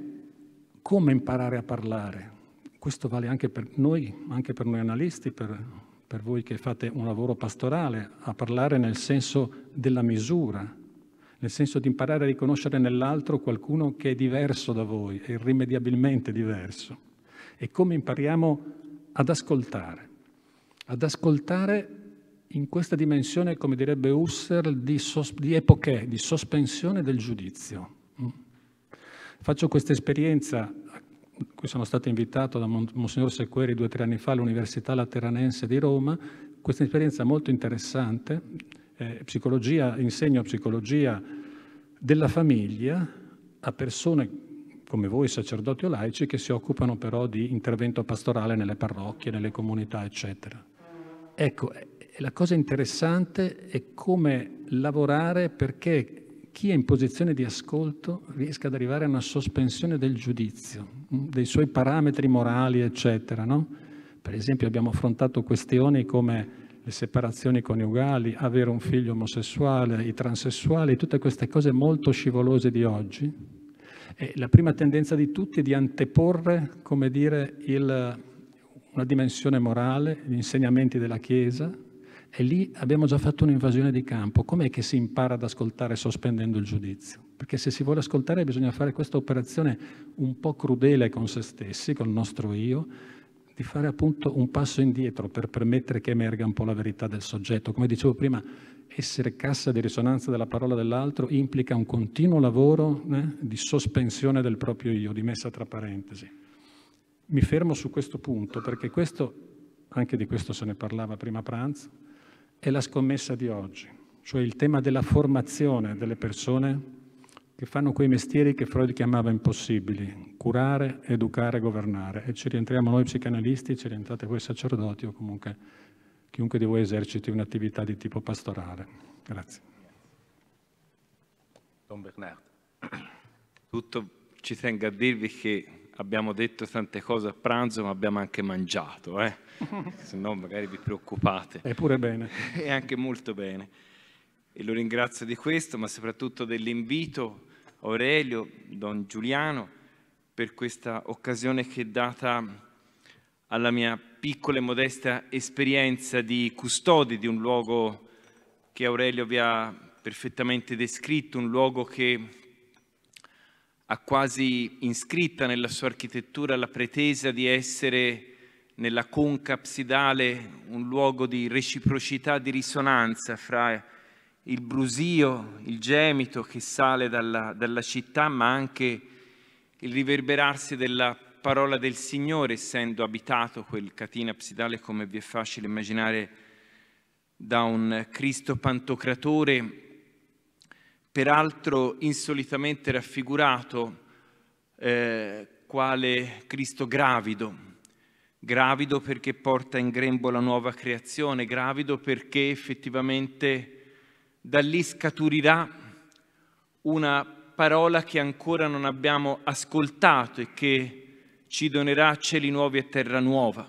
[SPEAKER 14] come imparare a parlare. Questo vale anche per noi, anche per noi analisti, per, per voi che fate un lavoro pastorale, a parlare nel senso della misura, nel senso di imparare a riconoscere nell'altro qualcuno che è diverso da voi, è irrimediabilmente diverso e come impariamo ad ascoltare. Ad ascoltare in questa dimensione, come direbbe Husserl, di, sos- di epoche, di sospensione del giudizio. Mm? Faccio questa esperienza, a cui sono stato invitato da Monsignor Sequeri due o tre anni fa all'Università Lateranense di Roma, questa esperienza molto interessante, eh, psicologia, insegno psicologia della famiglia a persone come voi sacerdoti o laici, che si occupano però di intervento pastorale nelle parrocchie, nelle comunità, eccetera. Ecco, eh, eh, la cosa interessante è come lavorare perché chi è in posizione di ascolto riesca ad arrivare a una sospensione del giudizio, mm, dei suoi parametri morali, eccetera. No? Per esempio abbiamo affrontato questioni come le separazioni coniugali, avere un figlio omosessuale, i transessuali, tutte queste cose molto scivolose di oggi, la prima tendenza di tutti è di anteporre, come dire, il, una dimensione morale, gli insegnamenti della Chiesa, e lì abbiamo già fatto un'invasione di campo. Com'è che si impara ad ascoltare sospendendo il giudizio? Perché se si vuole ascoltare bisogna fare questa operazione un po' crudele con se stessi, col nostro io, di fare appunto un passo indietro per permettere che emerga un po' la verità del soggetto. Come dicevo prima, essere cassa di risonanza della parola dell'altro implica un continuo lavoro né, eh, di sospensione del proprio io, di messa tra parentesi. Mi fermo su questo punto perché questo, anche di questo se ne parlava prima pranzo, è la scommessa di oggi, cioè il tema della formazione delle persone che fanno quei mestieri che Freud chiamava impossibili, curare, educare, governare. E ci rientriamo noi psicanalisti, ci rientrate voi sacerdoti o comunque chiunque di voi eserciti un'attività di tipo pastorale. Grazie.
[SPEAKER 15] Don Bernardo, tutto ci tengo a dirvi che abbiamo detto tante cose a pranzo, ma abbiamo anche mangiato, eh? [LAUGHS] se no magari vi preoccupate. Eppure bene. e [LAUGHS] anche molto bene. E lo ringrazio di questo, ma soprattutto dell'invito, Aurelio, Don Giuliano, per questa occasione che è data alla mia piccola e modesta esperienza di custodi di un luogo che Aurelio vi ha perfettamente descritto, un luogo che ha quasi iscritta nella sua architettura la pretesa di essere nella conca absidale un luogo di reciprocità, di risonanza fra il brusio, il gemito che sale dalla, dalla città, ma anche il riverberarsi della parola del Signore, essendo abitato quel catena absidale, come vi è facile immaginare, da un Cristo pantocratore, peraltro insolitamente raffigurato eh, quale Cristo gravido, gravido perché porta in grembo la nuova creazione, gravido perché effettivamente da lì scaturirà una parola che ancora non abbiamo ascoltato e che ci donerà cieli nuovi e terra nuova,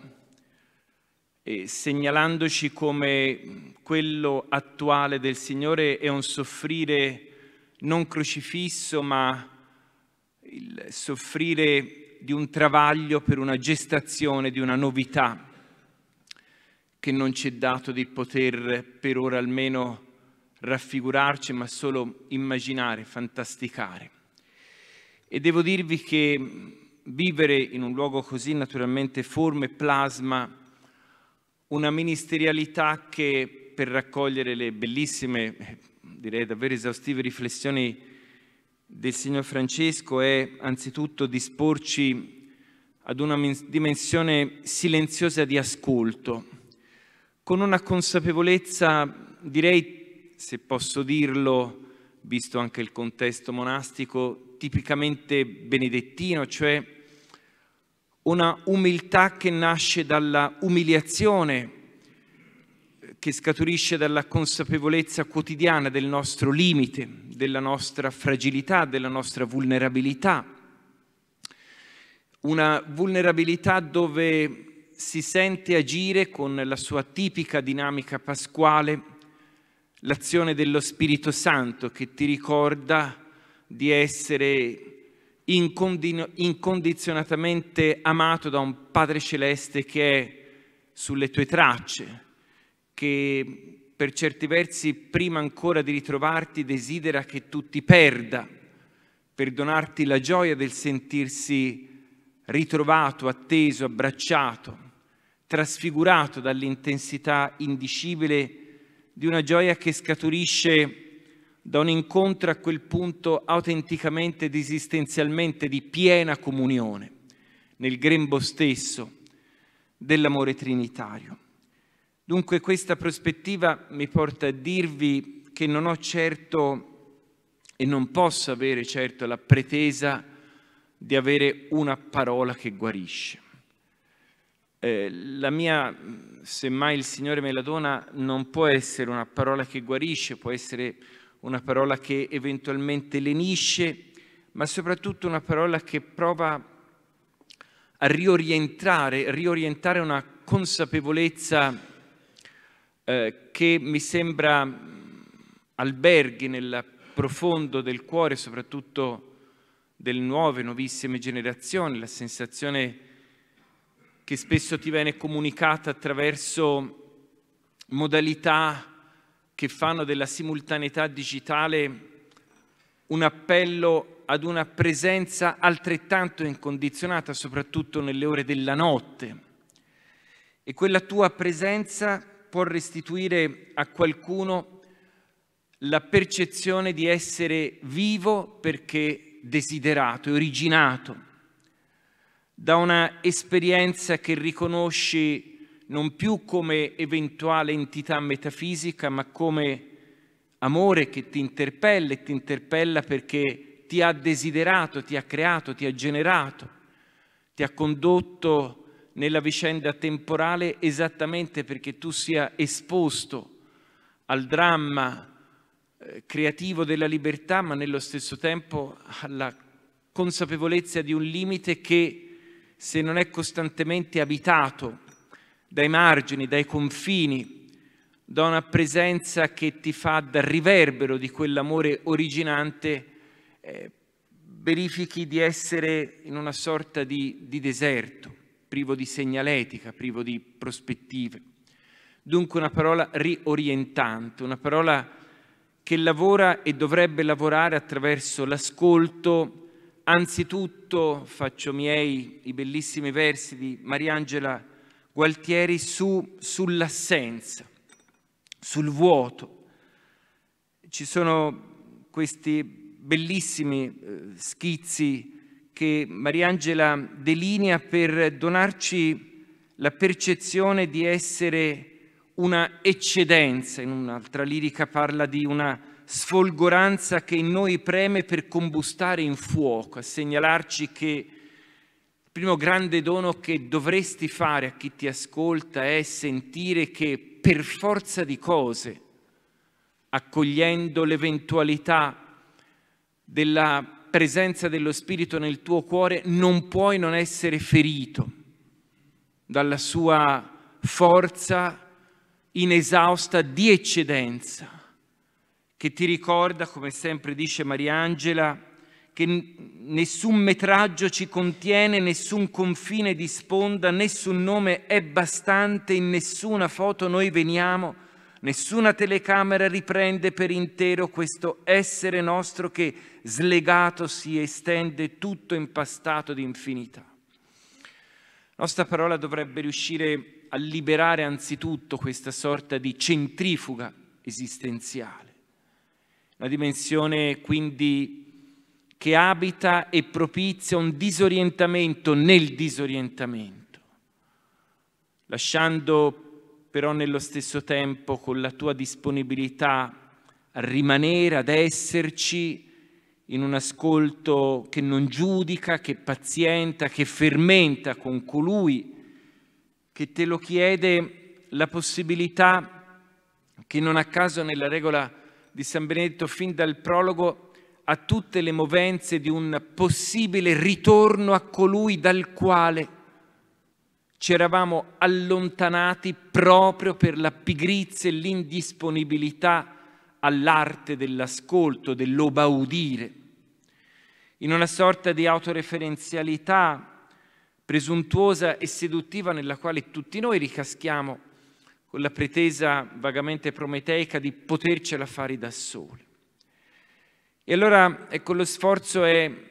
[SPEAKER 15] e segnalandoci come quello attuale del Signore è un soffrire non crocifisso, ma il soffrire di un travaglio per una gestazione, di una novità che non ci è dato di poter per ora almeno raffigurarci, ma solo immaginare, fantasticare. E devo dirvi che vivere in un luogo così naturalmente forma e plasma una ministerialità che per raccogliere le bellissime, direi davvero esaustive riflessioni del signor Francesco è anzitutto disporci ad una dimensione silenziosa di ascolto, con una consapevolezza, direi, se posso dirlo, visto anche il contesto monastico, tipicamente benedettino, cioè una umiltà che nasce dalla umiliazione, che scaturisce dalla consapevolezza quotidiana del nostro limite, della nostra fragilità, della nostra vulnerabilità. Una vulnerabilità dove si sente agire con la sua tipica dinamica pasquale l'azione dello Spirito Santo che ti ricorda di essere incondizionatamente amato da un Padre Celeste che è sulle tue tracce, che per certi versi prima ancora di ritrovarti desidera che tu ti perda, per donarti la gioia del sentirsi ritrovato, atteso, abbracciato, trasfigurato dall'intensità indicibile di una gioia che scaturisce da un incontro a quel punto autenticamente ed esistenzialmente di piena comunione nel grembo stesso dell'amore trinitario. Dunque questa prospettiva mi porta a dirvi che non ho certo e non posso avere certo la pretesa di avere una parola che guarisce. Eh, la mia, semmai il Signore me la dona, non può essere una parola che guarisce, può essere una parola che eventualmente lenisce, ma soprattutto una parola che prova a riorientare, riorientare una consapevolezza eh, che mi sembra mm, alberghi nel profondo del cuore, soprattutto delle nuove, nuovissime generazioni, la sensazione che spesso ti viene comunicata attraverso modalità che fanno della simultaneità digitale un appello ad una presenza altrettanto incondizionata, soprattutto nelle ore della notte. E quella tua presenza può restituire a qualcuno la percezione di essere vivo perché desiderato, originato, da una esperienza che riconosci non più come eventuale entità metafisica, ma come amore che ti interpella e ti interpella perché ti ha desiderato, ti ha creato, ti ha generato, ti ha condotto nella vicenda temporale esattamente perché tu sia esposto al dramma eh, creativo della libertà, ma nello stesso tempo alla consapevolezza di un limite che se non è costantemente abitato dai margini, dai confini, da una presenza che ti fa dal riverbero di quell'amore originante, eh, verifichi di essere in una sorta di, di deserto, privo di segnaletica, privo di prospettive. Dunque una parola riorientante, una parola che lavora e dovrebbe lavorare attraverso l'ascolto. Anzitutto faccio miei i bellissimi versi di Mariangela Gualtieri su, sull'assenza, sul vuoto. Ci sono questi bellissimi eh, schizzi che Mariangela delinea per donarci la percezione di essere una eccedenza, in un'altra lirica parla di una sfolgoranza che in noi preme per combustare in fuoco, a segnalarci che il primo grande dono che dovresti fare a chi ti ascolta è sentire che per forza di cose, accogliendo l'eventualità della presenza dello Spirito nel tuo cuore, non puoi non essere ferito dalla sua forza inesausta di eccedenza, che ti ricorda, come sempre dice Mariangela, che nessun metraggio ci contiene, nessun confine di sponda, nessun nome è bastante, in nessuna foto noi veniamo, nessuna telecamera riprende per intero questo essere nostro che slegato si estende tutto impastato di infinità. La nostra parola dovrebbe riuscire a liberare anzitutto questa sorta di centrifuga esistenziale, una dimensione quindi che abita e propizia un disorientamento nel disorientamento, lasciando però nello stesso tempo con la tua disponibilità a rimanere, ad esserci in un ascolto che non giudica, che pazienta, che fermenta con colui che te lo chiede la possibilità che non a caso nella regola di San Benedetto fin dal prologo a tutte le movenze di un possibile ritorno a colui dal quale ci eravamo allontanati proprio per la pigrizia e l'indisponibilità all'arte dell'ascolto, dell'obaudire, in una sorta di autoreferenzialità presuntuosa e seduttiva nella quale tutti noi ricaschiamo con la pretesa vagamente prometeica di potercela fare da soli. E allora ecco lo sforzo è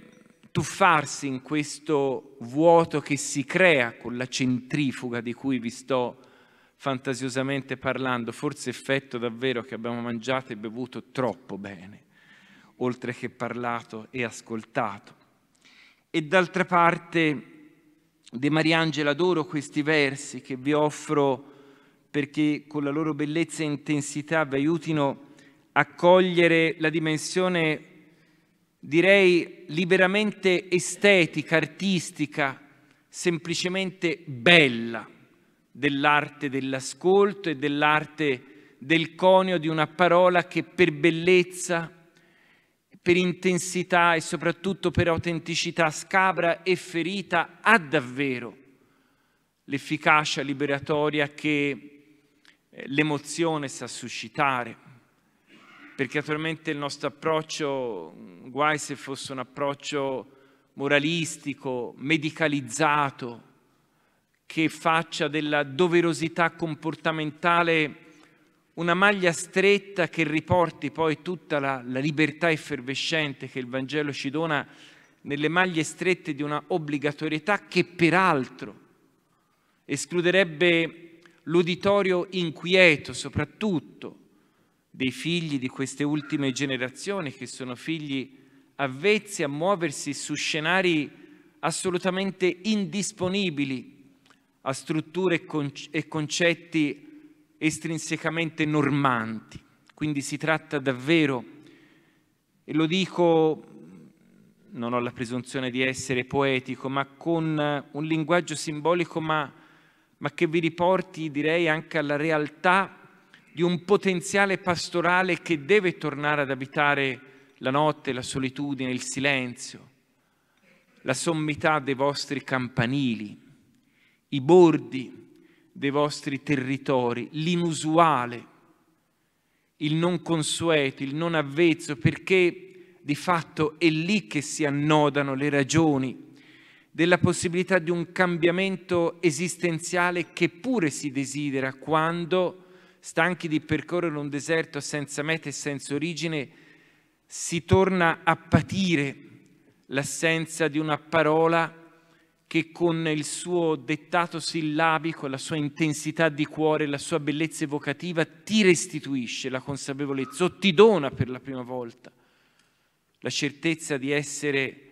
[SPEAKER 15] tuffarsi in questo vuoto che si crea con la centrifuga di cui vi sto fantasiosamente parlando, forse effetto davvero che abbiamo mangiato e bevuto troppo bene, oltre che parlato e ascoltato. E d'altra parte De Mariangela adoro questi versi che vi offro perché con la loro bellezza e intensità vi aiutino a accogliere la dimensione, direi, liberamente estetica, artistica, semplicemente bella dell'arte dell'ascolto e dell'arte del conio di una parola che per bellezza, per intensità e soprattutto per autenticità scabra e ferita ha davvero l'efficacia liberatoria che eh, l'emozione sa suscitare perché naturalmente il nostro approccio, guai se fosse un approccio moralistico, medicalizzato, che faccia della doverosità comportamentale una maglia stretta che riporti poi tutta la, la, libertà effervescente che il Vangelo ci dona nelle maglie strette di una obbligatorietà che peraltro escluderebbe l'uditorio inquieto soprattutto dei figli di queste ultime generazioni che sono figli avvezzi a muoversi su scenari assolutamente indisponibili a strutture e concetti estrinsecamente normanti. Quindi si tratta davvero, e lo dico, non ho la presunzione di essere poetico, ma con un linguaggio simbolico, ma, ma che vi riporti direi anche alla realtà di un potenziale pastorale che deve tornare ad abitare la notte, la solitudine, il silenzio, la sommità dei vostri campanili, i bordi dei vostri territori, l'inusuale, il non consueto, il non avvezzo, perché di fatto è lì che si annodano le ragioni della possibilità di un cambiamento esistenziale che pure si desidera quando stanchi di percorrere un deserto senza meta e senza origine, si torna a patire l'assenza di una parola che con il suo dettato sillabico, la sua intensità di cuore, la sua bellezza evocativa ti restituisce la consapevolezza o ti dona per la prima volta la certezza di essere,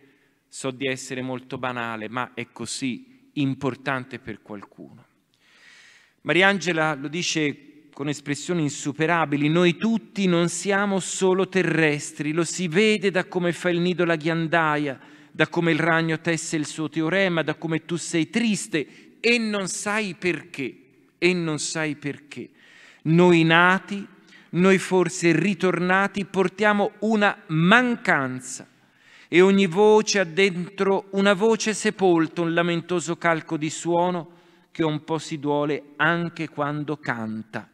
[SPEAKER 15] so di essere molto banale, ma è così importante per qualcuno. Mariangela lo dice con espressioni insuperabili, noi tutti non siamo solo terrestri, lo si vede da come fa il nido la ghiandaia, da come il ragno tesse il suo teorema, da come tu sei triste e non sai perché, e non sai perché. Noi nati, noi forse ritornati, portiamo una mancanza e ogni voce ha dentro una voce sepolta, un lamentoso calco di suono che un po' si duole anche quando canta.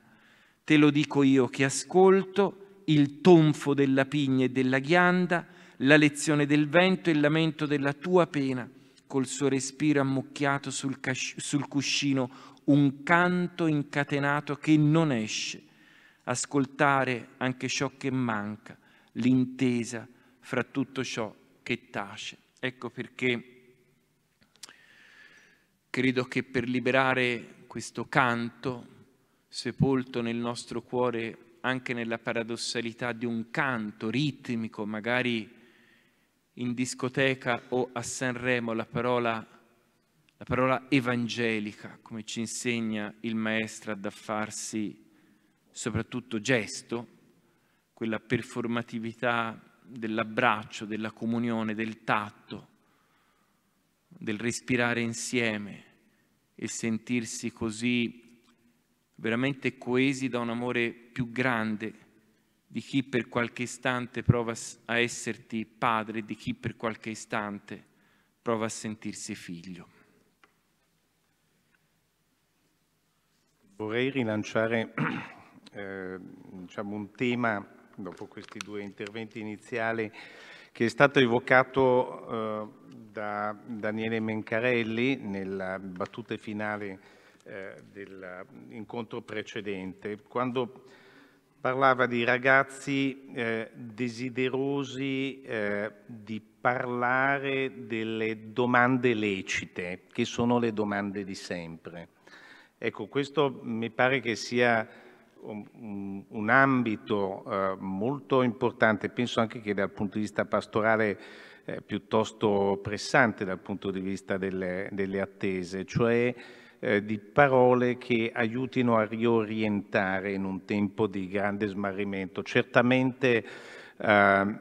[SPEAKER 15] Te lo dico io che ascolto il tonfo della pigna e della ghianda, la lezione del vento e il lamento della tua pena, col suo respiro ammucchiato sul, casci- sul cuscino, un canto incatenato che non esce. Ascoltare anche ciò che manca, l'intesa fra tutto ciò che tace. Ecco perché credo che per liberare questo canto sepolto nel nostro cuore anche nella paradossalità di un canto ritmico, magari in discoteca o a Sanremo, la parola, la parola evangelica, come ci insegna il maestro ad affarsi soprattutto gesto, quella performatività dell'abbraccio, della comunione, del tatto, del respirare insieme e sentirsi così veramente coesi da un amore più grande di chi per qualche istante prova a esserti padre, di chi per qualche istante prova a sentirsi figlio.
[SPEAKER 13] Vorrei rilanciare [CLEARS THROAT] eh, diciamo un tema, dopo questi due interventi iniziali, che è stato evocato eh, da Daniele Mencarelli nella battuta finale eh, dell'incontro mm, precedente, quando parlava di ragazzi eh, desiderosi eh, di parlare delle domande lecite, che sono le domande di sempre. Ecco, questo mi pare che sia un, un ambito eh, molto importante, penso anche che dal punto di vista pastorale eh, piuttosto pressante dal punto di vista delle, delle attese, cioè eh, di parole che aiutino a riorientare in un tempo di grande smarrimento. Certamente eh,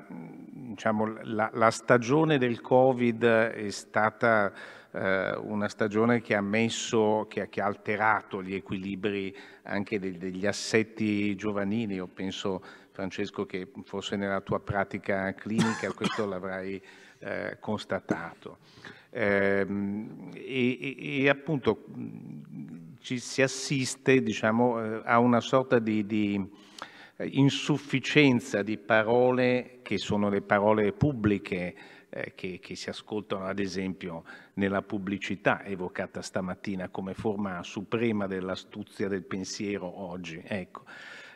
[SPEAKER 13] diciamo, la, la, stagione del Covid è stata eh, una stagione che ha messo, che, che ha alterato gli equilibri anche de, degli assetti giovanili. Io penso, Francesco, che forse nella tua pratica clinica questo [COUGHS] l'avrai eh, constatato. Ehm, e, e, e appunto ci si assiste diciamo, eh, a una sorta di, di eh, insufficienza di parole che sono le parole pubbliche eh, che, che, si ascoltano ad esempio nella pubblicità evocata stamattina come forma suprema dell'astuzia del pensiero oggi. Ecco.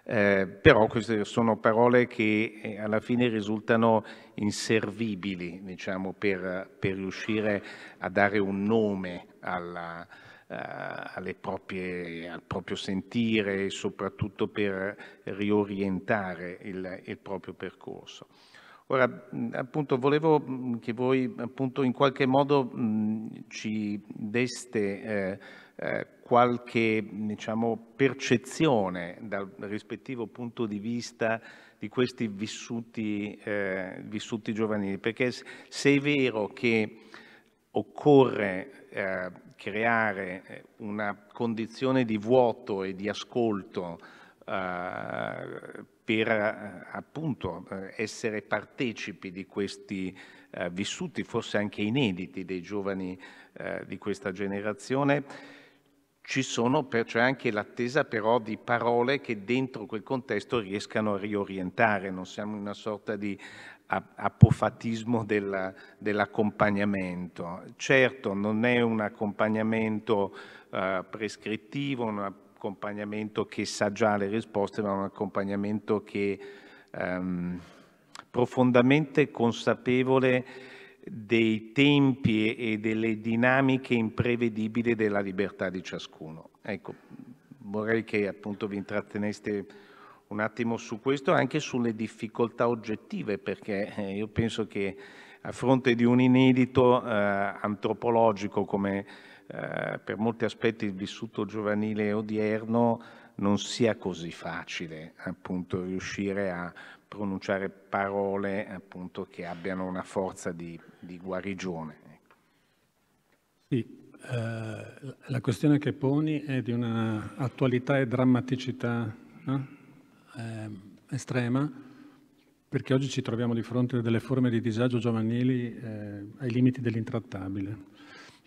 [SPEAKER 13] Eh, però queste sono parole che eh, alla fine risultano inservibili diciamo, per, per, riuscire a dare un nome alla, eh, proprie, al proprio sentire e soprattutto per riorientare il, il proprio percorso. Ora, appunto, volevo che voi appunto in qualche modo mh, ci deste eh, eh, qualche diciamo, percezione dal rispettivo punto di vista di questi vissuti, eh, vissuti giovanili, perché se è vero che occorre eh, creare eh, una condizione di vuoto e di ascolto eh, per eh, appunto eh, essere partecipi di questi vissuti, forse anche inediti, dei giovani di questa generazione, c'è cioè anche l'attesa però di parole che dentro quel contesto riescano a riorientare, non siamo in una sorta di apofatismo della, dell'accompagnamento. Certo, non è un accompagnamento eh, prescrittivo, un accompagnamento che sa già le risposte, ma un accompagnamento che ehm, profondamente consapevole dei tempi e delle dinamiche imprevedibili della libertà di ciascuno. Ecco, vorrei che appunto vi intratteneste un attimo su questo, anche sulle difficoltà oggettive, perché eh, io penso che a fronte di un inedito eh, antropologico come eh, per molti aspetti il vissuto giovanile odierno non sia così facile appunto riuscire a pronunciare parole appunto, che abbiano una forza di, di guarigione. Ecco.
[SPEAKER 14] Sì, eh, la questione che poni è di una attualità e drammaticità no? eh, estrema, perché oggi ci troviamo di fronte a delle forme di disagio giovanili eh, ai limiti dell'intrattabile,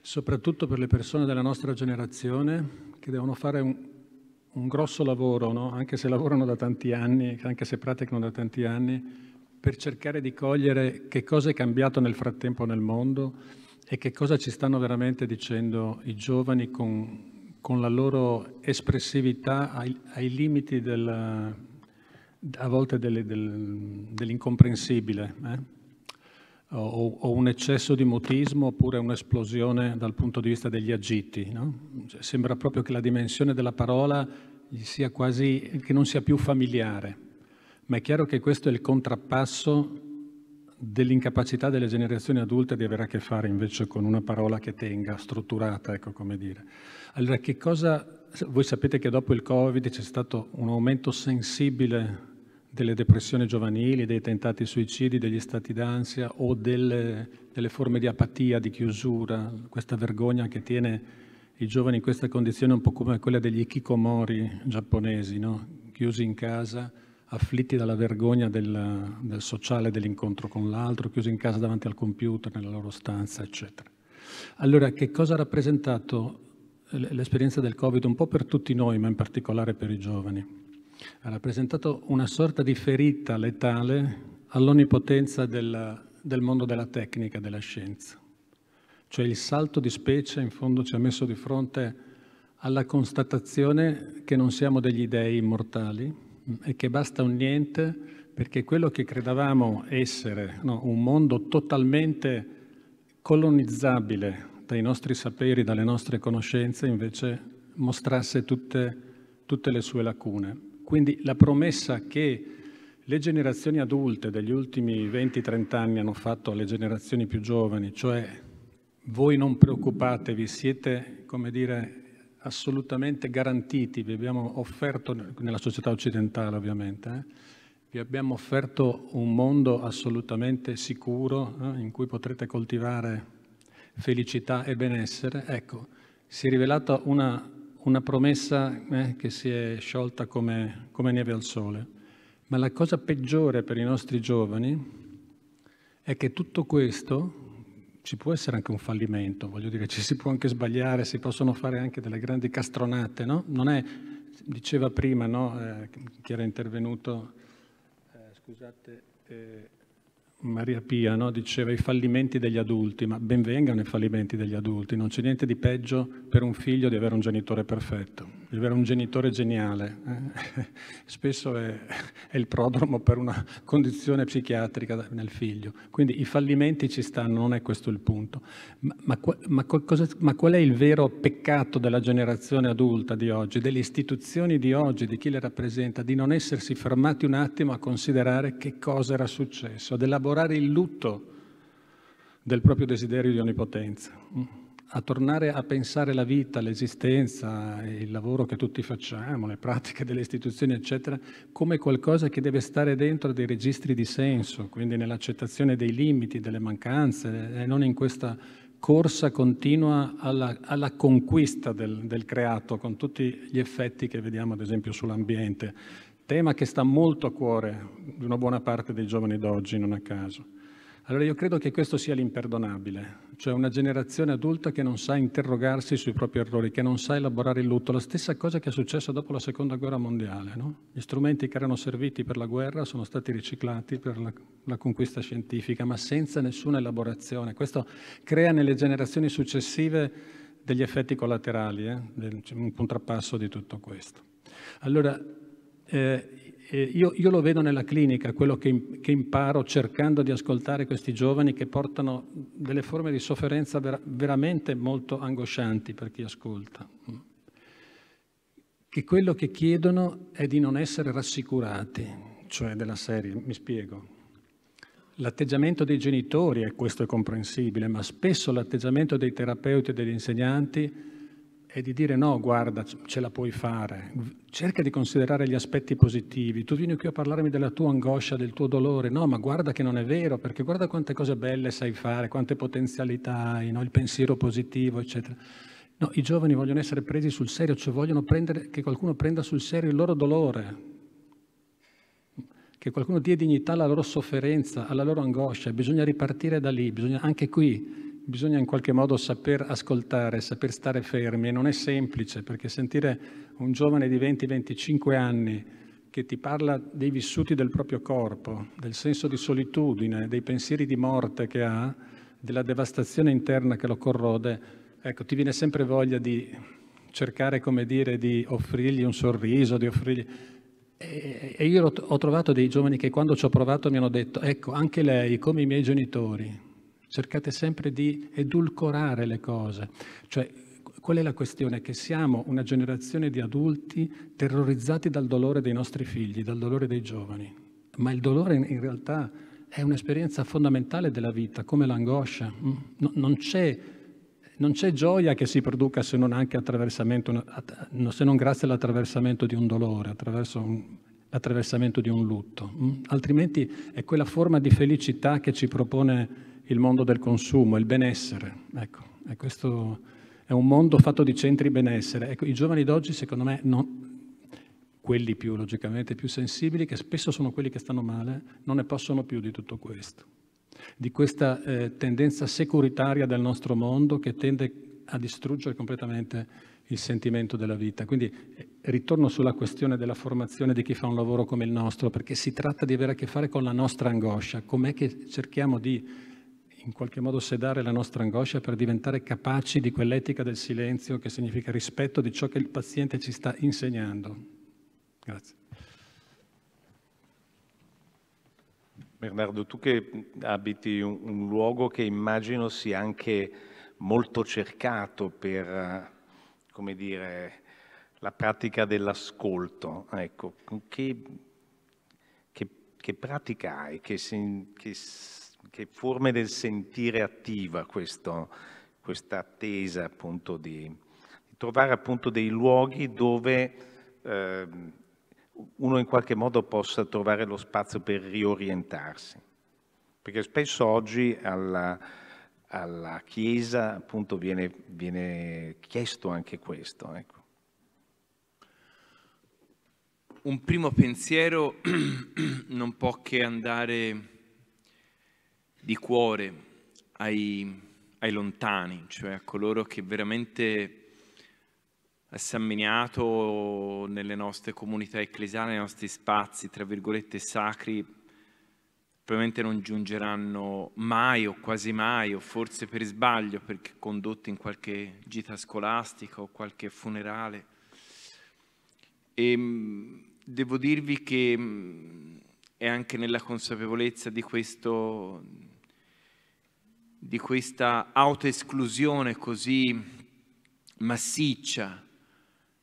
[SPEAKER 14] soprattutto per le persone della nostra generazione che devono fare un, un grosso lavoro, no? anche se lavorano da tanti anni, anche se praticano da tanti anni, per cercare di cogliere che cosa è cambiato nel frattempo nel mondo e che cosa ci stanno veramente dicendo i giovani con, con la loro espressività ai, ai limiti della, a volte delle, del, dell'incomprensibile. Eh? o, o, un eccesso di mutismo oppure un'esplosione dal punto di vista degli agiti. No? Cioè, sembra proprio che la dimensione della parola sia quasi, che non sia più familiare, ma è chiaro che questo è il contrappasso dell'incapacità delle generazioni adulte di avere a che fare invece con una parola che tenga, strutturata, ecco come dire. Allora, che cosa... Voi sapete che dopo il Covid c'è stato un aumento sensibile delle depressioni giovanili, dei tentati suicidi, degli stati d'ansia o delle, delle forme di apatia, di chiusura, questa vergogna che tiene i giovani in questa condizione un po' come quella degli ikikomori giapponesi, no? chiusi in casa, afflitti dalla vergogna del, del sociale, dell'incontro con l'altro, chiusi in casa davanti al computer, nella loro stanza, eccetera. Allora, che cosa ha rappresentato l'esperienza del Covid un po' per tutti noi, ma in particolare per i giovani? ha rappresentato una sorta di ferita letale all'onnipotenza del, del mondo della tecnica, della scienza. Cioè il salto di specie in fondo ci ha messo di fronte alla constatazione che non siamo degli dei immortali e che basta un niente perché quello che credevamo essere no, un mondo totalmente colonizzabile dai nostri saperi, dalle nostre conoscenze, invece mostrasse tutte, tutte le sue lacune. Quindi la promessa che le generazioni adulte degli ultimi 20-30 anni hanno fatto alle generazioni più giovani, cioè voi non preoccupatevi, siete, come dire, assolutamente garantiti, vi abbiamo offerto, nella società occidentale ovviamente, eh, vi abbiamo offerto un mondo assolutamente sicuro eh, in cui potrete coltivare felicità e benessere, ecco, si è rivelata una una promessa eh, che si è sciolta come, come neve al sole. Ma la cosa peggiore per i nostri giovani è che tutto questo ci può essere anche un fallimento, voglio dire, ci si può anche sbagliare, si possono fare anche delle grandi castronate, no? Non è, diceva prima, no, eh, chi era intervenuto, eh, scusate, eh, Maria Pia no? diceva i fallimenti degli adulti, ma benvengano i fallimenti degli adulti, non c'è niente di peggio per un figlio di avere un genitore perfetto di avere un genitore geniale, eh? [LAUGHS] spesso è, è, il prodromo per una condizione psichiatrica nel figlio. Quindi i fallimenti ci stanno, non è questo il punto. Ma, ma, ma, cosa, ma qual è il vero peccato della generazione adulta di oggi, delle istituzioni di oggi, di chi le rappresenta, di non essersi fermati un attimo a considerare che cosa era successo, ad elaborare il lutto del proprio desiderio di onnipotenza? Mm a tornare a pensare la vita, l'esistenza, il lavoro che tutti facciamo, le pratiche delle istituzioni, eccetera, come qualcosa che deve stare dentro dei registri di senso, quindi nell'accettazione dei limiti, delle mancanze, e non in questa corsa continua alla, alla conquista del, del creato, con tutti gli effetti che vediamo ad esempio sull'ambiente. Tema che sta molto a cuore di una buona parte dei giovani d'oggi, non a caso. Allora io credo che questo sia l'imperdonabile, cioè una generazione adulta che non sa interrogarsi sui propri errori, che non sa elaborare il lutto, la stessa cosa che è successa dopo la Seconda Guerra Mondiale. No? Gli strumenti che erano serviti per la guerra sono stati riciclati per la, la conquista scientifica, ma senza nessuna elaborazione. Questo crea nelle generazioni successive degli effetti collaterali, eh? un contrappasso di tutto questo. Allora, eh, eh, io, io, lo vedo nella clinica, quello che, che, imparo cercando di ascoltare questi giovani che portano delle forme di sofferenza vera, veramente molto angoscianti per chi ascolta. Che quello che chiedono è di non essere rassicurati, cioè della serie, mi spiego. L'atteggiamento dei genitori, e questo è comprensibile, ma spesso l'atteggiamento dei terapeuti e degli insegnanti è di dire no, guarda, ce la puoi fare, cerca di considerare gli aspetti positivi, tu vieni qui a parlarmi della tua angoscia, del tuo dolore, no, ma guarda che non è vero, perché guarda quante cose belle sai fare, quante potenzialità hai, no? il pensiero positivo, eccetera. No, i giovani vogliono essere presi sul serio, cioè vogliono prendere, che qualcuno prenda sul serio il loro dolore, che qualcuno dia dignità alla loro sofferenza, alla loro angoscia, bisogna ripartire da lì, bisogna anche qui bisogna in qualche modo saper ascoltare, saper stare fermi e non è semplice perché sentire un giovane di 20-25 anni che ti parla dei vissuti del proprio corpo, del senso di solitudine, dei pensieri di morte che ha, della devastazione interna che lo corrode, ecco, ti viene sempre voglia di cercare, come dire, di offrirgli un sorriso, di offrirgli... E, e io ho trovato dei giovani che quando ci ho provato mi hanno detto, ecco, anche lei, come i miei genitori, cercate sempre di edulcorare le cose. Cioè, qual è la questione? Che siamo una generazione di adulti terrorizzati dal dolore dei nostri figli, dal dolore dei giovani. Ma il dolore in realtà è un'esperienza fondamentale della vita, come l'angoscia. Mm? Non c'è, non c'è gioia che si produca se non, se non grazie all'attraversamento di un dolore, attraverso un, l'attraversamento di un lutto. Mm? Altrimenti è quella forma di felicità che ci propone il mondo del consumo, il benessere. Ecco, è questo è un mondo fatto di centri benessere. Ecco, I giovani d'oggi, secondo me, non, quelli più logicamente più sensibili, che spesso sono quelli che stanno male, non ne possono più di tutto questo, di questa eh, tendenza securitaria del nostro mondo che tende a distruggere completamente il sentimento della vita. Quindi eh, ritorno sulla questione della formazione di chi fa un lavoro come il nostro, perché si tratta di avere a che fare con la nostra angoscia, com'è che cerchiamo di in qualche modo sedare la nostra angoscia per diventare capaci di quell'etica del silenzio che significa rispetto di ciò che il paziente ci sta insegnando. Grazie.
[SPEAKER 13] Bernardo, tu che abiti un, un luogo che immagino sia anche molto cercato per, come dire, la pratica dell'ascolto, ecco, che, che, che pratica hai, che, che che forme del sentire attiva questo, questa attesa appunto di, di, trovare appunto dei luoghi dove eh, uno in qualche modo possa trovare lo spazio per riorientarsi. Perché spesso oggi alla, alla Chiesa appunto viene, viene chiesto anche questo. Ecco.
[SPEAKER 15] Un primo pensiero [CLEARS THROAT] non può che andare di cuore ai, ai lontani, cioè a coloro che veramente a San Miniato, nelle nostre comunità ecclesiali, nei nostri spazi, tra virgolette, sacri, probabilmente non giungeranno mai o quasi mai, o forse per sbaglio, perché condotti in qualche gita scolastica o qualche funerale. E ehm, devo dirvi che mm, è anche nella consapevolezza di questo di questa autoesclusione così massiccia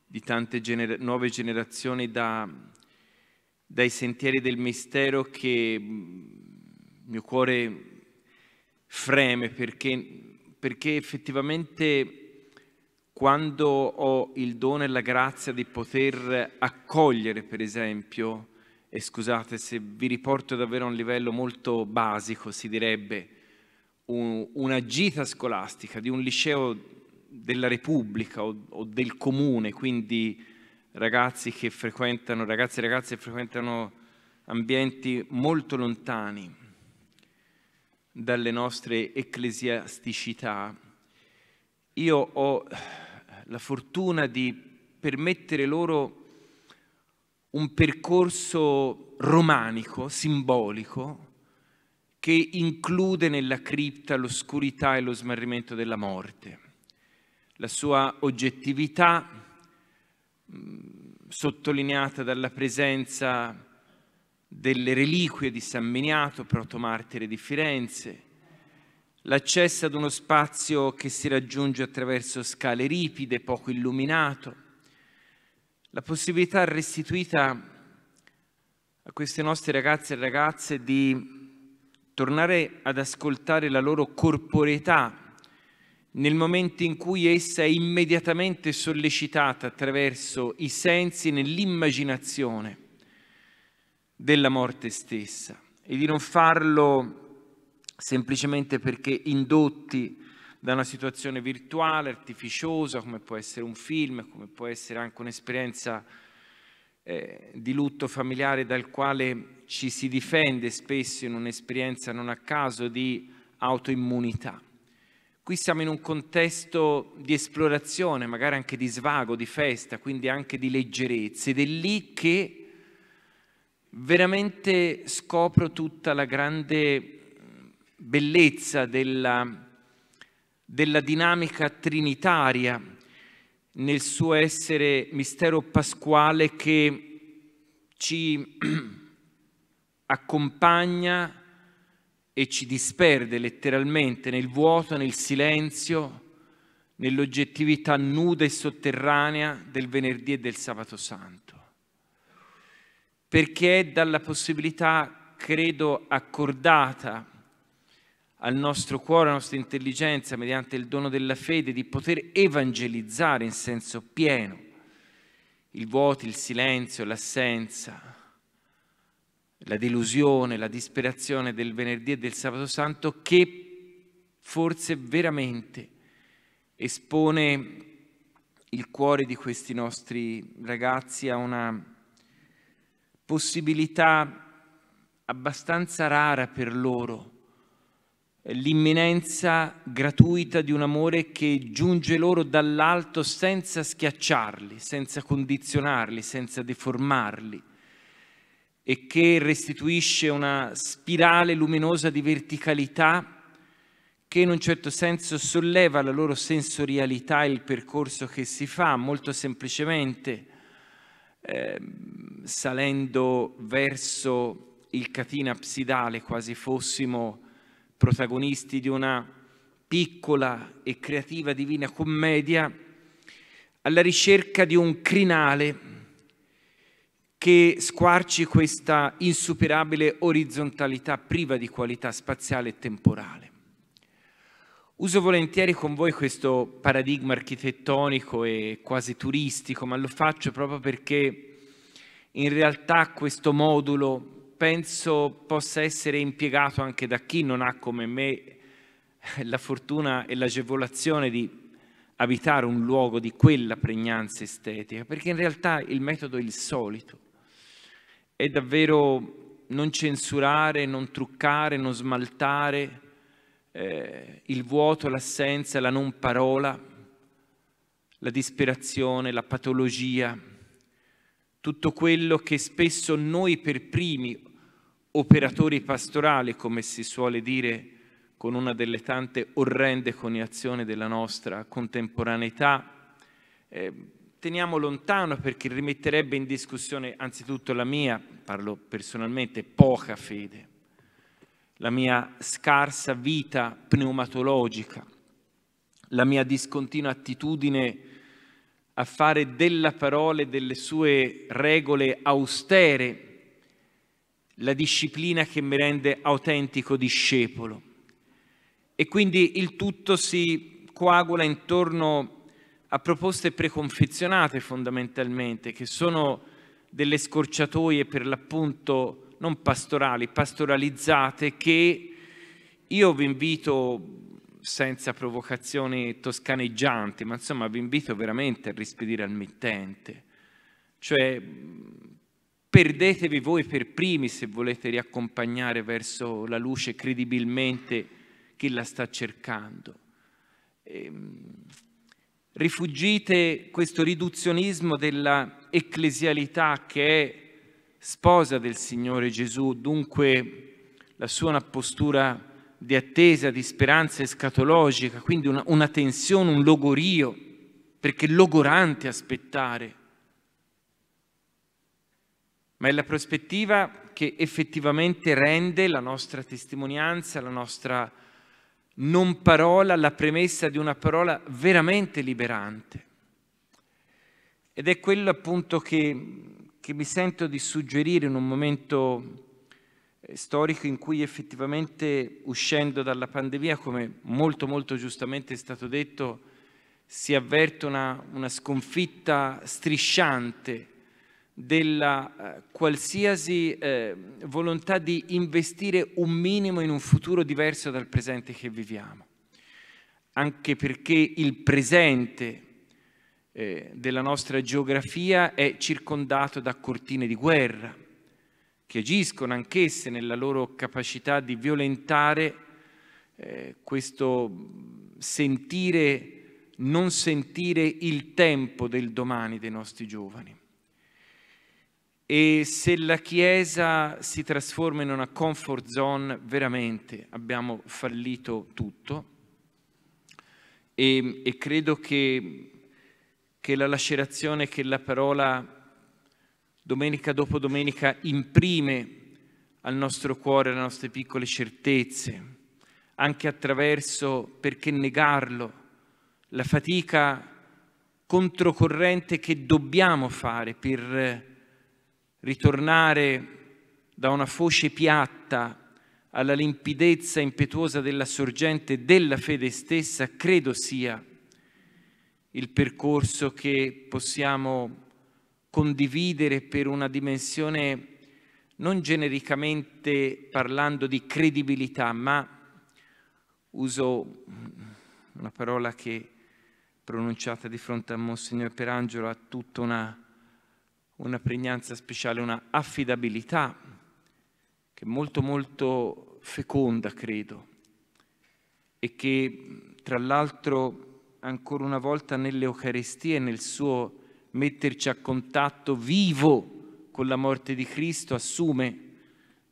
[SPEAKER 15] di tante genera- nuove generazioni da, dai sentieri del mistero che il mm, mio cuore freme perché, perché effettivamente quando ho il dono e la grazia di poter accogliere, per esempio, e scusate se vi riporto davvero a un livello molto basico, si direbbe, un, una gita scolastica di un liceo della Repubblica o, o, del comune, quindi ragazzi che frequentano, ragazzi e ragazze che frequentano ambienti molto lontani dalle nostre ecclesiasticità, io ho la fortuna di permettere loro un percorso romanico, simbolico, che include nella cripta l'oscurità e lo smarrimento della morte, la sua oggettività mm, sottolineata dalla presenza delle reliquie di San Miniato, protomartire di Firenze, l'accesso ad uno spazio che si raggiunge attraverso scale ripide, poco illuminato, la possibilità restituita a queste nostre ragazze e ragazze di tornare ad ascoltare la loro corporeità nel momento in cui essa è immediatamente sollecitata attraverso i sensi nell'immaginazione della morte stessa e di non farlo semplicemente perché indotti da una situazione virtuale, artificiosa, come può essere un film, come può essere anche un'esperienza eh, di lutto familiare dal quale ci si difende spesso in un'esperienza non a caso di autoimmunità. Qui siamo in un contesto di esplorazione, magari anche di svago, di festa, quindi anche di leggerezza ed è lì che veramente scopro tutta la grande mm, bellezza della, della dinamica trinitaria nel suo essere mistero pasquale che ci [CLEARS THROAT] accompagna e ci disperde letteralmente nel vuoto, nel silenzio, nell'oggettività nuda e sotterranea del venerdì e del sabato santo. Perché è dalla possibilità, credo, accordata al nostro cuore, alla nostra intelligenza, mediante il dono della fede, di poter evangelizzare in senso pieno il vuoto, il silenzio, l'assenza, la delusione, la disperazione del venerdì e del sabato santo che forse veramente espone il cuore di questi nostri ragazzi a una possibilità abbastanza rara per loro eh, l'imminenza gratuita di un amore che giunge loro dall'alto senza schiacciarli, senza condizionarli, senza deformarli e che restituisce una spirale luminosa di verticalità che in un certo senso solleva la loro sensorialità e il percorso che si fa molto semplicemente eh, salendo verso il catina absidale, quasi fossimo protagonisti di una piccola e creativa divina commedia, alla ricerca di un crinale che squarci questa insuperabile orizzontalità priva di qualità spaziale e temporale. Uso volentieri con voi questo paradigma architettonico e quasi turistico, ma lo faccio proprio perché in realtà questo modulo penso possa essere impiegato anche da chi non ha come me [LAUGHS] la fortuna e l'agevolazione di abitare un luogo di quella pregnanza estetica, perché in realtà il metodo è il solito. È davvero non censurare, non truccare, non smaltare eh, il vuoto, l'assenza, la non parola, la disperazione, la patologia, tutto quello che spesso noi per primi operatori pastorali, come si suole dire con una delle tante orrende coniazioni della nostra contemporaneità, eh, teniamo lontano perché rimetterebbe in discussione anzitutto la mia, parlo personalmente, poca fede, la mia scarsa vita pneumatologica, la mia discontinua attitudine a fare della parola e delle sue regole austere la disciplina che mi rende autentico discepolo. E quindi il tutto si coagula intorno a proposte preconfezionate fondamentalmente, che sono delle scorciatoie per l'appunto non pastorali, pastoralizzate, che io vi invito senza provocazioni toscaneggianti, ma insomma vi invito veramente a rispedire al mittente. Cioè Perdetevi voi per primi se volete riaccompagnare verso la luce credibilmente chi la sta cercando. E, ehm, rifugite questo riduzionismo della ecclesialità che è sposa del Signore Gesù, dunque la sua una postura di attesa, di speranza escatologica, quindi una, una tensione, un logorio, perché logorante aspettare ma è la prospettiva che effettivamente rende la nostra testimonianza, la nostra non parola, la premessa di una parola veramente liberante. Ed è quello appunto che, che mi sento di suggerire in un momento eh, storico in cui effettivamente uscendo dalla pandemia, come molto molto giustamente è stato detto, si avverte una, una sconfitta strisciante della eh, qualsiasi eh, volontà di investire un minimo in un futuro diverso dal presente che viviamo, anche perché il presente eh, della nostra geografia è circondato da cortine di guerra che agiscono anch'esse nella loro capacità di violentare eh, questo sentire, non sentire il tempo del domani dei nostri giovani. E se la Chiesa si trasforma in una comfort zone, veramente abbiamo fallito tutto. E, e credo che, che la lacerazione che la parola domenica dopo domenica imprime al nostro cuore, alle nostre piccole certezze, anche attraverso, perché negarlo, la fatica controcorrente che dobbiamo fare per ritornare da una foce piatta alla limpidezza impetuosa della sorgente della fede stessa, credo sia il percorso che possiamo condividere per una dimensione non genericamente parlando di credibilità, ma uso una parola che pronunciata di fronte a Monsignor Perangelo ha tutta una una pregnanza speciale, una affidabilità che è molto molto feconda, credo, e che tra l'altro ancora una volta nell'Eucarestia e nel suo metterci a contatto vivo con la morte di Cristo assume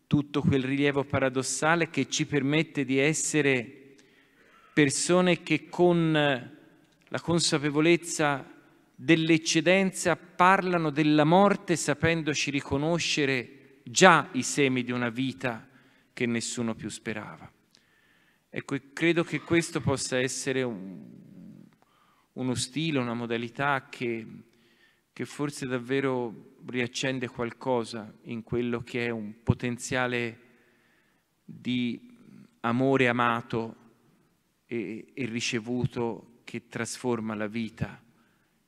[SPEAKER 15] tutto quel rilievo paradossale che ci permette di essere persone che con la consapevolezza dell'eccedenza parlano della morte sapendoci riconoscere già i semi di una vita che nessuno più sperava. Ecco, credo che questo possa essere un, uno stile, una modalità che, che forse davvero riaccende qualcosa in quello che è un potenziale di amore amato e, e ricevuto che trasforma la vita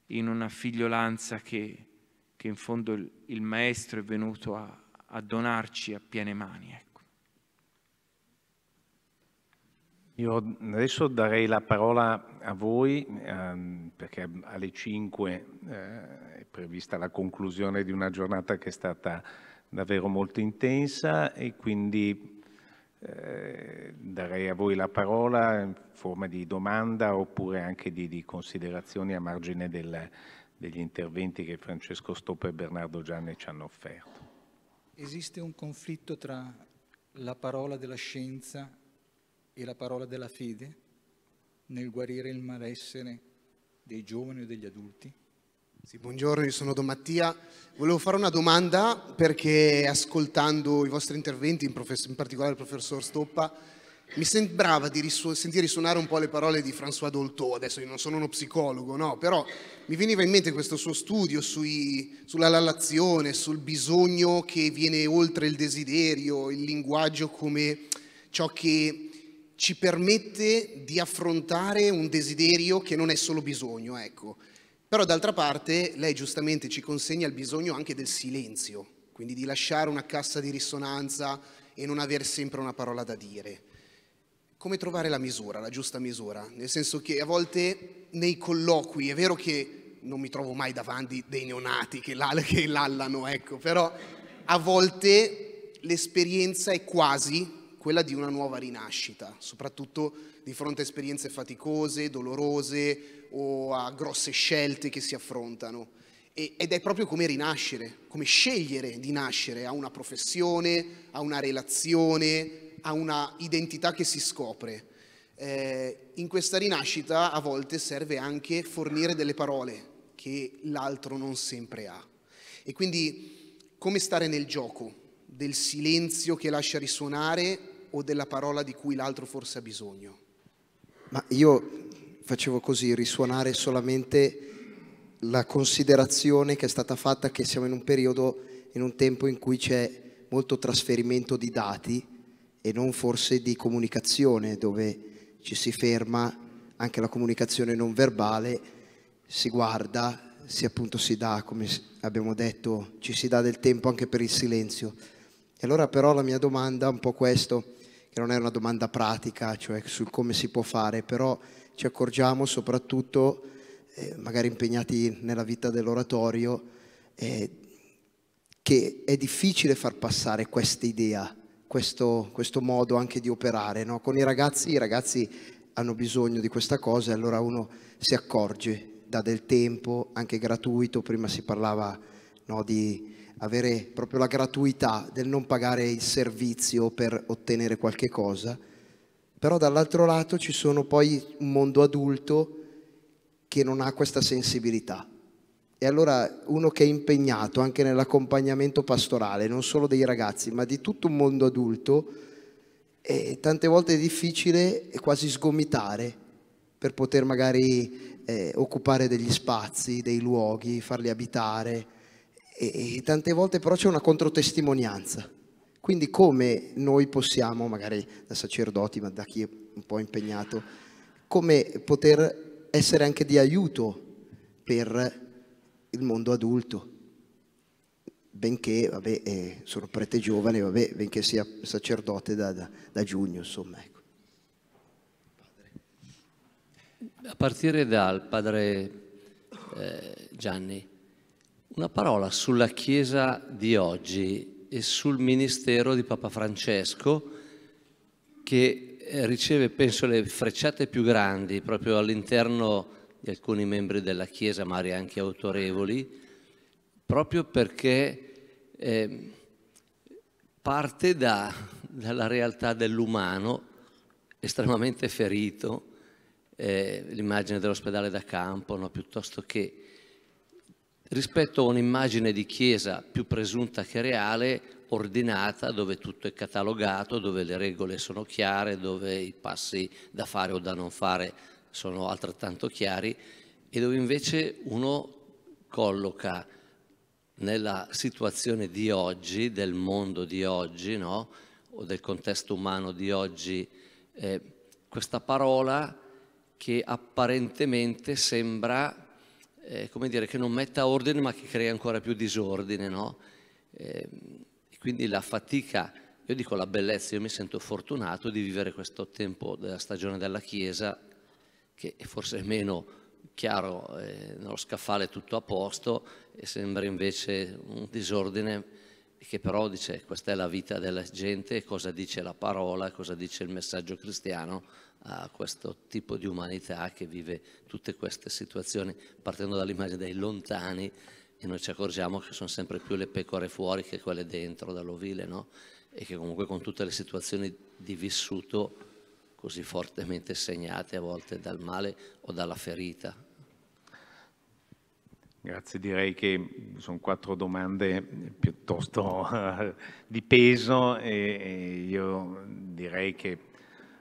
[SPEAKER 15] in una figliolanza che, che in fondo il, il, Maestro è venuto a, a donarci a piene mani. Ecco.
[SPEAKER 13] Io adesso darei la parola a voi ehm, perché alle 5 eh, è prevista la conclusione di una giornata che è stata davvero molto intensa e quindi eh, darei a voi la parola in forma di domanda oppure anche di, di considerazioni a margine del, degli interventi che Francesco Stoppa e Bernardo Gianni ci hanno offerto.
[SPEAKER 9] Esiste un conflitto tra la parola della scienza e la parola della fede nel guarire il malessere dei giovani o degli adulti?
[SPEAKER 16] Sì, buongiorno, io sono Don Mattia. Volevo fare una domanda perché ascoltando i vostri interventi, in, in particolare il professor Stoppa, mi sembrava di risu sentire risuonare un po' le parole di François Dolto. Adesso io non sono uno psicologo, no, però mi veniva in mente questo suo studio sui, sulla lallazione, sul bisogno che viene oltre il desiderio, il linguaggio come ciò che ci permette di affrontare un desiderio che non è solo bisogno, ecco. Però d'altra parte lei giustamente ci consegna il bisogno anche del silenzio, quindi di lasciare una cassa di risonanza e non avere sempre una parola da dire. Come trovare la misura, la giusta misura? Nel senso che a volte nei colloqui è vero che non mi trovo mai davanti dei neonati che, l'allano, ecco, però a volte l'esperienza è quasi quella di una nuova rinascita, soprattutto di fronte a esperienze faticose, dolorose, o a grosse scelte che si affrontano. E, ed è proprio come rinascere, come scegliere di nascere a una professione, a una relazione, a una identità che si scopre. Eh, in questa rinascita a volte serve anche fornire delle parole che l'altro non sempre ha. E quindi come stare nel gioco del silenzio che lascia risuonare o della parola di cui l'altro forse ha bisogno? Ma
[SPEAKER 17] io facevo così, risuonare solamente la considerazione che è stata fatta che siamo in un periodo, in un tempo in cui c'è molto trasferimento di dati e non forse di comunicazione, dove ci si ferma anche la comunicazione non verbale, si guarda, si appunto si dà, come abbiamo detto, ci si dà del tempo anche per il silenzio. E allora però la mia domanda un po' questo, che non è una domanda pratica, cioè sul come si può fare, però ci accorgiamo soprattutto, eh, magari impegnati nella vita dell'oratorio, eh, che è difficile far passare questa idea, questo, questo modo anche di operare. No? Con i ragazzi, i ragazzi hanno bisogno di questa cosa e allora uno si accorge, dà del tempo, anche gratuito, prima si parlava no, di avere proprio la gratuità del non pagare il servizio per ottenere qualche cosa però dall'altro lato ci sono poi un mondo adulto che non ha questa sensibilità. E allora uno che è impegnato anche nell'accompagnamento pastorale, non solo dei ragazzi, ma di tutto un mondo adulto, è tante volte è difficile quasi sgomitare per poter magari eh, occupare degli spazi, dei luoghi, farli abitare. E, e tante volte però c'è una controtestimonianza quindi come noi possiamo, magari da sacerdoti, ma da chi è un po' impegnato, come poter essere anche di aiuto per il mondo adulto, benché, vabbè, eh, sono prete giovane, vabbè, benché sia sacerdote da, da, da giugno, insomma. Ecco.
[SPEAKER 1] A
[SPEAKER 6] partire dal padre eh, Gianni, una parola sulla Chiesa di oggi e sul ministero di Papa Francesco che eh, riceve penso le frecciate più grandi proprio all'interno di alcuni membri della Chiesa, magari anche autorevoli, proprio perché eh, parte da, dalla realtà dell'umano estremamente ferito, eh, l'immagine dell'ospedale da campo, no? piuttosto che rispetto a un'immagine di Chiesa più presunta che reale, ordinata, dove tutto è catalogato, dove le regole sono chiare, dove i passi da fare o da non fare sono altrettanto chiari e dove invece uno colloca nella situazione di oggi, del mondo di oggi, no? o del contesto umano di oggi, eh, questa parola che apparentemente sembra eh, come dire, che non metta ordine ma che crea ancora più disordine, no? Ehm, e quindi la fatica, io dico la bellezza, io mi sento fortunato di vivere questo tempo della stagione della Chiesa, che è forse è meno chiaro, eh, nello scaffale è tutto a posto e sembra invece un disordine che però dice questa è la vita della gente, cosa dice la parola, cosa dice il messaggio cristiano, a questo tipo di umanità che vive tutte queste situazioni, partendo dall'immagine dei lontani e noi ci accorgiamo che sono sempre più le pecore fuori che quelle dentro dall'ovile, no? E che comunque con tutte le situazioni di vissuto così fortemente segnate a volte dal male o dalla ferita. Grazie, direi
[SPEAKER 13] che sono quattro domande piuttosto [LAUGHS] di peso e io direi che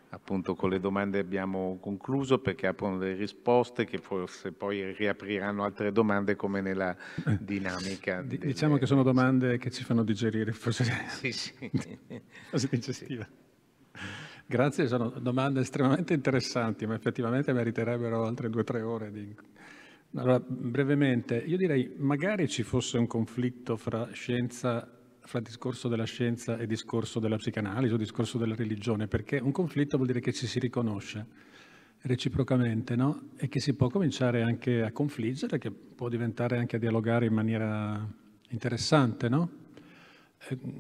[SPEAKER 13] appunto con le domande abbiamo concluso perché aprono le risposte che forse poi riapriranno altre domande come nella
[SPEAKER 14] eh, dinamica. D- delle... Diciamo che sono domande che ci fanno digerire forse sì, sì. digestiva. [LAUGHS] Sì. Grazie, sono domande estremamente interessanti ma effettivamente meriterebbero altre due o tre ore di... Allora, brevemente, io direi magari ci fosse un conflitto fra scienza fra discorso della scienza e discorso della psicanalisi o discorso della religione, perché un conflitto vuol dire che ci si riconosce reciprocamente no? e che si può cominciare anche a confliggere, che può diventare anche a dialogare in maniera interessante. No?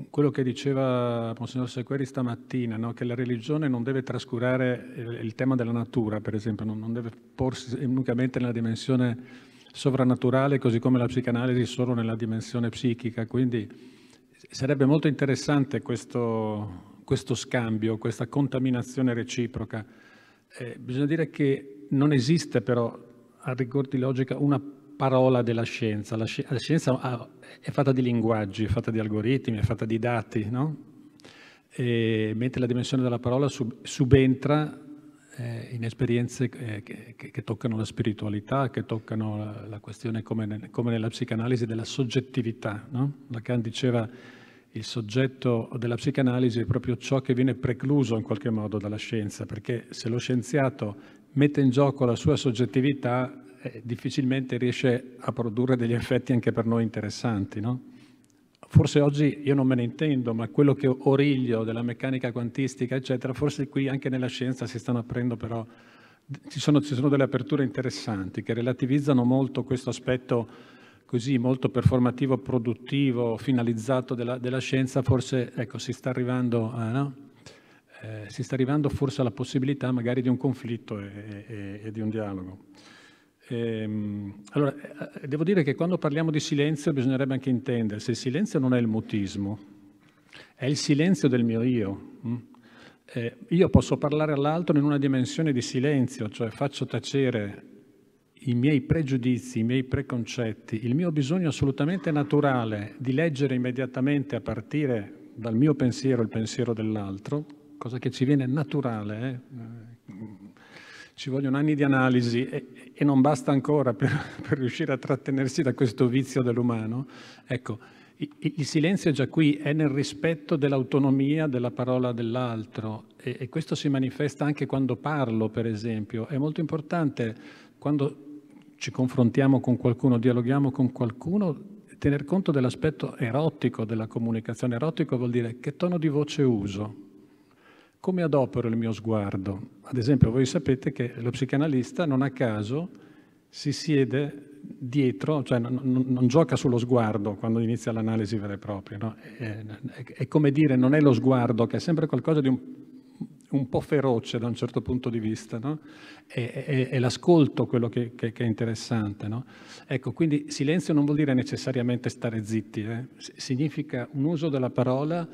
[SPEAKER 14] Quello che diceva Monsignor Sequeri stamattina, no? che la religione non deve trascurare il tema della natura, per esempio, non deve porsi unicamente nella dimensione sovrannaturale, così come la psicanalisi solo nella dimensione psichica. Quindi Sarebbe molto interessante questo, questo scambio, questa contaminazione reciproca. Eh, bisogna dire che non esiste però, a rigor di logica, una parola della scienza. La, sci- la scienza ha, è fatta di linguaggi, è fatta di algoritmi, è fatta di dati, no? E, mentre la dimensione della parola sub- subentra eh, in esperienze eh, che, che, toccano la spiritualità, che toccano la, la questione come, nel, come, nella psicanalisi della soggettività. No? Lacan diceva il soggetto della psicanalisi è proprio ciò che viene precluso in qualche modo dalla scienza, perché se lo scienziato mette in gioco la sua soggettività, eh, difficilmente riesce a produrre degli effetti anche per noi interessanti. No? Forse oggi io non me ne intendo, ma quello che origlio della meccanica quantistica, eccetera, forse qui anche nella scienza si stanno aprendo però, ci sono, ci sono delle aperture interessanti che relativizzano molto questo aspetto così molto performativo, produttivo, finalizzato della, della scienza, forse ecco, si, sta arrivando, ah, no? eh, si, sta arrivando forse alla possibilità magari di un conflitto e, e, e di un dialogo. E, ehm, allora, eh, devo dire che quando parliamo di silenzio bisognerebbe anche intendere se il silenzio non è il mutismo, è il silenzio del mio io. Mm? Eh, io posso parlare all'altro in una dimensione di silenzio, cioè faccio tacere i miei pregiudizi, i miei preconcetti, il mio bisogno assolutamente naturale di leggere immediatamente a partire dal mio pensiero il pensiero dell'altro, cosa che ci viene naturale, eh? eh ci vogliono anni di analisi e, e non basta ancora per, [LAUGHS] per, riuscire a trattenersi da questo vizio dell'umano. Ecco, il, il, silenzio è già qui, è nel rispetto dell'autonomia della parola dell'altro e, e questo si manifesta anche quando parlo, per esempio. È molto importante quando ci confrontiamo con qualcuno, dialoghiamo con qualcuno, tener conto dell'aspetto erotico della comunicazione. Erotico vuol dire che tono di voce uso, come adopero il mio sguardo. Ad esempio, voi sapete che lo psicanalista non a caso si siede dietro, cioè non, non, non gioca sullo sguardo quando inizia l'analisi vera e propria. No? È, è, è, come dire, non è lo sguardo, che è sempre qualcosa di un un po' feroce da un certo punto di vista, no? è, è, è l'ascolto quello che, che, che è interessante. No? Ecco, quindi silenzio non vuol dire necessariamente stare zitti, eh? significa un uso della parola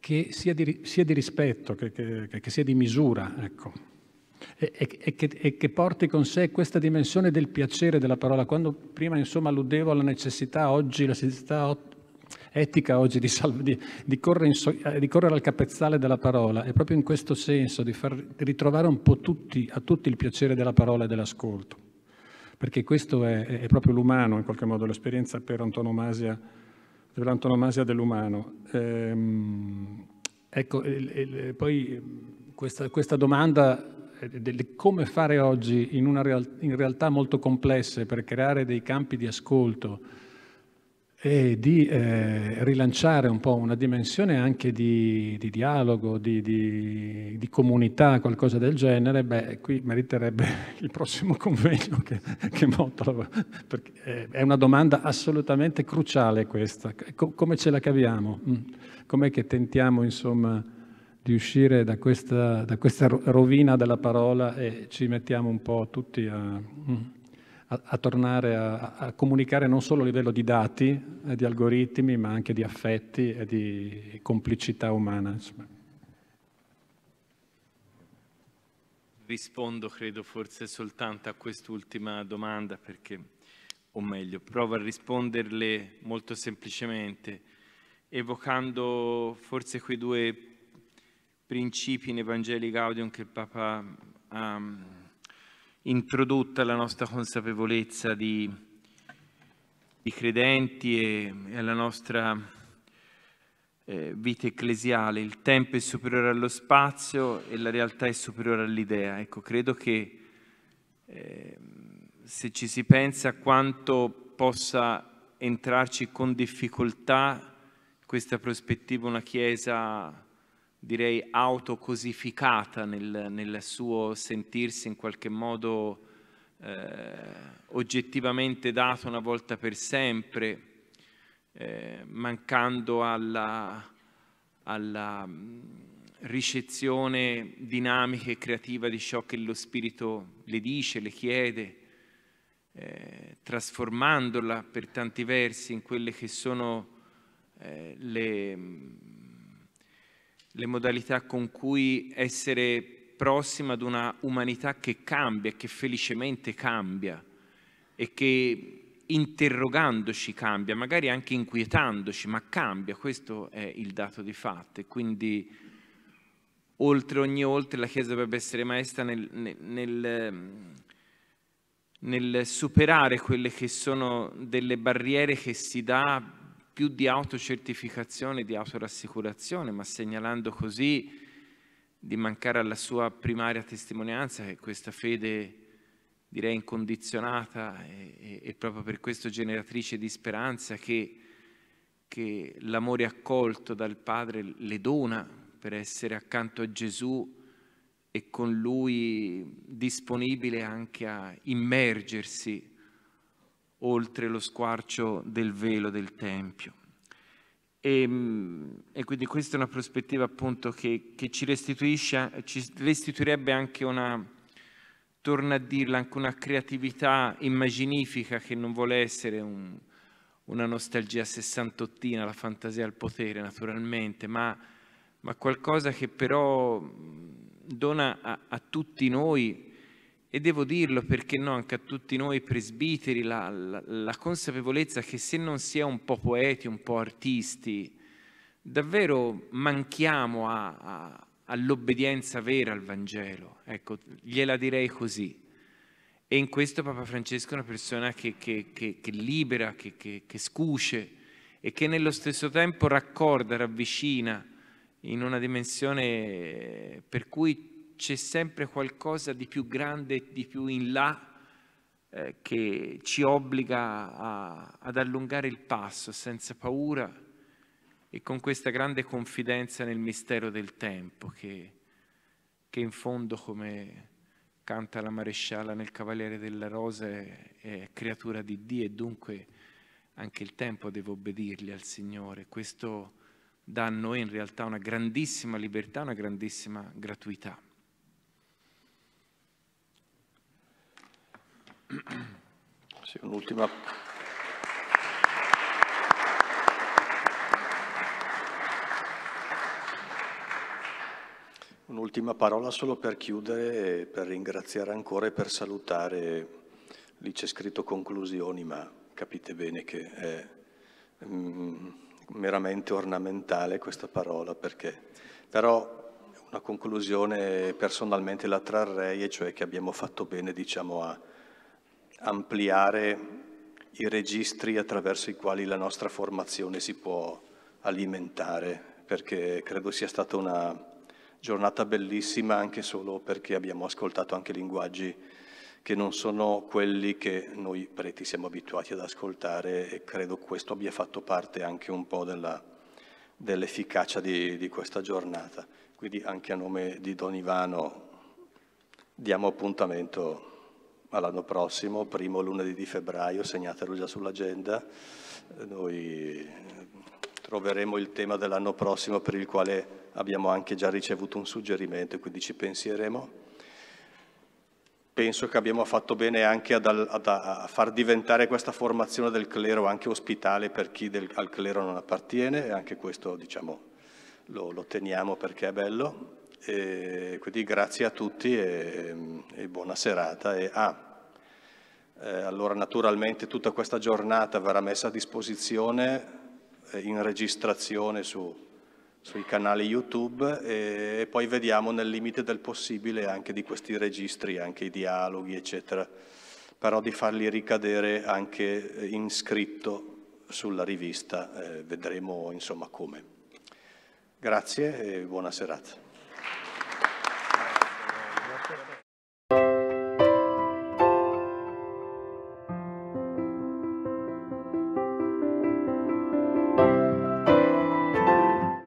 [SPEAKER 14] che sia di, sia di rispetto, che, che, sia di misura, ecco. e, e, e, che, porti con sé questa dimensione del piacere della parola. Quando prima insomma, alludevo alla necessità, oggi la necessità etica oggi di, salve, di, di, correre in, eh, di, correre al capezzale della parola, è proprio in questo senso di far ritrovare un po' tutti, a tutti il piacere della parola e dell'ascolto, perché questo è, è proprio l'umano in qualche modo, l'esperienza per antonomasia, per antonomasia dell'umano. Ehm, ecco, e, e, poi questa, questa domanda eh, di come fare oggi in, real, in realtà molto complesse per creare dei campi di ascolto, e di eh, rilanciare un po' una dimensione anche di, di dialogo, di, di, di, comunità, qualcosa del genere, beh, qui meriterebbe [LAUGHS] il prossimo convegno che, che Mottola, perché è una domanda assolutamente cruciale questa. Co- come ce la caviamo? Mm. Com'è che tentiamo, insomma, di uscire da questa, da questa rovina della parola e ci mettiamo un po' tutti a... Mm a, a tornare a, a, comunicare non solo a livello di dati, eh, di algoritmi, ma anche di affetti e di complicità umana. Insomma.
[SPEAKER 15] Rispondo, credo, forse soltanto a quest'ultima domanda, perché, o meglio, provo a risponderle molto semplicemente, evocando forse quei due principi in Vangeli Gaudium che il Papa ha introdotta la nostra consapevolezza di, di credenti e, e alla nostra eh, vita ecclesiale. Il tempo è superiore allo spazio e la realtà è superiore all'idea. Ecco, credo che eh, se ci si pensa a quanto possa entrarci con difficoltà questa prospettiva, una chiesa direi autocosificata nel, nel suo sentirsi in qualche modo eh, oggettivamente dato una volta per sempre, eh, mancando alla, alla mm, ricezione dinamica e creativa di ciò che lo Spirito le dice, le chiede, eh, trasformandola per tanti versi in quelle che sono eh, le mm, le modalità con cui essere prossima ad una umanità che cambia, che felicemente cambia e che interrogandoci cambia, magari anche inquietandoci, ma cambia, questo è il dato di fatto. E quindi oltre ogni oltre la Chiesa dovrebbe essere maestra nel, nel, nel superare quelle che sono delle barriere che si dà più di autocertificazione, di autorassicurazione, ma segnalando così di mancare alla sua primaria testimonianza che questa fede direi incondizionata e, e, e proprio per questo generatrice di speranza che, che l'amore accolto dal Padre le dona per essere accanto a Gesù e con lui disponibile anche a immergersi oltre lo squarcio del velo del Tempio. E, ehm, e quindi questa è una prospettiva appunto che, che ci, ci restituirebbe anche una, torna a dirla, anche una creatività immaginifica che non vuole essere un, una nostalgia sessantottina, la fantasia al potere naturalmente, ma, ma qualcosa che però dona a, a tutti noi e devo dirlo perché no, anche a tutti noi presbiteri, la, la, la consapevolezza che se non si è un po' poeti, un po' artisti, davvero manchiamo a, a, all'obbedienza vera al Vangelo. Ecco, gliela direi così. E in questo Papa Francesco è una persona che, che, che, che libera, che, scuce e che nello stesso tempo raccorda, ravvicina in una dimensione per cui c'è sempre qualcosa di più grande, di più in là, eh, che ci obbliga a, ad allungare il passo senza paura e con questa grande confidenza nel mistero del tempo che, che in fondo, come canta la maresciala nel Cavaliere della Rosa, è, è creatura di Dio e dunque anche il tempo deve obbedirgli al Signore. Questo dà a noi in realtà una grandissima libertà, una grandissima gratuità.
[SPEAKER 2] [CLEARS THROAT] Sì, un'ultima Un'ultima parola solo per chiudere, per ringraziare ancora e per salutare, lì c'è scritto conclusioni, ma capite bene che è mm, meramente ornamentale questa parola, perché però una conclusione personalmente la trarrei, e cioè che abbiamo fatto bene diciamo, a ampliare i registri attraverso i quali la nostra formazione si può alimentare, perché credo sia stata una giornata bellissima anche solo perché abbiamo ascoltato anche linguaggi che non sono quelli che noi preti siamo abituati ad ascoltare e credo questo abbia fatto parte anche un po' dell'efficacia di, di questa giornata. Quindi anche a nome di Don Ivano diamo appuntamento all'anno prossimo, primo lunedì di febbraio, segnatelo già sull'agenda, noi eh, troveremo il tema dell'anno prossimo per il quale abbiamo anche già ricevuto un suggerimento, quindi ci penseremo. Penso che abbiamo fatto bene anche ad, ad, a far diventare questa formazione del clero anche ospitale per chi del, al clero non appartiene e anche questo diciamo, lo, lo teniamo perché è bello. E quindi grazie a tutti e, e buona serata. E, ah, eh, allora naturalmente tutta questa giornata verrà messa a disposizione eh, in registrazione su, sui canali YouTube e, e, poi vediamo nel limite del possibile anche di questi registri, anche i dialoghi eccetera, però di farli ricadere anche eh, in scritto sulla rivista, eh, vedremo insomma come. Grazie e buona serata.